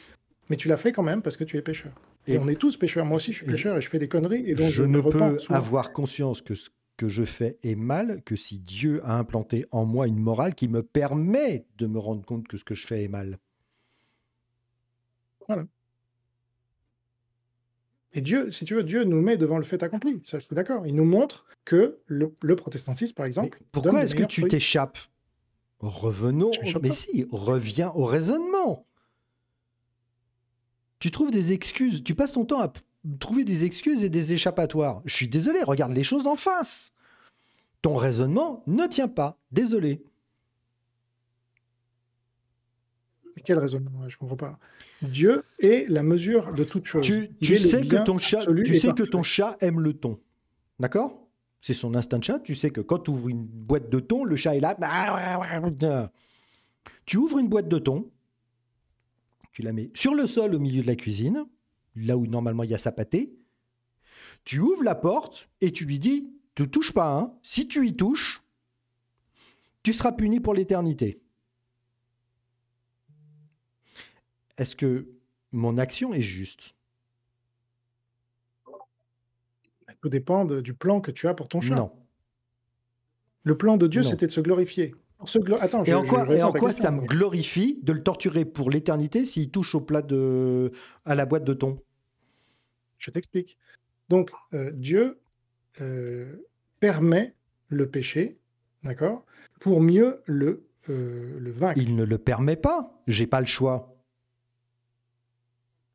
S3: mais tu l'as fait quand même parce que tu es pêcheur. Et, on est tous pécheurs. Moi aussi, je suis pêcheur et je fais des conneries. Et donc, je, ne peux avoir
S1: conscience que ce que je fais est mal que si Dieu a implanté en moi une morale qui me
S3: permet de me rendre compte que ce que je fais est mal. Voilà. Et Dieu, si tu veux, Dieu nous met devant le fait accompli. Ça, je suis d'accord. Il nous montre que le, protestantisme, par exemple. pourquoi est-ce que tu t'échappes
S1: Revenons. Mais si, reviens au raisonnement. Tu trouves des excuses, tu passes ton temps à trouver des excuses et des échappatoires. Je suis désolé, regarde les choses en face. Ton raisonnement ne tient pas. Désolé.
S3: Quel raisonnement Je comprends pas. Dieu est la mesure de toute chose. Tu, sais, que ton, chat, tu sais que ton
S1: chat aime le ton. D'accord c'est son instinct de chat. Tu sais que quand tu ouvres une boîte de thon, le chat est là. Tu ouvres une boîte de thon, tu la mets sur le sol au milieu de la cuisine, là où normalement il y a sa pâtée. Tu ouvres la porte et tu lui dis Tu touches pas, hein. Si tu y touches, tu seras puni pour l'éternité. Est-ce que mon
S3: action est juste tout dépend du plan que tu as pour ton chat. Non. Le plan de Dieu, c'était de se glorifier. et en quoi, ça me
S1: glorifie de le torturer pour l'éternité s'il touche au plat de...
S3: à la boîte de thon Je t'explique. Donc, euh, Dieu euh, permet le péché, d'accord, pour mieux le, euh, le vaincre. Il ne le permet pas. J'ai pas le choix.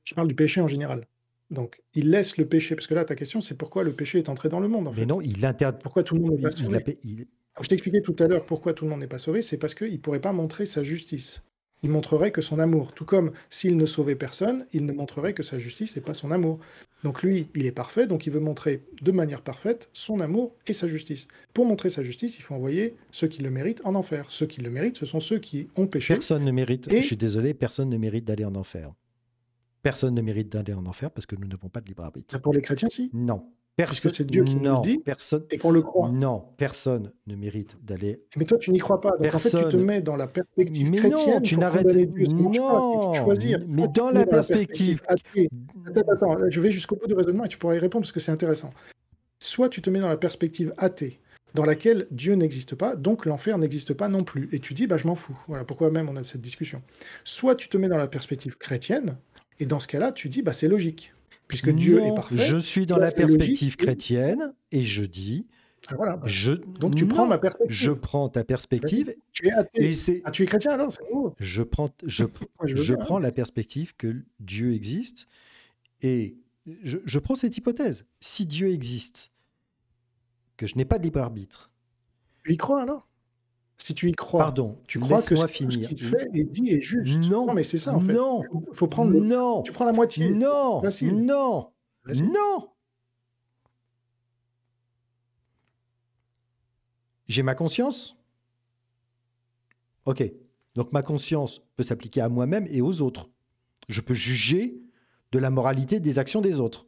S3: Je parle du péché en général. Donc, il laisse le péché, parce que là, ta question, c'est pourquoi le péché est entré dans le monde. En Mais non, il interdit. Pourquoi tout le monde n'est pas sauvé Je t'expliquais tout à l'heure pourquoi tout le monde n'est pas sauvé, c'est parce qu'il ne pourrait pas montrer sa justice. Il montrerait que son amour. Tout comme s'il ne sauvait personne, il ne montrerait que sa justice et pas son amour. Donc lui, il est parfait, donc il veut montrer de manière parfaite son amour et sa justice. Pour montrer sa justice, il faut envoyer ceux qui le méritent en enfer. Ceux qui le méritent, ce sont ceux qui ont péché. Personne ne mérite, je suis désolé, personne ne mérite d'aller en enfer.
S1: Personne ne mérite d'aller en enfer parce que nous n'avons pas de libre arbitre. Ah, pour les chrétiens, si Non. Parce que c'est Dieu qui nous dit personne, et qu'on le croit. Non, personne ne mérite d'aller. Mais toi, tu
S3: n'y crois pas. Donc, en fait, tu te mets dans la perspective chrétienne. tu n'arrêtes pas. de choisir. Mais dans, la perspective. Attends, attends, je vais jusqu'au bout du raisonnement et tu pourras y répondre parce que c'est intéressant. Soit tu te mets dans la perspective athée, dans laquelle Dieu n'existe pas, donc l'enfer n'existe pas non plus. Et tu dis, bah, je m'en fous. Voilà pourquoi même on a cette discussion. Soit tu te mets dans la perspective chrétienne, et dans ce cas-là, tu dis, bah, c'est logique, puisque Dieu est parfait. Je suis dans la perspective chrétienne
S1: et je dis, ah,
S3: voilà, bah, je, donc tu prends ma perspective. Je
S1: prends ta perspective. Tu es ah, tu es chrétien alors Je prends, je, je, prends hein la perspective que Dieu existe et je, je prends cette hypothèse. Si Dieu existe,
S3: que je n'ai pas de libre arbitre. Tu y crois alors si tu y crois, pardon, tu crois que ce, finir. qu'il fait et dit est juste. Non, mais c'est ça en fait. Non, faut prendre. Non, tu prends la moitié. Non, facile. non, non.
S1: J'ai ma conscience. Ok, donc ma conscience peut s'appliquer à moi-même et aux autres. Je peux juger de la moralité des actions des autres.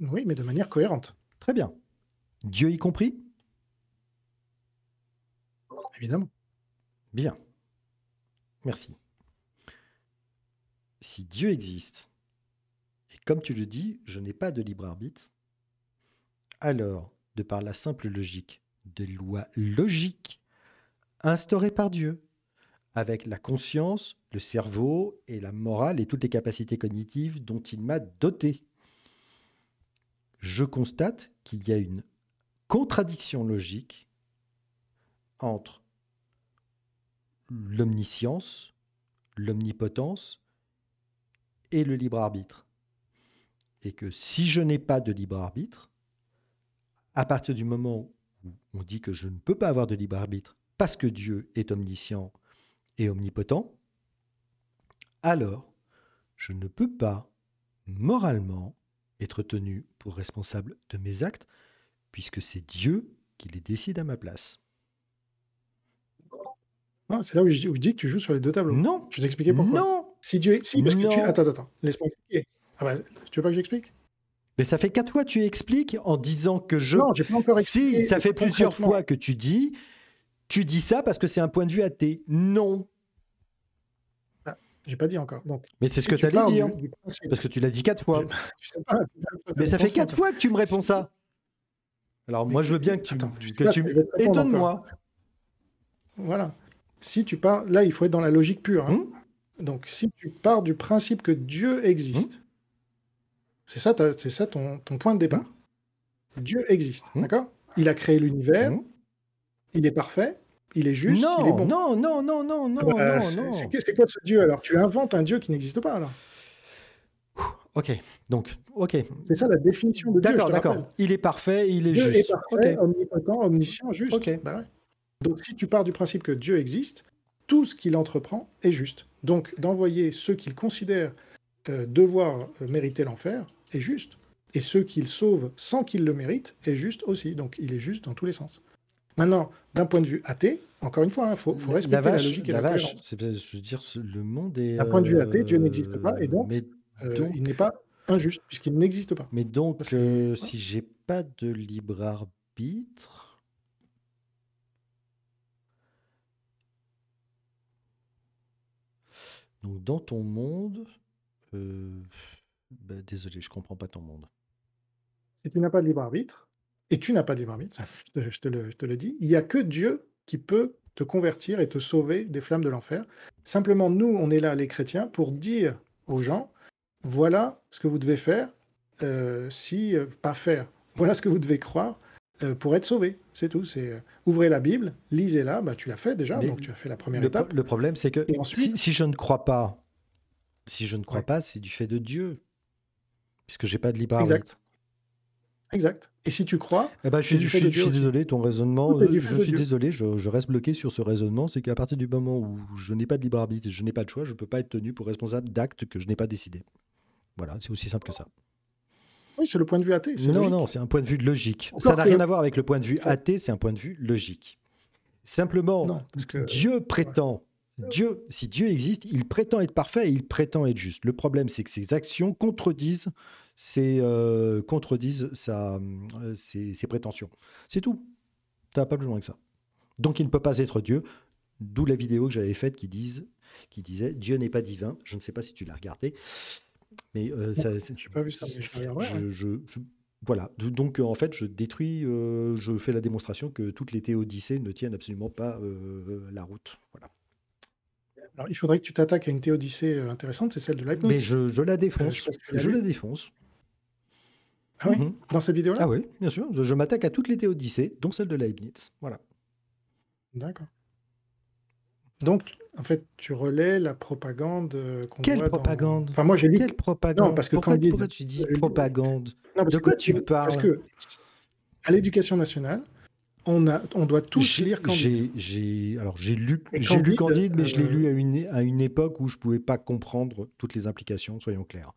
S3: Oui, mais de manière cohérente. Très bien.
S1: Dieu y compris évidemment. Bien. Merci. Si Dieu existe, et comme tu le dis, je n'ai pas de libre arbitre, alors, de par la simple logique, des lois logiques instaurées par Dieu, avec la conscience, le cerveau et la morale et toutes les capacités cognitives dont il m'a doté. Je constate qu'il y a une contradiction logique entre l'omniscience, l'omnipotence et le libre arbitre. Et que si je n'ai pas de libre arbitre, à partir du moment où on dit que je ne peux pas avoir de libre arbitre parce que Dieu est omniscient et omnipotent, alors je ne peux pas moralement être tenu pour responsable de mes actes puisque c'est Dieu qui les décide à ma place.
S3: Non, c'est là où je, dis que tu joues sur les deux tableaux. Non. Je vais t'expliquer pourquoi. Non. Si tu si parce que tu attends attends, laisse-moi expliquer. Ah bah, tu veux pas que j'explique mais ça fait quatre fois que tu expliques
S1: en disant que je. Non, j'ai pas encore expliqué. Si, ça fait plusieurs fois que tu dis, tu dis ça parce que c'est un point de vue athée. Non. Ah, j'ai pas dit encore. Donc, mais c'est ce que tu as dire. Hein. parce que tu l'as dit quatre fois. mais ça fait quatre fois que tu me réponds ça. Alors moi, je veux bien que tu. Attends, tu... Étonne-moi.
S3: Voilà si tu pars, là, il faut être dans la logique pure. Hein. Mmh. Donc, si tu pars du principe que Dieu existe, mmh. c'est ça, c'est ça ton, point de départ. Mmh. Dieu existe, d'accord Il a créé l'univers, il est parfait, il est juste, non, il est bon. Non, non, non, non, ah non, bah, C'est quoi ce Dieu alors Tu inventes un Dieu qui n'existe pas alors
S1: Ok, donc,
S3: ok. C'est ça la définition de Dieu. D'accord, d'accord. Il est parfait, il est Dieu juste. Est parfait, omnipotent, omniscient, juste. Ok, bah donc si tu pars du principe que Dieu existe, tout ce qu'il entreprend est juste. Donc d'envoyer ceux qu'il considère euh, devoir euh, mériter l'enfer est juste. Et ceux qu'il sauve sans qu'il le mérite est juste aussi. Donc il est juste dans tous les sens. Maintenant, d'un point de vue athée, encore une fois, il hein, faut, respecter la, logique et la, vache.
S1: C'est dire, le monde est. D'un point de vue athée, Dieu euh, n'existe
S3: pas et donc, il n'est pas injuste puisqu'il n'existe pas. Mais donc, si j'ai
S1: pas de libre arbitre, Donc dans ton monde, euh, bah, désolé, je comprends pas ton monde.
S3: Si tu n'as pas de libre arbitre, et tu n'as pas de libre arbitre, je te, le, dis, il n'y a que Dieu qui peut te convertir et te sauver des flammes de l'enfer. Simplement, nous, on est là, les chrétiens, pour dire aux gens, voilà ce que vous devez faire, euh, si, euh, pas faire, voilà ce que vous devez croire, euh, pour être sauvé. C'est tout. C'est euh, ouvrez la Bible, lisez-la. Bah, tu l'as fait déjà, donc tu as fait la première étape.
S1: le problème, c'est que si, je ne crois pas, si je ne crois pas, c'est du fait de Dieu, puisque j'ai pas de libre Exact.
S3: Exact. Et si tu crois, eh ben, je, suis, désolé, ton raisonnement, euh, je suis désolé,
S1: je, je, reste bloqué sur ce raisonnement, c'est qu'à partir du moment où je n'ai pas de libre arbitre, je n'ai pas de choix, je ne peux pas être tenu pour responsable d'actes que je n'ai pas décidé. Voilà, c'est aussi simple que ça.
S3: Oui, c'est le point de vue athée. Non, non,
S1: c'est un point de vue de logique. ça n'a rien euh, à voir avec le point de vue athée, c'est un point de vue logique. Simplement, Dieu prétend, Dieu, si Dieu existe, il prétend être parfait et il prétend être juste. Le problème, c'est que ses actions contredisent ses, euh, contredisent sa, euh, ses, prétentions. C'est tout. Tu pas plus loin que ça. Donc il ne peut pas être Dieu. D'où la vidéo que j'avais faite qui, qui disait Dieu n'est pas divin. Je ne sais pas si tu l'as regardée. Mais euh, pas
S3: vu ça, mais
S1: je, je, voilà. Donc euh, en fait, je détruis, euh, je fais la démonstration que toutes les théodicées ne tiennent absolument pas euh, la route. Voilà.
S3: Alors, il faudrait que tu t'attaques à une théodicée intéressante, c'est celle de Leibniz. Mais je,
S1: je la défonce. je, la
S3: défonce. Ah oui mhm. Dans cette vidéo-là Ah oui, bien sûr. Je, m'attaque à toutes les théodicées, dont celle de Leibniz. Voilà. D'accord. Donc, en fait, tu relais la propagande euh, qu'on Quelle propagande Enfin, moi, j'ai lu... Quelle propagande Non, parce que pourquoi, tu dis euh, propagande De quoi tu parles Parce que, à l'éducation nationale, on, a, on doit tous lire Candide.
S1: J'ai, alors, j'ai lu, j'ai lu Candide, mais je l'ai lu euh, à une, à une époque où je ne pouvais pas comprendre toutes les implications, soyons clairs.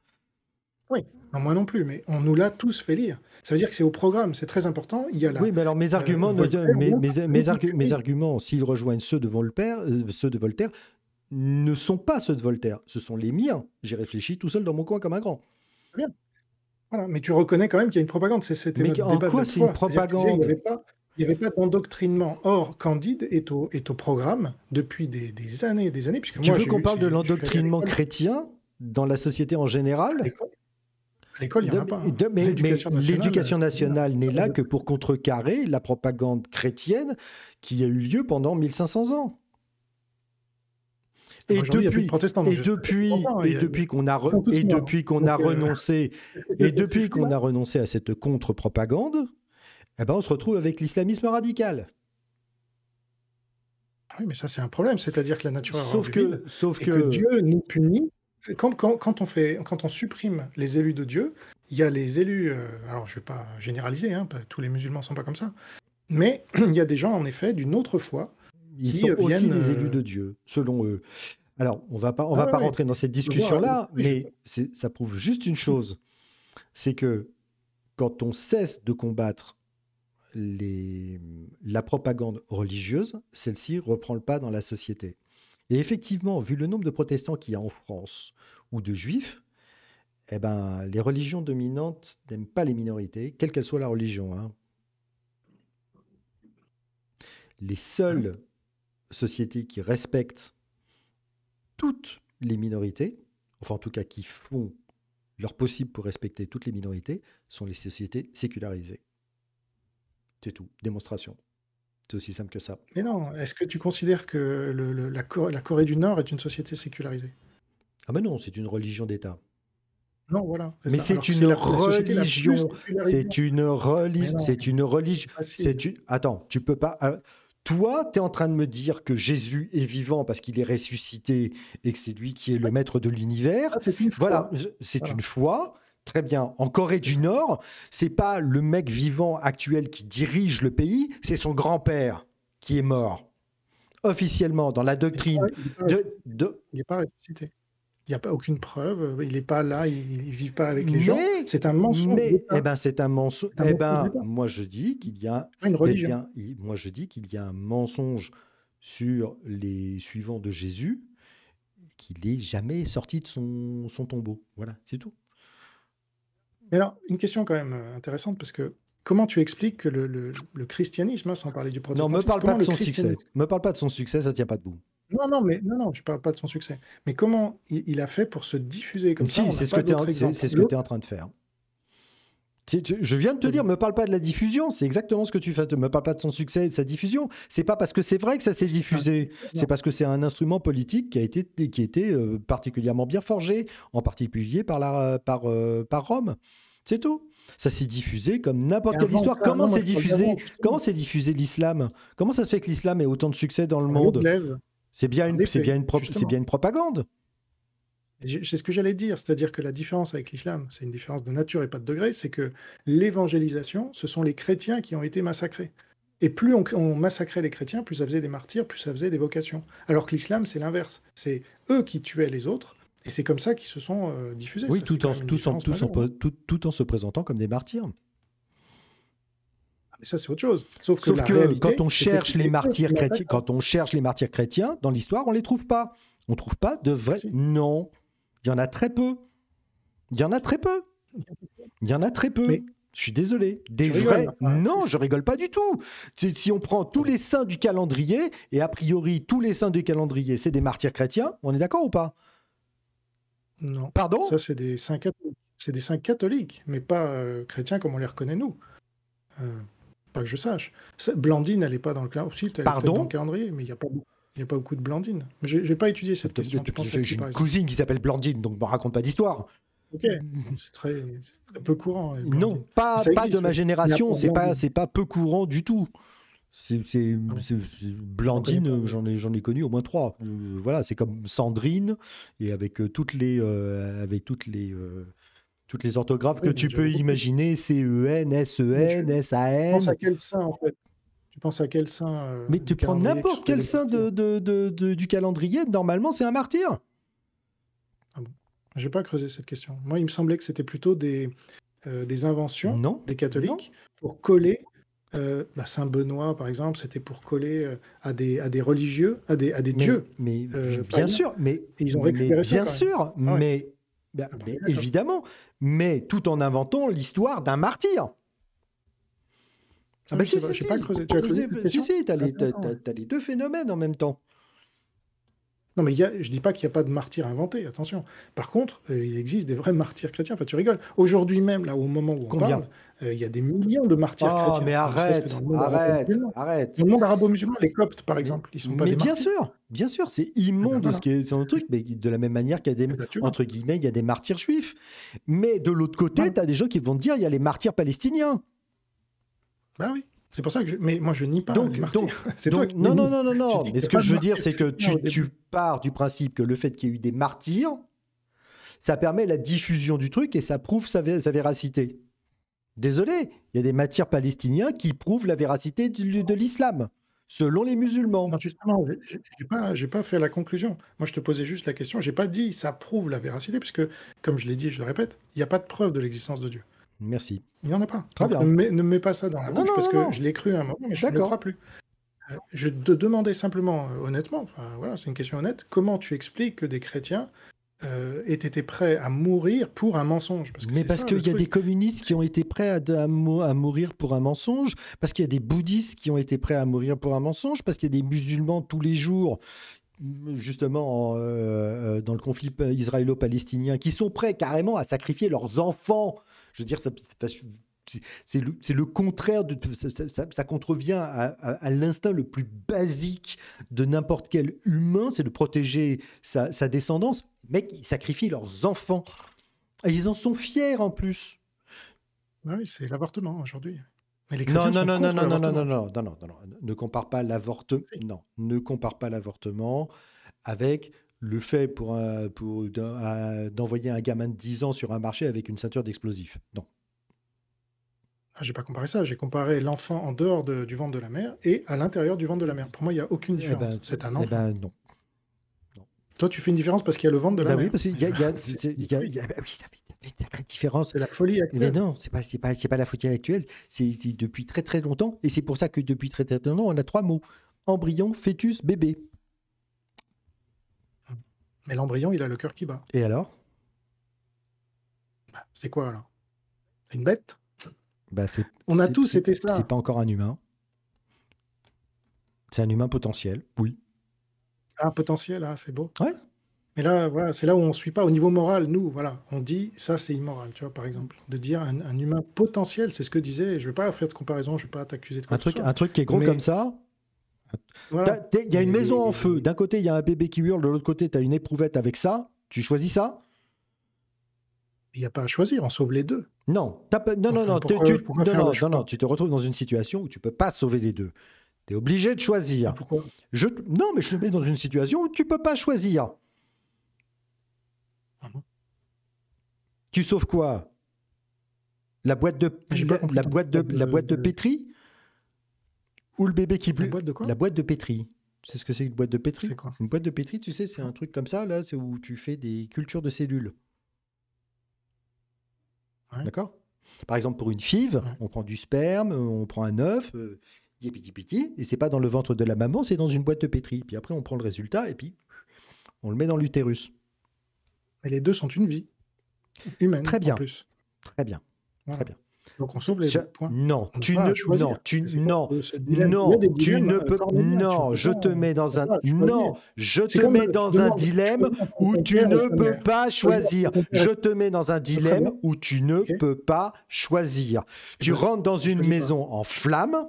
S3: Oui, moi non plus, mais on nous l'a tous fait lire. Ça veut dire que c'est au programme, c'est très important. Il y a oui, mais alors mes euh, arguments, mes,
S1: arguments, s'ils rejoignent ceux de, Voltaire, euh, ceux de Voltaire, ne sont pas ceux de Voltaire. Ce sont les miens. J'ai
S3: réfléchi tout seul dans mon coin comme un grand. Bien. Voilà, mais tu reconnais quand même qu'il y a une propagande. C'était
S1: notre en quoi c'est une propagande Il
S3: n'y avait pas, d'endoctrinement. Or, Candide est au, est au programme depuis des, années et des années. Puisque tu veux qu'on parle de l'endoctrinement chrétien
S1: dans la société en général l'école, il n'y en a pas. Hein. l'éducation nationale, euh, n'est là que pour contrecarrer la propagande chrétienne qui a eu lieu pendant 1500 ans. Et depuis, qu'on a, renoncé, et depuis qu'on a euh, renoncé à cette contre-propagande,
S3: eh ben, on se retrouve avec l'islamisme radical. Ah oui, mais ça c'est un problème, c'est-à-dire que la nature sauf que, sauf que Dieu nous punit quand, on fait, quand on supprime les élus de Dieu, il y a les élus, euh, alors je ne vais pas généraliser, hein, tous les musulmans ne sont pas comme ça, mais il y a des gens en effet d'une autre foi Ils qui sont aussi des élus euh, de
S1: Dieu, selon eux. Alors, on va on ah va pas rentrer dans cette discussion-là, mais ça prouve juste une chose, c'est que quand on cesse de combattre les, la propagande religieuse, celle-ci reprend le pas dans la société. Et effectivement, vu le nombre de protestants qu'il y a en France ou de juifs, eh ben, les religions dominantes n'aiment pas les minorités, quelle qu'elle soit la religion. Hein. Les seules mmh. sociétés qui respectent toutes les minorités, enfin en tout cas qui font leur possible pour respecter toutes les minorités, sont les sociétés sécularisées. C'est tout, démonstration. C'est aussi simple que ça.
S3: Mais non, est-ce que tu considères que la, Corée, du Nord est une société sécularisée Ah ben non, c'est une religion d'État. Non, voilà. Mais c'est une religion. C'est une
S1: religion. C'est une religion. Attends, tu peux pas. Ah, toi, tu es en train de me dire que Jésus est vivant parce qu'il est ressuscité et que c'est lui qui est le maître de l'univers. Ah, c'est une foi. Voilà, c'est une foi. Très bien. En Corée du Nord, c'est pas le mec vivant actuel qui dirige le pays, c'est son grand-père qui est mort.
S3: Officiellement, dans la doctrine il de, Il pas Il n'y a pas aucune preuve, il n'est pas là, il ne vit pas avec les gens. C'est un mensonge. Mais, eh ben, c'est un mensonge. Eh ben,
S1: moi je dis qu'il y a ah, eh moi je dis qu'il y a un mensonge sur les suivants de Jésus, qu'il n'est jamais sorti de son tombeau. Voilà, c'est tout.
S3: Mais alors, une question quand même euh, intéressante, parce que comment tu expliques que le, christianisme, hein, sans parler du protestantisme... Non, me parle pas de son succès.
S1: Me parle pas de son succès, ça tient pas debout.
S3: Non, non, mais non, non, je parle pas de son succès. Mais comment il, a fait pour se diffuser comme si, ça C'est ce que tu es,
S1: en train de faire je viens de te dire, me parle pas de la diffusion, c'est exactement ce que tu fais. Me parle pas de son succès et de sa diffusion. C'est pas parce que c'est vrai que ça s'est diffusé, c'est parce que c'est un instrument politique qui a été, qui était euh, particulièrement bien forgé, en particulier par, la, par, euh, par Rome. C'est tout. Ça s'est diffusé comme n'importe quelle histoire. comment s'est diffusé, comment s'est diffusé l'islam Comment ça se fait que l'islam ait autant de succès dans le monde
S3: C'est bien, une, bien, une bien une propagande. C'est ce que j'allais dire, c'est-à-dire que la différence avec l'islam, c'est une différence de nature et pas de degré, c'est que l'évangélisation, ce sont les chrétiens qui ont été massacrés. Et plus on, massacrait les chrétiens, plus ça faisait des martyrs, plus ça faisait des vocations. Alors que l'islam, c'est l'inverse. C'est eux qui tuaient les autres, et c'est comme ça qu'ils se sont euh, diffusés. Oui, tout, en, tout, en,
S1: tout, en, se présentant comme des martyrs.
S3: Ah, mais ça, c'est autre chose. Sauf que, quand on cherche les martyrs chrétiens,
S1: quand on cherche les martyrs chrétiens dans l'histoire, on les trouve pas. On trouve pas de vrais. Non. Il y en a très peu. Il y en a très peu. Il y en a très peu. Mais... Je suis désolé. Des vrais. Hein, non, je rigole pas du tout. Si on prend tous les saints du calendrier, et a priori,
S3: tous les saints du calendrier, c'est des martyrs chrétiens, on est d'accord ou pas Non. Pardon Ça, c'est des saints catholiques. des saints catholiques, mais pas euh, chrétiens comme on les reconnaît nous. Euh, pas que je sache. Blandine, elle n'est pas dans le calendrier. Pardon dans le calendrier, mais il n'y a pas beaucoup. Il n'y a pas beaucoup de Blandine. Je n'ai pas étudié cette question. J'ai une cousine qui s'appelle Blandine, donc ne raconte pas d'histoire. Ok, c'est très, peu courant. Non, pas, pas de ma génération, c'est pas,
S1: pas peu courant du tout. C'est ah Blandine, j'en ai, j'en ai connu au moins trois. Euh, voilà, c'est comme Sandrine et avec euh, toutes les, euh, avec toutes les, toutes les orthographes que tu peux imaginer, C E N S E N
S3: S A N. Ça pense à quel sein en fait tu penses à quel saint euh, Mais tu prends n'importe quel saint du calendrier, normalement c'est un martyr. Je ah bon J'ai pas creusé cette question. Moi, il me semblait que c'était plutôt des, euh, des inventions des catholiques pour coller. Euh, bah, saint Benoît, par exemple, c'était pour coller à des, à des religieux, à des, à des dieux.
S1: Mais bien sûr, mais Bien sûr, ah mais bah, ah bah évidemment, mais tout en inventant l'histoire d'un martyr.
S3: Ah bah je sais, Tu as creusé tu as, les deux phénomènes en même temps. Non, mais y a, je dis pas qu'il n'y a pas de martyrs inventés, attention. Par contre, euh, il existe des vrais martyrs chrétiens. Enfin, tu rigoles. Aujourd'hui même, là, au moment où on parle, euh, il y a des millions de martyrs oh, chrétiens. mais arrête, arrête, arrête. le monde arabo-musulman, les coptes, par exemple, ils sont pas des bien
S1: sûr, bien sûr, c'est eh ben immonde ce qui est, dans le truc, mais de la même manière qu'il y a des, eh ben, entre guillemets, il y a des martyrs juifs. Mais de l'autre côté, tu as des gens qui vont te dire, il y a les martyrs palestiniens. Ben oui. C'est pour ça que je... Mais moi, je nie pas. Donc, donc, non, non, non, non, non. Mais ce que je veux dire, c'est que tu, pars du principe que le fait qu'il y ait eu des martyrs, ça permet la diffusion du truc et ça prouve sa, véracité. Désolé, il y a des matières
S3: palestiniens qui prouvent la véracité de, l'islam, selon les musulmans. Non, justement, je n'ai pas, fait la conclusion. Moi, je te posais juste la question. J'ai pas dit ça prouve la véracité, puisque, comme je l'ai dit et je le répète, il n'y a pas de preuve de l'existence de Dieu. Merci. Il n'y en a pas. Très bien. Ne mets, mets, pas ça dans la bouche parce que je l'ai cru à un moment, mais je ne le plus. Euh, je te demandais simplement, euh, honnêtement, voilà, c'est une question honnête, comment tu expliques que des chrétiens euh, aient été prêts à mourir pour un mensonge Mais parce qu'il y a des
S1: communistes qui ont été prêts à, mourir pour un mensonge, parce qu'il y a des bouddhistes qui ont été prêts à mourir pour un mensonge, parce qu'il y a des musulmans tous les jours justement dans le conflit israélo-palestinien, qui sont prêts carrément à sacrifier leurs enfants je veux dire, ça, c'est le, le, contraire, de, ça, ça, ça contrevient à, à, à l'instinct le plus basique de n'importe quel humain, c'est de protéger sa, sa descendance. Mec, mecs, ils sacrifient leurs enfants.
S3: Et ils en sont fiers en plus. Ah oui, c'est l'avortement aujourd'hui.
S2: Non non non, non, non, non, non, non, non,
S1: non, non, non, ne compare pas l'avortement, non, ne compare pas l'avortement avec le fait pour, d'envoyer un gamin de 10 ans sur un marché avec une ceinture d'explosifs. Non. Ah, j'ai pas comparé
S3: ça, j'ai comparé l'enfant en dehors du ventre de la mer et à l'intérieur du ventre de la mer Pour moi, il n'y a aucune eh différence. Ben, c'est un eh enfant. Ben, non. Toi, tu fais une différence parce qu'il y a le ventre de la mer ben Oui, parce qu'il ça
S1: fait, une sacrée différence. C'est la folie eh actuelle. Mais non, c'est pas, pas, la folie actuelle. C'est, depuis très très longtemps et c'est pour ça que depuis très très longtemps, on a trois mots embryon, fœtus, bébé.
S3: Mais l'embryon, il a le cœur qui bat. Et alors bah, C'est quoi alors Une bête bah, On a tous été ça. C'est
S1: pas encore un humain. C'est un humain potentiel, oui.
S3: Ah, potentiel, ah, c'est beau. Ouais. Mais là, voilà, c'est là où on ne suit pas. Au niveau moral, nous, voilà, on dit ça, c'est immoral, tu vois, par exemple. De dire un, humain potentiel, c'est ce que disait, je ne vais pas faire de comparaison, je ne vais pas t'accuser de quoi un truc, Un truc qui est gros comme ça, il y a une maison
S1: en feu. D'un côté, il y a un bébé qui hurle. De l'autre côté, tu as une éprouvette avec ça. Tu choisis ça Il n'y a pas à choisir. On sauve les deux. Non. Non, non, tu... te retrouves dans une situation où tu peux pas sauver les deux. Tu es obligé de choisir. Pourquoi je... Non, mais je te mets dans une situation où tu peux pas choisir. Ah tu sauves quoi La boîte de, la, boîte la boîte de euh, pétri ou le bébé qui pleut. La boîte de quoi La boîte de pétri. C'est ce que c'est une boîte de pétri Une boîte de pétri, tu sais, c'est un truc comme ça, là, c'est où tu fais des cultures de cellules. D'accord Par exemple, pour une five, on prend du sperme, on prend un œuf, euh, et c'est pas dans le ventre de la maman, c'est dans une boîte de pétri. Puis après, on prend le résultat et puis on le met dans l'utérus. Et les deux sont une vie humaine. Très bien. En plus. Très bien. Très bien. Donc on sauve les points. Non, tu ne, non, tu, non, non, tu ne peux, non, je te mets hein. dans un, non, je te mets dans un dilemme où tu ne peux pas choisir. Je te mets dans un dilemme où tu ne peux pas choisir. Tu ben, rentres dans une maison en flammes.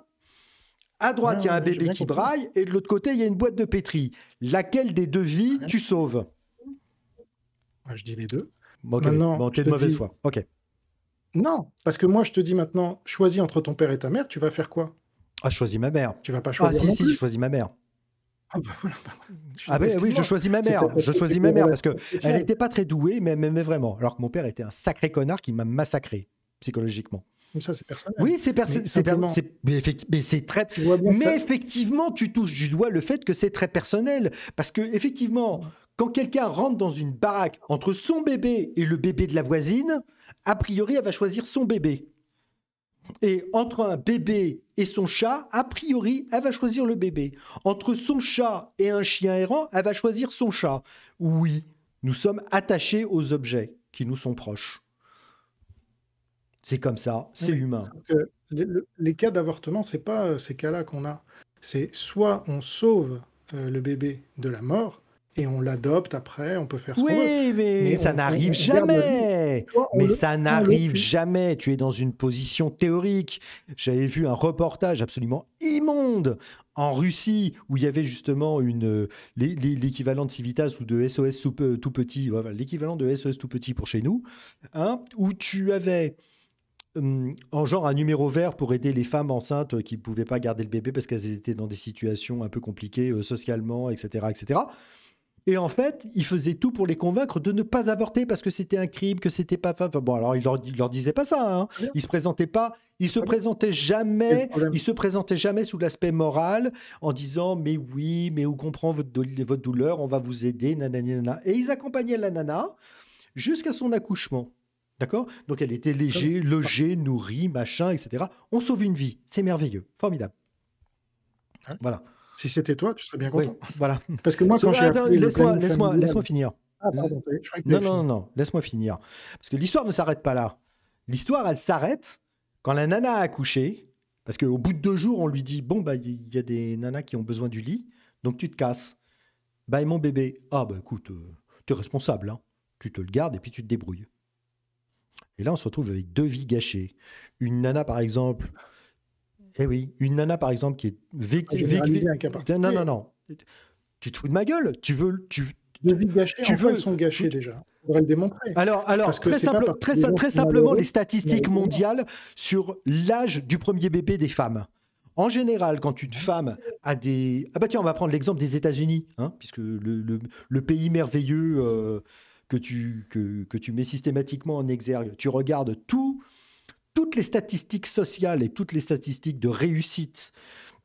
S1: À droite, il y a ah, un bébé qui braille et de l'autre côté, il y a une boîte de pétri.
S3: Laquelle des deux vies tu sauves Je dis les deux. Ok, bon, es de mauvaise foi. Ok. Non, parce que moi, je te dis maintenant, choisis entre ton père et ta mère, tu vas faire quoi
S1: Ah, je choisis ma mère. Tu vas pas ah, choisir. Ah, si, si, je choisis ma mère. Ah, bah,
S2: voilà, bah ah bah, oui, je choisis ma mère. Je choisis ma mère parce que elle n'était
S1: pas très douée, mais, elle m'aimait vraiment. Alors que mon père était un sacré connard qui m'a massacré psychologiquement.
S3: Mais ça, c'est personnel.
S2: Oui, c'est personnel.
S3: Mais,
S1: mais c'est très. Mais effectivement, tu touches du doigt le fait que c'est très personnel parce que effectivement, quand quelqu'un rentre dans une baraque entre son bébé et le bébé de la voisine, a priori, elle va choisir son bébé. Et entre un bébé et son chat, a priori, elle va choisir le bébé. Entre son chat et un chien errant, elle va choisir son chat. Oui, nous sommes attachés aux objets qui nous sont proches. C'est comme ça, c'est humain.
S3: les cas d'avortement, c'est pas euh, ces cas-là qu'on a. C'est soit on sauve euh, le bébé de la mort, et on l'adopte après, on peut faire ce oui, Mais, ça n'arrive jamais. mais ça n'arrive
S1: jamais. Tu es dans une position théorique. J'avais vu un reportage absolument immonde en Russie où il y avait justement une l'équivalent de Civitas ou de SOS tout petit, l'équivalent de SOS tout petit pour chez nous, hein, où tu avais hum, en genre un numéro vert pour aider les femmes enceintes qui ne pouvaient pas garder le bébé parce qu'elles étaient dans des situations un peu compliquées euh, socialement, etc., etc. Et en fait, il faisait tout pour les convaincre de ne pas avorter parce que c'était un crime, que c'était pas. bon, alors il leur, leur disait pas ça. Ils hein. Il se présentaient pas. Il se présentait jamais. Il se présentait jamais sous l'aspect moral en disant mais oui, mais on comprend votre, votre douleur, on va vous aider, nanana. Et ils accompagnaient la nana jusqu'à son accouchement. D'accord Donc elle était léger, logée, nourrie, machin, etc. On sauve une vie. C'est merveilleux, formidable. Hein voilà. Si c'était toi, tu serais bien content. voilà. Parce que moi, quand j'ai laisse-moi, laisse laisse finir. Ah, hmm. non, non, non, laisse-moi finir. Parce que l'histoire ne s'arrête pas là. L'histoire, elle s'arrête quand la nana a accouché, parce qu'au bout de deux jours, on lui dit Bon, bah, il y a des nanas qui ont besoin du lit, donc tu te casses. Bah, et mon bébé Ah, bah, écoute, euh, tu es responsable, hein. Tu te le gardes et puis tu te débrouilles. Et là, on se retrouve avec deux vies gâchées. Une nana, par exemple, eh oui, une nana par exemple qui est vécu, non non non, tu te fous de ma gueule, tu veux tu de vie gâchée, tu en veux... Fait, sont gâchées, déjà. On pourrait le démontrer. Alors, alors très, simple, très, simplement, les statistiques mondiales sur l'âge du premier bébé des femmes. En général, quand une femme a des... Ah bah tiens, on va prendre l'exemple des États-Unis, hein, puisque le, pays merveilleux euh, que, tu, que, tu mets systématiquement en exergue, tu regardes tout toutes les statistiques sociales et toutes les statistiques de réussite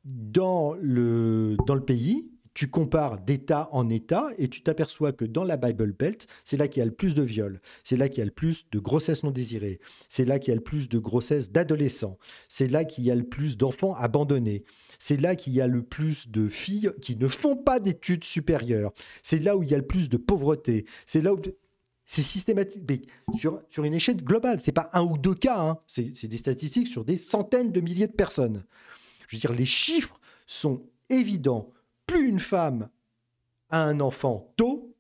S1: dans le, dans le pays, tu compares d'État en État et tu t'aperçois que dans la Bible Belt, c'est là qu'il y a le plus de viols, c'est là qu'il y a le plus de grossesses non désirées, c'est là qu'il y a le plus de grossesses d'adolescents, c'est là qu'il y a le plus d'enfants abandonnés, c'est là qu'il y a le plus de filles qui ne font pas d'études supérieures, c'est là où il y a le plus de pauvreté, c'est là où... C'est systématique sur, sur une échelle globale. Ce n'est pas un ou deux cas, hein. c'est des statistiques sur des centaines de milliers de personnes. Je veux dire, les chiffres sont évidents. Plus une femme a un enfant tôt,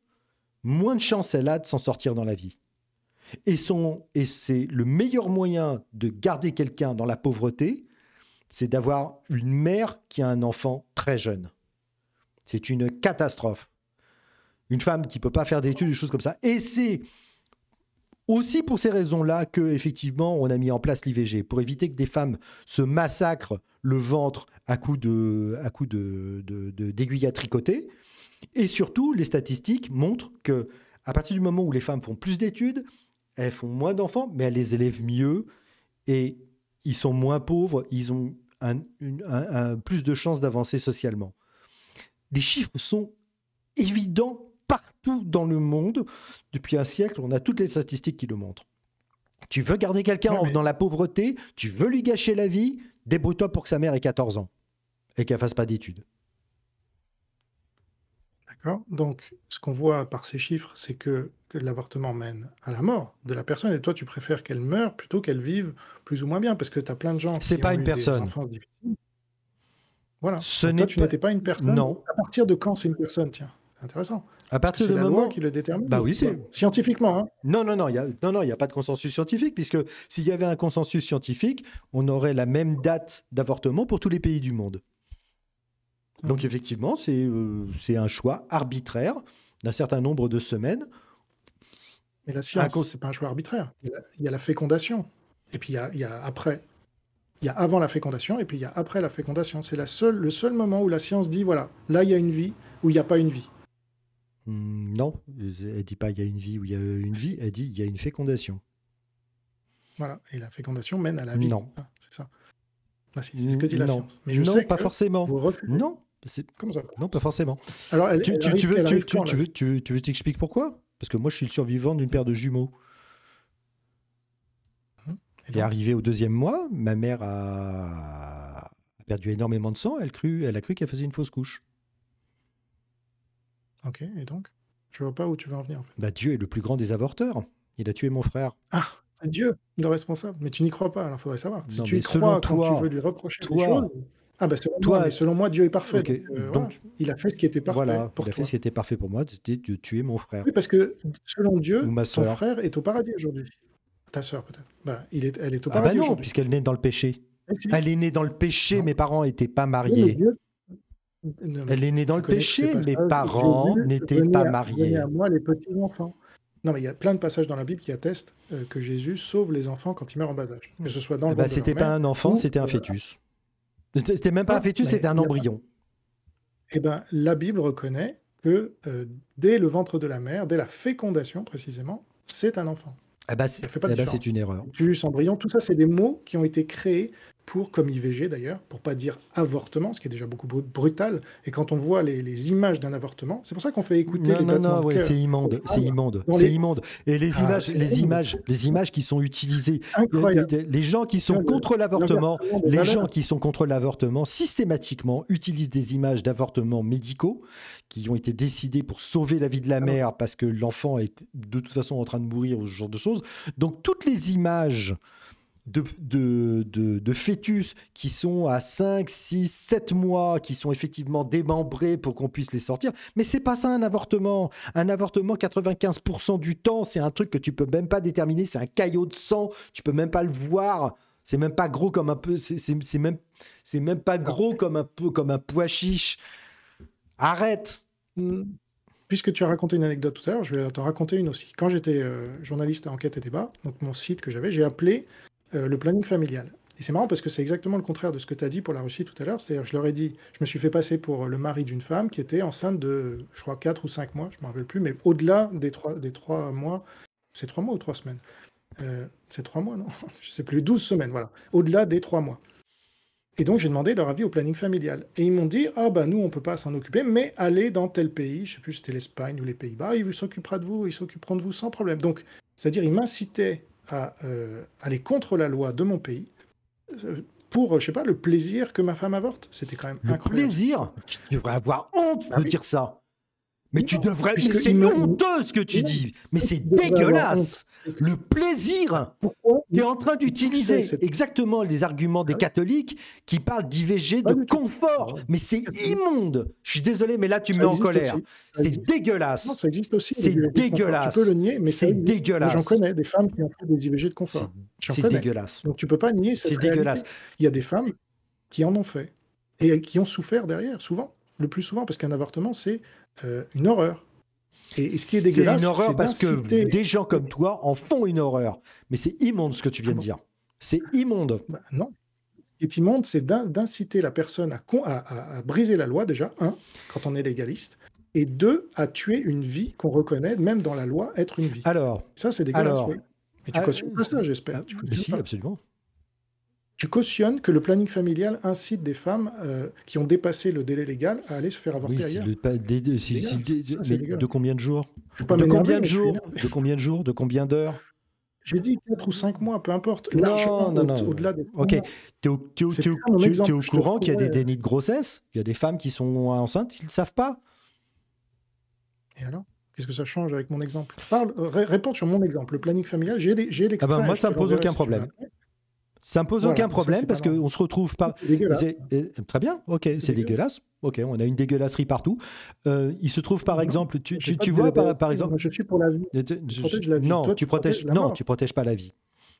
S1: moins de chances elle a de s'en sortir dans la vie. Et, et c'est le meilleur moyen de garder quelqu'un dans la pauvreté, c'est d'avoir une mère qui a un enfant très jeune. C'est une catastrophe une femme qui peut pas faire d'études, des choses comme ça. Et c'est aussi pour ces raisons-là que effectivement on a mis en place l'IVG pour éviter que des femmes se massacrent le ventre à coups de à coup de, de, d'aiguilles à tricoter. Et surtout, les statistiques montrent que à partir du moment où les femmes font plus d'études, elles font moins d'enfants, mais elles les élèvent mieux et ils sont moins pauvres, ils ont un, plus de chances d'avancer socialement. Les chiffres sont évidents partout dans le monde depuis un siècle. On a toutes les statistiques qui le montrent. Tu veux garder quelqu'un dans la pauvreté, tu veux lui gâcher la vie, débrouille-toi pour que sa mère ait 14 ans et qu'elle fasse pas d'études.
S3: D'accord. Donc, ce qu'on voit par ces chiffres, c'est que, l'avortement mène à la mort de la personne et toi, tu préfères qu'elle meure plutôt qu'elle vive plus ou moins bien parce que tu as plein de gens qui pas ont une eu personne. des enfants Voilà. Ce n'est. tu n'étais pas... une personne. Non. À partir de quand c'est une personne Tiens, intéressant. À partir du moment qui le détermine. Bah oui, c'est scientifiquement. Hein. non, non, non, il y a,
S1: non, non, il n'y a pas de consensus scientifique puisque s'il y avait un consensus scientifique, on aurait la même date d'avortement pour tous les pays du monde. Ah. Donc effectivement, euh, c'est un choix arbitraire d'un certain nombre de semaines.
S3: Mais la science, c'est pas un choix arbitraire. Il y, a, la fécondation, et puis il y a, après il y a avant la fécondation et puis il y a après la fécondation. C'est la seule, le seul moment où la science dit voilà, là il y a une vie ou il n'y a pas une vie.
S1: Hum, non, elle dit pas il y a une vie ou il y a une vie, elle dit il y a une fécondation.
S3: Voilà, et la fécondation mène à la vie. Non, ah, c'est ça.
S1: Ah, c'est ce que dit la science. Mais je non, pas forcément. non, Comment ça non, pas forcément. Alors, tu, tu, veux, tu, tu, veux, t'expliquer pourquoi Parce que moi, je suis le survivant d'une paire de jumeaux. Elle hum. est arrivée au deuxième mois, ma mère a, perdu énormément de sang. Elle, elle a cru qu'elle faisait une fausse couche.
S3: Ok, et donc Je vois pas où tu veux en venir
S1: Bah, Dieu est le plus grand des avorteurs. Il a tué mon
S3: frère. Ah, c'est Dieu le responsable. Mais tu n'y crois pas, alors faudrait savoir. Si tu y crois quand toi, tu veux lui reprocher toi, des Ah bah selon toi, moi, mais selon moi, Dieu est parfait. Donc, euh, il a fait ce qui était parfait voilà, pour il a fait ce qui était parfait pour moi, c'était de tuer mon frère. Oui, parce que selon Dieu, ton frère est au paradis aujourd'hui. Ta sœur peut-être. Bah, il est, elle est au paradis ah bah non, puisqu'elle
S1: est née dans le péché. Elle est née dans le péché. Mes parents n'étaient pas mariés elle est née dans le péché, mes parents n'étaient pas mariés. À
S3: moi les petits-enfants. Non, mais il y a plein de passages dans la Bible qui attestent euh, que Jésus sauve les enfants quand ils meurent en bas âge. ce soit dans eh le ben, C'était pas un enfant, c'était un euh,
S1: fœtus. C'était même pas un ah, fœtus, c'était un embryon.
S3: Eh bien, la Bible reconnaît que euh, dès le ventre de la mère, dès la fécondation précisément, c'est un enfant.
S1: Eh bah c'est eh ben, une erreur.
S3: Plus embryon, tout ça, c'est des mots qui ont été créés pour, comme IVG d'ailleurs, pour pas dire avortement, ce qui est déjà beaucoup brutal. Et quand on voit les, images d'un avortement, c'est pour ça qu'on fait écouter les non, non, ouais, c'est
S1: immonde, c'est immonde, c'est immonde. Et les ah, images, les images, les images qui sont utilisées, les gens qui sont contre l'avortement, les gens qui sont contre l'avortement systématiquement utilisent des images d'avortements médicaux qui ont été décidés pour sauver la vie de la ah mère parce que l'enfant est de toute façon en train de mourir ou ce genre de choses. Donc toutes les images de, de, fœtus qui sont à 5, 6, 7 mois, qui sont effectivement démembrés pour qu'on puisse les sortir. Mais c'est pas ça un avortement. Un avortement, 95% du temps, c'est un truc que tu peux même pas déterminer. C'est un caillot de sang. Tu peux même pas le voir. C'est même pas gros comme un peu. C'est même,
S3: même pas gros comme un peu comme un pois chiche. Arrête. Mmh. Puisque tu as raconté une anecdote tout à l'heure, je vais t'en raconter une aussi. Quand j'étais euh, journaliste à enquête et débat, donc mon site que j'avais, j'ai appelé euh, le planning familial. Et c'est marrant parce que c'est exactement le contraire de ce que tu as dit pour la Russie tout à l'heure. C'est-à-dire, je leur ai dit, je me suis fait passer pour euh, le mari d'une femme qui était enceinte de, je crois, 4 ou 5 mois, je ne me rappelle plus, mais au-delà des 3, des mois, c'est 3 mois ou 3 semaines euh, C'est 3 mois, non Je ne sais plus, 12 semaines, voilà. Au-delà des 3 mois. Et donc, j'ai demandé leur avis au planning familial. Et ils m'ont dit, ah bah nous, on ne peut pas s'en occuper, mais allez dans tel pays, je ne sais plus si c'était l'Espagne ou les Pays-Bas, il s'occupera de vous, ils s'occuperont de vous sans problème. Donc, c'est-à-dire, ils m'incitaient à euh, aller contre la loi de mon pays euh, pour, euh, je sais pas, le plaisir que ma femme avorte. C'était quand même le plaisir Tu devrais avoir honte ah de dire ça. Mais tu devrais. c'est honteux ce que tu dis. Mais c'est dégueulasse.
S2: Le
S1: plaisir. Tu es en train d'utiliser exactement les arguments des ah catholiques qui parlent d'IVG ah de confort. Mais c'est immonde. Je suis désolé, mais là tu me mets en colère. C'est dégueulasse. ça existe aussi. C'est dégueulasse. Tu peux le nier, mais c'est dégueulasse. J'en connais
S3: des femmes qui ont fait des IVG de confort. C'est dégueulasse. Donc tu peux pas nier ça. C'est dégueulasse. Il y a des femmes qui en ont fait et qui ont souffert derrière, souvent le plus souvent, parce qu'un avortement, c'est euh, une horreur.
S1: Et, ce qui est dégueulasse, c'est une parce que
S3: des gens comme toi en font une horreur. Mais c'est immonde ce que tu viens ah de dire. C'est immonde. Bah, non. Ce qui est immonde, c'est d'inciter la personne à, briser la loi, déjà, un, quand on est légaliste, et deux, à tuer une vie qu'on reconnaît, même dans la loi, être une vie. Alors. Ça, c'est dégueulasse. Mais tu euh, cautionnes pas ça, euh, j'espère. Mais Si, absolument tu cautionnes que le planning familial incite des femmes euh, qui ont dépassé le délai légal à aller se faire avorter oui, ailleurs.
S1: de combien de jours de combien de jours, de combien de jours De combien d'heures J'ai dit 4 ou 5 mois, peu importe. Non, non, non, Au-delà des. Ok. Tu es au, courant qu'il y a des dénis de grossesse Il y a des femmes qui sont enceintes, ils ne savent pas.
S3: Et alors Qu'est-ce que ça change avec mon exemple Parle, euh, réponds sur mon exemple. Le planning familial, j'ai l'expérience. Ah ben, moi, ça ne me pose aucun problème.
S1: Ça me pose aucun problème parce qu'on se retrouve pas. Euh, très bien, ok, c'est dégueulasse. Ok, on a une dégueulasserie partout. Euh, il se trouve par exemple, tu, vois par, exemple. je suis pour la vie. Euh, non, tu, protèges, protèges non tu protèges pas la vie.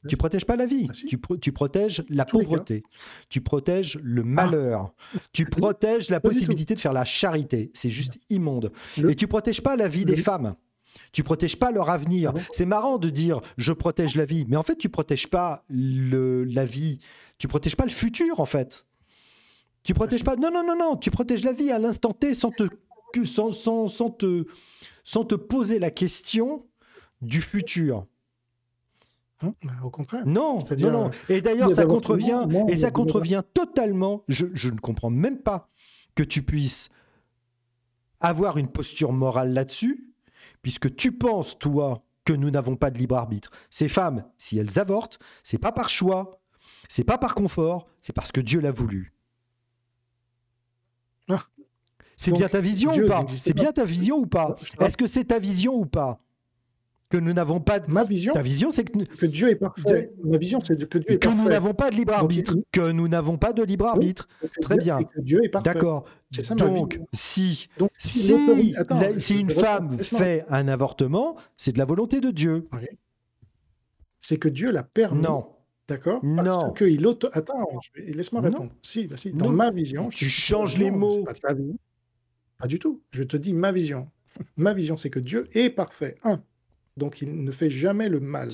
S1: Tu protèges pas la vie, ah, tu, protèges la pauvreté, tu protèges le ah. malheur, tu protèges la possibilité de faire la charité. C'est juste immonde. Et tu protèges pas la vie des femmes. Tu protèges pas leur avenir. Ah C'est marrant de dire je protège la vie, mais en fait tu protèges pas la vie, tu protèges pas le futur en fait. Tu protèges ah, pas. Non non non non, tu protèges la vie à l'instant T sans te sans, te sans te poser la question du futur.
S3: Hein bah, au contraire. Non, euh, non, non. Et d'ailleurs, ça contrevient, et ça contrevient
S1: totalement. je, ne comprends même pas que tu puisses avoir une posture morale là-dessus puisque tu penses, toi, que nous n'avons pas de libre arbitre. Ces femmes, si elles avortent, c'est pas par choix, c'est pas par confort, c'est parce que Dieu l'a voulu. Ah. C'est bien ta vision ou pas C'est bien ta vision ou pas Est-ce que c'est ta vision ou pas nous n'avons pas. De... Ma vision. Ta vision, c'est que, Dieu est parfait. Ma vision, c'est que Dieu est parfait. Que nous n'avons pas de libre arbitre. que nous n'avons pas de libre arbitre. Très bien. Que Dieu est parfait. D'accord. Ça, donc, si, donc, si, si, une femme fait un avortement, c'est de la volonté de Dieu.
S3: C'est que Dieu l'a permis. Non. D'accord Parce que il auto... Attends, laisse-moi répondre. Si, bah, si, dans ma vision. tu changes les mots. Pas, ta pas du tout. Je te dis ma vision. ma vision, c'est que Dieu est parfait. Un. Donc il ne fait jamais le mal.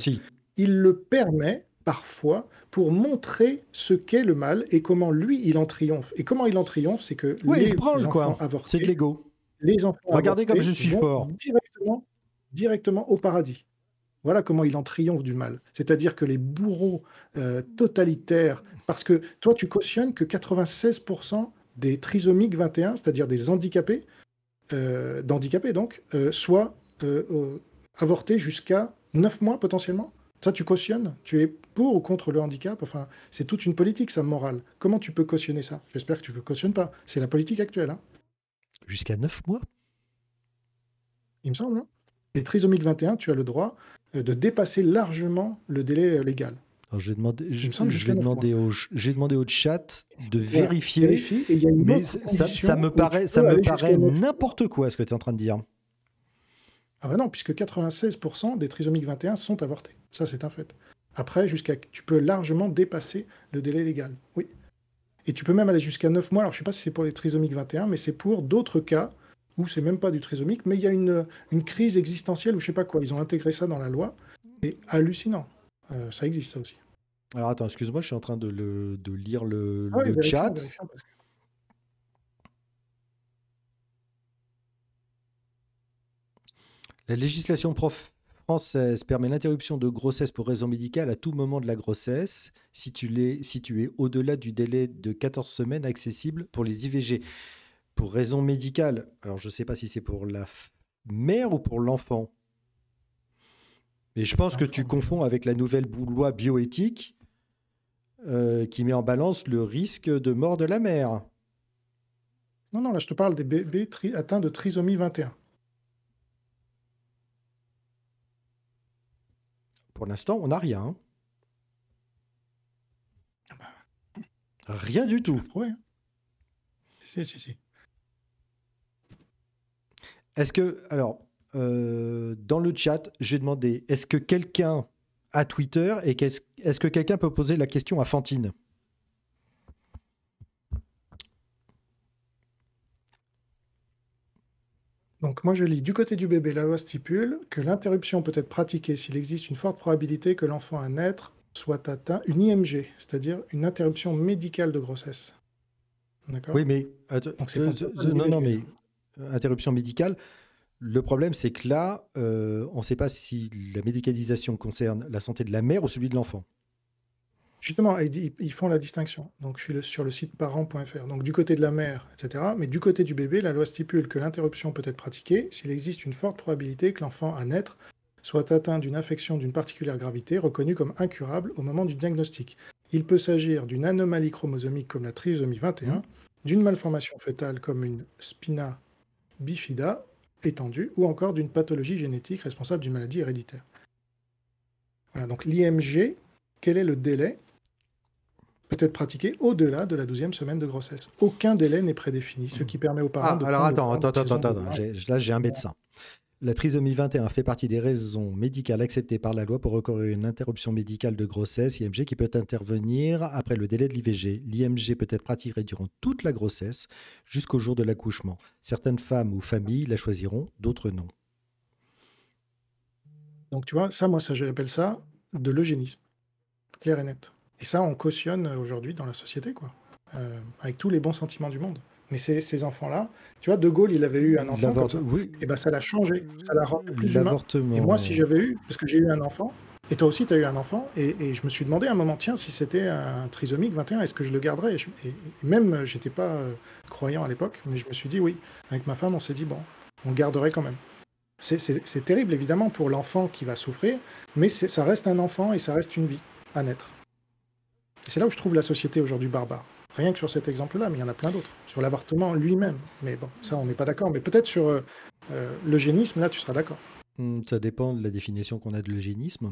S3: Il le permet parfois pour montrer ce qu'est le mal et comment lui il en triomphe. Et comment il en triomphe, c'est que les il quoi. c'est l'ego. Les enfants Regardez comme je suis fort. Directement, au paradis. Voilà comment il en triomphe du mal. C'est-à-dire que les bourreaux euh, totalitaires, parce que toi tu cautionnes que 96% des trisomiques 21, c'est-à-dire des handicapés, euh, d'handicapés donc, euh, soient avorter jusqu'à 9 mois potentiellement ça, tu cautionnes Tu es pour ou contre le handicap Enfin, c'est toute une politique, ça, morale. Comment tu peux cautionner ça J'espère que tu ne cautionnes pas. C'est la politique actuelle. Hein. Jusqu'à 9 mois Il me semble. Hein. Et trisomique 21, tu as le droit euh, de dépasser largement le délai euh, légal. J'ai demandé, je, j'ai
S1: demandé, au chat de vérifier. mais me paraît, ça me paraît
S3: n'importe quoi ce que tu es en train de dire. Ah bah non, puisque 96% des trisomiques 21 sont avortés. Ça, c'est un fait. Après, jusqu'à tu peux largement dépasser le délai légal. Oui. Et tu peux même aller jusqu'à 9 mois. Alors, je ne sais pas si c'est pour les trisomiques 21, mais c'est pour d'autres cas où c'est même pas du trisomique, mais il y a une, crise existentielle ou je ne sais pas quoi. Ils ont intégré ça dans la loi. C'est hallucinant. Euh, ça existe, ça aussi.
S1: Alors, attends, excuse-moi, je suis en train de, lire le, ah chat. La législation prof française permet l'interruption de grossesse pour raison médicale à tout moment de la grossesse, située, situé au-delà du délai de 14 semaines accessible pour les IVG. Pour raison médicale, alors je ne sais pas si c'est pour la mère ou pour l'enfant. Mais je pense que tu confonds avec la nouvelle loi bioéthique euh, qui met en balance le risque de
S3: mort de la mère. Non, non, là je te parle des bébés atteints de trisomie 21. Pour
S1: l'instant, on n'a rien. rien du tout. Oui. Hein. Si, si, si. Est-ce que, alors, euh, dans le chat, j'ai demandé, est-ce que quelqu'un à Twitter et est-ce que quelqu'un peut poser la question à Fantine
S3: Donc moi je lis du côté du bébé, la loi stipule que l'interruption peut être pratiquée s'il existe une forte probabilité que l'enfant à naître soit atteint une IMG, c'est-à-dire une interruption médicale de grossesse. Oui, mais
S1: euh, non, non, mais interruption médicale. Le problème, c'est que là, euh, on ne sait pas si la médicalisation concerne la santé de la mère ou celui de
S3: l'enfant. Justement, ils, font la distinction. Donc, je suis sur le site parents.fr. Donc, du côté de la mère, etc. Mais du côté du bébé, la loi stipule que l'interruption peut être pratiquée s'il existe une forte probabilité que l'enfant à naître soit atteint d'une affection d'une particulière gravité reconnue comme incurable au moment du diagnostic. Il peut s'agir d'une anomalie chromosomique comme la trisomie 21, mmh. d'une malformation fœtale comme une spina bifida étendue, ou encore d'une pathologie génétique responsable d'une maladie héréditaire. Voilà, donc l'IMG, quel est le délai peut être pratiquée au-delà de la 12e semaine de grossesse. Aucun délai n'est prédéfini, ce qui permet aux parents ah, de Alors attends, attends, attends, attends,
S1: là j'ai un médecin. La trisomie 21 fait partie des raisons médicales acceptées par la loi pour recourir à une interruption médicale de grossesse, IMG, qui peut intervenir après le délai de l'IVG. L'IMG peut être pratiquée durant toute la grossesse jusqu'au jour de l'accouchement. Certaines femmes ou familles la choisiront, d'autres non.
S3: Donc tu vois, ça, moi, ça, j'appelle ça de l'eugénisme. Clair et net. Et ça, on cautionne aujourd'hui dans la société, quoi, euh, avec tous les bons sentiments du monde. Mais ces, enfants-là, tu vois, De Gaulle, il avait eu un enfant Oui. Et eh ben, ça l'a changé, ça l'a rendu plus humain. Et moi, si j'avais eu, parce que j'ai eu un enfant, et toi aussi, tu as eu un enfant, et, je me suis demandé à un moment, tiens, si c'était un trisomique 21, est-ce que je le garderais et, je, même, euh, j'étais pas euh, croyant à l'époque, mais je me suis dit oui. Avec ma femme, on s'est dit, bon, on garderait quand même. C'est terrible, évidemment, pour l'enfant qui va souffrir, mais ça reste un enfant et ça reste une vie à naître. C'est là où je trouve la société aujourd'hui barbare. Rien que sur cet exemple-là, mais il y en a plein d'autres. Sur l'avortement lui-même. Mais bon, ça, on n'est pas d'accord. Mais peut-être sur euh, euh, l'eugénisme, là, tu seras d'accord. Hmm, ça dépend de la définition qu'on a de l'eugénisme.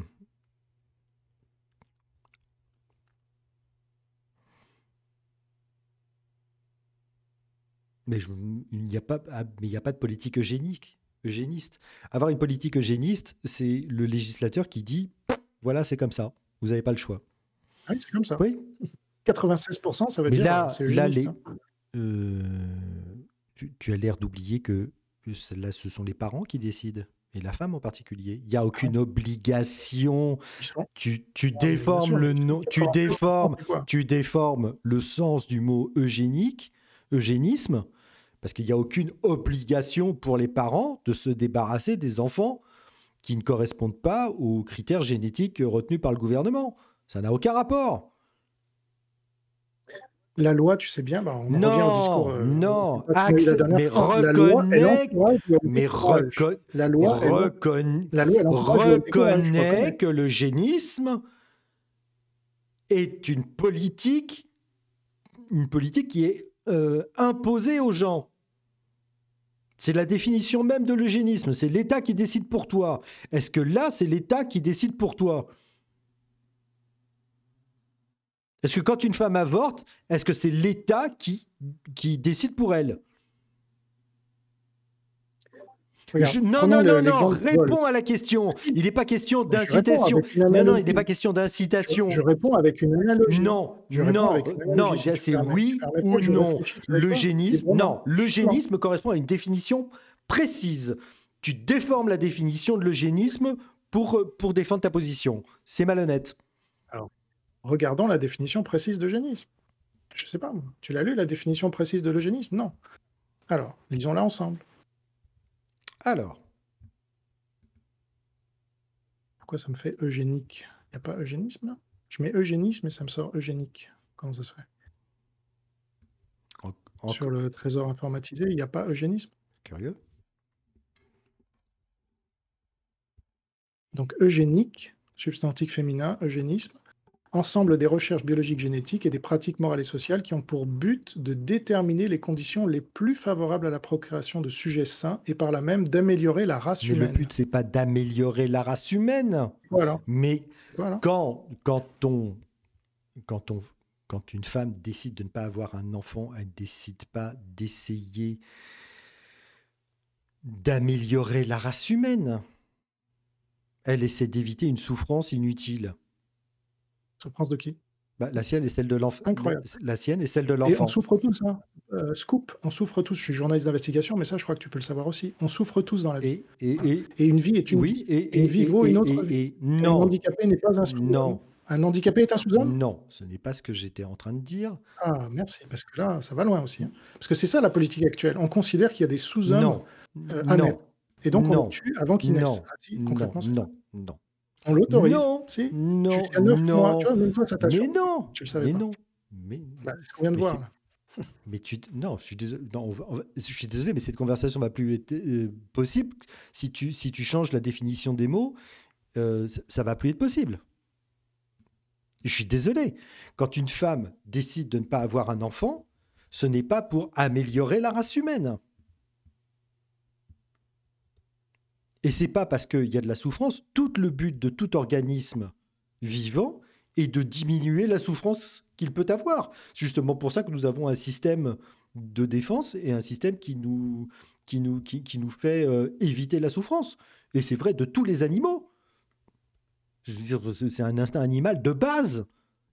S1: Ah, mais il n'y a, pas, a pas de politique eugénique, eugéniste. Avoir une politique eugéniste, c'est le législateur qui dit voilà, c'est comme ça, vous n'avez pas le choix.
S3: Oui, c'est comme ça. Oui. 96%, ça veut dire. que
S1: c'est là hein. euh, tu, as l'air d'oublier que, là, ce sont les parents qui décident. Et la femme en particulier. Il n'y a aucune obligation. Tu, ah déformes le tu déformes, tu déformes le sens du mot eugénique, eugénisme, parce qu'il n'y a aucune obligation pour les parents de se débarrasser des enfants qui ne correspondent pas aux critères génétiques retenus par le gouvernement. Ça n'a aucun rapport. La loi,
S3: tu sais bien, bah on revient au discours. Euh,
S1: non, mais reconnaît,
S2: la loi,
S1: que le génisme est une politique, une politique qui est euh, imposée aux gens. C'est la définition même de l'eugénisme. C'est l'État qui décide pour toi. Est-ce que là, c'est l'État qui décide pour toi est-ce que quand une femme avorte, est-ce que c'est l'État qui, qui décide pour elle
S2: non, non, non, non, réponds à
S1: la question. Il n'est pas question d'incitation. Non, non, il n'est pas question d'incitation. Je, réponds avec une analogie. Non, non, non, c'est oui ou non. L'eugénisme, non, l'eugénisme correspond à une définition précise. Tu déformes la définition de l'eugénisme pour, euh, pour défendre ta position.
S3: C'est malhonnête. Regardons la définition précise d'eugénisme. Je ne sais pas, tu l'as lu la définition précise de l'eugénisme Non. Alors, lisons-la ensemble. Alors. Pourquoi ça me fait eugénique Il n'y a pas eugénisme là Je mets eugénisme et ça me sort eugénique. Comment ça se fait Sur le trésor informatisé, il n'y a pas eugénisme Curieux. Donc eugénique, substantif féminin, eugénisme, ensemble des recherches biologiques génétiques et des pratiques morales et sociales qui ont pour but de déterminer les conditions les plus favorables à la procréation de sujets sains et par là même d'améliorer la race mais humaine. Le but, c'est pas d'améliorer la race humaine. Voilà. Mais
S1: Quand, quand une femme décide de ne pas avoir un enfant, elle ne décide pas d'essayer d'améliorer la race humaine. Elle essaie d'éviter une souffrance inutile. Souffrance de qui bah, la sienne et celle de l'enfant. Incroyable. La sienne et celle de l'enfant. on souffre
S3: tous, hein. Euh, scoop, on souffre tous. Je suis journaliste d'investigation, mais ça, je crois que tu peux le savoir aussi. On souffre tous dans la vie. Et, une vie est une vie. Et, une vie vaut une autre vie. Non. Un handicapé n'est pas un sous Non. Un handicapé est un sous -homme Non, ce n'est pas ce que j'étais en train de dire. Ah, merci, parce que là, ça va loin aussi. Hein. Parce que c'est ça la politique actuelle. On considère qu'il y a des sous-hommes non euh, Et donc, on tue avant qu'ils naissent. Ah, concrètement, non, non. On l'autorise. Non, si non, non. tu vois, même toi, ça Mais non, tu le savais mais non, mais bah, c'est ce qu'on vient de voir.
S1: Mais tu non, je suis désolé, je suis désolé, mais cette conversation va plus être euh, possible si tu si tu changes la définition des mots, euh, ça va plus être possible. Je suis désolé. Quand une femme décide de ne pas avoir un enfant, ce n'est pas pour améliorer la race humaine. Et c'est pas parce qu'il y a de la souffrance. Tout le but de tout organisme vivant est de diminuer la souffrance qu'il peut avoir. C'est justement pour ça que nous avons un système de défense et un système qui nous, qui nous, qui, nous fait euh, éviter la souffrance. Et c'est vrai de tous les animaux. c'est un instinct animal de base.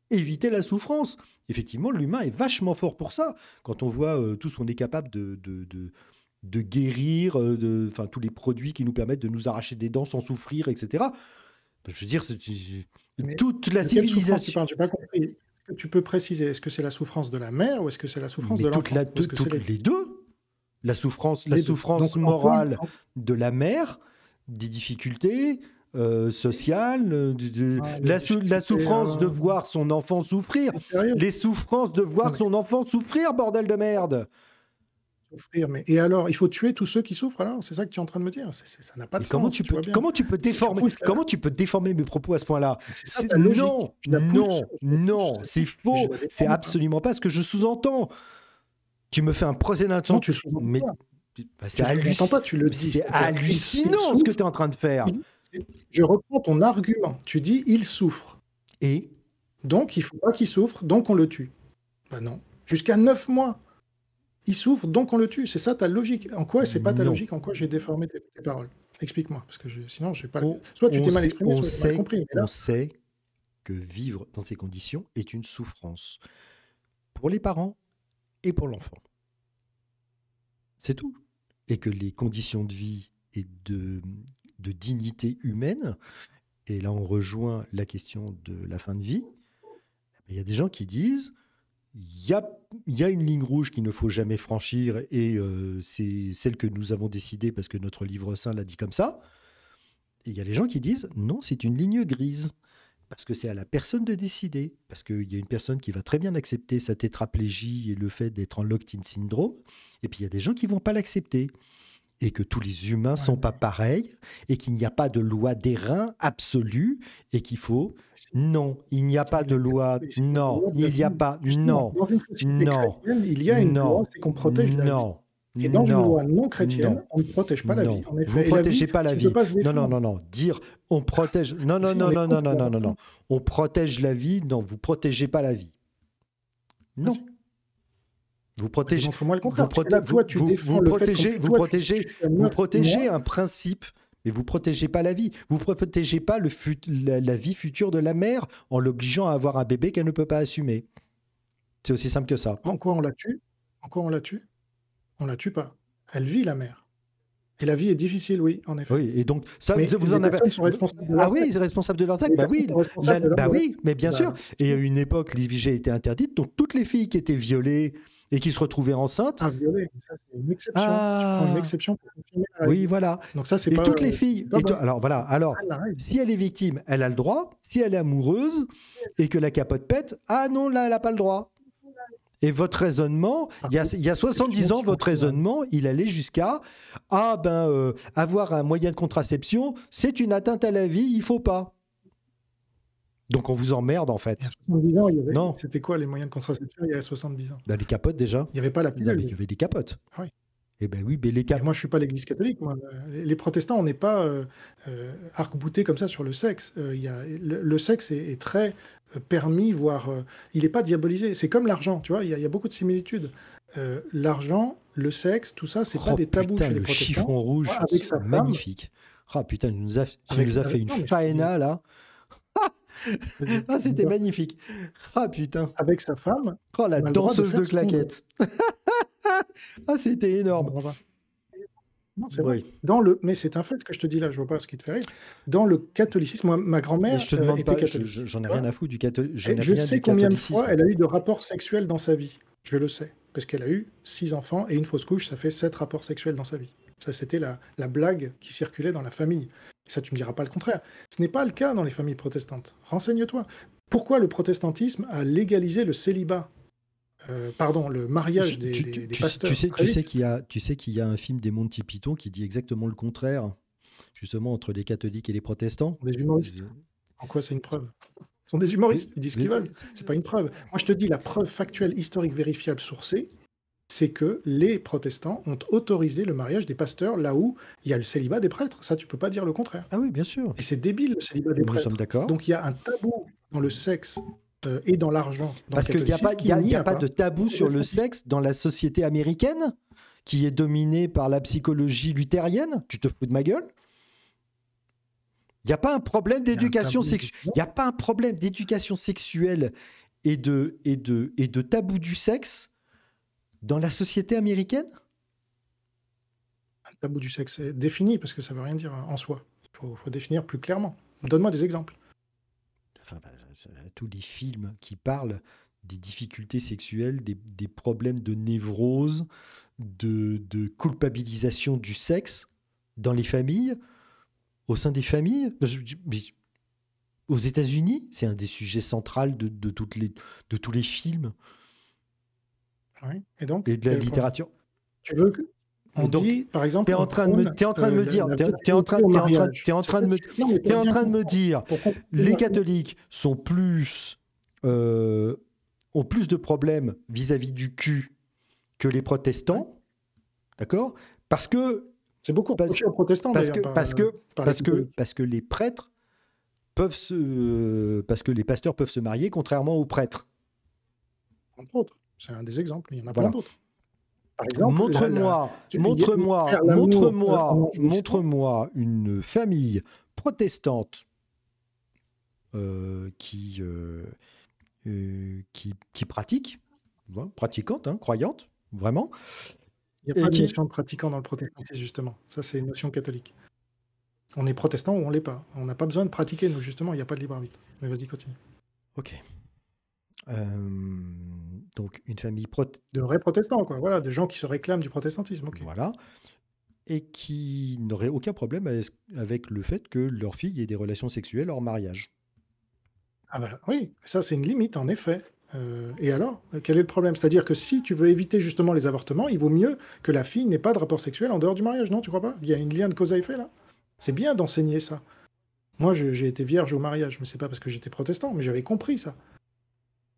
S1: Éviter la souffrance. Effectivement, l'humain est vachement fort pour ça. Quand on voit euh, tout ce qu'on est capable de de guérir, euh, de, enfin tous les produits qui nous permettent de nous arracher des dents sans souffrir, etc. je veux dire, toute la civilisation.
S3: Tu pas compris. tu peux préciser Est-ce que c'est la souffrance de la mère ou est-ce que c'est la souffrance de l'enfant la, toutes les... deux.
S1: La souffrance,
S3: la souffrance morale
S1: de la mère, des difficultés, euh, sociales euh, ah, la, souffrance hein. de voir son enfant souffrir, ah, les souffrances de voir son enfant
S3: souffrir, bordel de merde. Souffrir, mais et alors, il faut tuer tous ceux qui souffrent. Alors, c'est ça que tu es en train de me dire. ça n'a pas Comment tu, peux, déformer, mes propos à ce point-là
S1: Non, non, non, c'est faux. C'est absolument pas ce que je sous-entends. Tu me fais un procès d'intention. mais bah, c'est hallucinant ce que
S3: tu es en train de faire. Je reprends ton argument. Tu dis il souffre. Et donc il faut pas qu'il souffre, donc on le tue. Bah non. Jusqu'à 9 mois il souffre, donc on le tue. C'est ça ta logique. En quoi c'est pas ta logique En quoi j'ai déformé tes, paroles Explique-moi, parce que sinon je vais pas. soit tu t'es mal exprimé, soit tu pas compris.
S1: On sait que vivre dans ces conditions est une souffrance pour les parents et pour l'enfant. C'est tout. Et que les conditions de vie et de, de dignité humaine, et là on rejoint la question de la fin de vie, il y a des gens qui disent il y a, une ligne rouge qu'il ne faut jamais franchir et euh, c'est celle que nous avons décidée parce que notre livre saint l'a dit comme ça. il y a les gens qui disent non, c'est une ligne grise parce que c'est à la personne de décider, parce qu'il y a une personne qui va très bien accepter sa tétraplégie et le fait d'être en locked-in syndrome, et puis il y a des gens qui vont pas l'accepter et que tous les humains ne sont pas pareils et qu'il n'y a pas de loi d'airain absolue et qu'il faut non, il n'y a pas de loi non, il n'y a pas non, non, il y a une loi c'est qu'on protège la vie. Et dans non, une loi non chrétienne, on ne protège pas la vie. vous ne protégez pas la vie. non, non, non, non. Dire on protège. Non, non, non, non, non, non, non, non, On protège la vie. Non, vous protégez pas la vie. Non. Vous protégez. Vous, un principe, mais vous protégez pas la vie. Vous protégez pas le la, vie future de
S3: la mère en l'obligeant à avoir un bébé qu'elle ne peut pas assumer. C'est aussi simple que ça. En quoi on la tue En quoi on la tue On la tue pas. Elle vit la mère. Et la vie est difficile, oui, en effet. Oui, et donc ça, vous en avez. Sont ah oui, ils sont responsables de leurs actes. Ah bah, bah,
S1: bah oui, oui, mais bien bah sûr. Et à une époque, l'IVG était interdite, donc toutes les filles qui étaient violées et qui se retrouvait enceinte. Ah,
S3: violée, c'est une exception. Tu ah. prends une exception pour oui, voilà. Donc ça, c'est et toutes les euh, filles. Hein.
S1: alors voilà. Alors, ah, si elle est victime, elle a le droit. Si elle est amoureuse et que la capote pète, ah non, là, elle n'a pas le droit. Et votre raisonnement, il y, a, 70 ans, votre raisonnement, il allait jusqu'à ah ben euh, avoir un moyen de contraception, c'est une atteinte à la vie, il faut pas. Donc on vous emmerde en fait.
S3: C'était quoi les moyens de contraception il y a 70 ans Dans bah, les capotes déjà. Il n'y avait pas la pilule. Il y avait des capotes. Ah oui. Eh ben oui, mais les capotes. Moi, je suis pas l'Église catholique. Les protestants, on n'est pas euh, euh, arc-boutés comme ça sur le sexe. Euh, le, sexe est, très permis, voire il n'est pas diabolisé. C'est comme l'argent, tu vois. Il y, a beaucoup de similitudes. l'argent, le sexe, tout ça, c'est pas oh, des tabous chez les le protestants. chiffon rouge, avec magnifique. Ah putain, tu nous as fait une faena là
S1: ah, c'était magnifique. Ah putain. Avec sa femme. Oh, la danseuse de, claquettes.
S3: ah, c'était énorme. Dans le, mais c'est un fait que je te dis là, je vois pas ce qui te fait rire. Dans le catholicisme, ma grand-mère euh, je J'en ai rien
S1: à foutre du catholicisme. Je sais combien de
S3: fois elle a eu de rapports sexuels dans sa vie. Je le sais. Parce qu'elle a eu six enfants et une fausse couche, ça fait sept rapports sexuels dans sa vie. Ça, c'était la, blague qui circulait dans la famille. ça, tu me diras pas le contraire. Ce n'est pas le cas dans les familles protestantes. Renseigne-toi. Pourquoi le protestantisme a légalisé le célibat euh, pardon, le mariage des, tu, tu, pasteurs. Tu sais,
S1: qu'il y a, un film des Monty Python qui dit exactement le contraire, justement entre les catholiques et les protestants. des humoristes. Euh, en quoi c'est une preuve
S3: Ce sont des humoristes, ils disent ce qu'ils veulent. C'est pas une preuve. Moi, je te dis la preuve factuelle, historique, vérifiable, sourcée c'est que les protestants ont autorisé le mariage des pasteurs là où il y a le célibat des prêtres. Ça, tu peux pas dire le contraire. Ah oui, bien sûr. Et c'est débile le célibat des prêtres. sommes d'accord. Donc il y a un tabou dans le sexe euh, et dans l'argent. Parce qu'il n'y a, pas, y a, pas, de tabou sur le
S1: sexe dans la société américaine qui est dominée par la psychologie luthérienne. Tu te fous de ma gueule il n'y a pas un problème d'éducation sexuelle. Il y a pas un problème d'éducation sexuelle et de tabou du sexe
S3: dans la société américaine Le tabou du sexe est défini parce que ça ne veut rien dire hein, en soi. Il faut, définir plus clairement. Donne-moi des exemples.
S1: Bah, tous les films qui parlent des difficultés sexuelles, des, problèmes de névrose, de, culpabilisation du sexe dans les familles, au sein des familles. Aux États-Unis, c'est un des sujets centraux de tous les films. Et donc. Et de la littérature. Tu veux que. On dit, par exemple, t'es en train de me, en train de me dire, es en train, en train de me, en train de me dire, les catholiques sont plus, euh, ont plus de problèmes vis-à-vis du cul que les protestants, d'accord Parce que c'est beaucoup parce, protestants parce que parce que euh, parce que les prêtres peuvent se parce que les pasteurs peuvent se marier contrairement aux prêtres.
S3: Entre autres. C'est un des exemples, il y en a pas plein d'autres. Montre-moi, montre-moi, montre-moi, euh,
S1: montre-moi une famille protestante euh, euh, qui, qui, pratique, hein, pratiquante, hein, croyante, vraiment.
S3: Il n'y a pas de notion de pratiquant dans le protestantisme, justement. Ça, c'est une notion catholique. On est protestant ou on l'est pas. On n'a pas besoin de pratiquer, nous, justement. Il n'y a pas de libre arbitre. Mais vas-y, continue. Ok donc une famille de vrais protestants, quoi. Voilà, de gens qui se réclament du protestantisme. Voilà, et qui
S1: n'auraient aucun problème avec le fait que leur fille ait des relations sexuelles hors mariage.
S3: Ah ben, oui, ça c'est une limite en effet. Euh, et alors, euh, quel est le problème C'est-à-dire que si tu veux éviter justement les avortements, il vaut mieux que la fille n'ait pas de rapport sexuel en dehors du mariage, non Tu crois pas Il y a une lien de cause à effet là C'est bien d'enseigner ça. Moi, j'ai été vierge au mariage, mais c'est pas parce que j'étais protestant, mais j'avais compris ça.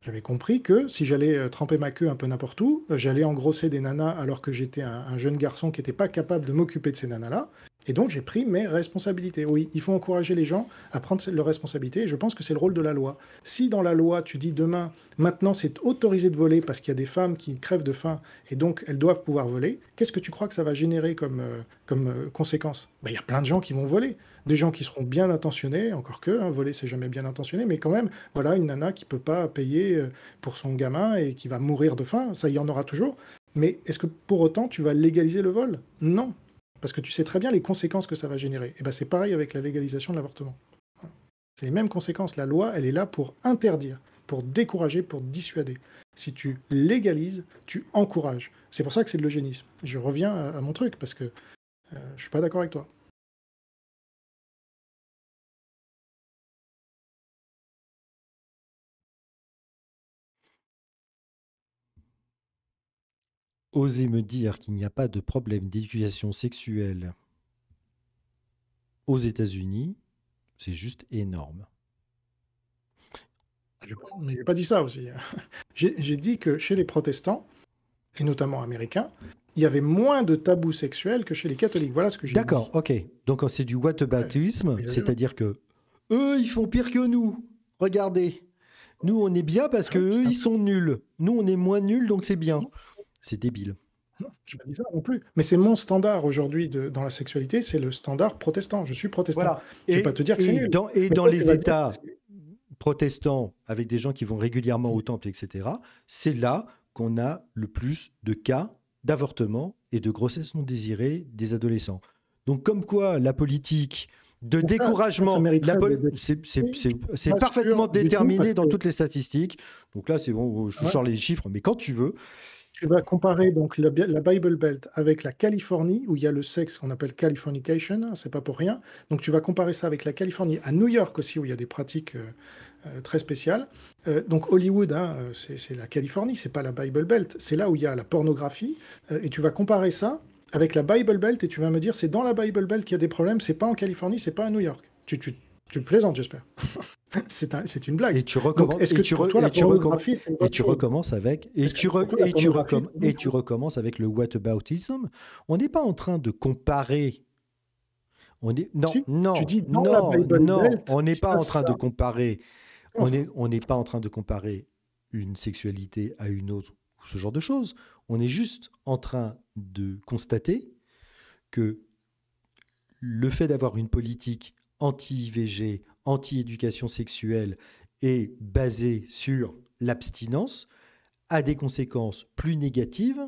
S3: J'avais compris que si j'allais euh, tremper ma queue un peu n'importe où, euh, j'allais engrosser des nanas alors que j'étais un, jeune garçon qui n'était pas capable de m'occuper de ces nanas-là. Et donc j'ai pris mes responsabilités. Oui, il faut encourager les gens à prendre leurs responsabilités. je pense que c'est le rôle de la loi. Si dans la loi tu dis demain, maintenant c'est autorisé de voler parce qu'il y a des femmes qui crèvent de faim et donc elles doivent pouvoir voler, qu'est-ce que tu crois que ça va générer comme, euh, comme euh, conséquence ben, Il y a plein de gens qui vont voler, des gens qui seront bien intentionnés, encore que hein, voler c'est jamais bien intentionné, mais quand même, voilà une nana qui peut pas payer euh, pour son gamin et qui va mourir de faim, ça y en aura toujours. Mais est-ce que pour autant tu vas légaliser le vol Non, parce que tu sais très bien les conséquences que ça va générer. Et eh ben c'est pareil avec la légalisation de l'avortement. C'est les mêmes conséquences. La loi, elle est là pour interdire, pour décourager, pour dissuader. Si tu légalises, tu
S2: encourages. C'est pour ça que c'est de l'eugénisme. Je reviens à, mon truc, parce que euh, je suis pas d'accord avec toi.
S1: Osez me dire qu'il n'y a pas de problème d'éducation sexuelle aux États-Unis, c'est juste énorme.
S3: Ah, Je n'ai pas dit ça aussi. J'ai dit que chez les protestants, et notamment américains, il y avait moins de tabous sexuels que chez les catholiques. Voilà ce que j'ai dit. D'accord, ok. Donc c'est du whataboutisme, c'est-à-dire que eux, ils font pire que nous.
S1: Regardez. Nous, on est bien parce que ah eux, ils sont nuls. Nous, on est moins nuls, donc c'est bien. C'est débile.
S3: Non, je pas dis ça non plus. Mais c'est mon standard aujourd'hui dans la sexualité, c'est le standard protestant. Je suis protestant. Et, je ne pas te dire que c'est nul. Dans, et dans les États
S1: protestants, avec des gens qui vont régulièrement au temple, etc., c'est là qu'on a le plus de cas d'avortement et de grossesse non désirée des adolescents. Donc comme quoi la politique de découragement. C'est parfaitement déterminé dans toutes les
S3: statistiques. Donc là, c'est bon, je touche les chiffres, mais quand tu veux tu vas comparer donc la, Bible Belt avec la Californie, où il y a le sexe qu'on appelle Californication, hein, c'est pas pour rien. Donc tu vas comparer ça avec la Californie, à New York aussi, où il y a des pratiques euh, euh, très spéciales. Euh, donc Hollywood, hein, c'est la Californie, c'est pas la Bible Belt, c'est là où il y a la pornographie, et tu vas comparer ça avec la Bible Belt, et tu vas me dire c'est dans la Bible Belt qu'il y a des problèmes, c'est pas en Californie, c'est pas à New York. Tu, tu, tu plaisantes, j'espère. c'est un, une blague. Et tu recommences. Est-ce que tu, pour et tu,
S1: et tu recommences avec
S3: et tu, re... et, tu recomm...
S1: et tu recommences avec le whataboutism. On n'est pas en train de comparer. On est non non tu dis non non, on n'est pas, en train de comparer. on est on n'est pas en train de comparer une sexualité à une autre ou ce genre de choses. On est juste en train de constater que le fait d'avoir une politique anti-IVG, anti-éducation sexuelle et basée sur l'abstinence a des conséquences plus négatives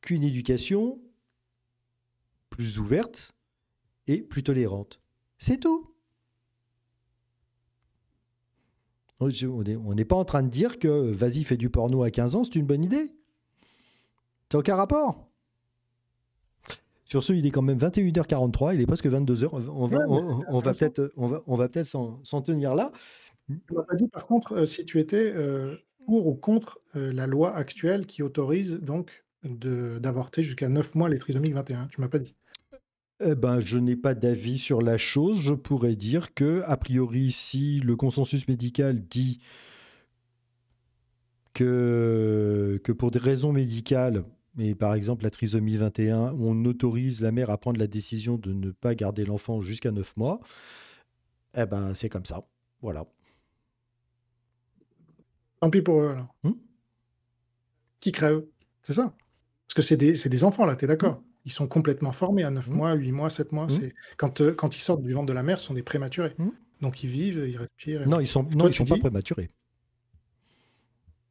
S1: qu'une éducation plus ouverte et plus tolérante. C'est tout. On n'est pas en train de dire que vas-y, fais du porno à 15 ans, c'est une bonne idée. T'as aucun rapport. Sur ce, il est quand même 21h43, il est presque 22h. On va, peut-être s'en tenir là.
S3: Tu m'as pas dit par contre euh, si tu étais euh, pour ou contre euh, la loi actuelle qui autorise donc d'avorter jusqu'à 9 mois les trisomiques 21. Tu m'as pas dit. Eh ben,
S1: je n'ai pas d'avis sur la chose. Je pourrais dire que, a priori, si le consensus médical dit que, que pour des raisons médicales, mais par exemple, la trisomie 21, on autorise la mère à prendre la décision de ne pas garder l'enfant jusqu'à 9 mois. Eh ben, c'est comme ça. Voilà.
S3: Tant pis pour eux, alors. Qui hmm Qui crève C'est ça Parce que c'est des, enfants, là, es d'accord hmm. Ils sont complètement formés à 9 hmm. mois, 8 mois, 7 mois. C'est quand, euh, quand ils sortent du ventre de la mère, ce sont des prématurés. Donc ils vivent, ils respirent. Non, ils sont, sont pas prématurés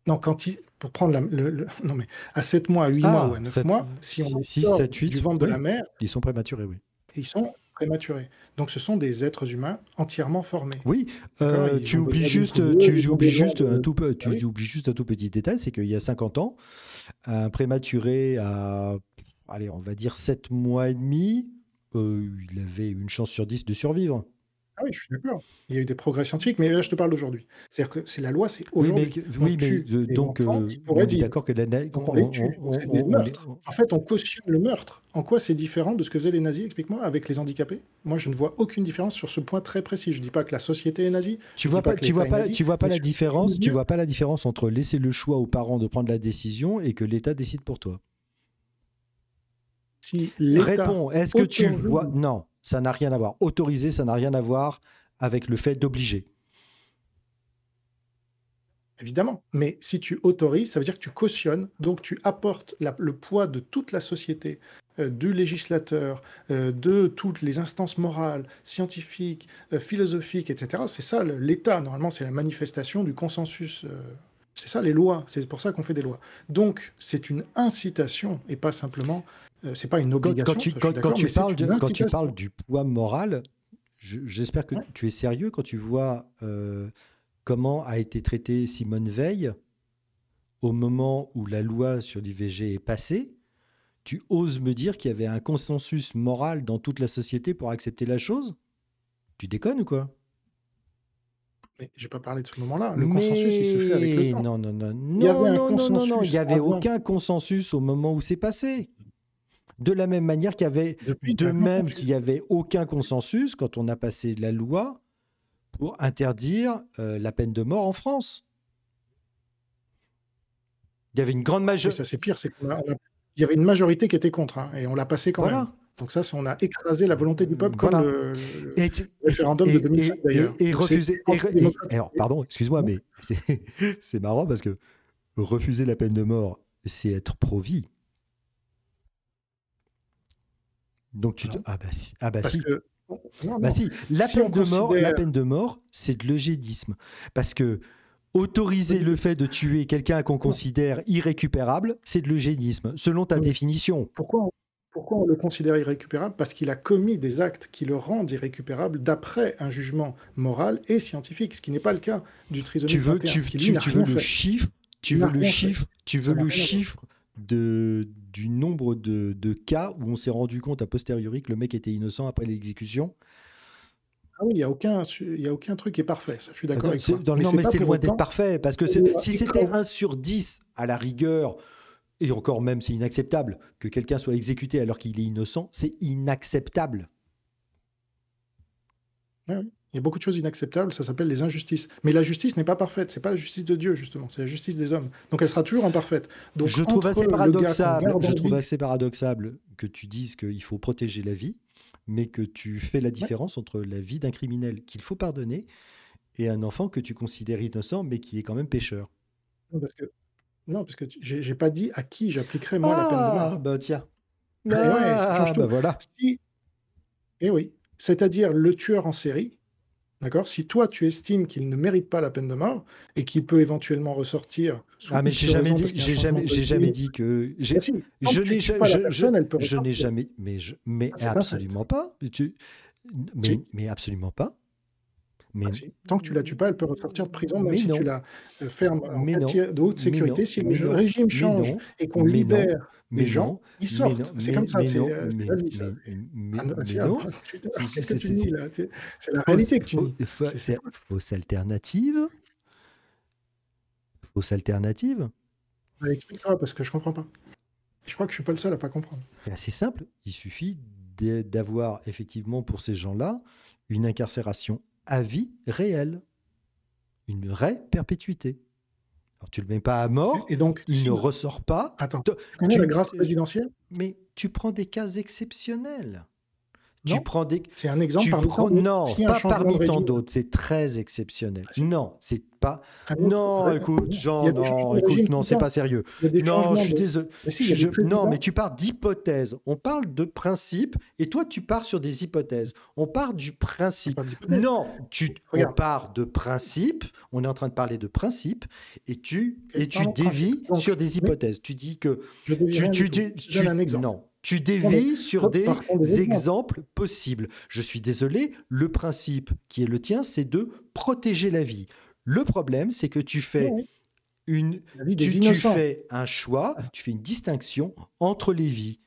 S3: non, quand il, pour prendre le, non mais à 7 mois, à 8 ah, mois ou à 9 mois, si on 6, sort 7, 8, du ventre de la mer,
S1: ils sont prématurés, oui.
S3: Ils sont prématurés. Donc ce sont des êtres humains entièrement formés.
S1: Oui, euh, tu oublies juste, tu, oublies juste un tout, tu, tu oublies juste un tout petit détail, c'est qu'il y a 50 ans, un prématuré à, allez, on va dire 7 mois et demi, euh,
S3: il avait une chance sur 10 de survivre oui, je suis d'accord. Il y a eu des progrès scientifiques, mais là, je te parle aujourd'hui. C'est-à-dire que c'est la loi, c'est aujourd'hui. Oui, mais, donc, euh, on est d'accord que c'est des meurtres. En fait, on cautionne le meurtre. En quoi c'est différent de ce que faisaient les nazis Explique-moi avec les handicapés. Moi, je ne vois aucune différence sur ce point très précis. Je ne dis pas que la société est nazie. Tu vois pas, tu vois pas, tu vois pas la différence. Tu vois
S1: pas la différence entre laisser le choix aux parents de prendre la décision et que l'État décide pour toi.
S3: Si l'État réponds, est-ce que tu vois
S1: Non, ça n'a rien à voir. Autoriser, ça n'a rien à voir avec le fait d'obliger.
S3: Évidemment, mais si tu autorises, ça veut dire que tu cautionnes, donc tu apportes le poids de toute la société, euh, du législateur, euh, de toutes les instances morales, scientifiques, euh, philosophiques, etc. C'est ça, l'État, normalement, c'est la manifestation du consensus c'est ça les lois, c'est pour ça qu'on fait des lois. Donc c'est une incitation et pas simplement, euh, c'est pas une obligation. Quand tu, parles
S1: du poids moral, j'espère que tu es sérieux quand tu vois euh, comment a été traitée Simone Veil au moment où la loi sur l'IVG est passée. Tu oses me dire qu'il y avait un consensus moral dans toute la société pour accepter la chose Tu déconnes ou quoi
S3: mais je n'ai pas parlé de ce moment-là. Le consensus, il se fait avec le temps. Non, non, non, il
S1: non, il n'y avait aucun consensus au moment où c'est passé. De la même manière qu'il y avait, de même qu'il n'y avait aucun consensus quand on a passé la loi pour interdire euh, la
S3: peine de mort en France. Il y avait une grande majorité. ça, c'est pire, c'est il y avait une majorité qui était contre, hein, et on l'a passé quand voilà. Donc ça, on a écrasé la volonté du peuple comme référendum de 2005 d'ailleurs. Et, refuser...
S1: alors, pardon, excuse-moi, mais c'est marrant parce que refuser la peine de mort, c'est être pro-vie. Donc tu te... ah bah si, ah bah,
S3: bah si. La, peine de mort, la peine
S1: de mort, c'est de l'eugénisme. Parce que autoriser le fait de tuer quelqu'un qu'on considère irrécupérable, c'est de
S3: l'eugénisme, selon ta définition. Pourquoi pourquoi on le considère irrécupérable Parce qu'il a commis des actes qui le rendent irrécupérable d'après un jugement moral et scientifique, ce qui n'est pas le cas du trisomique. Tu veux, le chiffre Tu veux le chiffre Tu veux le chiffre
S1: de, du nombre de, cas où on s'est rendu compte a posteriori que le mec était innocent
S3: après l'exécution ah il n'y a, aucun, a aucun truc qui est parfait, ça, je suis d'accord avec toi. mais c'est loin d'être parfait, parce que si c'était 1 sur 10 à la rigueur,
S1: et encore même c'est inacceptable, que quelqu'un soit exécuté alors qu'il est innocent, c'est inacceptable.
S3: Ah Il y a beaucoup de choses inacceptables, ça s'appelle les injustices. Mais la justice n'est pas parfaite, c'est pas la justice de Dieu justement, c'est la justice des hommes. Donc elle sera toujours imparfaite. Donc je trouve assez paradoxal, je trouve
S1: assez que tu dises qu'il faut protéger la vie, mais que tu fais la différence entre la vie d'un criminel qu'il faut pardonner et un enfant que tu considères innocent mais qui est quand même pécheur.
S3: Parce que non, parce que j'ai pas dit à qui j'appliquerai moi la peine de mort. Ah, bah tiens. Ah, ça change ah, Bah voilà. Eh oui. C'est-à-dire le tueur en série, D'accord Si toi, tu estimes qu'il ne mérite pas la peine de mort et qu'il peut éventuellement ressortir Ah, mais j'ai jamais dit, j'ai jamais, dit
S1: que. je n'ai jamais. Je, n'ai jamais. Ah, mais, absolument
S3: pas. mais absolument pas. Mais tant que tu la tues pas, elle peut ressortir de prison, mais si tu la euh, fermes en matière de haute sécurité. si le régime change et qu'on libère mes gens, ils sortent. C'est comme ça, c'est C'est
S1: la réalité que tu dis. Fausse alternative Fausse alternative bah, Explique-moi, parce que je comprends pas. Je crois que je suis pas le seul à pas comprendre. C'est assez simple. Il suffit d'avoir effectivement pour ces gens-là une incarcération à vie réelle, une vraie perpétuité. Alors, tu le mets pas à mort, et donc il ne ressort pas. grâce Mais tu prends des cas exceptionnels
S3: prends des. C'est un exemple parmi pas parmi tant
S1: d'autres. C'est très exceptionnel. Ah, non, c'est pas. Ah, non, écoute, Jean, non, écoute, non, c'est pas sérieux. Non, je suis désolé. Non, mais tu pars d'hypothèses. On parle de principes et toi, tu pars sur des hypothèses. On parle du principe. Non, tu. On part de principes. On est en train de parler de principes et tu dévis sur des hypothèses. tu dis que. tu, tu, un exemple. Non. Tu dévies sur des exemples possibles. Je suis désolé, le principe qui est le tien, c'est de protéger la vie. Le problème, c'est que tu fais une, un choix, ah. tu fais une
S3: distinction entre les vies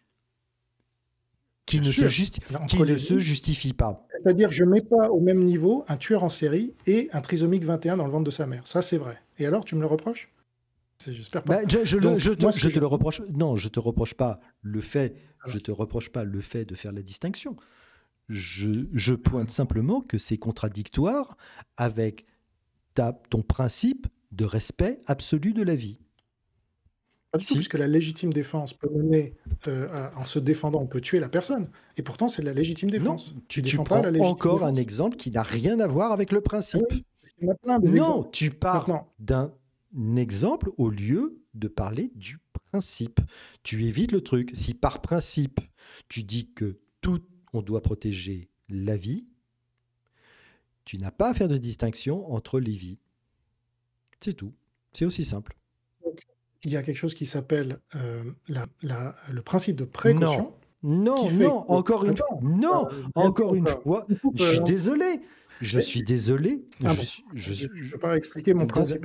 S1: qui ne, se, justifient ne se, justifie pas.
S3: C'est-à-dire, je ne mets pas au même niveau un tueur en série et un trisomique 21 dans le ventre de sa mère. Ça, c'est vrai. Et alors, tu me le reproches J'espère pas. Bah, je, te, le
S1: reproche. Non, je te reproche pas le fait je ne te reproche pas le fait de faire la distinction. Je, pointe simplement que c'est contradictoire avec
S3: ton principe de respect absolu de la vie. Pas du puisque la légitime défense peut mener, euh, en se défendant, on peut tuer la personne. Et pourtant, c'est de la légitime défense. tu, tu, prends pas encore un exemple qui n'a rien à voir avec le principe. non,
S1: tu parles d'un exemple au lieu de parler du principe, tu évites le truc. Si par principe, tu dis que tout, on doit protéger la vie, tu n'as pas à faire de distinction entre les vies.
S3: C'est tout. C'est aussi simple. il y a quelque chose qui s'appelle euh, le principe de précaution. Non, non, encore une fois. Non, ah, encore une hein. fois. Je suis euh, désolé. Je suis désolé. Ah je ne peux pas expliquer mon principe.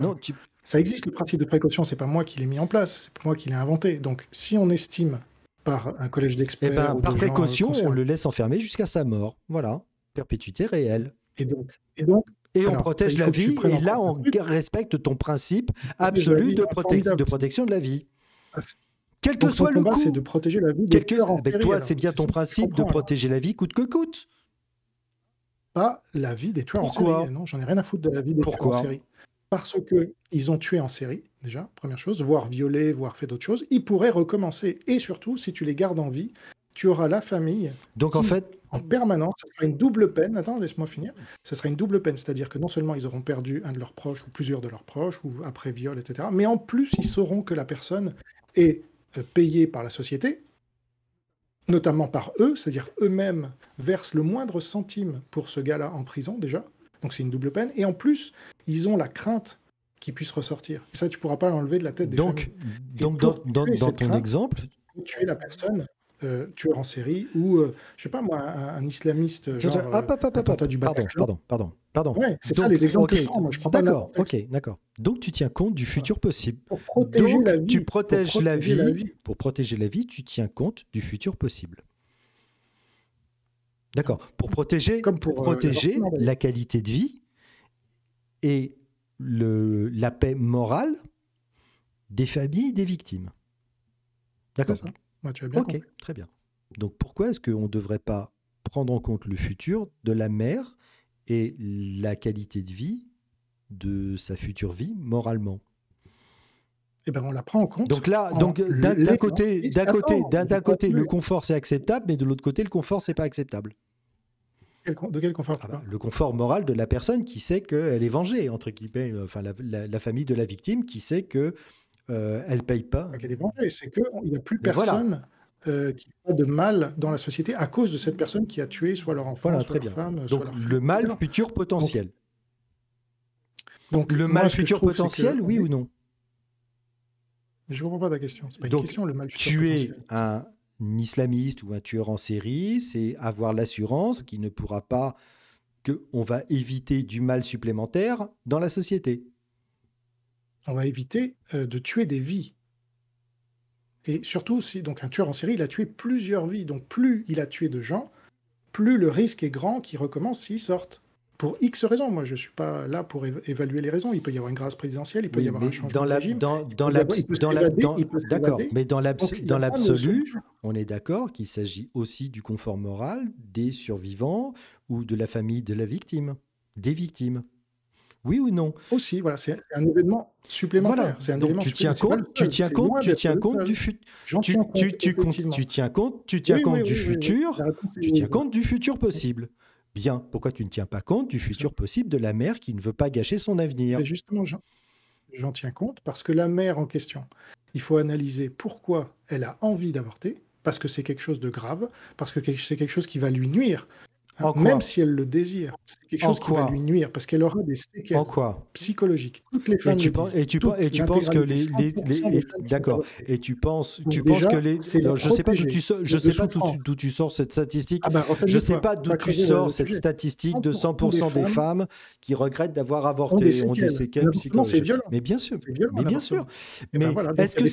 S3: Ça existe le principe de précaution, c'est pas moi qui l'ai mis en place, c'est moi qui l'ai inventé. Donc si on estime par un collège eh d'experts. Ben, par précaution,
S1: on le laisse enfermer jusqu'à sa mort. Voilà, perpétuité réelle. Et donc, et donc et on protège la vie, et là, on respecte ton principe absolu de, protection de la vie. Ah, quel que soit le combat, c'est de
S3: protéger la vie. toi, c'est bien ton principe de protéger la vie coûte que coûte. Pas la vie des tueurs en série. Hein, non, j'en ai rien à foutre de la vie des tueurs en série. Parce qu'ils ont tué en série déjà, première chose, voire violé, voire fait d'autres choses. Ils pourraient recommencer. Et surtout, si tu les gardes en vie, tu auras la famille. Donc en fait, en permanence, ce sera une double peine. Attends, laisse-moi finir. Ça sera une double peine, c'est-à-dire que non seulement ils auront perdu un de leurs proches ou plusieurs de leurs proches ou après viol, etc. Mais en plus, ils sauront que la personne est euh, payés par la société, notamment par eux, c'est-à-dire eux-mêmes versent le moindre centime pour ce gars-là en prison déjà, donc c'est une double peine, et en plus, ils ont la crainte qu'il puisse ressortir. ça, tu pourras pas l'enlever de la tête des donc, Donc, dans, ton exemple... la personne, euh, tueur en série ou, je euh, je sais pas moi, un, islamiste genre ah, pas,
S1: pas, pas, du Pardon, pardon, pardon. pardon. c'est ça les exemples que je prends. d'accord, ok, d'accord. Donc tu tiens compte du futur possible. Pour protéger Donc, la vie. Tu protèges la vie, Pour protéger la vie, tu tiens compte du futur possible. D'accord. Pour protéger,
S3: euh, protéger
S1: la qualité de vie et le, la paix morale des familles des victimes. D'accord bien ok, très bien. Donc pourquoi est-ce qu'on ne devrait pas prendre en compte le futur de la mère et la qualité de vie de sa future vie moralement
S3: eh ben, on la prend en compte. Donc là, donc d'un côté, d'un côté, d'un côté, le
S1: confort c'est acceptable, mais de l'autre côté, le confort c'est pas acceptable. De quel confort ah bah, Le confort moral de la personne qui sait qu'elle est vengée, entre guillemets,
S3: euh, enfin la, famille de la victime qui sait que euh, elle paye pas. c'est qu'il n'y a plus personne euh, qui a de mal dans la société à cause de cette personne qui a tué soit leur enfant, soit leur femme, Le mal
S1: futur, potentiel. Donc, le mal futur potentiel, oui ou
S3: non Je ne comprends pas la question.
S1: tuer un islamiste ou un tueur en série, c'est avoir l'assurance qu'il ne pourra pas, qu'on va éviter du mal supplémentaire dans la société
S3: on va éviter euh, de tuer des vies. Et surtout, si donc un tueur en série, il a tué plusieurs vies. Donc plus il a tué de gens, plus le risque est grand qu'il recommence s'il sortent. Pour X raisons, moi je ne suis pas là pour évaluer les raisons. Il peut y avoir une grâce présidentielle, il peut y avoir un changement dans de régime. Dans, d'accord, mais dans l'absolu,
S1: on est d'accord qu'il s'agit aussi du confort moral des survivants ou de la famille de la victime, des victimes. Oui ou non Aussi,
S3: voilà, c'est un événement supplémentaire. C'est un tu tiens compte, tu tiens compte, tu tiens compte du futur. Tu, tiens compte, tu tiens compte du futur, tu tiens compte du futur
S1: possible. Bien, pourquoi tu ne tiens pas compte du futur possible de la mère qui ne veut pas gâcher son avenir
S3: Justement, j'en tiens compte parce que la mère en question, il faut analyser pourquoi elle a envie d'avorter, parce que c'est quelque chose de grave, parce que c'est quelque chose qui va lui nuire, même si elle le désire. C'est quelque chose qui va lui nuire parce qu'elle aura des séquelles psychologiques. Toutes et tu, penses, et tu, penses que les, d'accord et tu penses
S1: tu que les je sais sais pas d'où tu sors cette statistique. Ah bah, je ne je sais pas d'où tu sors cette statistique de 100% des femmes qui regrettent d'avoir avorté ont des séquelles, psychologiques. Mais bien sûr, mais bien sûr. Eh mais ben est que que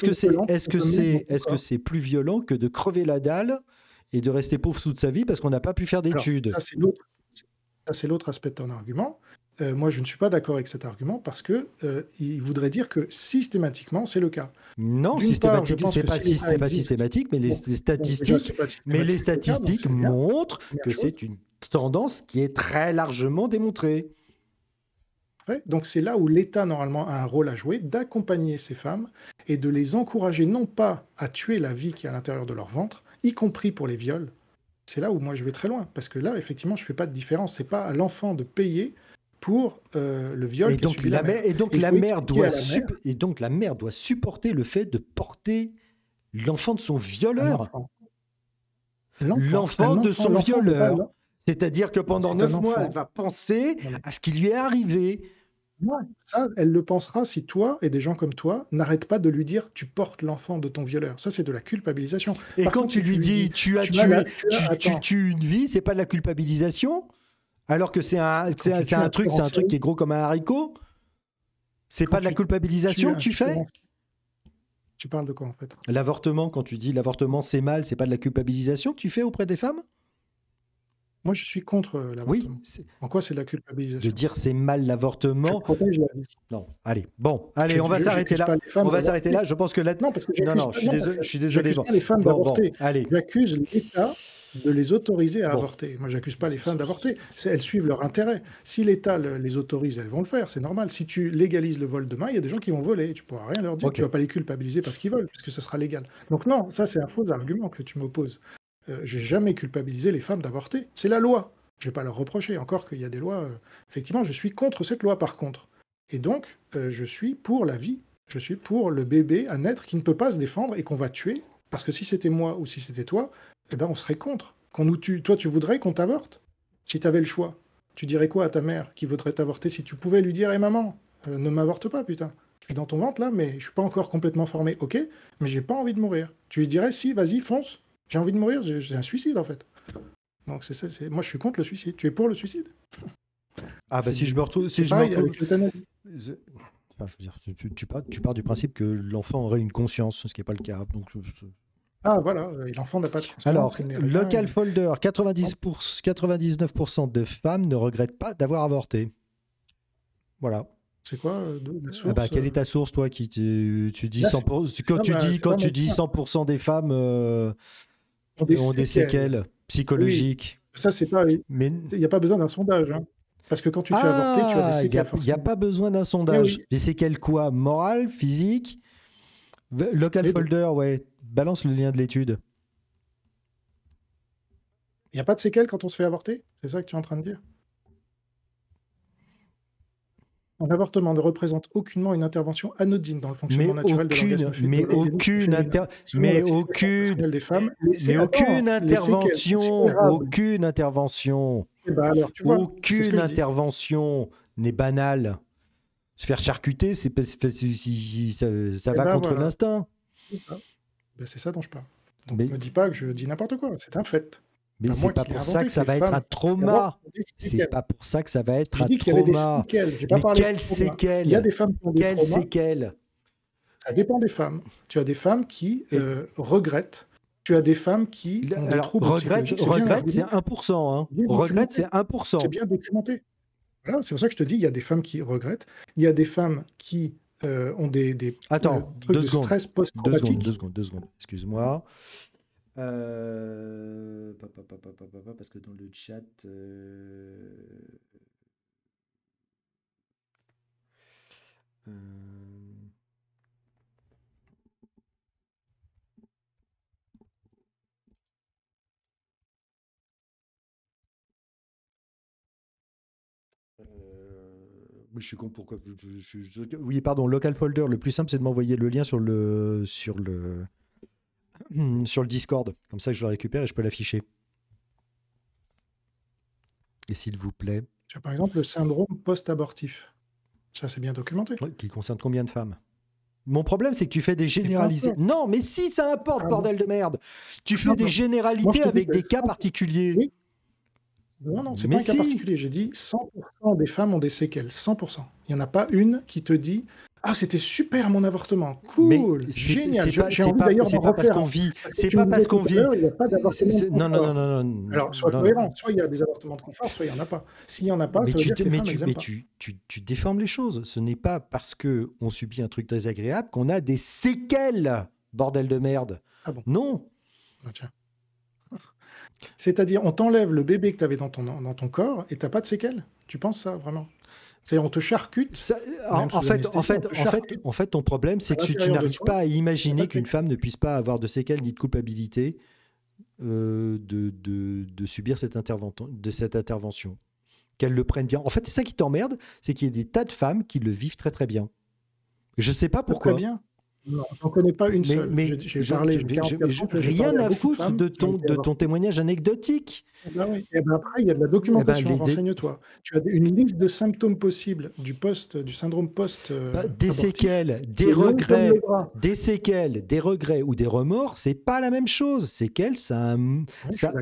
S1: est-ce que c'est est-ce que c'est plus violent que de crever la dalle et de rester pauvre toute sa vie parce qu'on n'a pas pu faire d'études.
S3: Ça, c'est l'autre aspect de ton argument. Euh, moi, je ne suis pas d'accord avec cet argument parce que euh, il voudrait dire que systématiquement, c'est le cas. Non, systématiquement, c'est pas, pas, systématique, mais les, statistiques, mais les statistiques montrent que c'est une tendance qui est très largement démontrée. donc c'est là où l'État normalement a un rôle à jouer d'accompagner ces femmes et de les encourager non pas à tuer la vie qui est à l'intérieur de leur ventre, y compris pour les viols, c'est là où moi je vais très loin. Parce que là, effectivement, je ne fais pas de différence. Ce n'est pas à l'enfant de payer pour euh, le viol. Et donc, la, la mère, et donc la mère doit et donc la mère doit supporter le fait de porter
S1: l'enfant de son violeur. L'enfant de son violeur. Hein. C'est-à-dire que pendant neuf mois, elle va
S3: penser à ce qui lui est arrivé, ça, elle le pensera si toi et des gens comme toi n'arrêtent pas de lui dire tu portes l'enfant de ton violeur. Ça, c'est de la culpabilisation. Et quand tu lui dis tu as tué, tu, tues une vie, c'est pas
S1: de la culpabilisation Alors que c'est un, c'est un, truc, c'est un truc qui est gros comme un haricot C'est pas de la culpabilisation que tu fais
S3: Tu parles de quoi en fait
S1: L'avortement, quand tu dis l'avortement c'est mal, c'est pas de la culpabilisation que tu fais auprès des femmes moi, je suis contre euh, l'avortement. Oui. En quoi c'est de la culpabilisation De dire c'est mal l'avortement. Non, allez, bon, allez, on va s'arrêter là. On va s'arrêter là. Je pense
S3: que là. Non, parce que non, je, suis désolé, je suis les femmes d'avorter. J'accuse l'État de les autoriser à avorter. Moi, j'accuse pas les femmes d'avorter. Elles suivent leur intérêt. Si l'État les autorise, elles vont le faire. C'est normal. Si tu légalises le vol demain, il y a des gens qui vont voler. Tu pourras rien leur dire. Tu vas pas les culpabiliser parce qu'ils volent, puisque ce sera légal. Donc non, ça c'est un faux argument que tu m'opposes. Euh, j'ai jamais culpabilisé les femmes d'avorter. C'est la loi. Je ne vais pas leur reprocher. Encore qu'il y a des lois. Euh, effectivement, je suis contre cette loi par contre. Et donc, euh, je suis pour la vie. Je suis pour le bébé à naître qui ne peut pas se défendre et qu'on va tuer. Parce que si c'était moi ou si c'était toi, eh ben on serait contre. nous Toi, tu voudrais qu'on t'avorte Si tu avais le choix, tu dirais quoi à ta mère qui voudrait t'avorter si tu pouvais lui dire Hé eh, maman, ne m'avorte pas, putain. Je suis dans ton ventre là, mais je ne suis pas encore complètement formé. Ok, mais j'ai pas envie de mourir. Tu lui dirais Si, vas-y, fonce j'ai envie de mourir, c'est un suicide en fait. Donc c'est, c'est, moi je suis contre le suicide. Tu es pour le suicide
S1: Ah bah si je me retrouve, tu, pars, du principe que l'enfant aurait une conscience, ce qui n'est pas le cas. Donc, euh,
S3: ah voilà, l'enfant n'a pas de conscience. Alors, local
S1: folder, 90 99% de femmes ne regrettent pas d'avoir avorté. Voilà.
S3: C'est quoi euh, la ah bah, source Quelle est euh ta
S1: source, toi, qui tu, dis 100 quand, tu, dis, tu dis 100% des femmes
S3: des, séquelles. psychologiques. Ça, c'est pas. Mais il n'y a pas besoin d'un sondage. Hein. Parce que quand tu te fais avorter, tu as des ah, séquelles. Il n'y a, pas besoin
S1: d'un eh sondage. Des séquelles quoi Morale, physique Local folder, ouais. Balance le lien de l'étude. Il n'y
S3: a pas de séquelles quand on se fait avorter C'est ça que tu es en train de dire L'avortement ne représente aucunement une intervention anodine dans le fonctionnement naturel de l'organisme Mais aucune, mais aucune, des femmes, mais aucune intervention, eh ben aucune
S1: intervention, aucune intervention n'est banale.
S3: Se faire charcuter, ça,
S2: va contre l'instinct.
S3: C'est ça. dont je parle. Donc, me dis pas que je dis n'importe quoi, c'est un fait. Mais c'est pas pour ça que ça va être un trauma. C'est pas pour ça que ça va être un trauma. Il y avait des Il y a des femmes qui ont des séquelles Ça dépend des femmes. Tu as des femmes qui euh, regrettent. Tu as des femmes qui ont des regrette, c'est 1%. Hein. Regrette, c'est 1%. C'est bien documenté. Voilà, c'est pour ça que je te dis, il y a des femmes qui regrettent. Il y a des femmes qui euh, ont des, des Attends, euh, trucs de stress post-traumatique. Deux secondes, deux secondes, deux secondes. Excuse-moi.
S1: Euh, parce que dans le chat. Euh,
S2: euh, euh je suis con pourquoi
S1: je, oui pardon local folder le plus simple c'est de m'envoyer le lien sur le sur le sur le Discord. Comme ça, je le récupère et je peux l'afficher. Et s'il vous plaît.
S3: Par exemple, le syndrome post-abortif.
S1: Ça, c'est bien documenté. qui concerne combien de femmes mon problème, c'est que tu fais des généralités. Non, mais si,
S3: ça importe, ah bordel de merde. Tu fais des généralités avec des cas particuliers. Non, non, c'est pas un cas particulier. J'ai dit 100% des femmes ont des séquelles. 100%. Il n'y en a pas une qui te dit ah, c'était super mon avortement, cool, génial. C'est pas, pas, parce qu'on vit, c'est pas parce qu'on vit. Il n'y a pas d'avortement. Non, non, non, non, Alors, soit cohérent, soit il y a des avortements de confort, soit il n'y en a pas. S'il n'y en a pas, mais ça veut dire que les femmes
S1: tu, déformes les choses. Ce n'est pas parce qu'on subit un truc désagréable qu'on a des séquelles, bordel de
S3: merde. Ah bon Non. Ah, C'est-à-dire, on t'enlève le bébé que tu avais dans ton, dans ton corps et tu n'as pas de séquelles. Tu penses ça vraiment on te charcute.
S2: en, fait, en, fait,
S1: en, fait, ton problème, c'est bah, que tu, n'arrives pas à imaginer qu'une femme ne puisse pas avoir de séquelles ni de culpabilité euh, de, subir cette, de cette intervention. Qu'elle le prenne bien. En fait, c'est ça qui t'emmerde, c'est qu'il y a des tas de femmes qui le vivent très très bien. Je ne sais pas pourquoi. bien. Non, j'en connais pas une seule. Mais j'ai rien à foutre de, ton, de ton
S3: témoignage anecdotique. Eh ben eh ben après, il y a de la documentation. Eh ben, renseigne-toi. Tu as une liste de symptômes possibles du post, du syndrome post. Euh, bah, des séquelles, des regrets,
S1: des séquelles, des regrets ou des remords, c'est pas la même chose. Séquelles, ça, c'est ça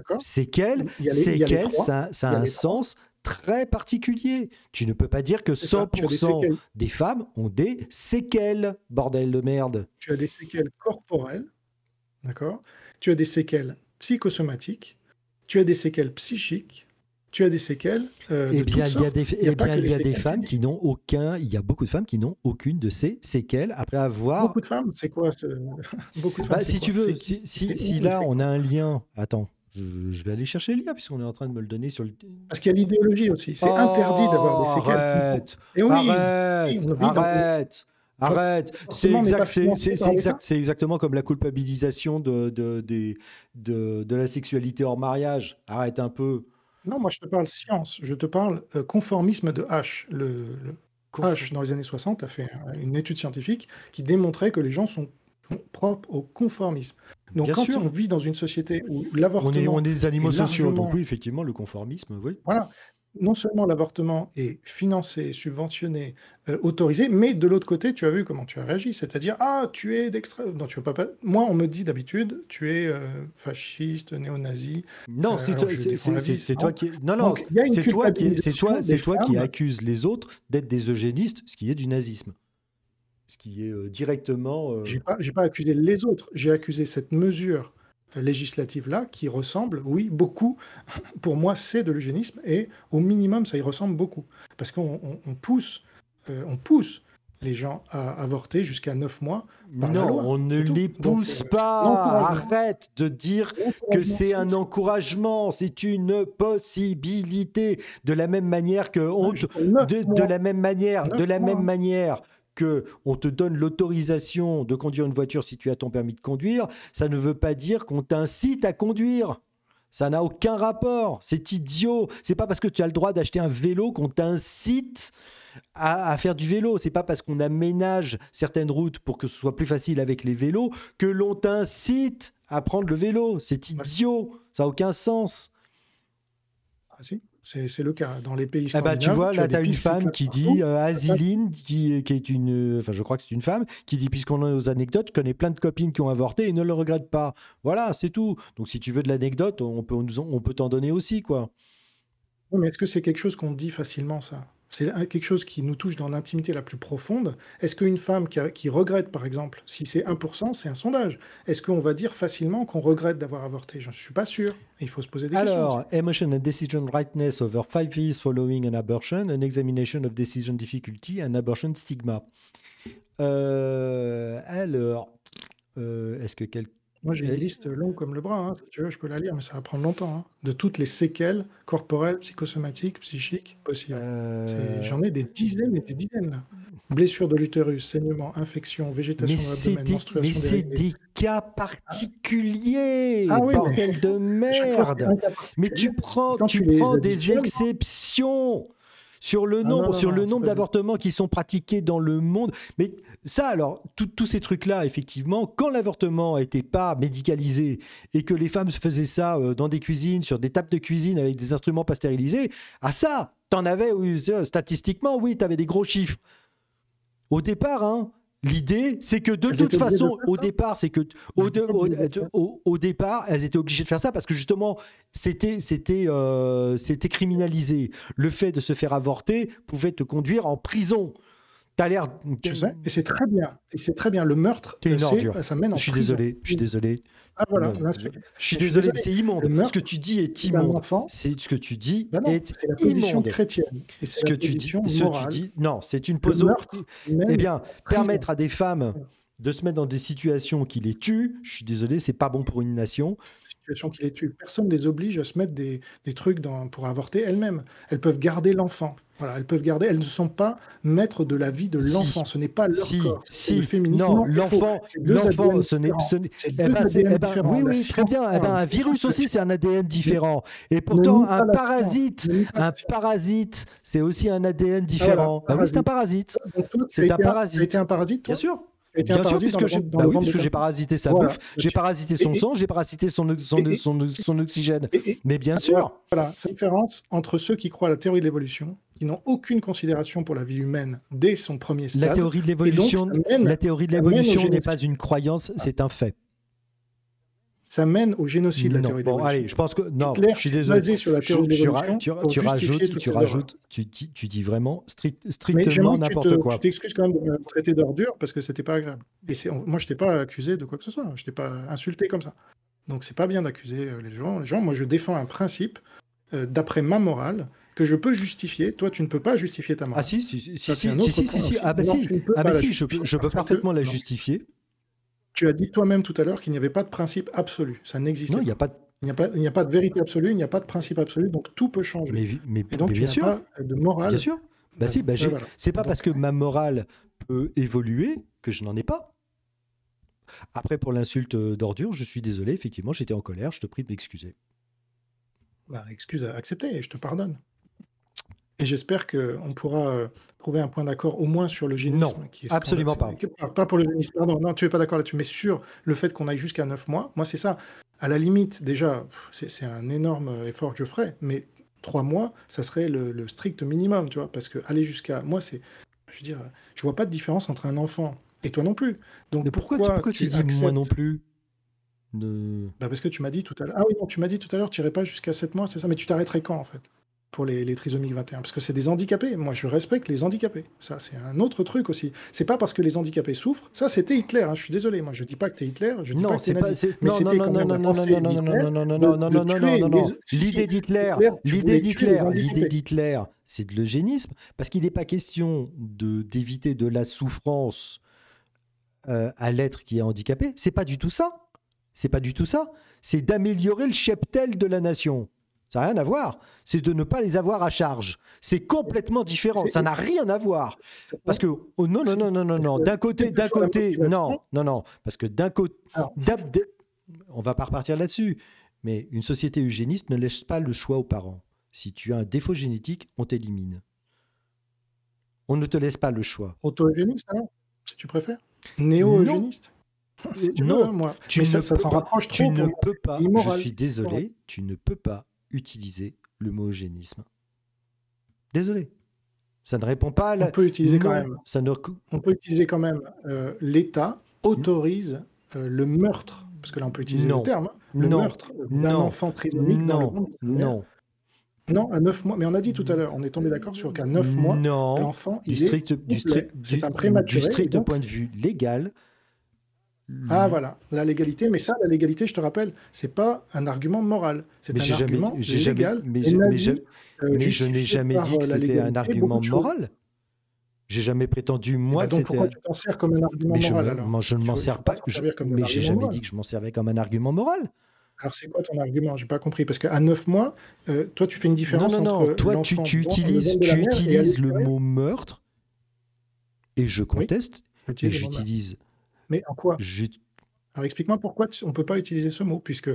S1: ça, a un sens très particulier. Tu ne peux pas dire que 100%
S3: des, femmes ont des séquelles, bordel de merde. Tu as des séquelles corporelles, d'accord Tu as des séquelles psychosomatiques, tu as des séquelles psychiques, tu as des séquelles. Euh, eh bien, il y a des, a, y a eh des femmes
S1: qui n'ont aucun. Il y a beaucoup de femmes qui n'ont aucune de ces séquelles après avoir. Beaucoup de femmes, c'est quoi ce... Beaucoup de bah, Si tu veux, si, si là on a un lien, attends, je, vais aller chercher l'IA puisqu'on est en train de me le donner sur le. Parce qu'il y a l'idéologie aussi. C'est oh, interdit d'avoir des séquelles. Arrête. Et arrête. c'est exact, exactement comme la culpabilisation de, la sexualité hors mariage. Arrête un peu.
S3: Non, moi je te parle science, je te parle euh, conformisme de H. Le, le H, dans les années 60, a fait euh, une étude scientifique qui démontrait que les gens sont propre au conformisme. Donc quand on vit dans une société où l'avortement... On est, des animaux sociaux, donc oui, effectivement, le conformisme, oui. Voilà, non seulement l'avortement est financé, subventionné, euh, autorisé, mais de l'autre côté, tu as vu comment tu as réagi, c'est-à-dire ah tu es d'extrême, non tu veux pas, moi on me dit d'habitude tu es euh, fasciste, néo-nazi. Non, c'est toi, qui, non non, c'est toi qui, c'est toi, toi qui
S1: accuse les autres d'être des eugénistes, ce qui
S3: est du nazisme ce qui est euh, directement. Euh, j'ai pas, pas accusé les autres, j'ai accusé cette mesure euh, législative-là qui ressemble, oui, beaucoup, pour moi, c'est de l'eugénisme, et au minimum, ça y ressemble beaucoup. Parce qu'on pousse, on pousse les gens à avorter jusqu'à 9 mois. non, on ne les pousse
S1: pas. Arrête de dire que c'est un encouragement, c'est une possibilité. De la même manière que de, de, la même manière, de la même manière qu'on on te donne l'autorisation de conduire une voiture si tu as ton permis de conduire, ça ne veut pas dire qu'on t'incite à conduire. Ça n'a aucun rapport. C'est idiot. C'est pas parce que tu as le droit d'acheter un vélo qu'on t'incite à, faire du vélo. C'est pas parce qu'on aménage certaines routes pour que ce soit plus facile avec les vélos que l'on t'incite à prendre le vélo. C'est idiot. Ça n'a aucun sens.
S3: Ah si c'est le cas dans les pays ah bah, scandinaves. tu vois, là, tu as, une femme qui dit euh, Aziline,
S1: qui, qui, est une. Enfin, je crois que c'est une femme, qui dit Puisqu'on a aux anecdotes, je connais plein de copines qui ont avorté et ne le regrettent pas. Voilà, c'est tout. Donc, si tu veux de l'anecdote, on peut, on peut t'en donner aussi, quoi.
S3: mais est-ce que c'est quelque chose qu'on dit facilement, ça c'est quelque chose qui nous touche dans l'intimité la plus profonde. Est-ce qu'une femme qui, regrette, par exemple, si c'est 1%, c'est un sondage Est-ce qu'on va dire facilement qu'on regrette d'avoir avorté Je ne suis pas sûr. il faut se poser des questions. Alors,
S1: emotion and decision rightness over five years following an abortion, an examination of decision difficulty, an abortion
S3: stigma. Euh, alors, euh, est-ce que quelqu'un moi, j'ai une liste longue comme le bras, hein, si tu veux, je peux la lire, mais ça va prendre longtemps. Hein. de toutes les séquelles corporelles, psychosomatiques, psychiques possibles. Euh. J'en ai des dizaines et des dizaines. Blessures de l'utérus, saignement, infection, végétation mais de menstruation. Mais c'est des cas particuliers, ah, oui, mais... de merde. mais tu prends, tu
S1: prends des exceptions sur le ah nombre, nombre d'avortements qui sont pratiqués dans le monde. Mais ça, alors, tous ces trucs-là, effectivement, quand l'avortement n'était pas médicalisé et que les femmes faisaient ça euh, dans des cuisines, sur des tables de cuisine avec des instruments pas stérilisés, à ah, ça, t'en avais, statistiquement, oui, t'avais des gros chiffres. Au départ, hein, L'idée, c'est que de toute façon, au départ, c'est que au, au, départ, elles étaient obligées de faire ça parce que justement, c'était c'était euh, c'était criminalisé. Le fait de se faire avorter pouvait te conduire en prison.
S3: T'as l'air. Tu sais, et c'est très bien. Et c'est très bien. Le meurtre, c'est, ça mène en prison. Je suis désolé. Je suis désolé. Ah, je, suis désolé, mais c'est immonde. Ce que tu dis est immonde. C'est ce que
S1: tu dis est, chrétienne. ce que tu dis, dis, non, c'est une pause Eh bien, permettre à des femmes de se mettre dans des situations qui les tuent, je suis
S3: désolé, c'est pas bon pour une nation. Situation qui les tue. Personne ne les oblige à se mettre des, des trucs dans, pour avorter elles-mêmes. Elles peuvent garder l'enfant elles peuvent garder, elles ne sont pas maîtres de la vie de l'enfant. ce n'est pas leur si, corps. Si, le féminisme, non, l'enfant, l'enfant, ce n'est, ce
S1: oui, oui, très bien. Eh ben, un virus aussi, c'est un ADN différent. Et pourtant, un parasite, un parasite, c'est aussi un ADN différent. Ah c'est un parasite. C'est un parasite. C'était un parasite, toi bien sûr. Bien sûr, puisque j'ai bah parasité sa bouffe, j'ai parasité son sang, j'ai
S3: parasité son, son, oxygène. Mais bien ah, sûr. Voilà, la différence entre ceux qui croient à la théorie de l'évolution qui n'ont aucune considération pour la vie humaine dès son premier stade. La théorie de l'évolution, la théorie de l'évolution n'est pas une
S1: croyance, ah. c'est un fait. Ça mène au génocide, la théorie de l'évolution. Allez, je pense que non, je suis désolé. basé sur la théorie de l'évolution. Tu, rajoutes, tu, rajoutes tu, dis vraiment strict, strictement n'importe quoi. Je
S3: t'excuses quand même de me traiter d'ordure parce que c'était pas agréable. Et moi, je t'ai pas accusé de quoi que ce soit. Je t'ai pas insulté comme ça. Donc c'est pas bien d'accuser euh, les gens. Les gens, moi, je défends un principe. Euh, d'après ma morale que je peux justifier. Toi, tu ne peux pas justifier ta morale. Ah si, si, si, si, si, si, ah bah si, ah bah si, je, peux parfaitement la justifier. Tu as dit toi-même tout à l'heure qu'il n'y avait pas de principe absolu, ça n'existe pas. Non, il n'y a pas de il n'y a, a, pas de vérité absolue, il n'y a pas de principe absolu, donc tout peut changer. Mais, mais, et donc, bien tu sûr. pas de morale. Bien sûr. Bah si, bah, C'est pas parce que ma morale
S1: peut évoluer que je n'en ai pas. Après, pour l'insulte d'ordure, je suis désolé, effectivement, j'étais en colère, je te prie de m'excuser
S3: bah, excuse acceptée, je te pardonne. Et j'espère qu'on pourra euh, trouver un point d'accord au moins sur le génisme. Non, qui est absolument pas. Pas pour le génisme, pardon, non, tu n'es pas d'accord là-dessus, mais sur le fait qu'on aille jusqu'à 9 mois. Moi, c'est ça. À la limite, déjà, c'est un énorme euh, effort que je ferais, mais 3 mois, ça serait le, strict minimum, tu vois, parce que aller jusqu'à. Moi, c'est. Je veux dire, je vois pas de différence entre un enfant et toi non plus. Donc, mais pourquoi, tu, que tu dis moi non plus bah, parce que tu m'as dit tout à l'heure. Ah oui, non, tu m'as dit tout à l'heure, tu n'irais pas jusqu'à 7 mois, c'est ça, mais tu t'arrêterais quand en fait pour les, les, trisomiques 21 Parce que c'est des handicapés. Moi, je respecte les handicapés. Ça, c'est un autre truc aussi. C'est pas parce que les handicapés souffrent. Ça, c'était Hitler. Hein, je suis désolé. Moi, je dis pas que es Hitler. Je dis pas que t'es nazi. Mais c'était quand même non, pensée non, non, non, non, non, non, non, non, non, L'idée d'Hitler,
S2: l'idée d'Hitler, l'idée
S1: d'Hitler, c'est de l'eugénisme parce qu'il n'est pas question de d'éviter de la souffrance euh, à l'être qui est handicapé. C'est pas du tout ça. C'est pas du tout ça. C'est d'améliorer le cheptel de la nation. Ça n'a rien à voir. C'est de ne pas les avoir à charge. C'est complètement différent. Ça n'a rien à voir. Parce que oh, non, non, non, non, non, D'un côté, d'un côté, non, non, non. Parce que d'un côté, on va pas repartir là-dessus. Mais une société eugéniste ne laisse pas le choix aux parents. Si tu as un défaut génétique, on t'élimine. On ne te laisse pas le choix.
S3: Auto-eugéniste, si tu préfères. Néo-eugéniste non, moi. ça, s'en rapproche Tu ne peux pas, je suis désolé,
S1: tu ne peux pas utiliser le mot eugénisme. Désolé. Ça ne répond pas On peut utiliser quand même. Ça
S3: On peut utiliser quand même. L'État autorise euh, le meurtre, parce que là on peut utiliser le terme, le meurtre d'un enfant trisomique dans le monde. Non. Non, à 9 mois. Mais on a dit tout à l'heure, on est tombé d'accord sur qu'à 9 mois, l'enfant, strict, est. Du strict, un prématuré. Du strict point de vue légal, ah mhm. voilà, la légalité, mais ça, la légalité, je te rappelle, c'est pas un argument moral, c'est un argument légal. mais, je, euh, je, n'ai jamais dit euh, que c'était un argument moral.
S1: J'ai jamais prétendu
S3: eh moi. Ben, donc que pourquoi tu t'en sers comme un argument moral je, je ne m'en sers pas. Je, comme mais j'ai jamais dit que je m'en servais comme un argument moral. Alors c'est quoi ton argument J'ai pas compris parce qu'à neuf mois, euh, toi tu fais une différence non, non, non. toi utilises tu utilises le mot meurtre et je conteste et j'utilise mais en quoi alors explique-moi pourquoi on ne peut pas utiliser ce mot, puisque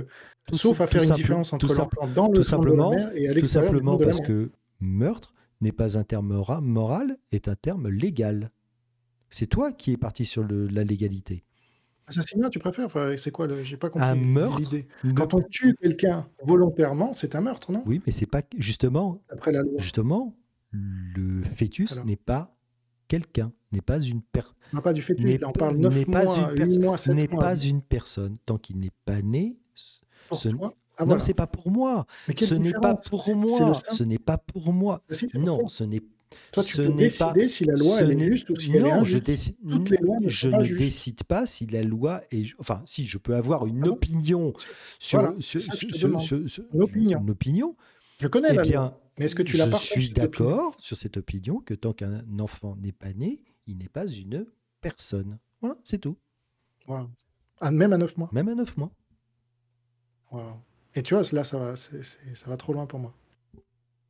S3: sauf à faire une différence entre l'emploi dans le simplement, de la mer et à Tout simplement parce que
S1: meurtre n'est pas un terme moral, est un terme légal. C'est toi qui es parti sur la légalité.
S3: Assassinat, tu préfères enfin, C'est quoi J'ai pas compris. Un meurtre. Quand on tue quelqu'un volontairement, c'est un meurtre, non Oui, mais c'est pas
S1: justement. Justement, le fœtus n'est pas quelqu'un n'est pas une personne. pas du fait qu'il en parle 9 mois, pas une personne mois, ce N'est pas une personne. Tant qu'il n'est pas né, pour ce, toi ah, non, c'est pas pour moi. Ce n'est pas pour moi. ce n'est pas pour moi. non, ce n'est toi, tu ce n'est pas... si la loi elle est juste ou si non, est injuste. Je, décide... je ne décide pas si la loi est. Enfin, si je peux avoir une ah opinion sur, voilà, sur, sur, une, opinion. Je connais eh bien, Mais est-ce que tu l'as Je suis d'accord sur cette opinion que tant qu'un enfant n'est pas né, il
S3: n'est pas une personne. Voilà, c'est tout. Ah, même à 9 mois. Même à 9 mois. Et tu vois, là, ça va, ça va trop loin pour moi.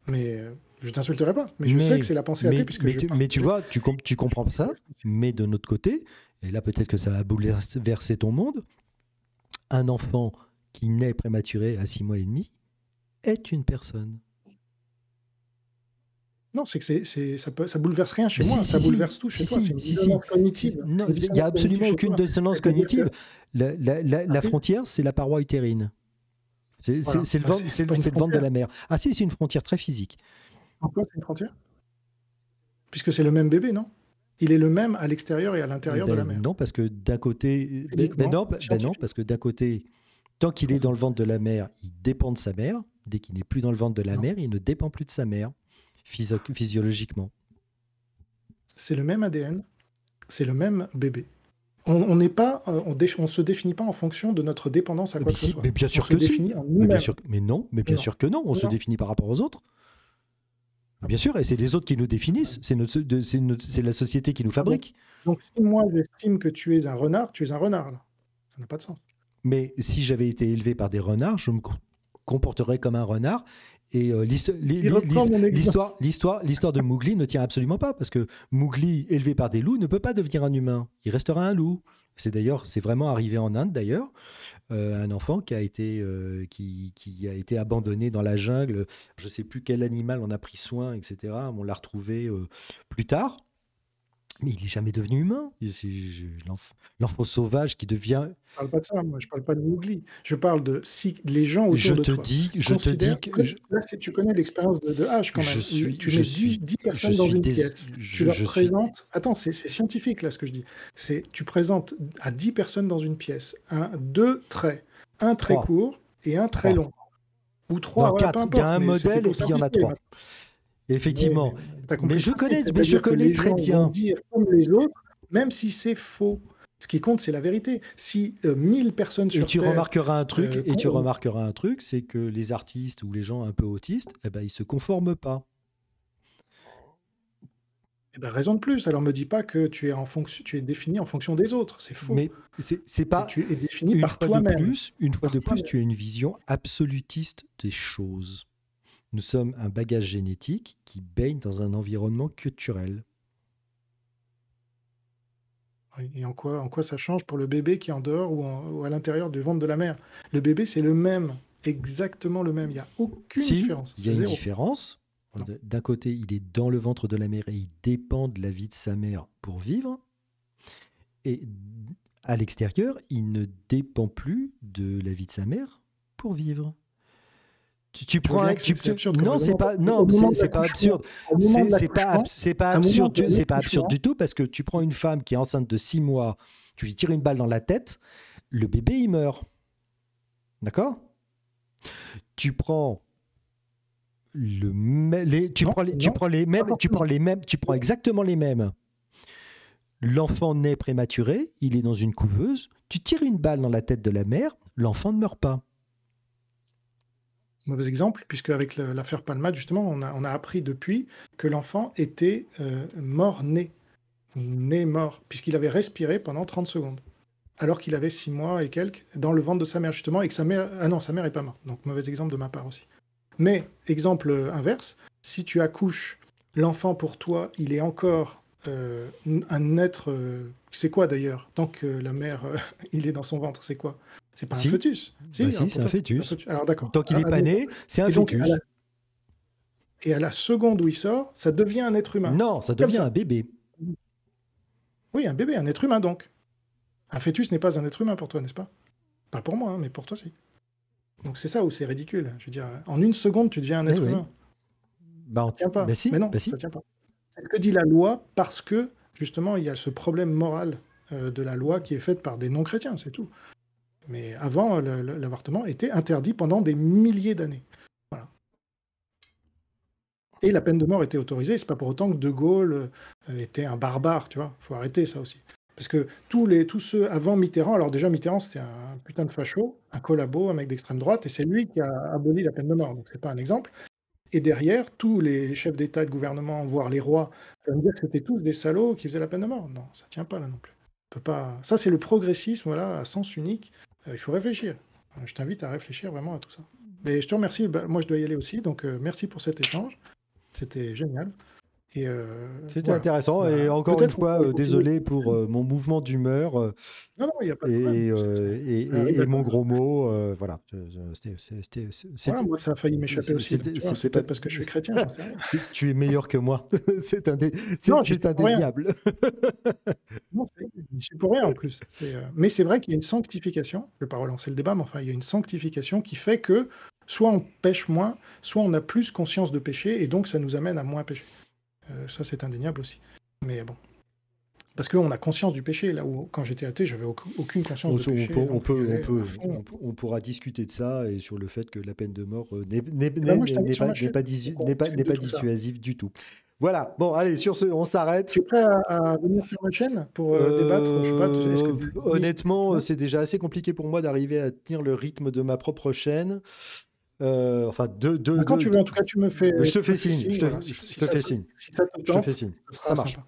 S3: Mais euh, je t'insulterai pas, mais je sais que c'est la pensée mais, puisque je tu, mais tu
S1: vois, tu, tu comprends ça, mais de notre côté, et là peut-être que ça va bouleverser ton monde, un enfant qui naît prématuré à six mois et demi est
S3: une personne. Non, c'est que c'est, ça, peut, bouleverse rien chez moi, ça bouleverse tout chez toi. il
S1: n'y a absolument aucune dissonance cognitive. La, frontière, c'est la paroi utérine. C'est, le, bah, ventre, de la mer. Ah si, c'est une frontière très
S3: physique. Pourquoi c'est une frontière Puisque c'est le même bébé, non il est le même à l'extérieur et à l'intérieur de la ben
S1: mer. Non, parce que d'un côté, ben non, ben parce que d'un côté, tant qu'il est dans le ventre de la mer, il dépend de sa mère. Dès qu'il n'est plus dans le ventre de la mère, mer, il ne
S3: dépend plus de sa mère physiologiquement C'est le même ADN, c'est le même bébé. On n'est pas, euh, on, se définit pas en fonction de notre dépendance à quoi mais que ce soit. Mais bien sûr que
S1: mais, non, mais bien sûr que non. On se définit par rapport aux autres. Bien sûr, et c'est les autres qui nous définissent. C'est la société qui nous fabrique.
S3: Donc, si moi j'estime que tu es un renard, tu es un renard. Ça n'a pas de sens.
S1: Mais si j'avais été élevé par des renards, je me comporterais comme un renard et euh, l'histoire, l'histoire, de Mowgli ne tient absolument pas parce que Mowgli, élevé par des loups, ne peut pas devenir un humain. Il restera un loup. C'est d'ailleurs, c'est vraiment arrivé en Inde d'ailleurs, euh, un enfant qui a été euh, qui, qui, a été abandonné dans la jungle. Je ne sais plus quel animal on a pris soin, etc. On l'a retrouvé plus tard mais il n'est jamais devenu humain. L'enfant sauvage qui devient. Je
S3: parle pas de ça, moi. Je parle pas de Mowgli. Je parle de les gens autour je de te toi Dis, je te dis que. là, tu connais l'expérience de, H quand même. Je suis, tu mets je personnes dans une pièce. tu leur présentes. Attends, c'est scientifique là ce que je dis. C'est tu présentes à 10 personnes dans une pièce un, deux traits. Un très court et un très long. Ou trois. Il y a un modèle et puis il y en a trois.
S1: Effectivement. Mais, je connais, mais je connais très bien.
S3: Dire comme les autres, même si c'est faux. Ce qui compte, c'est la vérité. Si euh, mille personnes sur tu remarqueras un truc, euh, et tu
S1: remarqueras un truc, c'est que les artistes ou les gens un peu autistes, eh ben, ils se
S3: conforment pas. Eh ben, raison de plus. Alors me dis pas que tu es en fonction, tu es défini en fonction des autres. C'est faux. Mais c'est pas. tu es défini par toi-même.
S1: une fois de plus tu as une vision absolutiste des choses. Nous sommes un bagage génétique qui baigne dans un environnement culturel.
S3: Et en quoi, en quoi ça change pour le bébé qui est en dehors ou, à l'intérieur du ventre de la mère Le bébé, c'est le même, exactement le même. Il n'y a aucune différence. Il y a une
S1: différence. D'un côté, il est dans le ventre de la mère et il dépend de la vie de sa mère pour vivre. Et à l'extérieur, il ne dépend plus de la vie de sa mère pour vivre. Tu, prends, non, c'est pas, non, c'est pas absurde. C'est pas, c'est pas absurde, c'est pas du tout parce que tu prends une femme qui est enceinte de 6 mois, tu lui tires une balle dans la tête, le bébé il meurt, d'accord Tu prends le, tu tu prends les mêmes, tu prends les mêmes, tu prends exactement les mêmes. L'enfant naît prématuré, il est dans une couveuse, tu tires une balle dans la tête de la mère, l'enfant
S3: ne meurt pas mauvais exemple, puisque avec l'affaire Palma, justement, on a, appris depuis que l'enfant était euh, mort-né, né mort, puisqu'il avait respiré pendant 30 secondes, alors qu'il avait 6 mois et quelques, dans le ventre de sa mère, justement, et que sa mère... Ah non, sa mère n'est pas morte, donc mauvais exemple de ma part aussi. Mais, exemple euh, inverse, si tu accouches, l'enfant pour toi, il est encore euh, un être... c'est quoi d'ailleurs Tant que la mère, il est dans son ventre, c'est quoi c'est pas un fœtus. Si, bah c'est un, fœtus. Alors d'accord. Tant qu'il n'est pas né, c'est un fœtus. Et à la seconde où il sort, ça devient un être humain. Non, ça devient un bébé. Oui, un bébé, un être humain donc. Un fœtus n'est pas un être humain pour toi, n'est-ce pas Pas pour moi, hein, mais pour toi si. Donc c'est ça où c'est ridicule. Je veux dire, en une seconde, tu deviens un eh être humain. Bah, on tient pas. Bah, si, mais non, bah, si. ça tient pas. C'est ce que dit la loi parce que justement il y a ce problème moral euh, de la loi qui est faite par des non-chrétiens, c'est tout. Mais avant, l'avortement était interdit pendant des milliers d'années. Et la peine de mort était autorisée. C'est pas pour autant que De Gaulle euh, était un barbare, tu vois. Faut arrêter ça aussi. Parce que tous, les, tous ceux avant Mitterrand, alors déjà Mitterrand c'était un putain de facho, un collabo, un mec d'extrême droite, et c'est lui qui a aboli la peine de mort, donc c'est pas un exemple. Et derrière, tous les chefs d'État et de gouvernement, voire les rois, vont dire que c'était tous des salauds qui faisaient la peine de mort. Non, ça tient pas là non plus. pas... Ça c'est le progressisme, voilà, à sens unique, euh, il faut réfléchir. Euh, je t'invite à réfléchir vraiment à tout ça. Mais je te remercie. Bah, moi, je dois y aller aussi. Donc, euh, merci pour cet échange. C'était génial. Euh, c'était intéressant. Bah, et encore une fois, euh, désolé pour
S1: euh, mon mouvement d'humeur et, mon gros mot. voilà. Moi, ça a failli m'échapper aussi. C'est peut-être parce que je suis
S3: chrétien. tu, es meilleur que moi. c'est indéniable. c'est pour rien en plus. Mais c'est vrai qu'il y a une sanctification. Je ne vais pas relancer le débat, mais enfin, il y a une sanctification qui fait que soit on pêche moins, soit on a plus conscience de péché, et donc ça nous amène à moins pécher. Euh, ça, c'est indéniable aussi. Mais bon. Parce qu'on a conscience du péché, là où quand j'étais athée, j'avais aucune conscience on, du péché. On, peut,
S1: on, peut, on, pourra discuter de ça et sur le fait que la peine de mort n'est pas, dissuasive du tout. Voilà, bon, allez, sur ce, on s'arrête. Tu es prêt à, venir sur ma chaîne pour euh, euh, débattre Honnêtement, c'est déjà assez compliqué pour moi d'arriver à tenir le rythme de ma propre chaîne. Euh, enfin, deux, deux. Quand tu veux, en tout
S3: cas, tu me fais. Je te fais signe. Je te euh, fais signe. Si ça te tente, je te fais signe. Ça marche.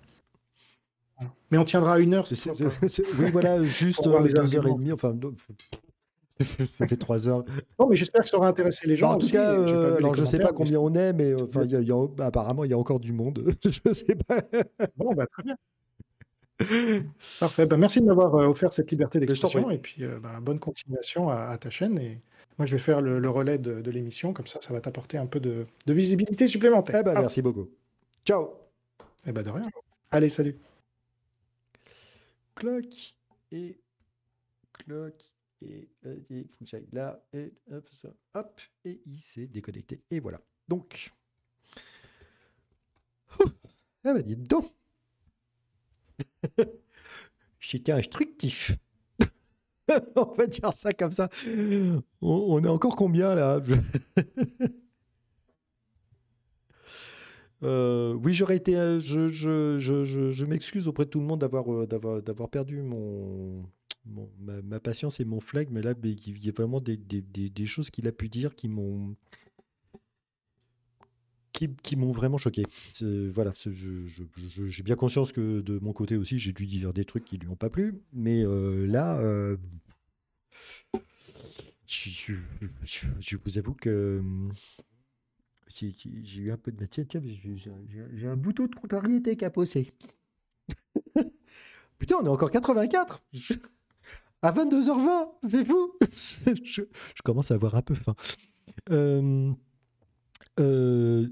S3: Mais on tiendra une heure. C'est, oui, voilà, juste euh, deux heures et demie. Enfin,
S1: ça fait trois heures.
S3: Non, mais j'espère que ça aura intéressé les gens. Bah, en tout cas, euh, alors je sais pas combien on est,
S1: mais enfin, y a, apparemment, il y a encore du monde. je ne sais pas. Bon, bah, très bien.
S3: Parfait. Bah, merci de m'avoir offert cette liberté d'expression. Et puis, bonne continuation à, à ta chaîne. Et moi, je vais faire le, relais de, l'émission, comme ça, ça va t'apporter un peu de, visibilité supplémentaire. Eh ben, ah. Merci beaucoup. Ciao. Eh ben, de rien. Allez, salut.
S1: Cloc et cloc et, il faut que là et hop, ça, hop, et il s'est déconnecté. Et voilà. Donc, Eh ben, dis donc. J'étais instructif. on va dire ça comme ça. On, est encore combien là euh, oui, j'aurais été. Euh, je, m'excuse auprès de tout le monde d'avoir, euh, d'avoir, perdu mon, ma, patience et mon flag, mais là, il y a vraiment des choses qu'il a pu dire qui m'ont, qui, m'ont vraiment choqué. Voilà, j'ai bien conscience que de mon côté aussi, j'ai dû dire des trucs qui lui ont pas plu, mais euh, là, euh, je, vous avoue que euh, j'ai eu un peu de matière tiens j'ai un bouton de contrariété qui a poussé. Putain, on est encore 84 À 22h20, c'est fou je, je, commence à avoir un peu faim. Euh, euh,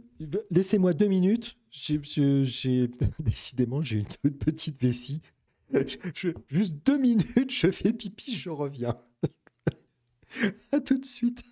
S1: laissez-moi deux minutes. J'ai décidément j'ai une petite vessie. juste deux minutes, je fais pipi, je reviens. à tout de suite.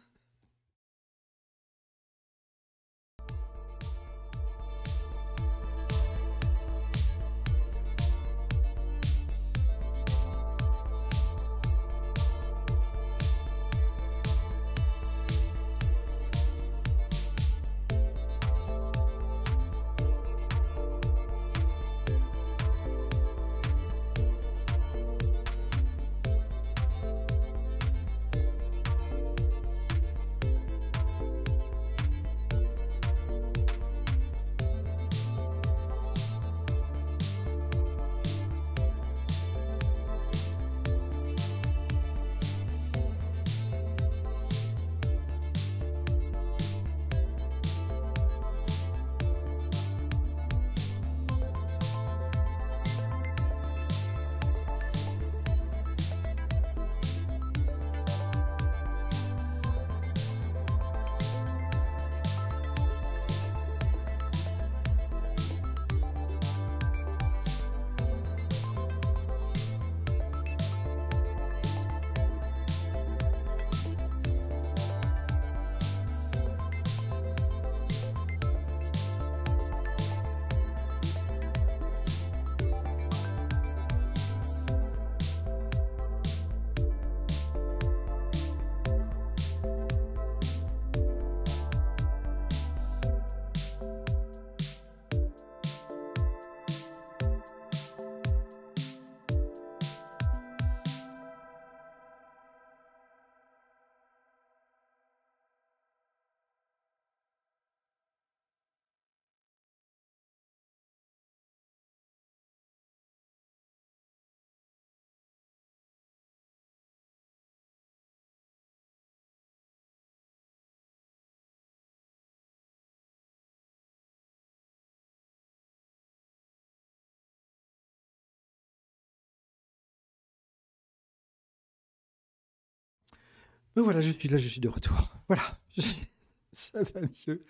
S2: Mais voilà, je suis là, je suis de retour. Voilà, ça va mieux.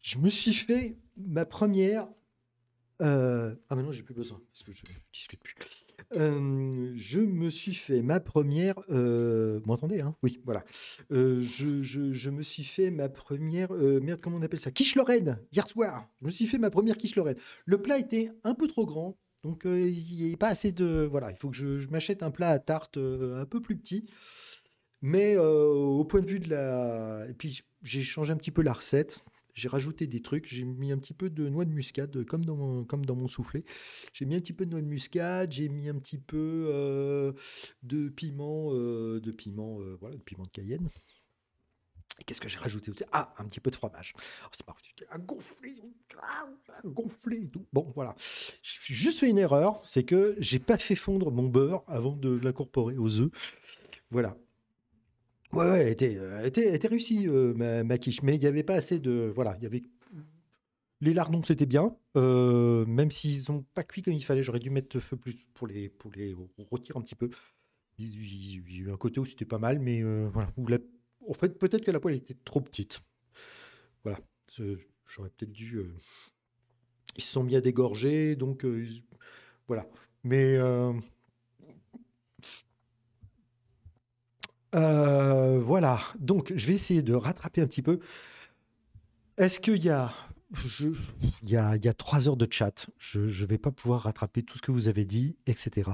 S2: Je me
S1: suis fait ma première. Euh, ah, maintenant, j'ai plus besoin, je, discute plus. Euh, je me suis fait ma première. Vous euh, m'entendez, hein Oui, voilà. je, me suis fait ma première. merde, comment on appelle ça Quiche Lorraine, hier soir. Je me suis fait ma première quiche Lorraine. Le plat était un peu trop grand, donc il n'y a pas assez de. Voilà, il faut que je m'achète un plat à tarte un peu plus petit. Mais euh, au point de vue de la. Et puis j'ai changé un petit peu la recette. J'ai rajouté des trucs. J'ai mis un petit peu de noix de muscade, comme dans mon, comme dans mon soufflé. J'ai mis un petit peu de noix de muscade. J'ai mis un petit peu euh, de piment, euh, de piment, voilà, de piment de Cayenne. Qu'est-ce que j'ai rajouté aussi Ah, un petit peu de fromage. Oh, c'est pas
S3: un gonflé, un gonflé.
S1: Bon, voilà. J'ai juste fait une erreur, c'est que j'ai pas fait fondre mon beurre avant de l'incorporer aux œufs. Voilà. Ouais, ouais, elle était, euh, était, réussie, euh, ma, quiche, mais il n'y avait pas assez de. Voilà, il y avait. Les lardons, c'était bien, euh, même s'ils n'ont pas cuit comme il fallait, j'aurais dû mettre feu plus pour les, pour un petit peu. Il, y a eu un côté où c'était pas mal, mais voilà. en fait, peut-être que la poêle était trop petite. Voilà, j'aurais peut-être dû. ils se sont mis à dégorger, donc voilà. Mais Euh, voilà, donc je vais essayer de rattraper un petit peu. Est-ce qu'il y a... il, y a, il y a trois heures de chat. Je ne vais pas pouvoir rattraper tout ce que vous avez dit, etc.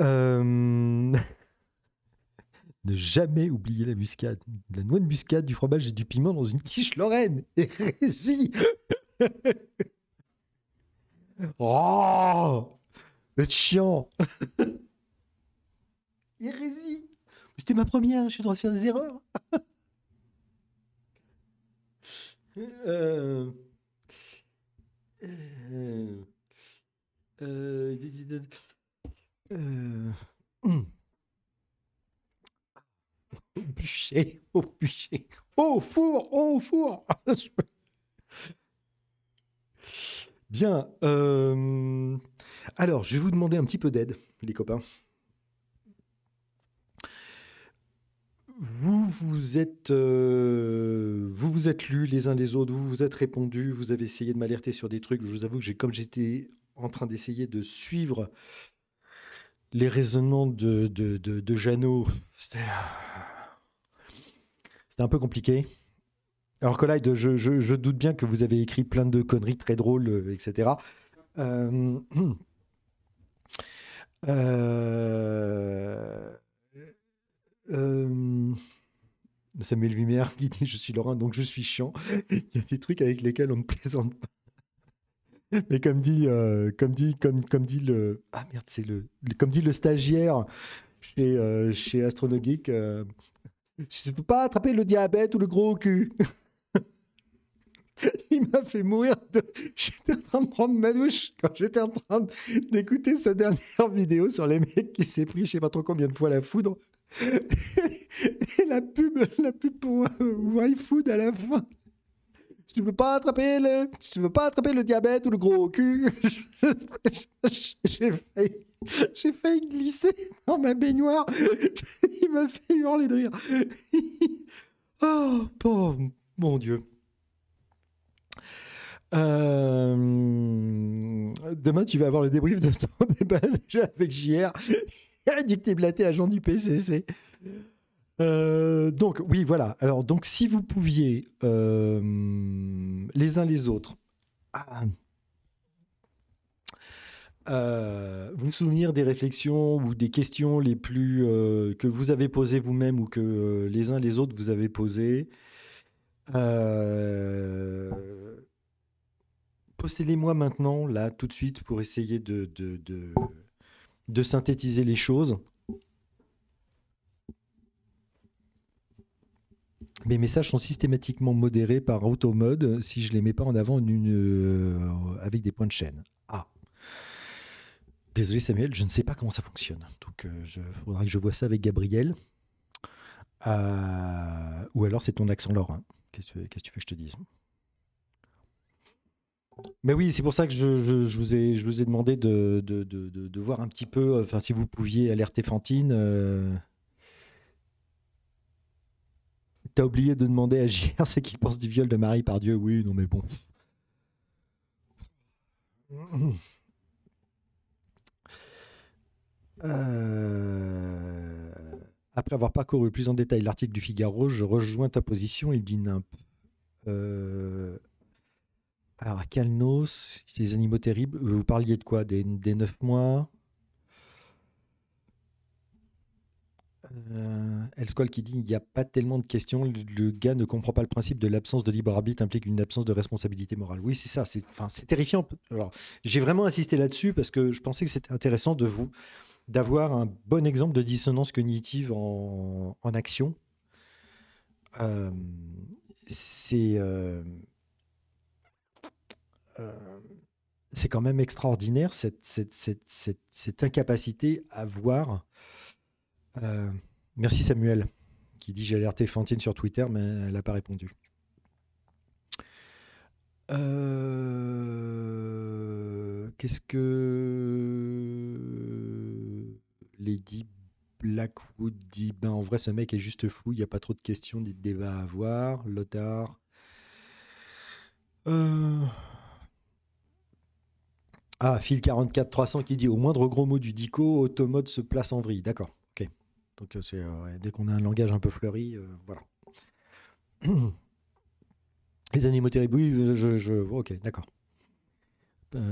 S1: Euh, ne jamais oublier la muscade. La noix de muscade, du fromage et du piment dans une quiche lorraine. Hérésie Oh Vous chiant Hérésie c'était ma première, j'ai le droit de faire des erreurs. Au bûcher, au bûcher, au four, au four. Bien. Euh, alors, je vais vous demander un petit peu d'aide, les copains. vous vous êtes, euh, vous vous êtes lus les uns les autres, vous vous êtes répondu vous avez essayé de m'alerter sur des trucs. Je vous avoue que j'ai, comme j'étais en train d'essayer de suivre les raisonnements de, de, de, de Jeannot, c'était, c'était un peu compliqué. Alors Collide, je, je, doute bien que vous avez écrit plein de conneries très drôles, etc. euh, Euh... Samuel Lumière qui dit Je suis Laurent, donc je suis chiant. Il y a des trucs avec lesquels on ne plaisante pas. Mais comme dit, euh, comme dit, comme, comme dit le. Ah merde, c'est le, Comme dit le stagiaire chez, euh, chez Astronogeek, euh, Si tu ne peux pas attraper le diabète ou le gros cul. Il m'a fait mourir. De... J'étais en train de prendre ma douche quand j'étais en train d'écouter sa dernière vidéo sur les mecs qui s'est pris, je sais pas trop combien de fois la foudre la pub, la pub pour Y-Food à la fin. Si tu veux pas attraper le, tu veux pas attraper le diabète ou le gros cul, j'ai failli, glisser dans ma baignoire. Il m'a fait hurler de rire. Oh, bon, mon Dieu. Euh, demain, tu vas avoir le débrief de ton débat avec JR. blaté agent du PCC. Euh, donc oui, voilà. Alors donc si vous pouviez euh, les uns les autres vous ah, euh, vous souvenir des réflexions ou des questions les plus que vous avez posées vous-même ou que les uns les autres vous avez posées, postez-les-moi maintenant là tout de suite pour essayer de de synthétiser les choses. Mes messages sont systématiquement modérés par automode si je ne les mets pas en avant euh, avec des points de chaîne. Ah. Désolé Samuel, je ne sais pas comment ça fonctionne. Donc il euh, faudra que je vois ça avec Gabriel. Euh, ou alors c'est ton accent lorrain. Qu'est-ce que tu fais que je te dise mais oui, c'est pour ça que je, vous, ai, je vous ai demandé de, voir un petit peu, enfin, si vous pouviez alerter Fantine. Euh. T'as oublié de demander à JR ce qu'il pense du viol de Marie par Dieu. Oui, non, mais bon. Euh. Après avoir parcouru plus en détail l'article du Figaro, je rejoins ta position, il dit n'importe Euh... Alors, Calnos, des animaux terribles, euh, vous parliez de quoi des, neuf mois Euh, qui dit il n'y a pas tellement de questions. Le, gars ne comprend pas le principe de l'absence de libre arbitre implique une absence de responsabilité morale. Oui, c'est ça. C'est c'est terrifiant. Alors, j'ai vraiment insisté là-dessus parce que je pensais que c'était intéressant de vous d'avoir un bon exemple de dissonance cognitive en, action. Euh, c'est euh, euh, c'est quand même extraordinaire cette, incapacité à voir. Euh, merci Samuel, qui dit j'ai alerté Fantine sur Twitter, mais elle n'a pas répondu. Euh, qu'est-ce que Lady Blackwood dit ben, En vrai, ce mec est juste fou, il n'y a pas trop de questions, de débats à avoir. Lothar. Ah, fil 44 300 qui dit au moindre gros mot du dico, Automode se place en vrille. D'accord. Ok. Donc euh, c'est euh, dès qu'on a un langage un peu fleuri, euh, voilà. Les animaux terribles, oui, je, ok, d'accord.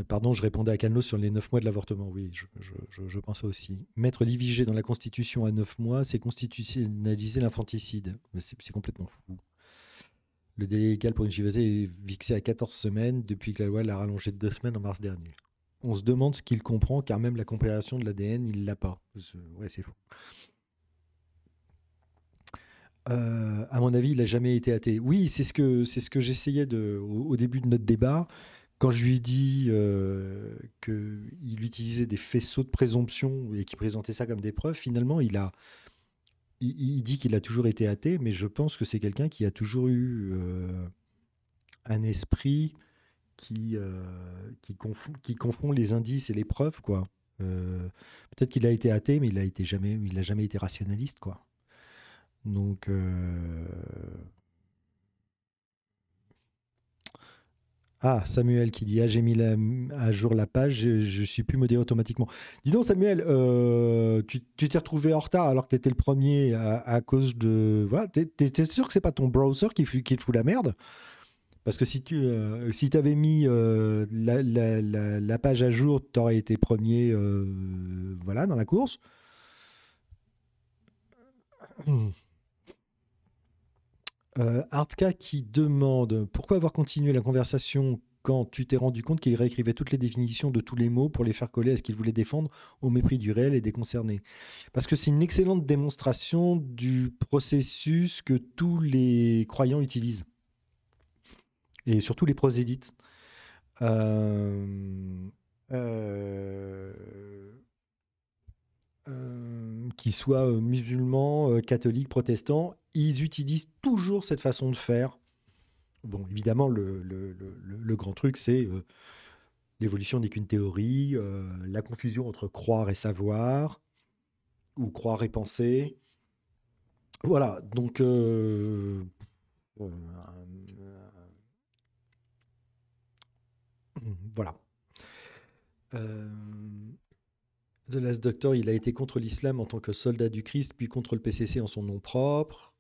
S1: pardon, je répondais à Cano sur les 9 mois de l'avortement. Oui, je, pense aussi. Mettre l'IVG dans la Constitution à 9 mois, c'est constitutionnaliser l'infanticide. C'est complètement fou. Le délai légal pour une est fixé à 14 semaines depuis que la loi l'a rallongé de 2 semaines en mars dernier on se demande ce qu'il comprend, car même la compréhension de l'ADN, il l'a pas. Ouais, c'est fou. Euh, à mon avis, il n'a jamais été athée. Oui, c'est ce que, c'est ce que j'essayais de, au, début de notre débat. Quand je lui dis dit euh, qu'il utilisait des faisceaux de présomption et qu'il présentait ça comme des preuves, finalement, il, a, il, dit qu'il a toujours été athée, mais je pense que c'est quelqu'un qui a toujours eu euh, un esprit qui, euh, qui, confond, qui les indices et les preuves, quoi. Euh, peut-être qu'il a été athée, mais il a été jamais, il n'a jamais été rationaliste, quoi. Donc, euh, ah Samuel qui dit ah, j'ai mis à jour la page, je, suis plus modéré automatiquement. Dis donc Samuel, tu, t'es retrouvé en retard alors que tu étais le premier à, cause de voilà, t'es, sûr que c'est pas ton browser qui, qui te fout la merde parce que si tu euh, si tu avais mis euh, la, page à jour, tu aurais été premier euh, voilà, dans la course. Artka qui demande pourquoi avoir continué la conversation quand tu t'es rendu compte qu'il réécrivait toutes les définitions de tous les mots pour les faire coller à ce qu'il voulait défendre au mépris du réel et des concernés. Parce que c'est une excellente démonstration du processus que tous les croyants utilisent et surtout les prosédites, euh, euh, euh, qu'ils soient musulmans, catholiques, protestants, ils utilisent toujours cette façon de faire. Bon, évidemment, le, grand truc, c'est l'évolution n'est qu'une théorie, la confusion entre croire et savoir, ou croire et penser. Voilà, donc Voilà. Euh, The Last Doctor, il a été contre l'islam en tant que soldat du Christ, puis contre le PCC en son nom propre.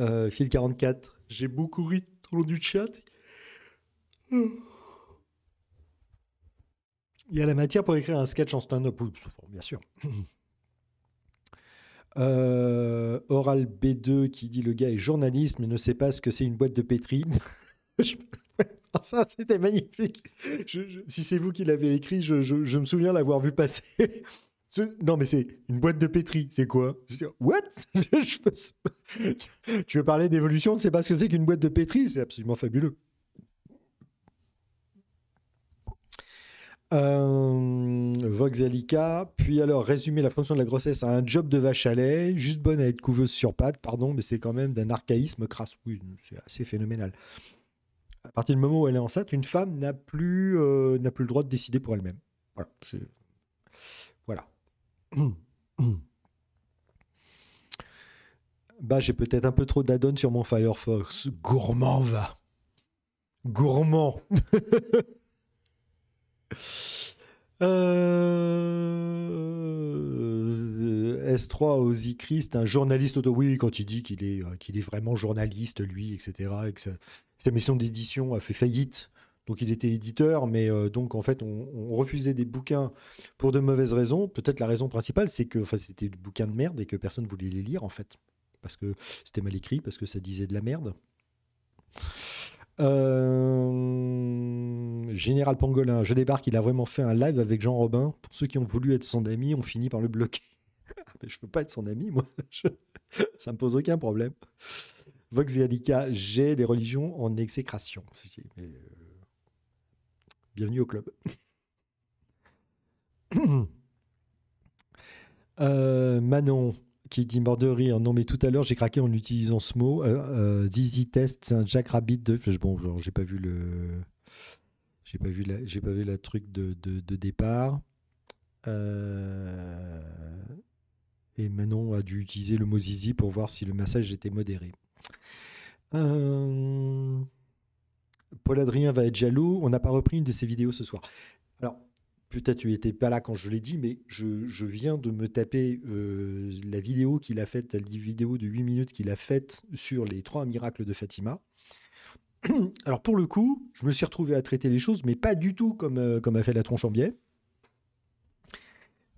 S1: Euh, Phil 44, j'ai beaucoup ri tout au long du chat. Il y a la matière pour écrire un sketch en stand-up, bien sûr. Euh, Oral B2 qui dit le gars est journaliste mais ne sait pas ce que c'est une boîte de pétri. ça, c'était magnifique. si c'est vous qui l'avez écrit, je, me souviens l'avoir vu passer. non, mais c'est une boîte de pétri, c'est quoi What Tu veux parler d'évolution, on ne pas ce que c'est qu'une boîte de pétri, c'est absolument fabuleux. Euh, puis alors résumer la fonction de la grossesse à un job de vache à lait, juste bonne à être couveuse sur pattes, pardon, mais c'est quand même d'un archaïsme crasse. Oui, c'est assez phénoménal à partir du moment où elle est enceinte, une femme n'a plus, euh, plus le droit de décider pour elle-même. Voilà. voilà. bah, j'ai peut-être un peu trop d'addons sur mon Firefox. Gourmand, va. Gourmand. Euh, S3 Ozzy un journaliste auto. Oui, quand il dit qu'il est, euh, qu'il est vraiment journaliste, lui, etc., sa, mission d'édition a fait faillite, donc il était éditeur, mais euh, donc en fait on, refusait des bouquins pour de mauvaises raisons. Peut-être la raison principale, c'est que enfin, c'était des bouquins de merde et que personne voulait les lire en fait, parce que c'était mal écrit, parce que ça disait de la merde. Euh, Général Pangolin, je débarque, il a vraiment fait un live avec Jean Robin. Pour ceux qui ont voulu être son ami, on finit par le bloquer. Ah, mais je peux pas être son ami, moi. Ça me pose aucun problème. Vox Gallica, j'ai les religions en exécration. Euh, bienvenue au club. Euh, Manon, qui dit mort de rire. Non, mais tout à l'heure, j'ai craqué en utilisant ce mot. Euh, euh Zizi Test, c'est un Jack Rabbit de. Bon, genre, j'ai pas vu le. J'ai pas vu la, j'ai pas vu la truc de, de, départ. Euh, et Et on a dû utiliser le mot zizi pour voir si le message était modéré.
S2: Euh, Paul
S1: Adrien va être jaloux. On n'a pas repris une de ses vidéos ce soir peut-être tu n'étais pas là quand je l'ai dit, mais je, viens de me taper euh, la vidéo qu'il a faite, la vidéo de 8 minutes qu'il a faite sur les trois miracles de Fatima. Alors pour le coup, je me suis retrouvé à traiter les choses, mais pas du tout comme, euh, a fait la tronche en biais.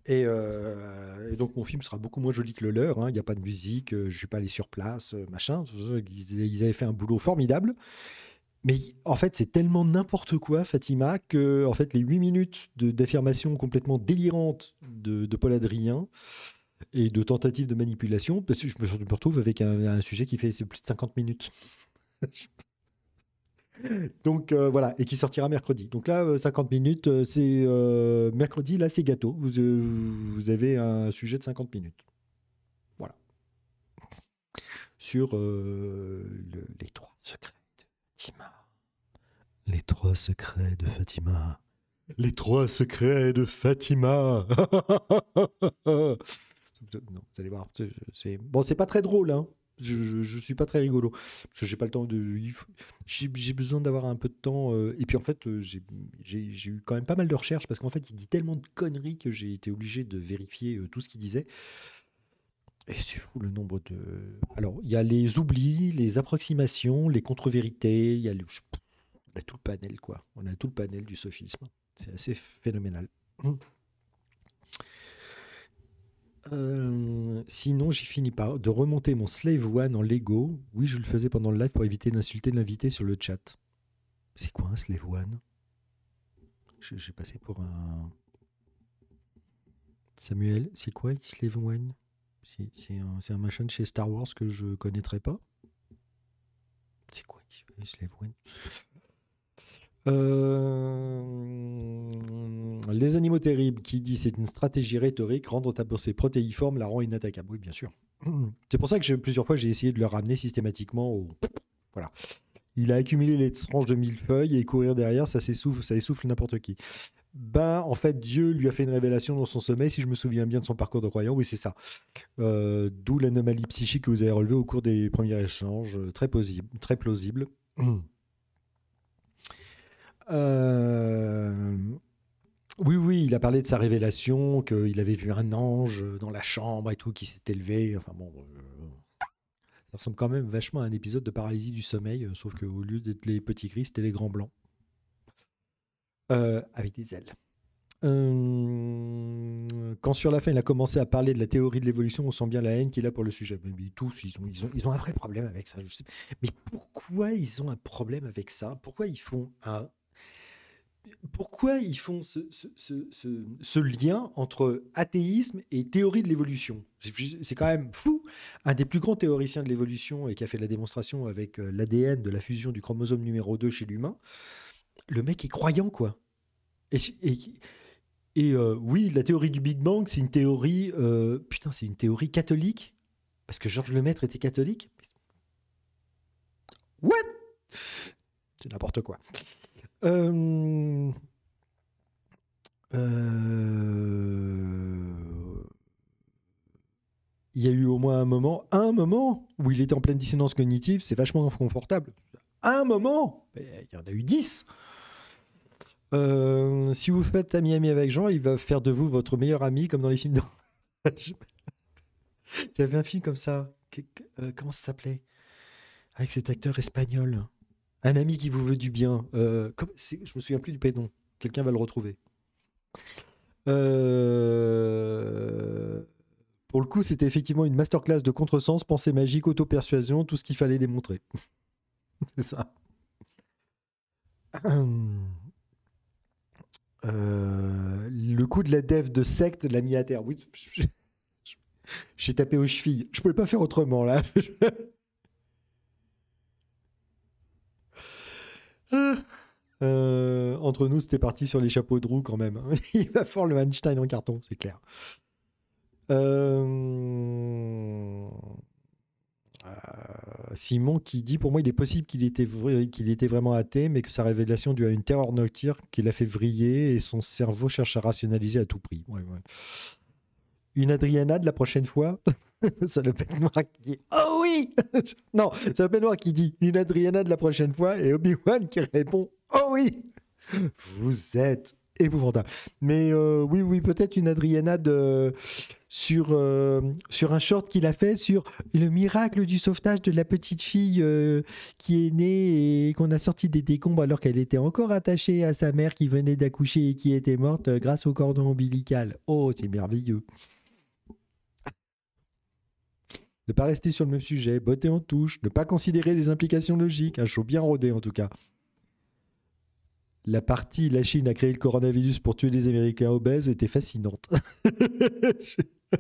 S1: Euh, et, donc mon film sera beaucoup moins joli que le leur. Hein. Il n'y a pas de musique, je ne suis pas allé sur place, machin. ils, avaient fait un boulot formidable. Mais en fait, c'est tellement n'importe quoi, Fatima, que en fait, les 8 minutes d'affirmation complètement délirante de, Paul Adrien et de tentative de manipulation, parce que je me retrouve avec un, sujet qui fait plus de 50 minutes. Donc euh, voilà, et qui sortira mercredi. Donc là, 50 euh, minutes, euh, c'est mercredi, là c'est gâteau. Vous, avez un sujet de 50 minutes. Voilà. Sur les trois secrets. Fatima. Les trois secrets de Fatima. Les trois secrets de Fatima. non, vous allez voir, c'est bon, c'est pas très drôle, hein. Je, je, suis pas très rigolo parce que j'ai pas le temps de. J'ai besoin d'avoir un peu de temps. Euh, et puis en fait, euh, j'ai eu quand même pas mal de recherches parce qu'en fait, il dit tellement de conneries que j'ai été obligé de vérifier euh, tout ce qu'il disait. Eh, c'est fou le nombre de. Alors, il y a les oublis, les approximations, les contre-vérités, il y a On a tout le panel, quoi. On a tout le panel du sophisme. C'est assez phénoménal. Euh, sinon, j'ai fini par de remonter mon Slave One en Lego. Oui, je le faisais pendant le live pour éviter d'insulter l'invité sur le chat. C'est quoi un Slave One J'ai passé pour un. Samuel, c'est quoi un Slave One c'est un, machin de chez Star Wars que je connaîtrais pas. C'est quoi euh, Les animaux terribles qui dit c'est une stratégie rhétorique, rendre ta pensée protéiforme la rend inattaquable. Oui, bien sûr. C'est pour ça que plusieurs fois j'ai essayé de le ramener systématiquement au. Voilà. Il a accumulé les tranches de mille feuilles et courir derrière, ça ça essouffle n'importe qui ben, en fait, Dieu lui a fait une révélation dans son sommeil, si je me souviens bien de son parcours de croyant. Oui, c'est ça. Euh, d'où l'anomalie psychique que vous avez relevée au cours des premiers échanges. Très, plausible. Très plausible. Euh, oui, oui, il a parlé de sa révélation, qu'il avait vu un ange dans la chambre et tout, qui s'est élevé. Enfin bon, euh, ça ressemble quand même vachement à un épisode de paralysie du sommeil, sauf qu'au lieu d'être les petits gris, c'était les grands blancs. Euh, avec des ailes. Euh, quand sur la fin il a commencé à parler de la théorie de l'évolution, on sent bien la haine qu'il a pour le sujet. Mais tous, ils ont, ils ont, un vrai problème avec ça. Je sais. Mais pourquoi ils ont un problème avec ça Pourquoi ils font un... Pourquoi ils font ce, ce lien entre athéisme et théorie de l'évolution C'est quand même fou. Un des plus grands théoriciens de l'évolution et qui a fait la démonstration avec euh, l'ADN de la fusion du chromosome numéro 2 chez l'humain, le mec est croyant, quoi. Et, euh, oui, la théorie du Big Bang, c'est une théorie, euh, putain, c'est une théorie catholique, parce que Georges Lemaître était catholique. What C'est n'importe quoi. Euh, il y a eu au moins un moment, un moment où il était en pleine dissonance cognitive, c'est vachement inconfortable un moment, ben, il y en a eu dix. Euh, si vous faites ami-ami avec Jean, il va faire de vous votre meilleur ami, comme dans les films il y avait un film comme ça. Euh, comment ça s'appelait Avec cet acteur espagnol. Un ami qui vous veut du bien. Euh, comme... Je me souviens plus du pédon. Quelqu'un va le retrouver. Euh, pour le coup, c'était effectivement une masterclass de contresens, pensée magique, auto-persuasion, tout ce qu'il fallait démontrer. c'est ça. Euh, le coup de la dev de secte l'a mis à terre. Oui, j'ai tapé aux chevilles. Je pouvais pas faire autrement là. Euh, entre nous, c'était parti sur les chapeaux de roue quand même. Il va fort le Einstein en carton, c'est clair. Euh... Simon qui dit pour moi il est possible qu'il était, qu'il était vraiment athée, mais que sa révélation due à une terreur nocturne qui l'a fait vriller et son cerveau cherche à rationaliser à tout prix. Une Adriana de la prochaine fois Ça le pète qui dit Oh oui Non, c'est le pète noir qui dit une Adriana de la prochaine fois et Obi-Wan qui répond Oh oui Vous êtes épouvantable. Mais euh, oui, oui, peut-être une Adriana de, sur, euh, sur un short qu'il a fait sur le miracle du sauvetage de la petite fille euh, qui est née et qu'on a sorti des décombres alors qu'elle était encore attachée à sa mère qui venait d'accoucher et qui était morte euh, grâce au cordon ombilical. Oh, c'est merveilleux. Ne pas rester sur le même sujet, botter en touche, ne pas considérer les implications logiques, un show bien rodé en tout cas la partie la Chine a créé le coronavirus pour tuer les Américains obèses était fascinante.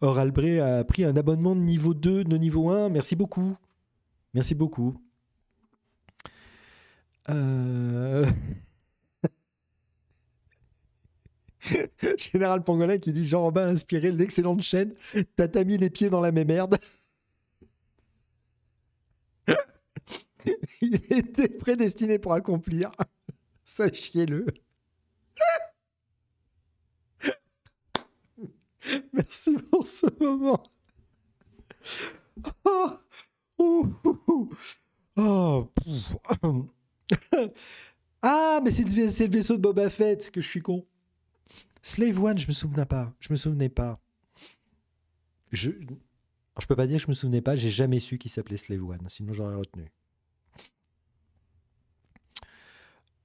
S1: Or, albrecht a pris un abonnement de niveau 2, de niveau 1. Merci beaucoup. Merci beaucoup. Euh... Général Pangolin qui dit Jean-Robin a inspiré l'excellente chaîne T'as mis les pieds dans la même merde. Il était prédestiné pour accomplir. Sachiez-le.
S2: Merci pour ce moment. Oh. Oh,
S1: ah, mais c'est le, vaisseau de Boba Fett que je suis con. Slave One, je me souvenais pas. Je me souvenais pas. Je, je peux pas dire que je me souvenais pas. J'ai jamais su qu'il s'appelait Slave One. Sinon, j'aurais retenu.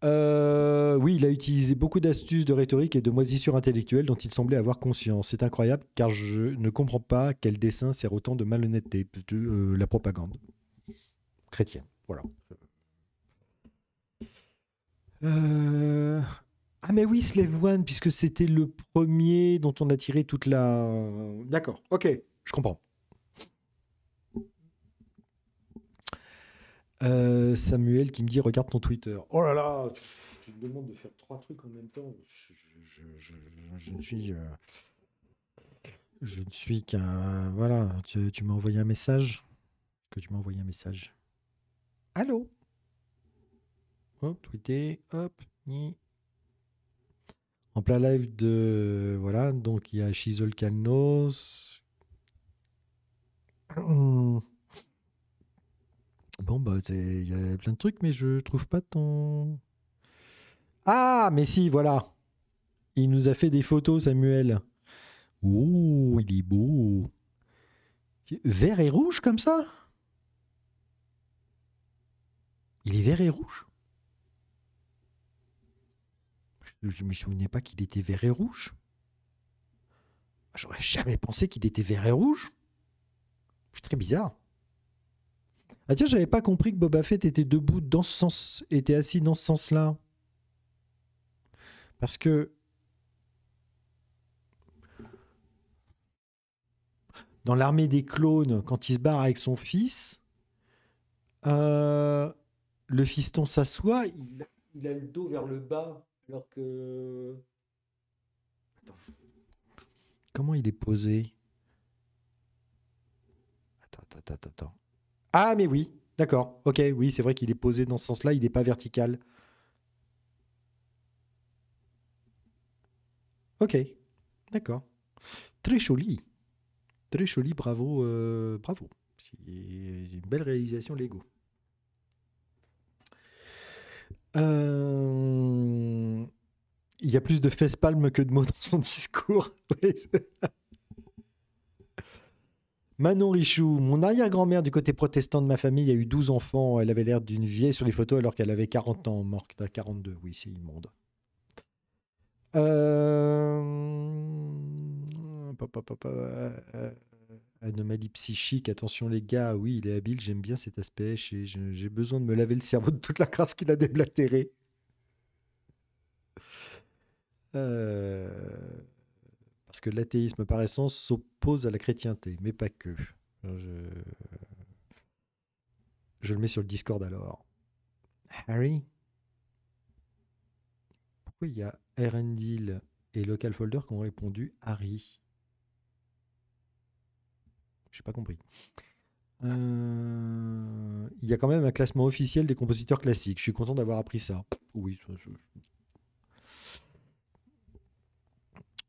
S1: Euh, oui, il a utilisé beaucoup d'astuces de rhétorique et de moisissures intellectuelles dont il semblait avoir conscience. C'est incroyable car je ne comprends pas quel dessin sert autant de malhonnêteté, de, euh, la propagande chrétienne. Voilà. Euh, ah mais oui, Slave One, puisque c'était le premier dont on a tiré toute la... D'accord, ok, je comprends. Euh, Samuel qui me dit regarde ton Twitter. Oh là là, tu me demandes de faire trois trucs en même temps. Je, ne suis, euh, suis qu'un voilà. Tu, m'as envoyé un message. Que tu m'as envoyé un message. Allô. Hop, tweeter. Hop, ni. En plein live de voilà, donc il y a Shizol Bon, bah, il y a plein de trucs, mais je trouve pas
S2: ton.
S1: Ah, mais si, voilà. Il nous a fait des photos, Samuel. Oh, il est beau. Vert et rouge comme ça Il est vert et rouge Je ne me souvenais pas qu'il était vert et rouge. J'aurais jamais pensé qu'il était vert et rouge. C'est très bizarre. Ah tiens, j'avais pas compris que Boba Fett était debout dans ce sens, était assis dans ce sens-là. Parce que dans l'armée des clones, quand il se barre avec son fils, euh, le fiston s'assoit, il, il, a le dos vers le bas, alors que... Attends. Comment il est posé
S2: Attends, attends, attends, attends.
S1: Ah, mais oui, d'accord. Ok, oui, c'est vrai qu'il est posé dans ce sens-là, il n'est pas vertical. Ok, d'accord. Très joli. Très joli, bravo, euh, bravo. C'est une belle réalisation Lego. Euh, il y a plus de fesses palmes que de mots dans son discours. Manon Richou, mon arrière-grand-mère du côté protestant de ma famille a eu 12 enfants. Elle avait l'air d'une vieille sur les photos alors qu'elle avait 40 ans. Morte à 42, oui, c'est immonde. Euh, euh, euh, anomalie psychique, attention les gars, oui, il est habile, j'aime bien cet aspect. J'ai besoin de me laver le cerveau de toute la crasse qu'il a déblatérée. Euh... Parce que l'athéisme, par essence, s'oppose à la chrétienté, mais pas que. Je... le mets sur le Discord alors. Harry Pourquoi il y a RNDL et Local Folder qui ont répondu Harry Je n'ai pas compris. Euh, il y a quand même un classement officiel des compositeurs classiques. Je suis content d'avoir appris ça. Oui,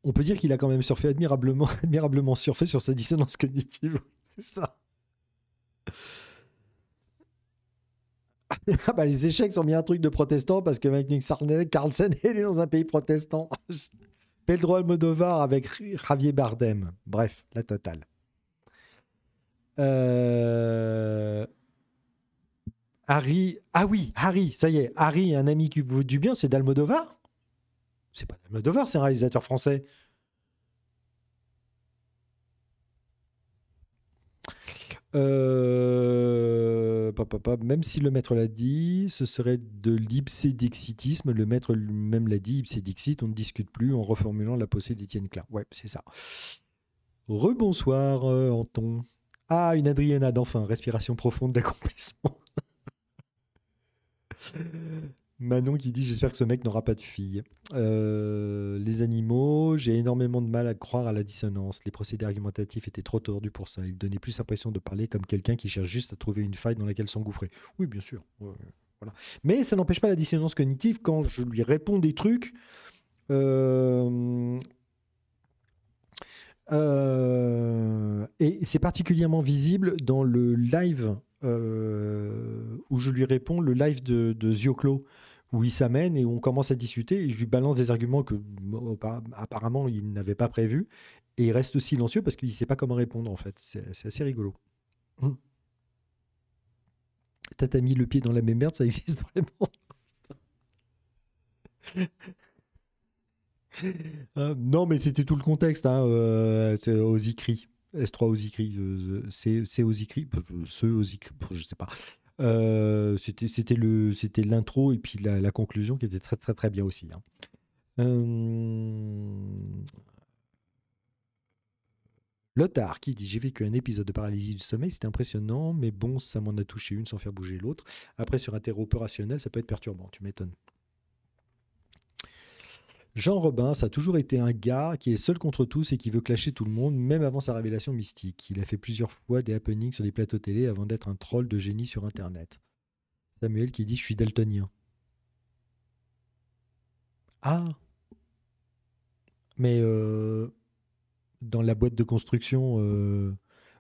S1: on peut dire qu'il a quand même surfé admirablement, admirablement surfé sur sa dissonance cognitive.
S2: C'est ça.
S1: Ah bah, les échecs sont bien un truc de protestant parce que Magnus Carlsen est né dans un pays protestant. Pedro Almodovar avec Javier Bardem. Bref, la totale. Euh, Harry, ah oui, Harry, ça y est, Harry, un ami qui vous du bien, c'est d'Almodovar c'est pas devoir, c'est un réalisateur français. Euh, même si le maître l'a dit, ce serait de l'ipsédixitisme. Le maître lui-même l'a dit, ipsédixit, on ne discute plus en reformulant la possée d'Étienne Klein. Ouais, c'est ça. Rebonsoir, euh, Anton. Ah, une Adriana d'enfin, respiration profonde d'accomplissement. Manon qui dit J'espère que ce mec n'aura pas de fille. Euh, les animaux, j'ai énormément de mal à croire à la dissonance. Les procédés argumentatifs étaient trop tordus pour ça. Ils donnaient plus l'impression de parler comme quelqu'un qui cherche juste à trouver une faille dans laquelle s'engouffrer. Oui, bien sûr.
S2: voilà.
S1: Mais ça n'empêche pas la dissonance cognitive quand je lui réponds des trucs. Euh, euh, et c'est particulièrement visible dans le live où je lui réponds, le live de, de Zioclo, où il s'amène et on commence à discuter. Et je lui balance des arguments que apparemment il n'avait pas prévu. Et il reste silencieux parce qu'il ne sait pas comment répondre en fait. C'est assez rigolo. Hum. T'as mis le pied dans la même merde, ça existe vraiment. Euh, non, mais c'était tout le contexte hein, aux écrits. S3 aux écrits, C c'est aux écrits, euh, ce aux écrits, je sais pas. Euh, c'était le c'était l'intro et puis la, conclusion qui était très très très bien aussi. Hein.
S2: Euh,
S1: Lothar qui dit J'ai vécu un épisode de paralysie du sommeil, c'était impressionnant, mais bon, ça m'en a touché une sans faire bouger l'autre. Après, sur un terreau opérationnel, ça peut être perturbant, tu m'étonnes. Jean Robin, ça a toujours été un gars qui est seul contre tous et qui veut clasher tout le monde, même avant sa révélation mystique. Il a fait plusieurs fois des happenings sur des plateaux télé avant d'être un troll de génie sur Internet. Samuel qui dit Je suis daltonien. Ah Mais euh, dans la boîte de construction. Euh,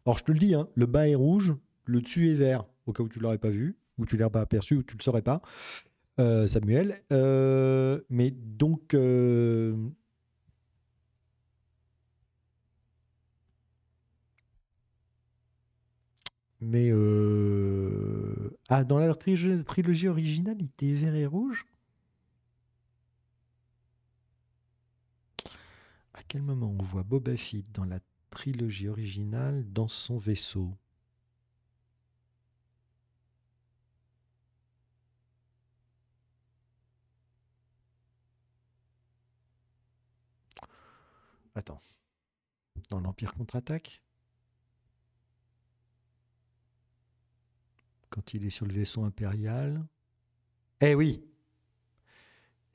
S1: or Alors je te le dis, hein, le bas est rouge, le dessus est vert, au cas où tu l'aurais pas vu, ou tu l'aurais pas aperçu, ou tu le saurais pas. Euh, Samuel. Euh, mais donc. Euh, mais ah, dans la trilogie, trilogie originale, il était vert et rouge. À quel moment on voit Boba Fett dans la trilogie originale dans son vaisseau Attends. Dans l'Empire contre-attaque Quand il est sur le vaisseau impérial Eh oui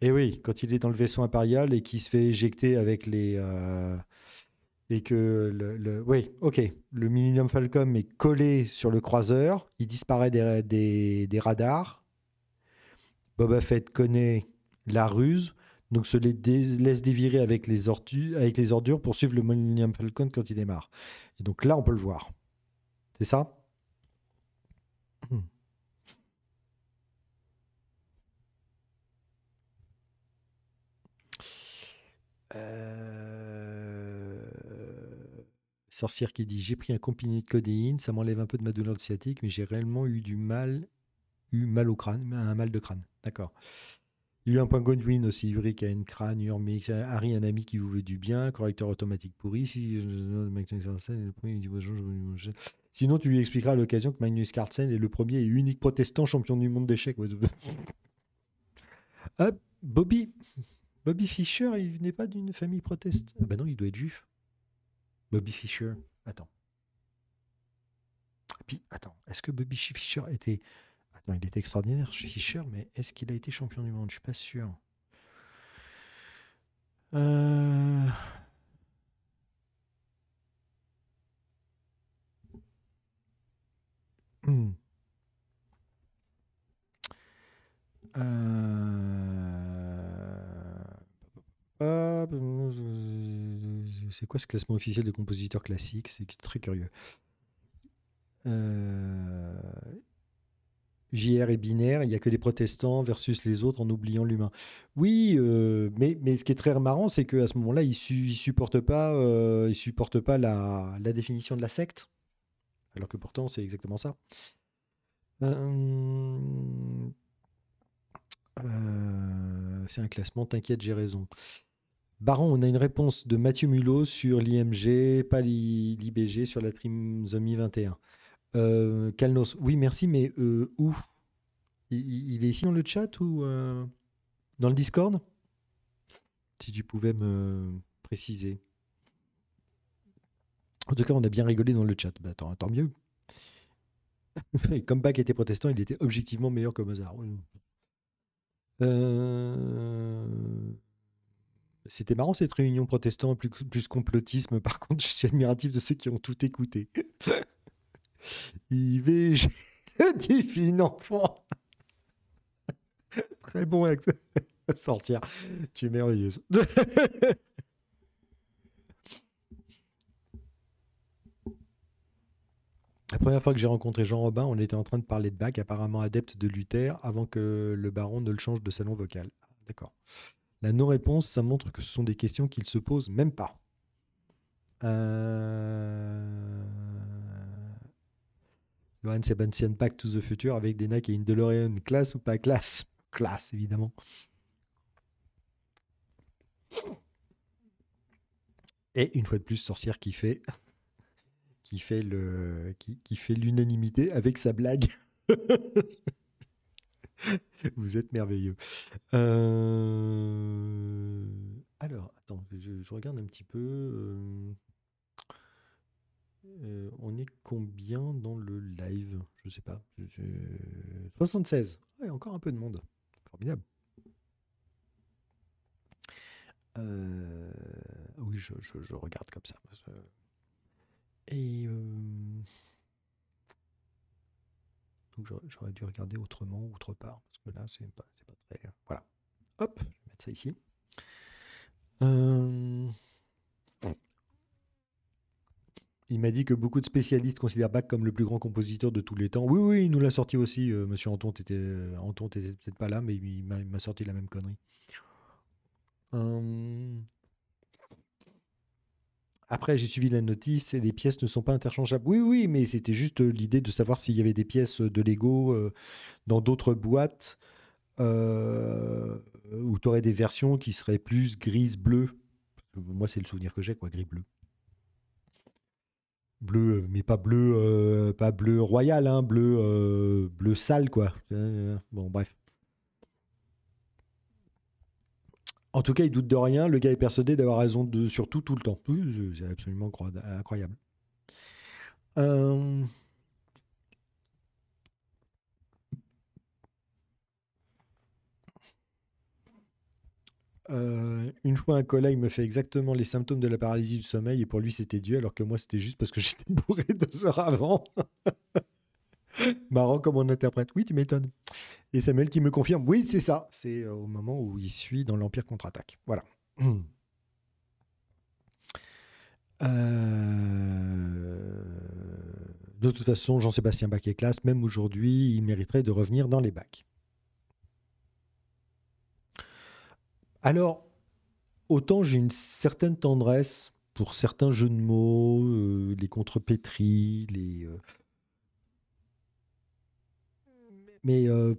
S1: Eh oui, quand il est dans le vaisseau impérial et qu'il se fait éjecter avec les. Euh, et que le, oui, ok, le Millennium Falcon est collé sur le croiseur, il disparaît des, des radars. Boba Fett connaît la ruse, donc se les laisse dévirer avec les, ordures pour suivre le Millennium Falcon quand il démarre. Et donc là, on peut le voir. C'est ça hmm. euh. Sorcière qui dit J'ai pris un compilé de codéine, ça m'enlève un peu de ma douleur sciatique, mais j'ai réellement eu du mal, eu mal au crâne, un mal de crâne. D'accord. Il y a un point Godwin aussi, à Crane, Urmix, Harry, un ami qui vous veut du bien, correcteur automatique pourri. Si, Sinon, tu lui expliqueras à l'occasion que Magnus Carlsen est le premier et unique protestant champion du monde d'échecs. Ah, Bobby. Bobby Fischer, il venait pas d'une famille proteste. Ah ben non, il doit être juif. Bobby Fischer. Attends. puis, attends, est-ce que Bobby Fischer était il est extraordinaire, je suis Fischer, mais est-ce qu'il a été champion du monde Je ne suis pas sûr. Euh, hmm. euh, c'est quoi ce classement officiel de compositeurs classiques C'est très curieux. Euh... JR est binaire, il n'y a que les protestants versus les autres en oubliant l'humain. Oui, euh, mais, ce qui est très marrant, c'est qu'à ce moment-là, ils ne supportent pas, euh, il supporte pas la, définition de la secte, alors que pourtant, c'est exactement ça. Euh, c'est un classement, t'inquiète, j'ai raison. Baron, on a une réponse de Mathieu Mulot sur l'IMG, pas l'IBG, sur la trisomie 21. Euh, Kalnos, oui, merci, mais euh, où il, est ici dans le chat ou euh, dans le Discord Si tu pouvais me préciser. En tout cas, on a bien rigolé dans le chat. Bah, tant, mieux. comme Bach était protestant, il était objectivement meilleur que Mozart. Euh, c'était marrant cette réunion protestant, plus, plus complotisme. Par contre, je suis admiratif de ceux qui ont tout écouté. IVG, le divin enfant. Très bon ex sortir, tu es merveilleuse. La première fois que j'ai rencontré Jean Robin, on était en train de parler de Bach, apparemment adepte de Luther, avant que le baron ne le change de salon vocal. D'accord. La non-réponse, ça montre que ce sont des questions qu'il se pose même pas. Euh, Johan Sebastian back to the Future avec des Nike et une DeLorean. Classe ou pas classe Classe, évidemment. Et une fois de plus, sorcière qui fait, qui fait le, qui, fait l'unanimité avec sa blague. Vous êtes merveilleux. Euh, alors, attends, je, regarde un petit peu. Euh, euh, on est combien dans le live Je sais pas. 76. encore un peu de monde. Formidable. Euh, oui, je, regarde comme ça. Et euh, donc j'aurais dû regarder autrement, autre part, parce que là c'est pas, pas très. Voilà. Hop, je vais mettre ça ici. Euh... Il m'a dit que beaucoup de spécialistes considèrent Bach comme le plus grand compositeur de tous les temps. Oui, oui, il nous l'a sorti aussi. Euh, Monsieur Anton, était, euh, Anton, peut-être pas là, mais il m'a sorti la même connerie.
S2: Hum.
S1: Après, j'ai suivi la notice et les pièces ne sont pas interchangeables. Oui, oui, mais c'était juste euh, l'idée de savoir s'il y avait des pièces de Lego dans d'autres boîtes où tu aurais des versions qui seraient plus grises-bleues. Moi, c'est le souvenir que j'ai, quoi, gris-bleu bleu, euh, mais pas bleu, euh, pas bleu royal, hein, bleu, euh, bleu sale, quoi. Bon, bref. En tout cas, il doute de rien. Le gars est persuadé d'avoir raison de, surtout tout, tout le temps. C'est absolument incroyable. Euh... Euh, une fois, un collègue me fait exactement les symptômes de la paralysie du sommeil et pour lui, c'était dû, alors que moi, c'était juste parce que j'étais bourré deux heures avant. Marrant comme on interprète. Oui, tu m'étonnes. Et Samuel qui me confirme, oui, c'est ça. C'est euh, au moment où il suit dans l'Empire contre-attaque. Voilà. Euh, de toute façon, Jean-Sébastien Bach classe. Même aujourd'hui, il mériterait de revenir dans les bacs. Alors, autant j'ai une certaine tendresse pour certains jeux de mots, euh, les contrepétries, les. Euh, mais euh,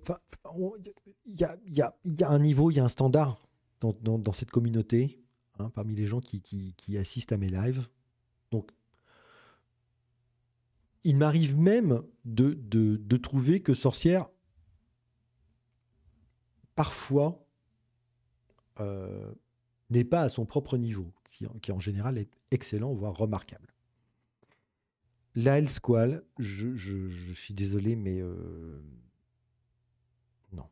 S1: il y a, un niveau, il y a un standard dans, cette communauté, hein, parmi les gens qui, assistent à mes lives. Donc, il m'arrive même de, de trouver que Sorcière, parfois, euh, n'est pas à son propre niveau, qui, en général est excellent, voire remarquable. La Squall, je, suis désolé, mais euh, non.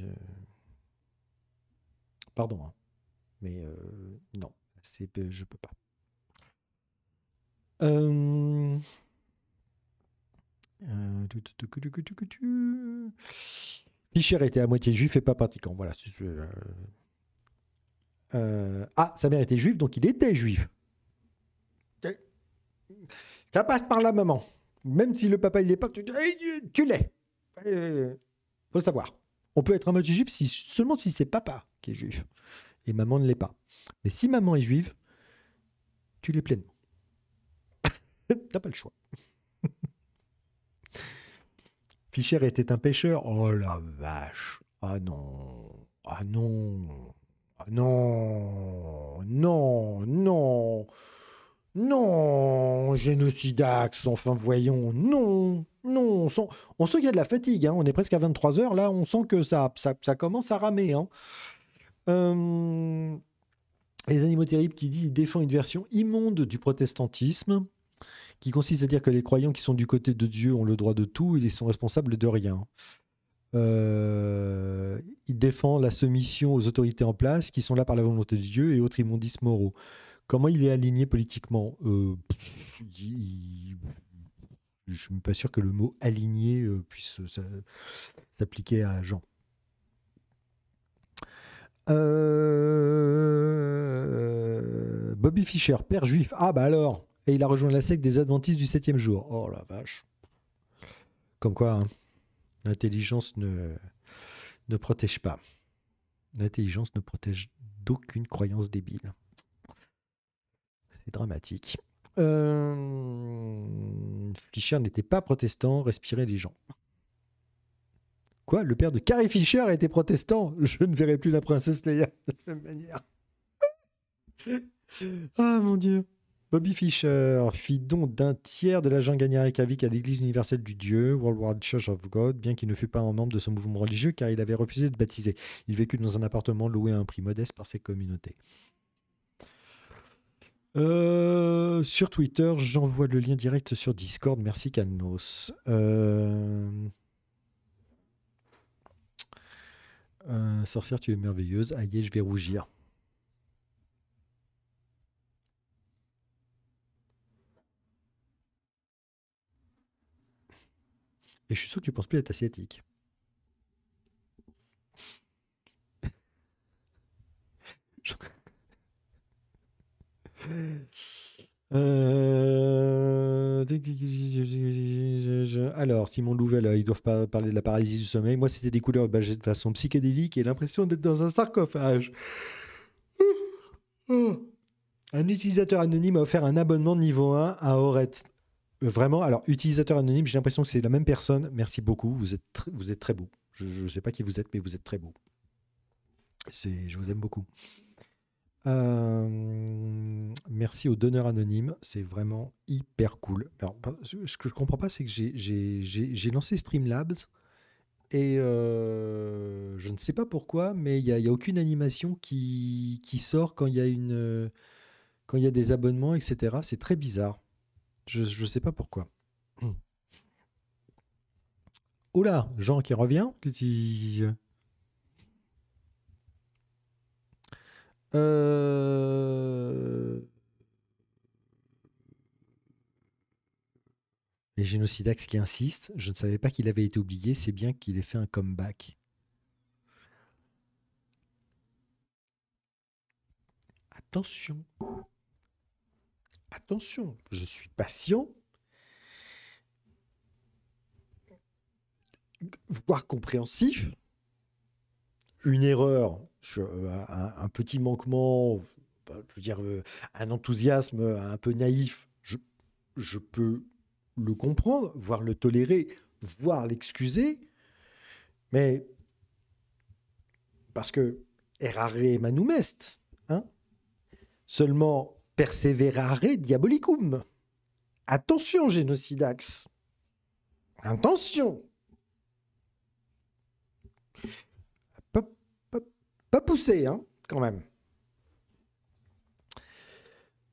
S1: Euh, pardon, hein, mais non, c'est, je peux pas. Fischer était à moitié juif et pas pratiquant. Voilà. Euh, euh, ah, sa mère était juive, donc il était juif. Ça passe par la maman. Même si le papa il l'est pas, eh, tu, tu l'es. Il euh, faut savoir. On peut être à moitié juif si, seulement si c'est papa qui est juif et maman ne l'est pas. Mais si maman est juive, tu l'es pleinement. T'as pas le choix. Fischer était un pêcheur. Oh la vache. Ah non. Ah non. Ah non. Non. Non. Non, génocidax, enfin voyons, non, non, on sent, qu'il y a de la fatigue, hein. on est presque à 23h, là on sent que ça, ça, commence à ramer. Hein. Euh, les animaux terribles qui dit défend une version immonde du protestantisme qui consiste à dire que les croyants qui sont du côté de Dieu ont le droit de tout et ils sont responsables de rien. Euh, il défend la soumission aux autorités en place qui sont là par la volonté de Dieu et autres immondices moraux. Comment il est aligné politiquement euh, Je ne suis pas sûr que le mot aligné euh, puisse s'appliquer à Jean. Bobby Fischer, père juif. Ah bah alors et il a rejoint la secte des adventistes du septième jour. Oh la vache. Comme quoi, hein, l'intelligence ne, ne protège pas. L'intelligence ne protège d'aucune croyance débile. C'est dramatique. Euh... Fischer n'était pas protestant, respirait les gens. Quoi Le père de Carrie Fisher était protestant Je ne verrai plus la princesse Leia de la
S2: même manière.
S1: ah mon dieu. Bobby Fischer, fit don d'un tiers de l'agent gagné à l'Église universelle du Dieu, World Worldwide Church of God, bien qu'il ne fût pas un membre de ce mouvement religieux car il avait refusé de baptiser. Il vécut dans un appartement loué à un prix modeste par ses communautés. Euh, sur Twitter, j'envoie le lien direct sur Discord. Merci Kalnos. Euh, euh, sorcière, tu es merveilleuse. Aïe, je vais rougir. Et je suis sûr que tu penses plus être asiatique. Euh, alors, Simon Louvel, euh, ils doivent pas parler de la paralysie du sommeil. Moi, c'était des couleurs de façon psychédélique et l'impression d'être dans un sarcophage.
S2: Un
S1: utilisateur anonyme a offert un abonnement niveau 1 à Oret. Euh, vraiment, alors utilisateur anonyme, j'ai l'impression que c'est la même personne. Merci beaucoup, vous êtes, vous êtes très beau. Je ne sais pas qui vous êtes, mais vous êtes très beau. Je vous aime beaucoup. Euh, merci aux donneurs anonymes, c'est vraiment hyper cool. Alors, ce que je comprends pas, c'est que j'ai lancé Streamlabs et euh, je ne sais pas pourquoi, mais il n'y a, aucune animation qui, qui sort quand il y a une quand il y a des abonnements, etc. C'est très bizarre. Je ne sais pas pourquoi. Hmm. Oula, Jean qui revient. Euh... Les génocidax qui insistent, je ne savais pas qu'il avait été oublié, c'est bien qu'il ait fait un comeback.
S3: Attention attention, je suis patient,
S1: voire compréhensif. Une erreur, euh, un, petit manquement, bah, je veux dire, euh, un enthousiasme euh, un peu naïf, je, peux le comprendre, voire le tolérer, voire l'excuser. Mais parce que errare manum hein Seulement, perseverare diabolicum. Attention, génocidax. Attention. Pas, poussé, hein, quand même.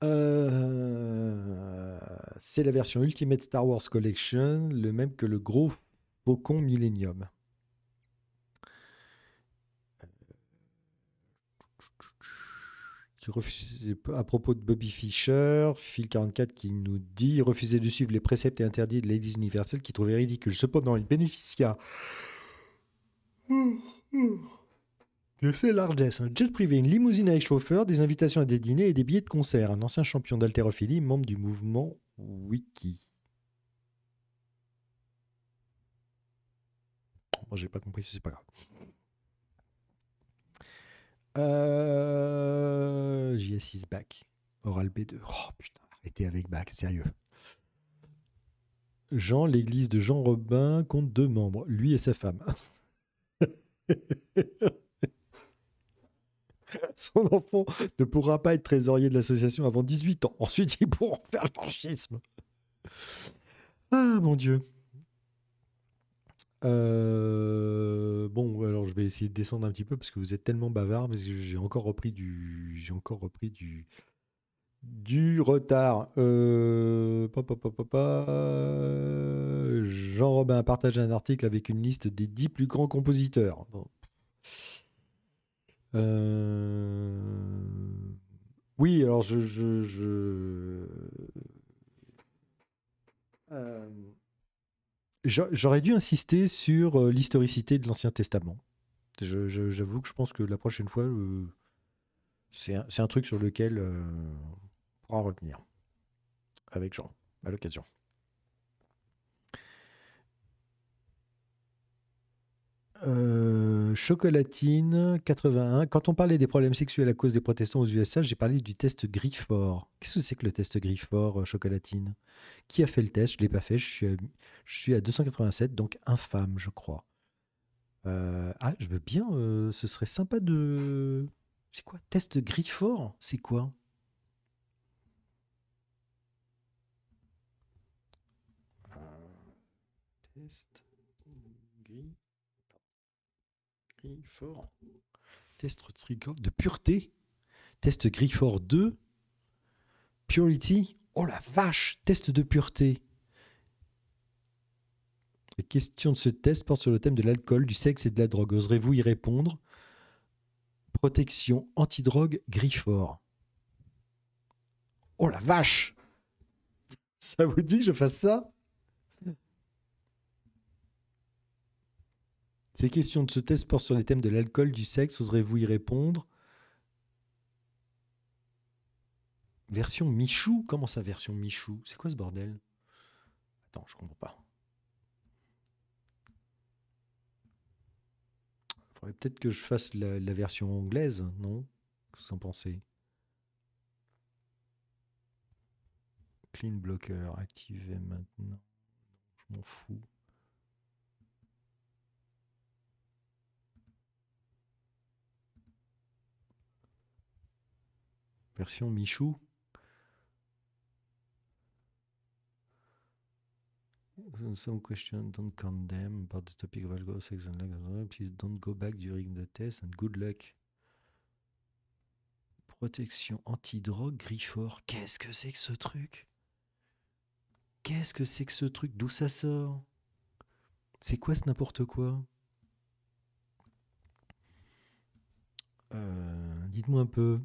S1: Euh, c'est la version Ultimate Star Wars Collection, le même que le gros Faucon Millennium. à propos de Bobby Fischer, Phil44 qui nous dit refuser de suivre les préceptes et interdits de l'Église universelle qui trouvait ridicule. Cependant, il bénéficia de ses largesses, un jet privé, une limousine avec chauffeur, des invitations à des dîners et des billets de concert. Un ancien champion d'haltérophilie, membre du mouvement Wiki. Moi, j'ai pas compris, c'est pas grave. Euh, JS6 back. Oral B2. Oh putain, arrêtez avec back, sérieux. Jean, l'église de Jean Robin compte deux membres, lui et sa femme. Son enfant ne pourra pas être trésorier de l'association avant 18 ans. Ensuite, il pourra faire l'archisme Ah mon Dieu. Euh, bon, alors je vais essayer de descendre un petit peu parce que vous êtes tellement bavard, parce que j'ai encore repris du, j'ai encore
S2: repris du,
S1: du retard. Euh, Jean Robin a partagé un article avec une liste des dix plus grands compositeurs. Euh, oui, alors je, je, je... J'aurais dû insister sur euh, l'historicité de l'Ancien Testament. J'avoue que je pense que la prochaine fois, euh, c'est un, truc sur lequel euh, on pourra revenir avec Jean à l'occasion. Euh, chocolatine 81. Quand on parlait des problèmes sexuels à cause des protestants aux USA, j'ai parlé du test Griford Qu'est-ce que c'est que le test Griford, euh, chocolatine Qui a fait le test Je ne l'ai pas fait. Je suis, à, 287, donc infâme, je crois. Euh, ah, je veux bien. Euh, ce serait sympa de. C'est quoi Test Griford, C'est quoi
S3: Test. Grifford.
S1: Test de pureté. Test Grifford 2. Purity. Oh la vache, test de pureté. Les questions de ce test portent sur le thème de l'alcool, du sexe et de la drogue. Oserez-vous y répondre Protection antidrogue Grifford. Oh la vache Ça vous dit que je fasse ça Ces questions de ce test portent sur les thèmes de l'alcool, du sexe. Oserez-vous y répondre Version Michou Comment ça, version Michou C'est quoi ce bordel Attends, je comprends pas. Il Faudrait peut-être que je fasse la, version anglaise, non Qu'est-ce que vous en pensez Clean Blocker, activé maintenant. Je m'en fous. version Michou. Some questions don't condemn about the topic of algo, sex and like, please don't go back during the test and good luck. Protection anti-drogue, Griffor. Qu'est-ce que c'est que ce truc Qu'est-ce que c'est que ce truc D'où ça sort C'est quoi ce n'importe quoi euh, Dites-moi un peu.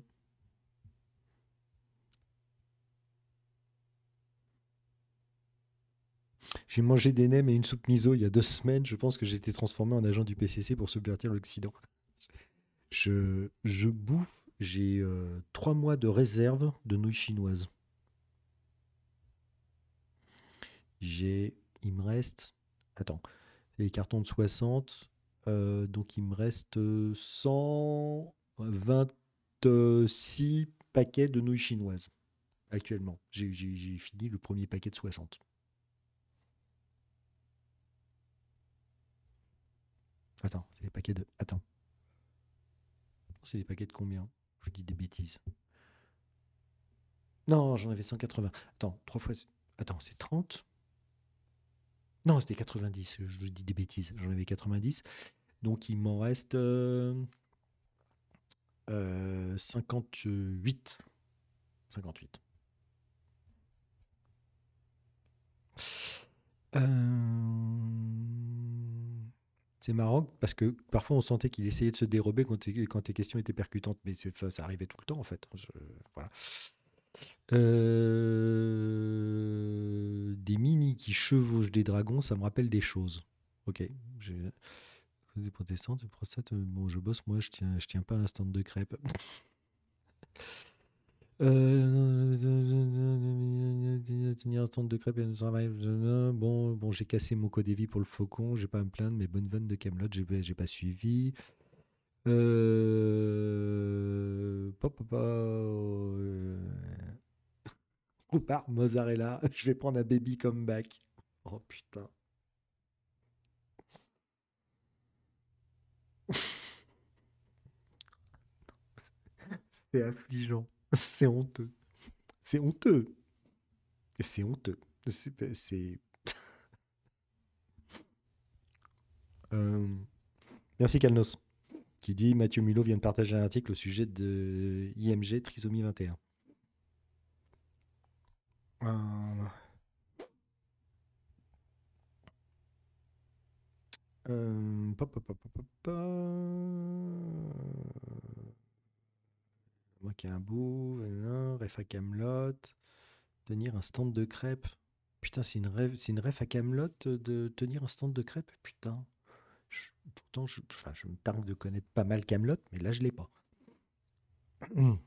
S1: J'ai mangé des nems et une soupe miso il y a deux semaines. Je pense que j'ai été transformé en agent du PCC pour subvertir l'Occident. Je, bouffe. J'ai euh, trois mois de réserve de nouilles chinoises. J'ai, il me reste, attends, les cartons de 60, euh, donc il me reste 126 paquets de nouilles chinoises actuellement. J'ai fini le premier paquet de 60. Attends, c'est des paquets de. Attends. C'est des paquets de combien Je dis des bêtises. Non, j'en avais 180. Attends, trois fois. Attends, c'est 30 Non, c'était 90. Je dis des bêtises. J'en avais 90. Donc il m'en reste 58. 58. Euh, euh, euh c'est marrant parce que parfois on sentait qu'il essayait de se dérober quand, tes, questions étaient percutantes, mais ça arrivait tout le temps en fait. Hein, voilà. Euh, des mini qui chevauchent des dragons, ça me rappelle des choses. Ok. Des protestantes, des euh, bon, je bosse, moi, je tiens, je tiens pas un stand de crêpes. Euh, un de crêpes nous travail. Bon, bon j'ai cassé mon vie pour le faucon, j'ai pas un me plaindre, mes bonnes vannes de Camelot, j'ai pas suivi. Euh... Pop, pop, euh... mozzarella, je vais prendre un baby comeback. Oh putain. C'est affligeant. c'est honteux. C'est honteux. C'est honteux. C'est. Ben, euh, merci Kalnos, qui dit Mathieu Mulot vient de partager un article au sujet de IMG trisomie 21. Euh... euh moi un ref à Camelot, tenir un stand de crêpes. Putain, c'est une rêve, à Camelot de tenir un stand de crêpes. Putain. pourtant, je, me targue de connaître pas mal Camelot, mais là, je l'ai pas.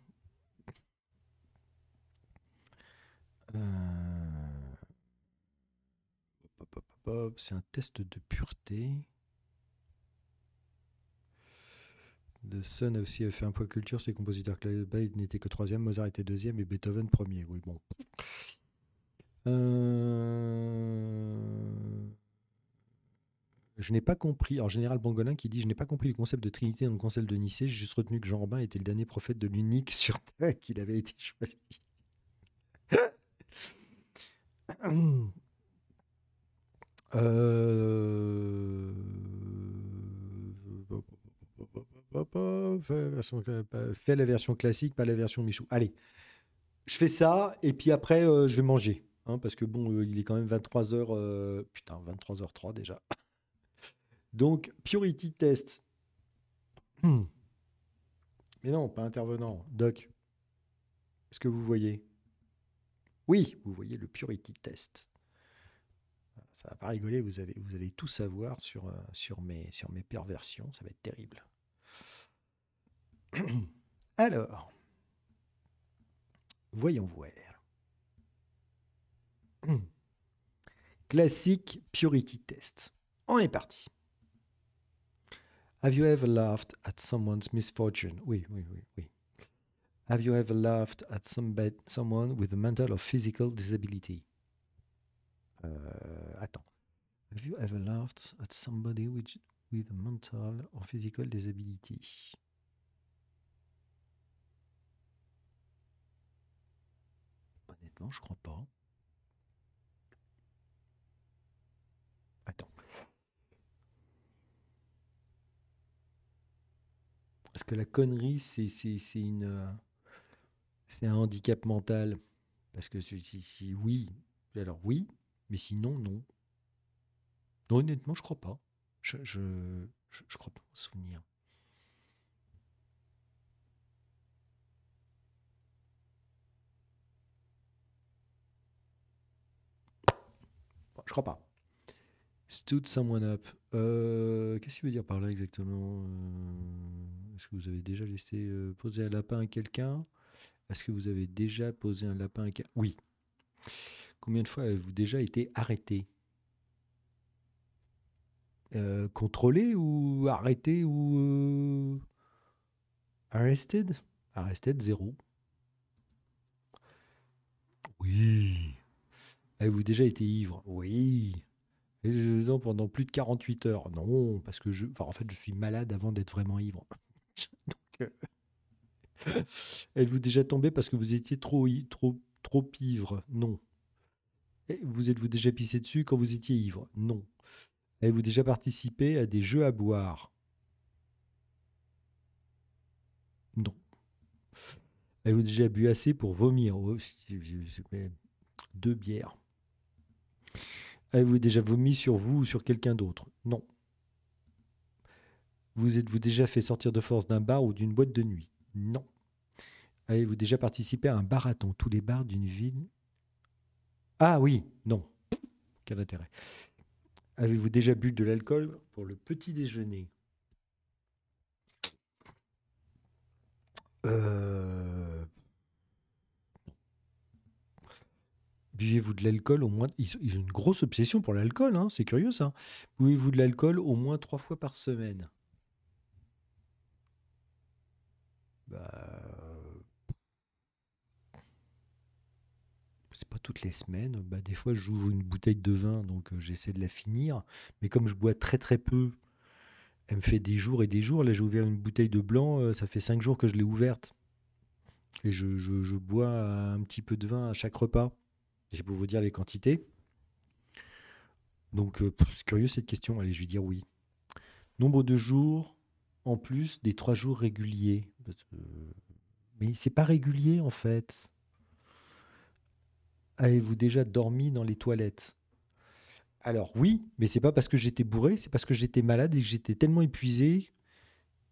S1: Euh, c'est un test de pureté. de Sun a aussi fait un point culture sur les compositeurs. Claude n'était que troisième, Mozart était deuxième et Beethoven premier. Oui, bon. Euh, je n'ai pas compris. En général, Bangolin qui dit Je n'ai pas compris le concept de Trinité dans le Conseil de Nicée. J'ai juste retenu que Jean Robin était le dernier prophète de l'unique sur Terre qu'il avait été choisi. euh fais la version classique, pas la version Michou. Allez, je fais ça et puis après, euh, je vais manger. Hein, parce que bon, euh, il est quand même 23h. Euh, putain, 23h03 déjà. Donc, Purity Test. Mais non, pas intervenant. Doc, est-ce que vous voyez Oui, vous voyez le Purity Test. Ça va pas rigoler, vous allez, vous allez tout savoir sur, sur, mes, sur mes perversions, ça va être terrible. Alors, voyons voir. Classique purity test. On est parti. Have you ever laughed at someone's misfortune? Oui, oui, oui, oui. Have you ever laughed at someone with a mental or physical disability? Euh, attends. Have you ever laughed at somebody with, with a mental or physical disability? Non, je crois pas. Attends. Est-ce que la connerie, c'est, une. Euh, c'est un handicap mental. Parce que si, oui, alors oui, mais sinon, non. Non, honnêtement, je crois pas. Je, je, crois pas en souvenir. Je crois pas. Stood someone up. Euh, qu'est-ce qu'il veut dire par là exactement euh, Est-ce que vous avez déjà laissé euh, poser un lapin à quelqu'un Est-ce que vous avez déjà posé un lapin à quelqu'un Oui. Combien de fois avez-vous déjà été arrêté Contrôlé ou arrêté ou arrested Arrested, zéro. Oui. Avez-vous déjà été ivre Oui. pendant plus de 48 heures. Non, parce que je, enfin, en fait, je suis malade avant d'être vraiment ivre.
S2: Donc,
S1: euh, vous déjà tombé parce que vous étiez trop, trop, ivre Non. Et vous êtes-vous déjà pissé dessus quand vous étiez ivre Non. Avez-vous déjà participé à des jeux à boire Non. Avez-vous déjà bu assez pour vomir oh, Deux bières. Avez-vous déjà vomi sur vous ou sur quelqu'un d'autre Non. Vous êtes-vous déjà fait sortir de force d'un bar ou d'une boîte de nuit Non. Avez-vous déjà participé à un barathon Tous les bars d'une ville Ah oui, non. Quel intérêt. Avez-vous déjà bu de l'alcool pour le petit déjeuner euh... Buvez-vous de l'alcool au moins. Ils, ont une grosse obsession pour l'alcool, hein, c'est curieux ça. Buvez-vous de l'alcool au moins trois fois par semaine bah, euh, c'est pas toutes les semaines. Bah, des fois, j'ouvre une bouteille de vin, donc euh, j'essaie de la finir. Mais comme je bois très très peu, elle me fait des jours et des jours. Là, j'ai ouvert une bouteille de blanc, euh, ça fait cinq jours que je l'ai ouverte. Et je, bois un petit peu de vin à chaque repas. J'ai pour vous dire les quantités. Donc, euh, curieux cette question. Allez, je vais dire oui. Nombre de jours en plus des trois jours réguliers. Mais c'est pas régulier en fait. Avez-vous déjà dormi dans les toilettes Alors oui, mais c'est pas parce que j'étais bourré, c'est parce que j'étais malade et que j'étais tellement épuisé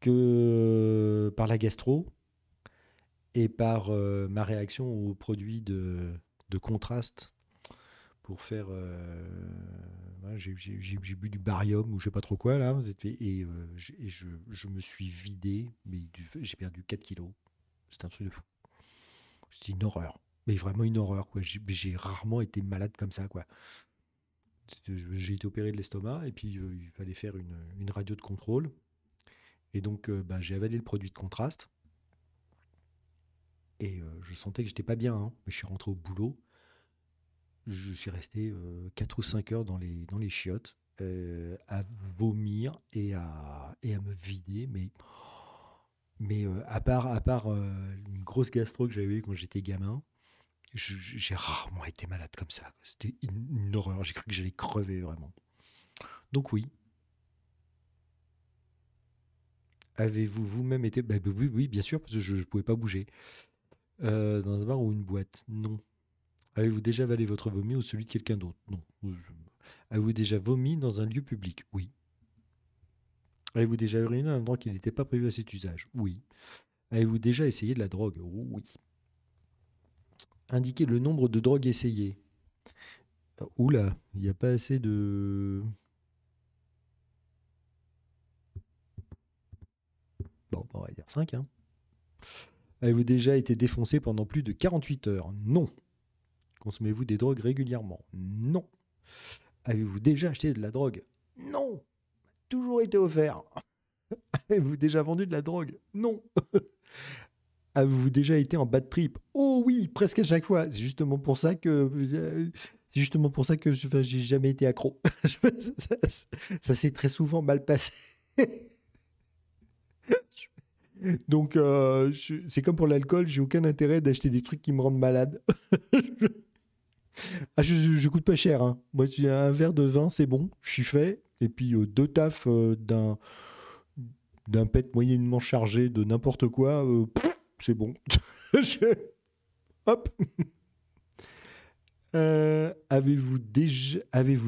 S1: que par la gastro et par euh, ma réaction aux produits de de contraste pour faire. Euh, j'ai bu du barium ou je sais pas trop quoi là, et, euh, et je, me suis vidé, mais j'ai perdu 4 kilos. c'est un truc de fou. C'était une horreur, mais vraiment une horreur quoi. J'ai rarement été malade comme ça quoi. Euh, j'ai été opéré de l'estomac et puis il fallait faire une, radio de contrôle. Et donc bah, j'ai avalé le produit de contraste. Et euh, je sentais que j'étais pas bien. Hein. Je suis rentré au boulot. Je suis resté 4 euh, ou 5 heures dans les, dans les chiottes, euh, à vomir et à, et à me vider. Mais, mais à part, à part une grosse gastro que j'avais eue quand j'étais gamin, j'ai rarement été malade comme ça. C'était une, horreur. J'ai cru que j'allais crever vraiment. Donc oui, Avez-vous vous-même été bah, Oui, oui, bien sûr, parce que je ne pouvais pas bouger. Euh, dans un bar ou une boîte Non. Avez-vous déjà avalé votre vomi ou celui de quelqu'un d'autre Non. Avez-vous déjà vomi dans un lieu public Oui. Avez-vous déjà uriné un endroit qui n'était pas prévu à cet usage Oui. Avez-vous déjà essayé de la drogue Oui. Indiquez le nombre de drogues essayées. Euh, oula, il n'y a pas assez de. Bon, on va dire 5. Hein. Avez-vous déjà été défoncé pendant plus de 48 heures Non. Consommez-vous des drogues régulièrement Non. Avez-vous déjà acheté de la drogue Non. Toujours été offert. Avez-vous déjà vendu de la drogue Non. Avez-vous déjà été en bad trip Oh oui, presque à chaque fois. C'est justement pour ça que euh, c'est justement pour ça que je j'ai jamais été accro. ça, s'est très souvent mal passé. je donc, euh, c'est comme pour l'alcool, j'ai aucun intérêt d'acheter des trucs qui me rendent malade. Ah, je... Ah, coûte pas cher. Hein. Moi, un verre de vin, c'est bon, je suis fait. Et puis euh, deux tafs euh, d'un pet moyennement chargé de n'importe quoi, c'est bon. Hop. avez-vous déjà,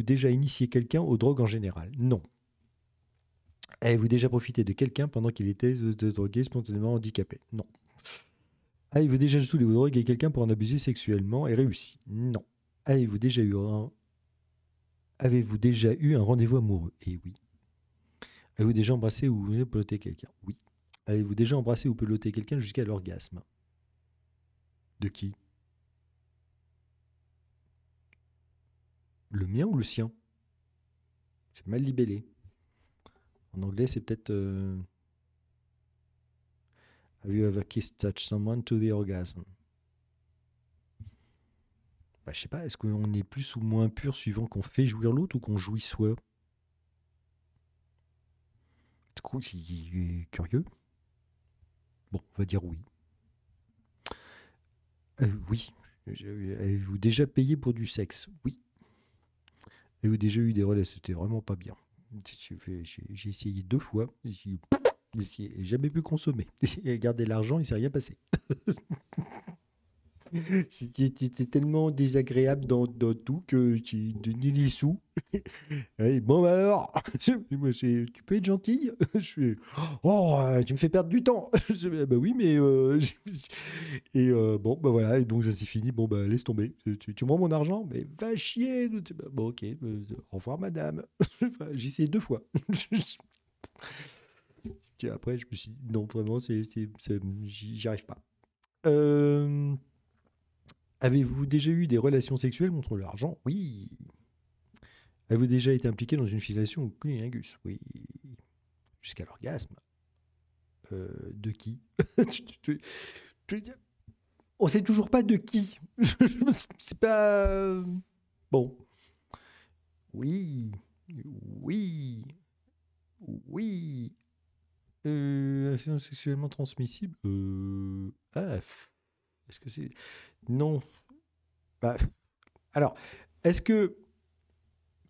S1: déjà initié quelqu'un aux drogues en général Non. Avez-vous déjà profité de quelqu'un pendant qu'il était drogué spontanément handicapé Non. Avez-vous déjà joué les drogues quelqu'un pour en abuser sexuellement et réussi Non. Avez-vous déjà eu un Avez-vous déjà eu un rendez-vous amoureux Eh oui. Avez-vous déjà embrassé ou peloté quelqu'un Oui. Avez-vous déjà embrassé ou peloté quelqu'un jusqu'à l'orgasme De qui Le mien ou le sien C'est mal libellé. En anglais, c'est peut-être. Euh, Have you ever kissed touch someone to the orgasm? Je bah, je sais pas, est-ce qu'on est plus ou moins pur suivant qu'on fait jouir l'autre ou qu'on jouit soi? Du coup, c'est curieux. Bon, on va dire oui. Euh, oui. Avez-vous déjà payé pour du sexe Oui. Avez-vous déjà eu des relais ?» C'était vraiment pas bien. J'ai essayé deux fois. J'ai jamais pu consommer. J'ai gardé l'argent, il ne s'est rien passé. C'était tellement désagréable dans, tout que tu donné les sous. bon, bah alors, tu peux être gentil Je suis, oh, euh, tu me fais perdre du temps. Je, ah bah oui, mais. Euh, et euh, bon, bah voilà, et donc ça s'est fini. Bon, bah laisse tomber. Tu, tu me rends mon argent Mais va chier. Bah, bon, ok, au revoir, madame. J'ai essayé deux fois. Après, je me suis dit, non, vraiment, j'y arrive pas. Euh. Avez-vous déjà eu des relations sexuelles contre l'argent Oui. Avez-vous déjà été impliqué dans une filiation au Oui. Jusqu'à l'orgasme. Euh, de qui On sait toujours pas de qui. C'est pas. Euh, bon. Oui. Oui. Oui. Euh, sexuellement transmissible euh... Ah, est-ce que c'est. Non. Bah, alors, est-ce que,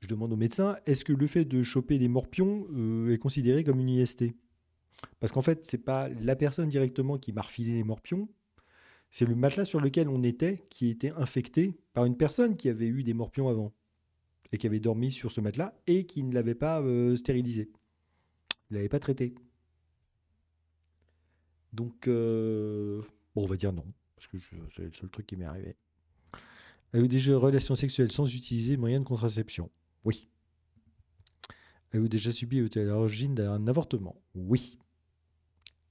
S1: je demande au médecin, est-ce que le fait de choper des morpions euh, est considéré comme une IST Parce qu'en fait, c'est pas la personne directement qui m'a refilé les morpions, c'est le matelas sur lequel on était qui était infecté par une personne qui avait eu des morpions avant et qui avait dormi sur ce matelas et qui ne l'avait pas euh, stérilisé. ne l'avait pas traité. Donc, euh, on va dire non. Parce que c'est le seul truc qui m'est arrivé. Avez-vous déjà eu relations sexuelles sans utiliser moyen de contraception Oui. Avez-vous déjà subi ou été à l'origine d'un avortement Oui.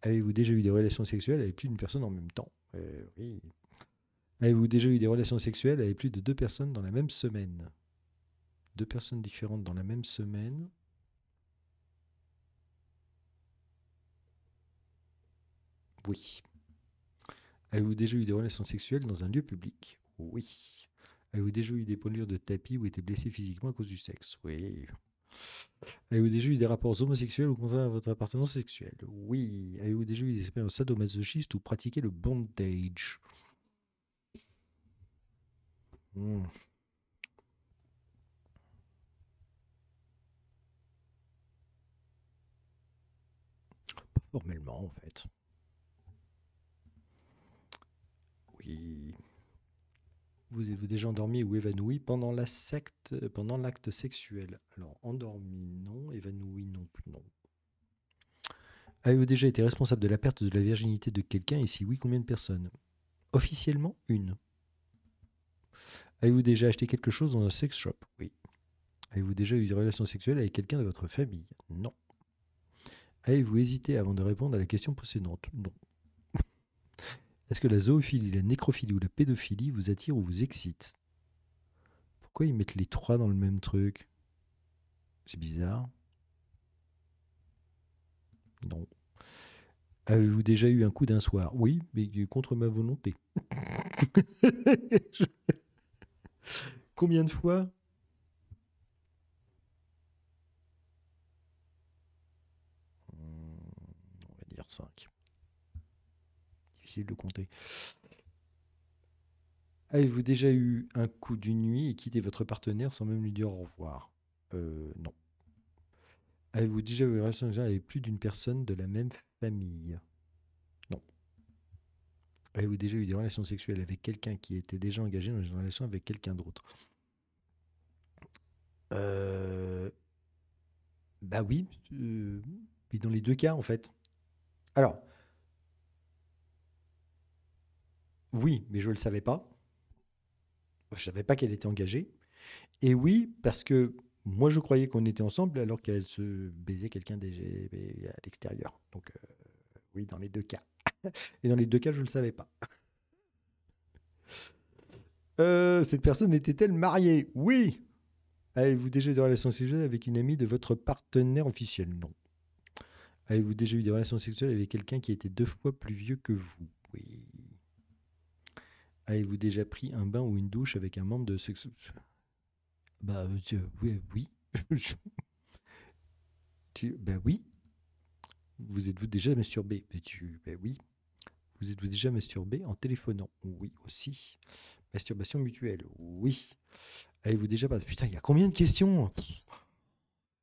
S1: Avez-vous déjà eu des relations sexuelles avec plus d'une personne en même temps euh, Oui. Avez-vous déjà eu des relations sexuelles avec plus de deux personnes dans la même semaine Deux personnes différentes dans la même semaine Oui. Avez-vous déjà eu des relations sexuelles dans un lieu public Oui. Avez-vous déjà eu des pendures de tapis ou été blessé physiquement à cause du sexe Oui. Avez-vous déjà eu des rapports homosexuels ou contraires à votre appartenance sexuelle Oui. Avez-vous déjà eu des expériences sadomasochistes ou pratiqué le bondage hmm. Pas formellement, en fait. Oui. Vous êtes-vous déjà endormi ou évanoui pendant euh, pendant l'acte sexuel Alors, endormi, non. Évanoui, non plus, non. Avez-vous déjà été responsable de la perte de la virginité de quelqu'un Et si oui, combien de personnes Officiellement, une. Avez-vous déjà acheté quelque chose dans un sex shop Oui. Avez-vous déjà eu des relations sexuelles avec quelqu'un de votre famille Non. Avez-vous hésité avant de répondre à la question précédente Non. Est-ce que la zoophilie, la nécrophilie ou la pédophilie vous attire ou vous excite Pourquoi ils mettent les trois dans le même truc C'est bizarre. Non. Avez-vous déjà eu un coup d'un soir Oui, mais contre ma volonté. Combien de fois On va dire cinq difficile de compter. Avez-vous déjà eu un coup d'une nuit et quitté votre partenaire sans même lui dire au revoir euh, Non. Avez-vous déjà eu une relation avec plus d'une personne de la même famille Non. Avez-vous déjà eu des relations sexuelles avec quelqu'un qui était déjà engagé dans une relation avec quelqu'un d'autre euh, Bah oui, euh, dans les deux cas en fait. Alors, oui, mais je ne le savais pas. Je ne savais pas qu'elle était engagée. Et oui, parce que moi, je croyais qu'on était ensemble alors qu'elle se baisait quelqu'un à l'extérieur. Donc, euh, oui, dans les deux cas. Et dans les deux cas, je ne le savais pas. Euh, cette personne était-elle mariée Oui. Avez-vous déjà eu des relations sexuelles avec une amie de votre partenaire officiel Non. Avez-vous déjà eu des relations sexuelles avec quelqu'un qui était deux fois plus vieux que vous Oui. Avez-vous déjà pris un bain ou une douche avec un membre de ce. Bah, euh, oui. oui. bah oui. Vous êtes-vous déjà masturbé bah, bah, oui. Vous êtes-vous déjà masturbé en téléphonant Oui, aussi. Masturbation mutuelle Oui. Avez-vous déjà. Putain, il y a combien de questions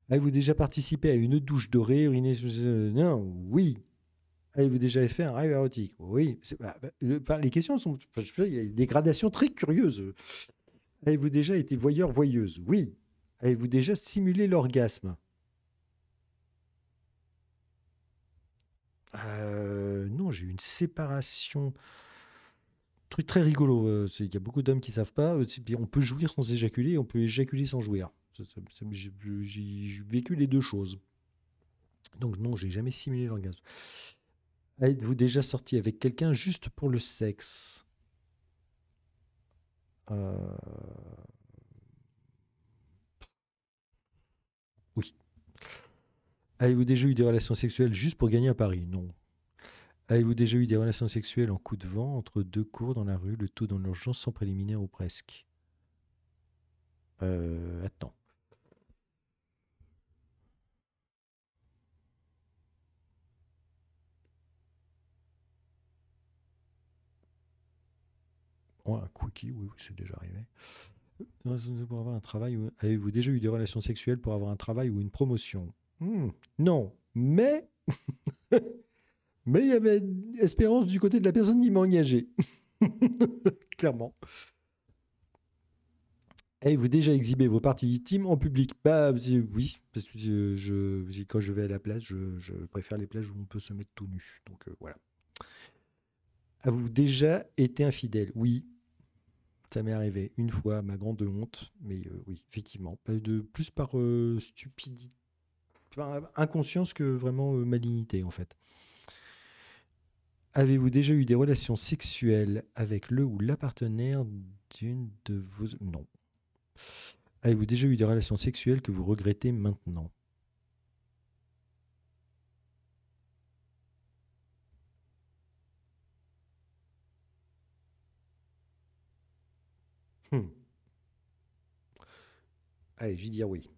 S1: Avez-vous déjà participé à une douche dorée, urinée euh, Non, oui. Ah, Avez-vous déjà fait un rêve érotique Oui. Bah, les questions sont. il y a des gradations très curieuse. Avez-vous déjà été voyeur-voyeuse Oui. Avez-vous déjà simulé l'orgasme euh, Non, j'ai eu une séparation. Truc très rigolo. Euh, il y a beaucoup d'hommes qui ne savent pas. Euh, on peut jouir sans éjaculer on peut éjaculer sans jouir. J'ai vécu les deux choses. Donc non, j'ai jamais simulé l'orgasme. Êtes-vous déjà sorti avec quelqu'un juste pour le sexe euh, Oui. Avez-vous déjà eu des relations sexuelles juste pour gagner à Paris Non. Avez-vous déjà eu des relations sexuelles en coup de vent, entre deux cours, dans la rue, le tout dans l'urgence, sans préliminaire ou presque euh, Attends. un cookie, oui, c'est déjà arrivé. Pour avoir un travail, avez-vous déjà eu des relations sexuelles pour avoir un travail ou une promotion hmm, Non, mais mais il y avait espérance du côté de la personne qui m'a engagé, clairement. Avez-vous déjà exhibé vos parties intimes en public Bah oui, parce que euh, je, quand je vais à la plage, je, préfère les plages où on peut se mettre tout nu. Donc euh, voilà. Avez-vous déjà été infidèle Oui, ça m'est arrivé une fois, ma grande honte, mais euh, oui, effectivement. De, plus par euh, stupidité, par inconscience que vraiment euh, malignité, en fait. Avez-vous déjà eu des relations sexuelles avec le ou la partenaire d'une de vos... Non. Avez-vous déjà eu des relations sexuelles que vous regrettez maintenant Allez, ah, vais dire ah oui.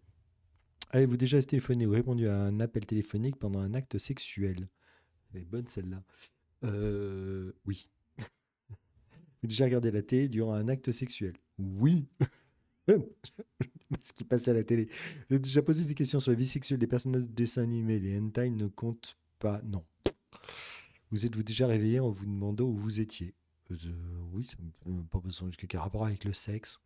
S1: Avez-vous déjà téléphoné ou répondu à un appel téléphonique pendant un acte sexuel Elle est bonne celle-là. Euh, oui. Vous déjà regardé la télé durant un acte sexuel Oui. Ce qui passe à la télé. Vous déjà posé des questions sur la vie sexuelle des personnages de dessins animés. Les hentai ne comptent pas. Non. Vous êtes-vous déjà réveillé en vous demandant où vous étiez euh, ça Oui, pas besoin de quelque rapport avec le sexe.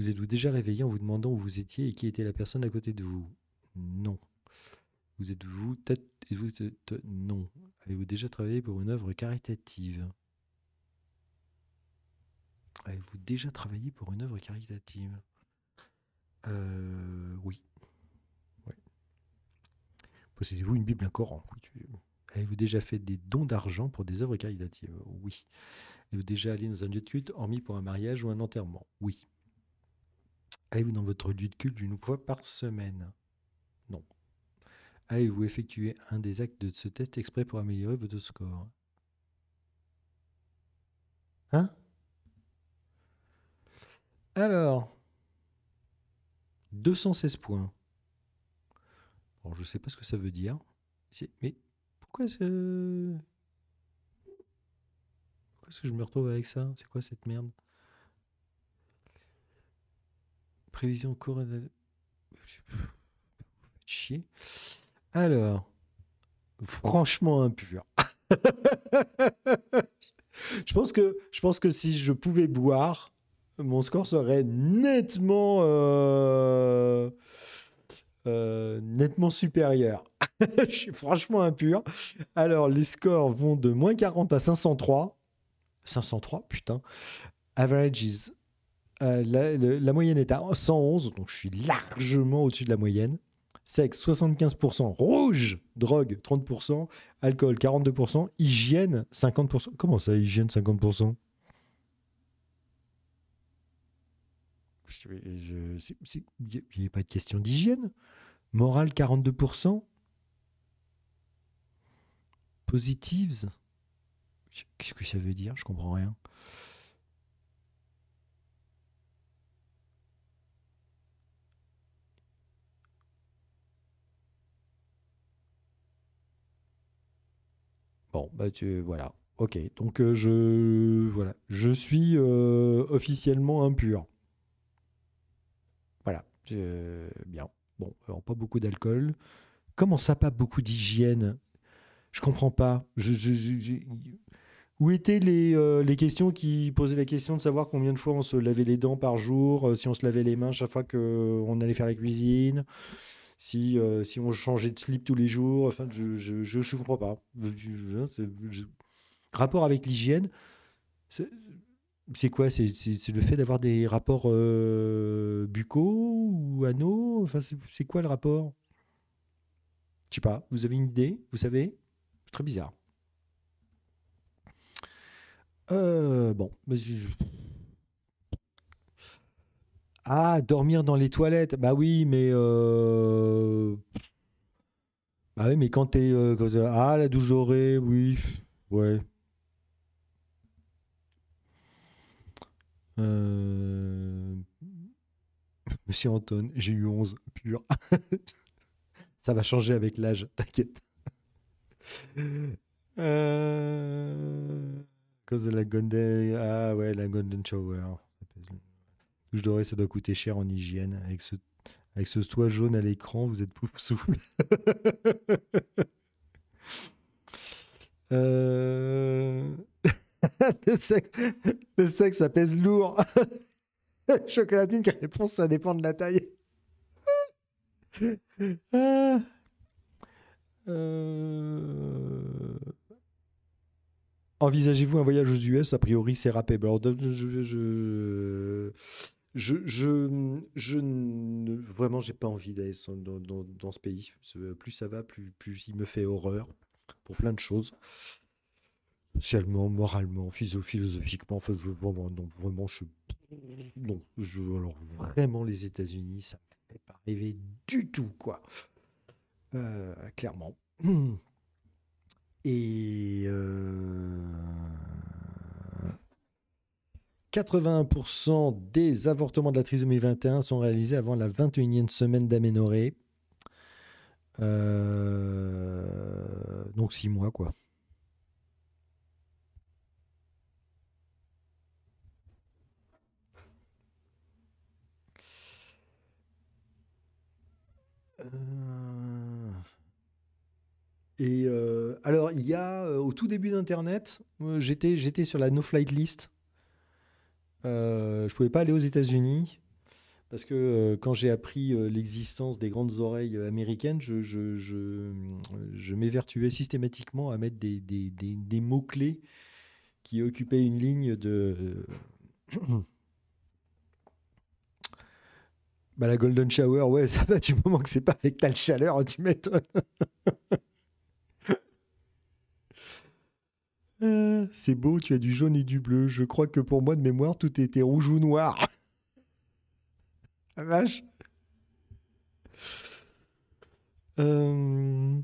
S1: Vous êtes-vous déjà réveillé en vous demandant où vous étiez et qui était la personne à côté de vous Non. Vous êtes-vous Non. Avez-vous déjà travaillé pour une œuvre caritative Avez-vous déjà travaillé pour une œuvre caritative euh, Oui. oui. Possédez-vous une Bible, un Coran Avez-vous déjà fait des dons d'argent pour des œuvres caritatives Oui. Avez-vous déjà allé dans un lieu de culte, hormis pour un mariage ou un enterrement Oui. Allez-vous dans votre lieu de culte une fois par semaine Non. allez vous effectuer un des actes de ce test exprès pour améliorer votre score Hein Alors, 216 points. Bon, je ne sais pas ce que ça veut dire. Mais pourquoi ce Pourquoi est-ce que je me retrouve avec ça C'est quoi cette merde Prévision coronavirus. Chier. Alors, franchement impur. je, pense que, je pense que si je pouvais boire, mon score serait nettement, euh, euh, nettement supérieur. je suis franchement impur. Alors, les scores vont de moins 40 à 503. 503, putain. Averages euh, la, moyenne est à 111, donc je suis largement au-dessus de la moyenne. Sexe, 75%. Rouge, drogue, 30%. Alcool, 42%. Hygiène, 50%. Comment ça, hygiène, 50% Il n'y a pas de question d'hygiène. Morale, 42%. Positives Qu'est-ce que ça veut dire Je comprends rien. Bon, bah voilà. Ok, donc euh, je voilà, je suis euh, officiellement impur. Voilà, bien. Bon, alors, pas beaucoup d'alcool. Comment ça, pas beaucoup d'hygiène Je comprends pas. Je, Où étaient les, euh, les, questions qui posaient la question de savoir combien de fois on se lavait les dents par jour, si on se lavait les mains chaque fois qu'on allait faire la cuisine si, euh, si on changeait de slip tous les jours. Enfin, je ne je, je, comprends pas. Hein, rapport avec l'hygiène, c'est quoi C'est le fait d'avoir des rapports euh, buccaux ou anneaux enfin, C'est quoi le rapport Je sais pas. Vous avez une idée Vous savez Très bizarre. Euh, bon, mais ah, dormir dans les toilettes. Bah oui, mais. Euh... Bah oui, mais quand t'es. Euh, ah, la douche dorée, oui. Ouais. Euh, monsieur Anton, j'ai eu 11 pur. Ça va changer avec l'âge, t'inquiète. Euh, cause de la Golden. Ah ouais, la Golden Shower. Je devrais, ça doit coûter cher en hygiène. Avec ce, avec ce toit jaune à l'écran, vous êtes pouf souffle. Euh, le, sexe, ça pèse lourd. Chocolatine qui répond, ça dépend de la taille. Euh, euh, envisagez-vous un voyage aux US A priori, c'est rapide. je, je, je, je ne, vraiment, j'ai pas envie d'aller dans, dans, dans, ce pays. Plus ça va, plus, plus il me fait horreur pour plein de choses. Socialement, moralement, philosophiquement. Enfin, je, vraiment, vraiment, je. je, alors, vraiment, les États-Unis, ça ne fait pas rêver du tout, quoi. Euh, clairement. Et. Euh, 81% des avortements de la trisomie 21 sont réalisés avant la 21e semaine d'aménorrhée. Euh, donc 6 mois, quoi.
S2: Euh, et
S1: euh, alors, il y a au tout début d'Internet, j'étais sur la no-flight list. Euh, je pouvais pas aller aux États-Unis parce que euh, quand j'ai appris euh, l'existence des grandes oreilles américaines, je, m'évertuais systématiquement à mettre des, mots-clés qui occupaient une ligne de. Bah, la Golden Shower, ouais, ça va du moment que c'est pas avec telle chaleur, tu mets... Euh. c'est beau, tu as du jaune et du bleu. Je crois que pour moi, de mémoire, tout était rouge ou noir. La vache. Euh,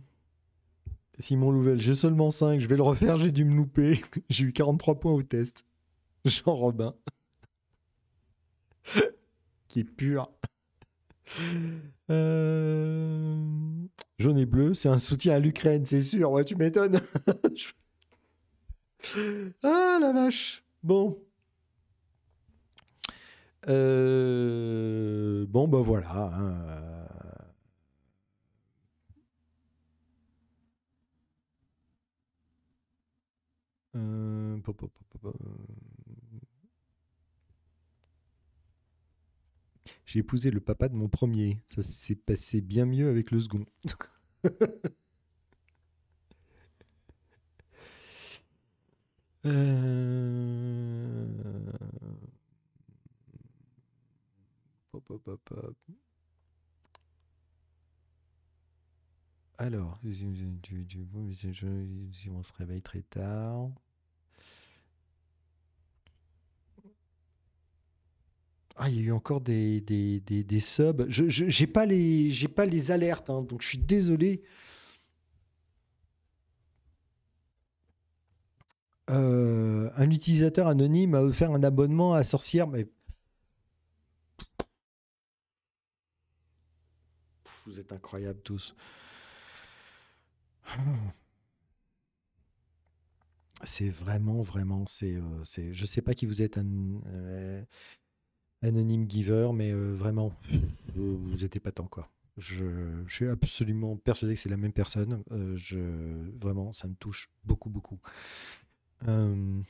S1: Simon Louvel, j'ai seulement 5, je vais le refaire, j'ai dû me louper. j'ai eu 43 points au test. Jean Robin. Qui est pur. Euh, jaune et bleu, c'est un soutien à l'Ukraine, c'est sûr. Ouais, tu m'étonnes.
S2: ah la vache. Bon.
S1: Euh... Bon, ben voilà. Hein. Euh, J'ai épousé le papa de mon premier. Ça s'est passé bien mieux avec le second. Euh, Alors, on se réveille très tard. Ah, il y a eu encore des, des, des, des subs. Je n'ai pas, les, pas les alertes, hein, donc je suis désolé. Euh, un utilisateur anonyme a offert un abonnement à Sorcière, mais vous êtes incroyables tous. C'est vraiment, vraiment, c'est, euh, c'est, je sais pas qui vous êtes, un euh, anonyme giver, mais vraiment, vous n'étiez pas tant quoi. Je, suis absolument persuadé que c'est la même personne. je, vraiment, ça me touche beaucoup, beaucoup. Euh,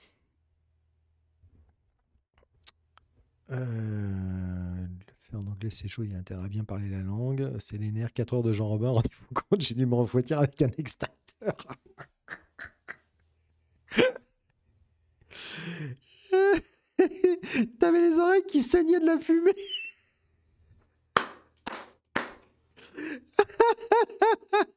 S1: euh, le faire en anglais, c'est chaud, il intérêt à bien parler la langue. C'est les nerfs, 4 heures de Jean Robin, rendez-vous compte, j'ai dû me refroidir avec un extincteur. T'avais les oreilles qui saignaient de la fumée.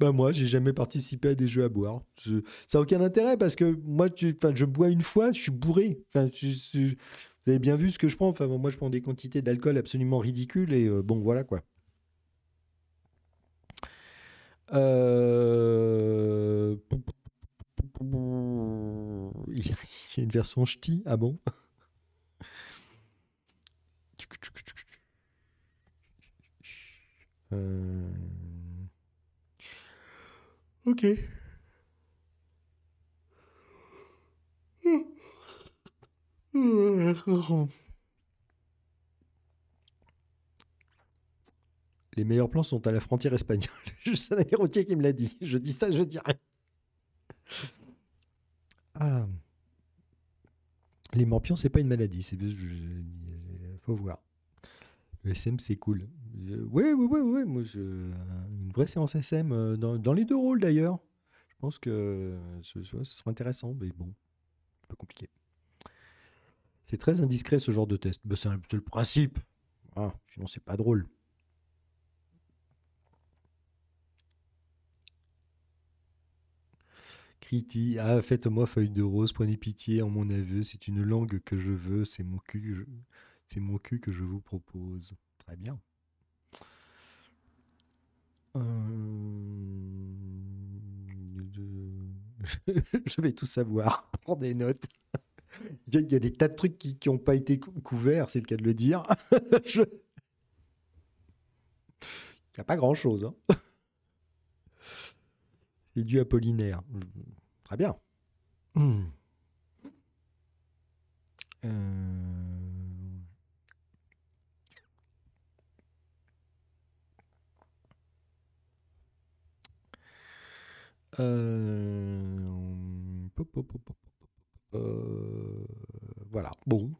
S1: Bah moi, j'ai jamais participé à des jeux à boire. ça n'a aucun intérêt parce que moi, tu, je bois une fois, je suis bourré. Enfin, vous avez bien vu ce que je prends. Enfin, moi, je prends des quantités d'alcool absolument ridicules et euh, bon, voilà quoi. Euh... Il y a une version ch'ti, ah bon
S2: euh, Ok.
S1: Les meilleurs plans sont à la frontière espagnole. Juste un routier qui me l'a dit. Je
S3: dis ça, je dis rien.
S1: Ah. Les morpions, c'est pas une maladie. C'est faut voir. Le SM, c'est cool oui, oui, oui, oui. Moi, une vraie séance SM euh, dans, les deux rôles d'ailleurs. Je pense que ce, sera intéressant, mais bon, un peu compliqué. C'est très indiscret ce genre de test. Ben, c'est le principe. Ah, sinon, c'est pas drôle. Criti, ah, faites-moi feuille de rose, prenez pitié en mon aveu. C'est une langue que je veux, c'est mon cul, c'est mon cul que je vous propose. Très bien. Euh, je vais tout savoir. Prends des notes. Il y a des tas de trucs qui n'ont pas été couverts, c'est le cas de le dire. Il n'y a pas grand-chose. hein. C'est du Apollinaire. Très bien.
S2: Hmm. Euh,
S1: Euh, euh, voilà, bon.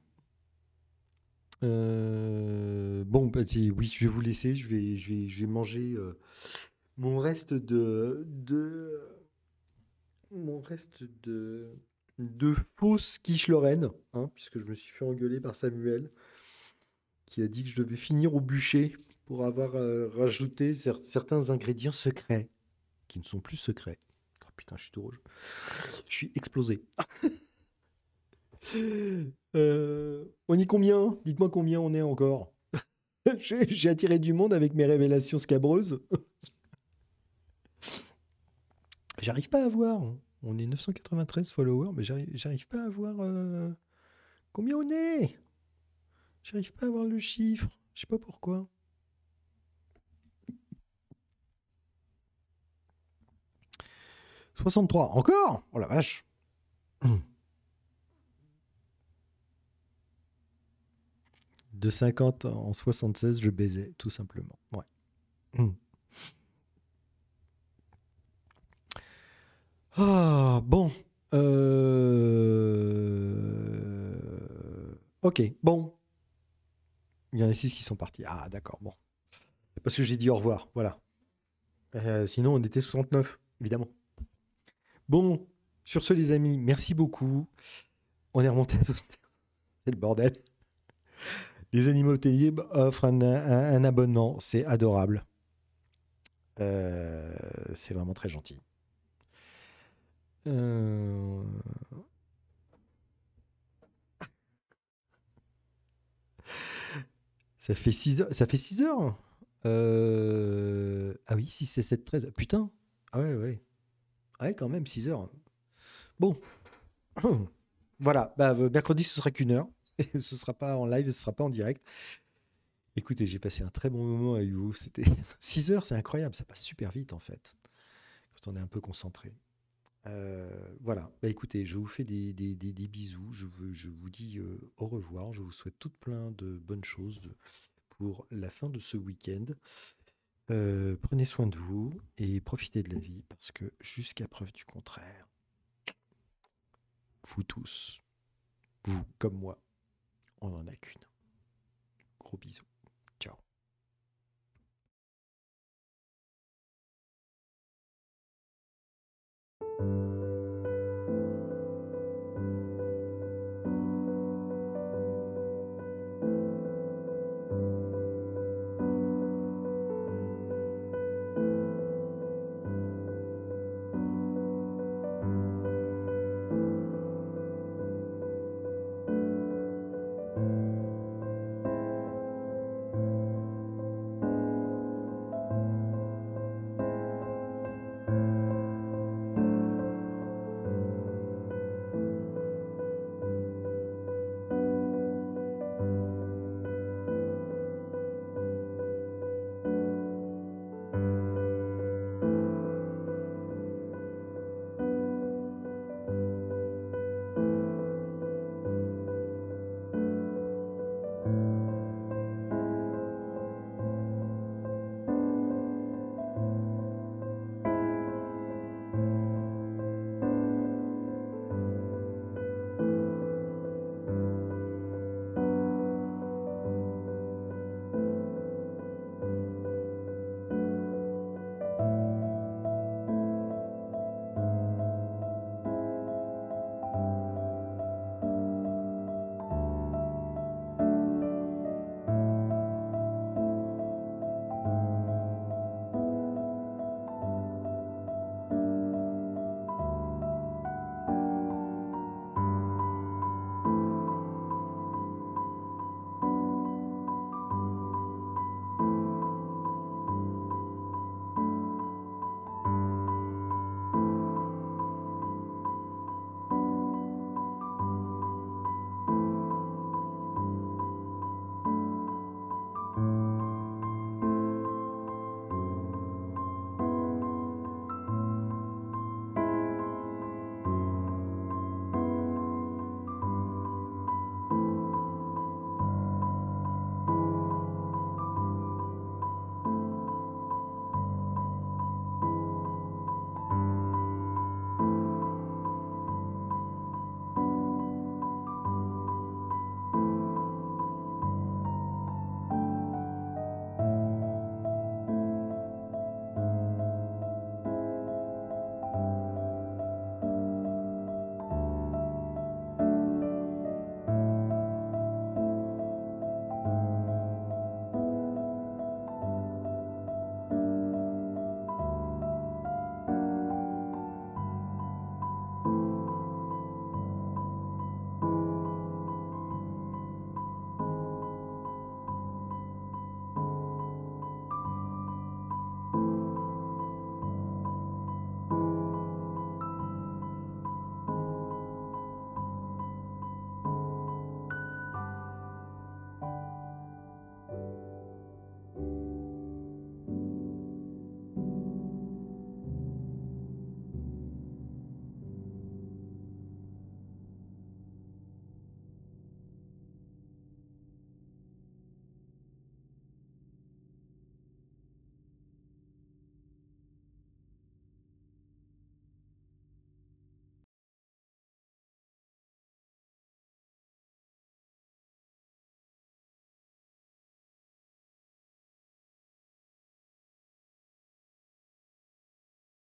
S1: Euh, bon, petit, bah, oui, je vais vous laisser. Je vais, je vais, manger mon reste de, de. Mon reste de. De fausse quiche Lorraine, hein, puisque je me suis fait engueuler par Samuel, qui a dit que je devais finir au bûcher pour avoir rajouté certains ingrédients secrets qui ne sont plus secrets. Oh, putain, je suis tout rouge. Je suis explosé. Euh, on est combien Dites-moi combien on est encore. J'ai attiré du monde avec mes révélations scabreuses. j'arrive pas à voir. On est 993 followers, mais j'arrive pas à voir euh, combien on est. J'arrive pas à voir le chiffre. Je sais pas pourquoi. 63. Encore Oh la vache De 50 en 76, je baisais, tout simplement. Ouais. Ah, bon. Euh, ok, bon. Il y en a 6 qui sont partis. Ah, d'accord, bon. Parce que j'ai dit au revoir, voilà. Euh, sinon, on était 69, évidemment. Bon, sur ce, les amis, merci beaucoup. On est remonté à 61. C'est le bordel. Les animaux TIB offrent un, abonnement. C'est adorable. Euh, c'est vraiment très gentil. Euh. Ça fait 6 heures. Ça fait euh, Ah oui, 6 c'est 7, 13. Putain. Ah ouais, ouais. Ah ouais, quand même, 6 heures. Bon. voilà, bah, euh, mercredi, ce sera qu'une heure. ce sera pas en live, ce sera pas en direct. Écoutez, j'ai passé un très bon moment avec vous. C'était 6 heures, c'est incroyable, ça passe super vite en fait, quand on est un peu concentré. Euh, voilà, bah, écoutez, je vous fais des, bisous, je, vous, dis euh, au revoir, je vous souhaite tout plein de bonnes choses pour la fin de ce week-end. Euh, prenez soin de vous et profitez de la vie parce que jusqu'à preuve du contraire, vous tous,
S2: vous comme moi, on n'en a qu'une. Gros bisous.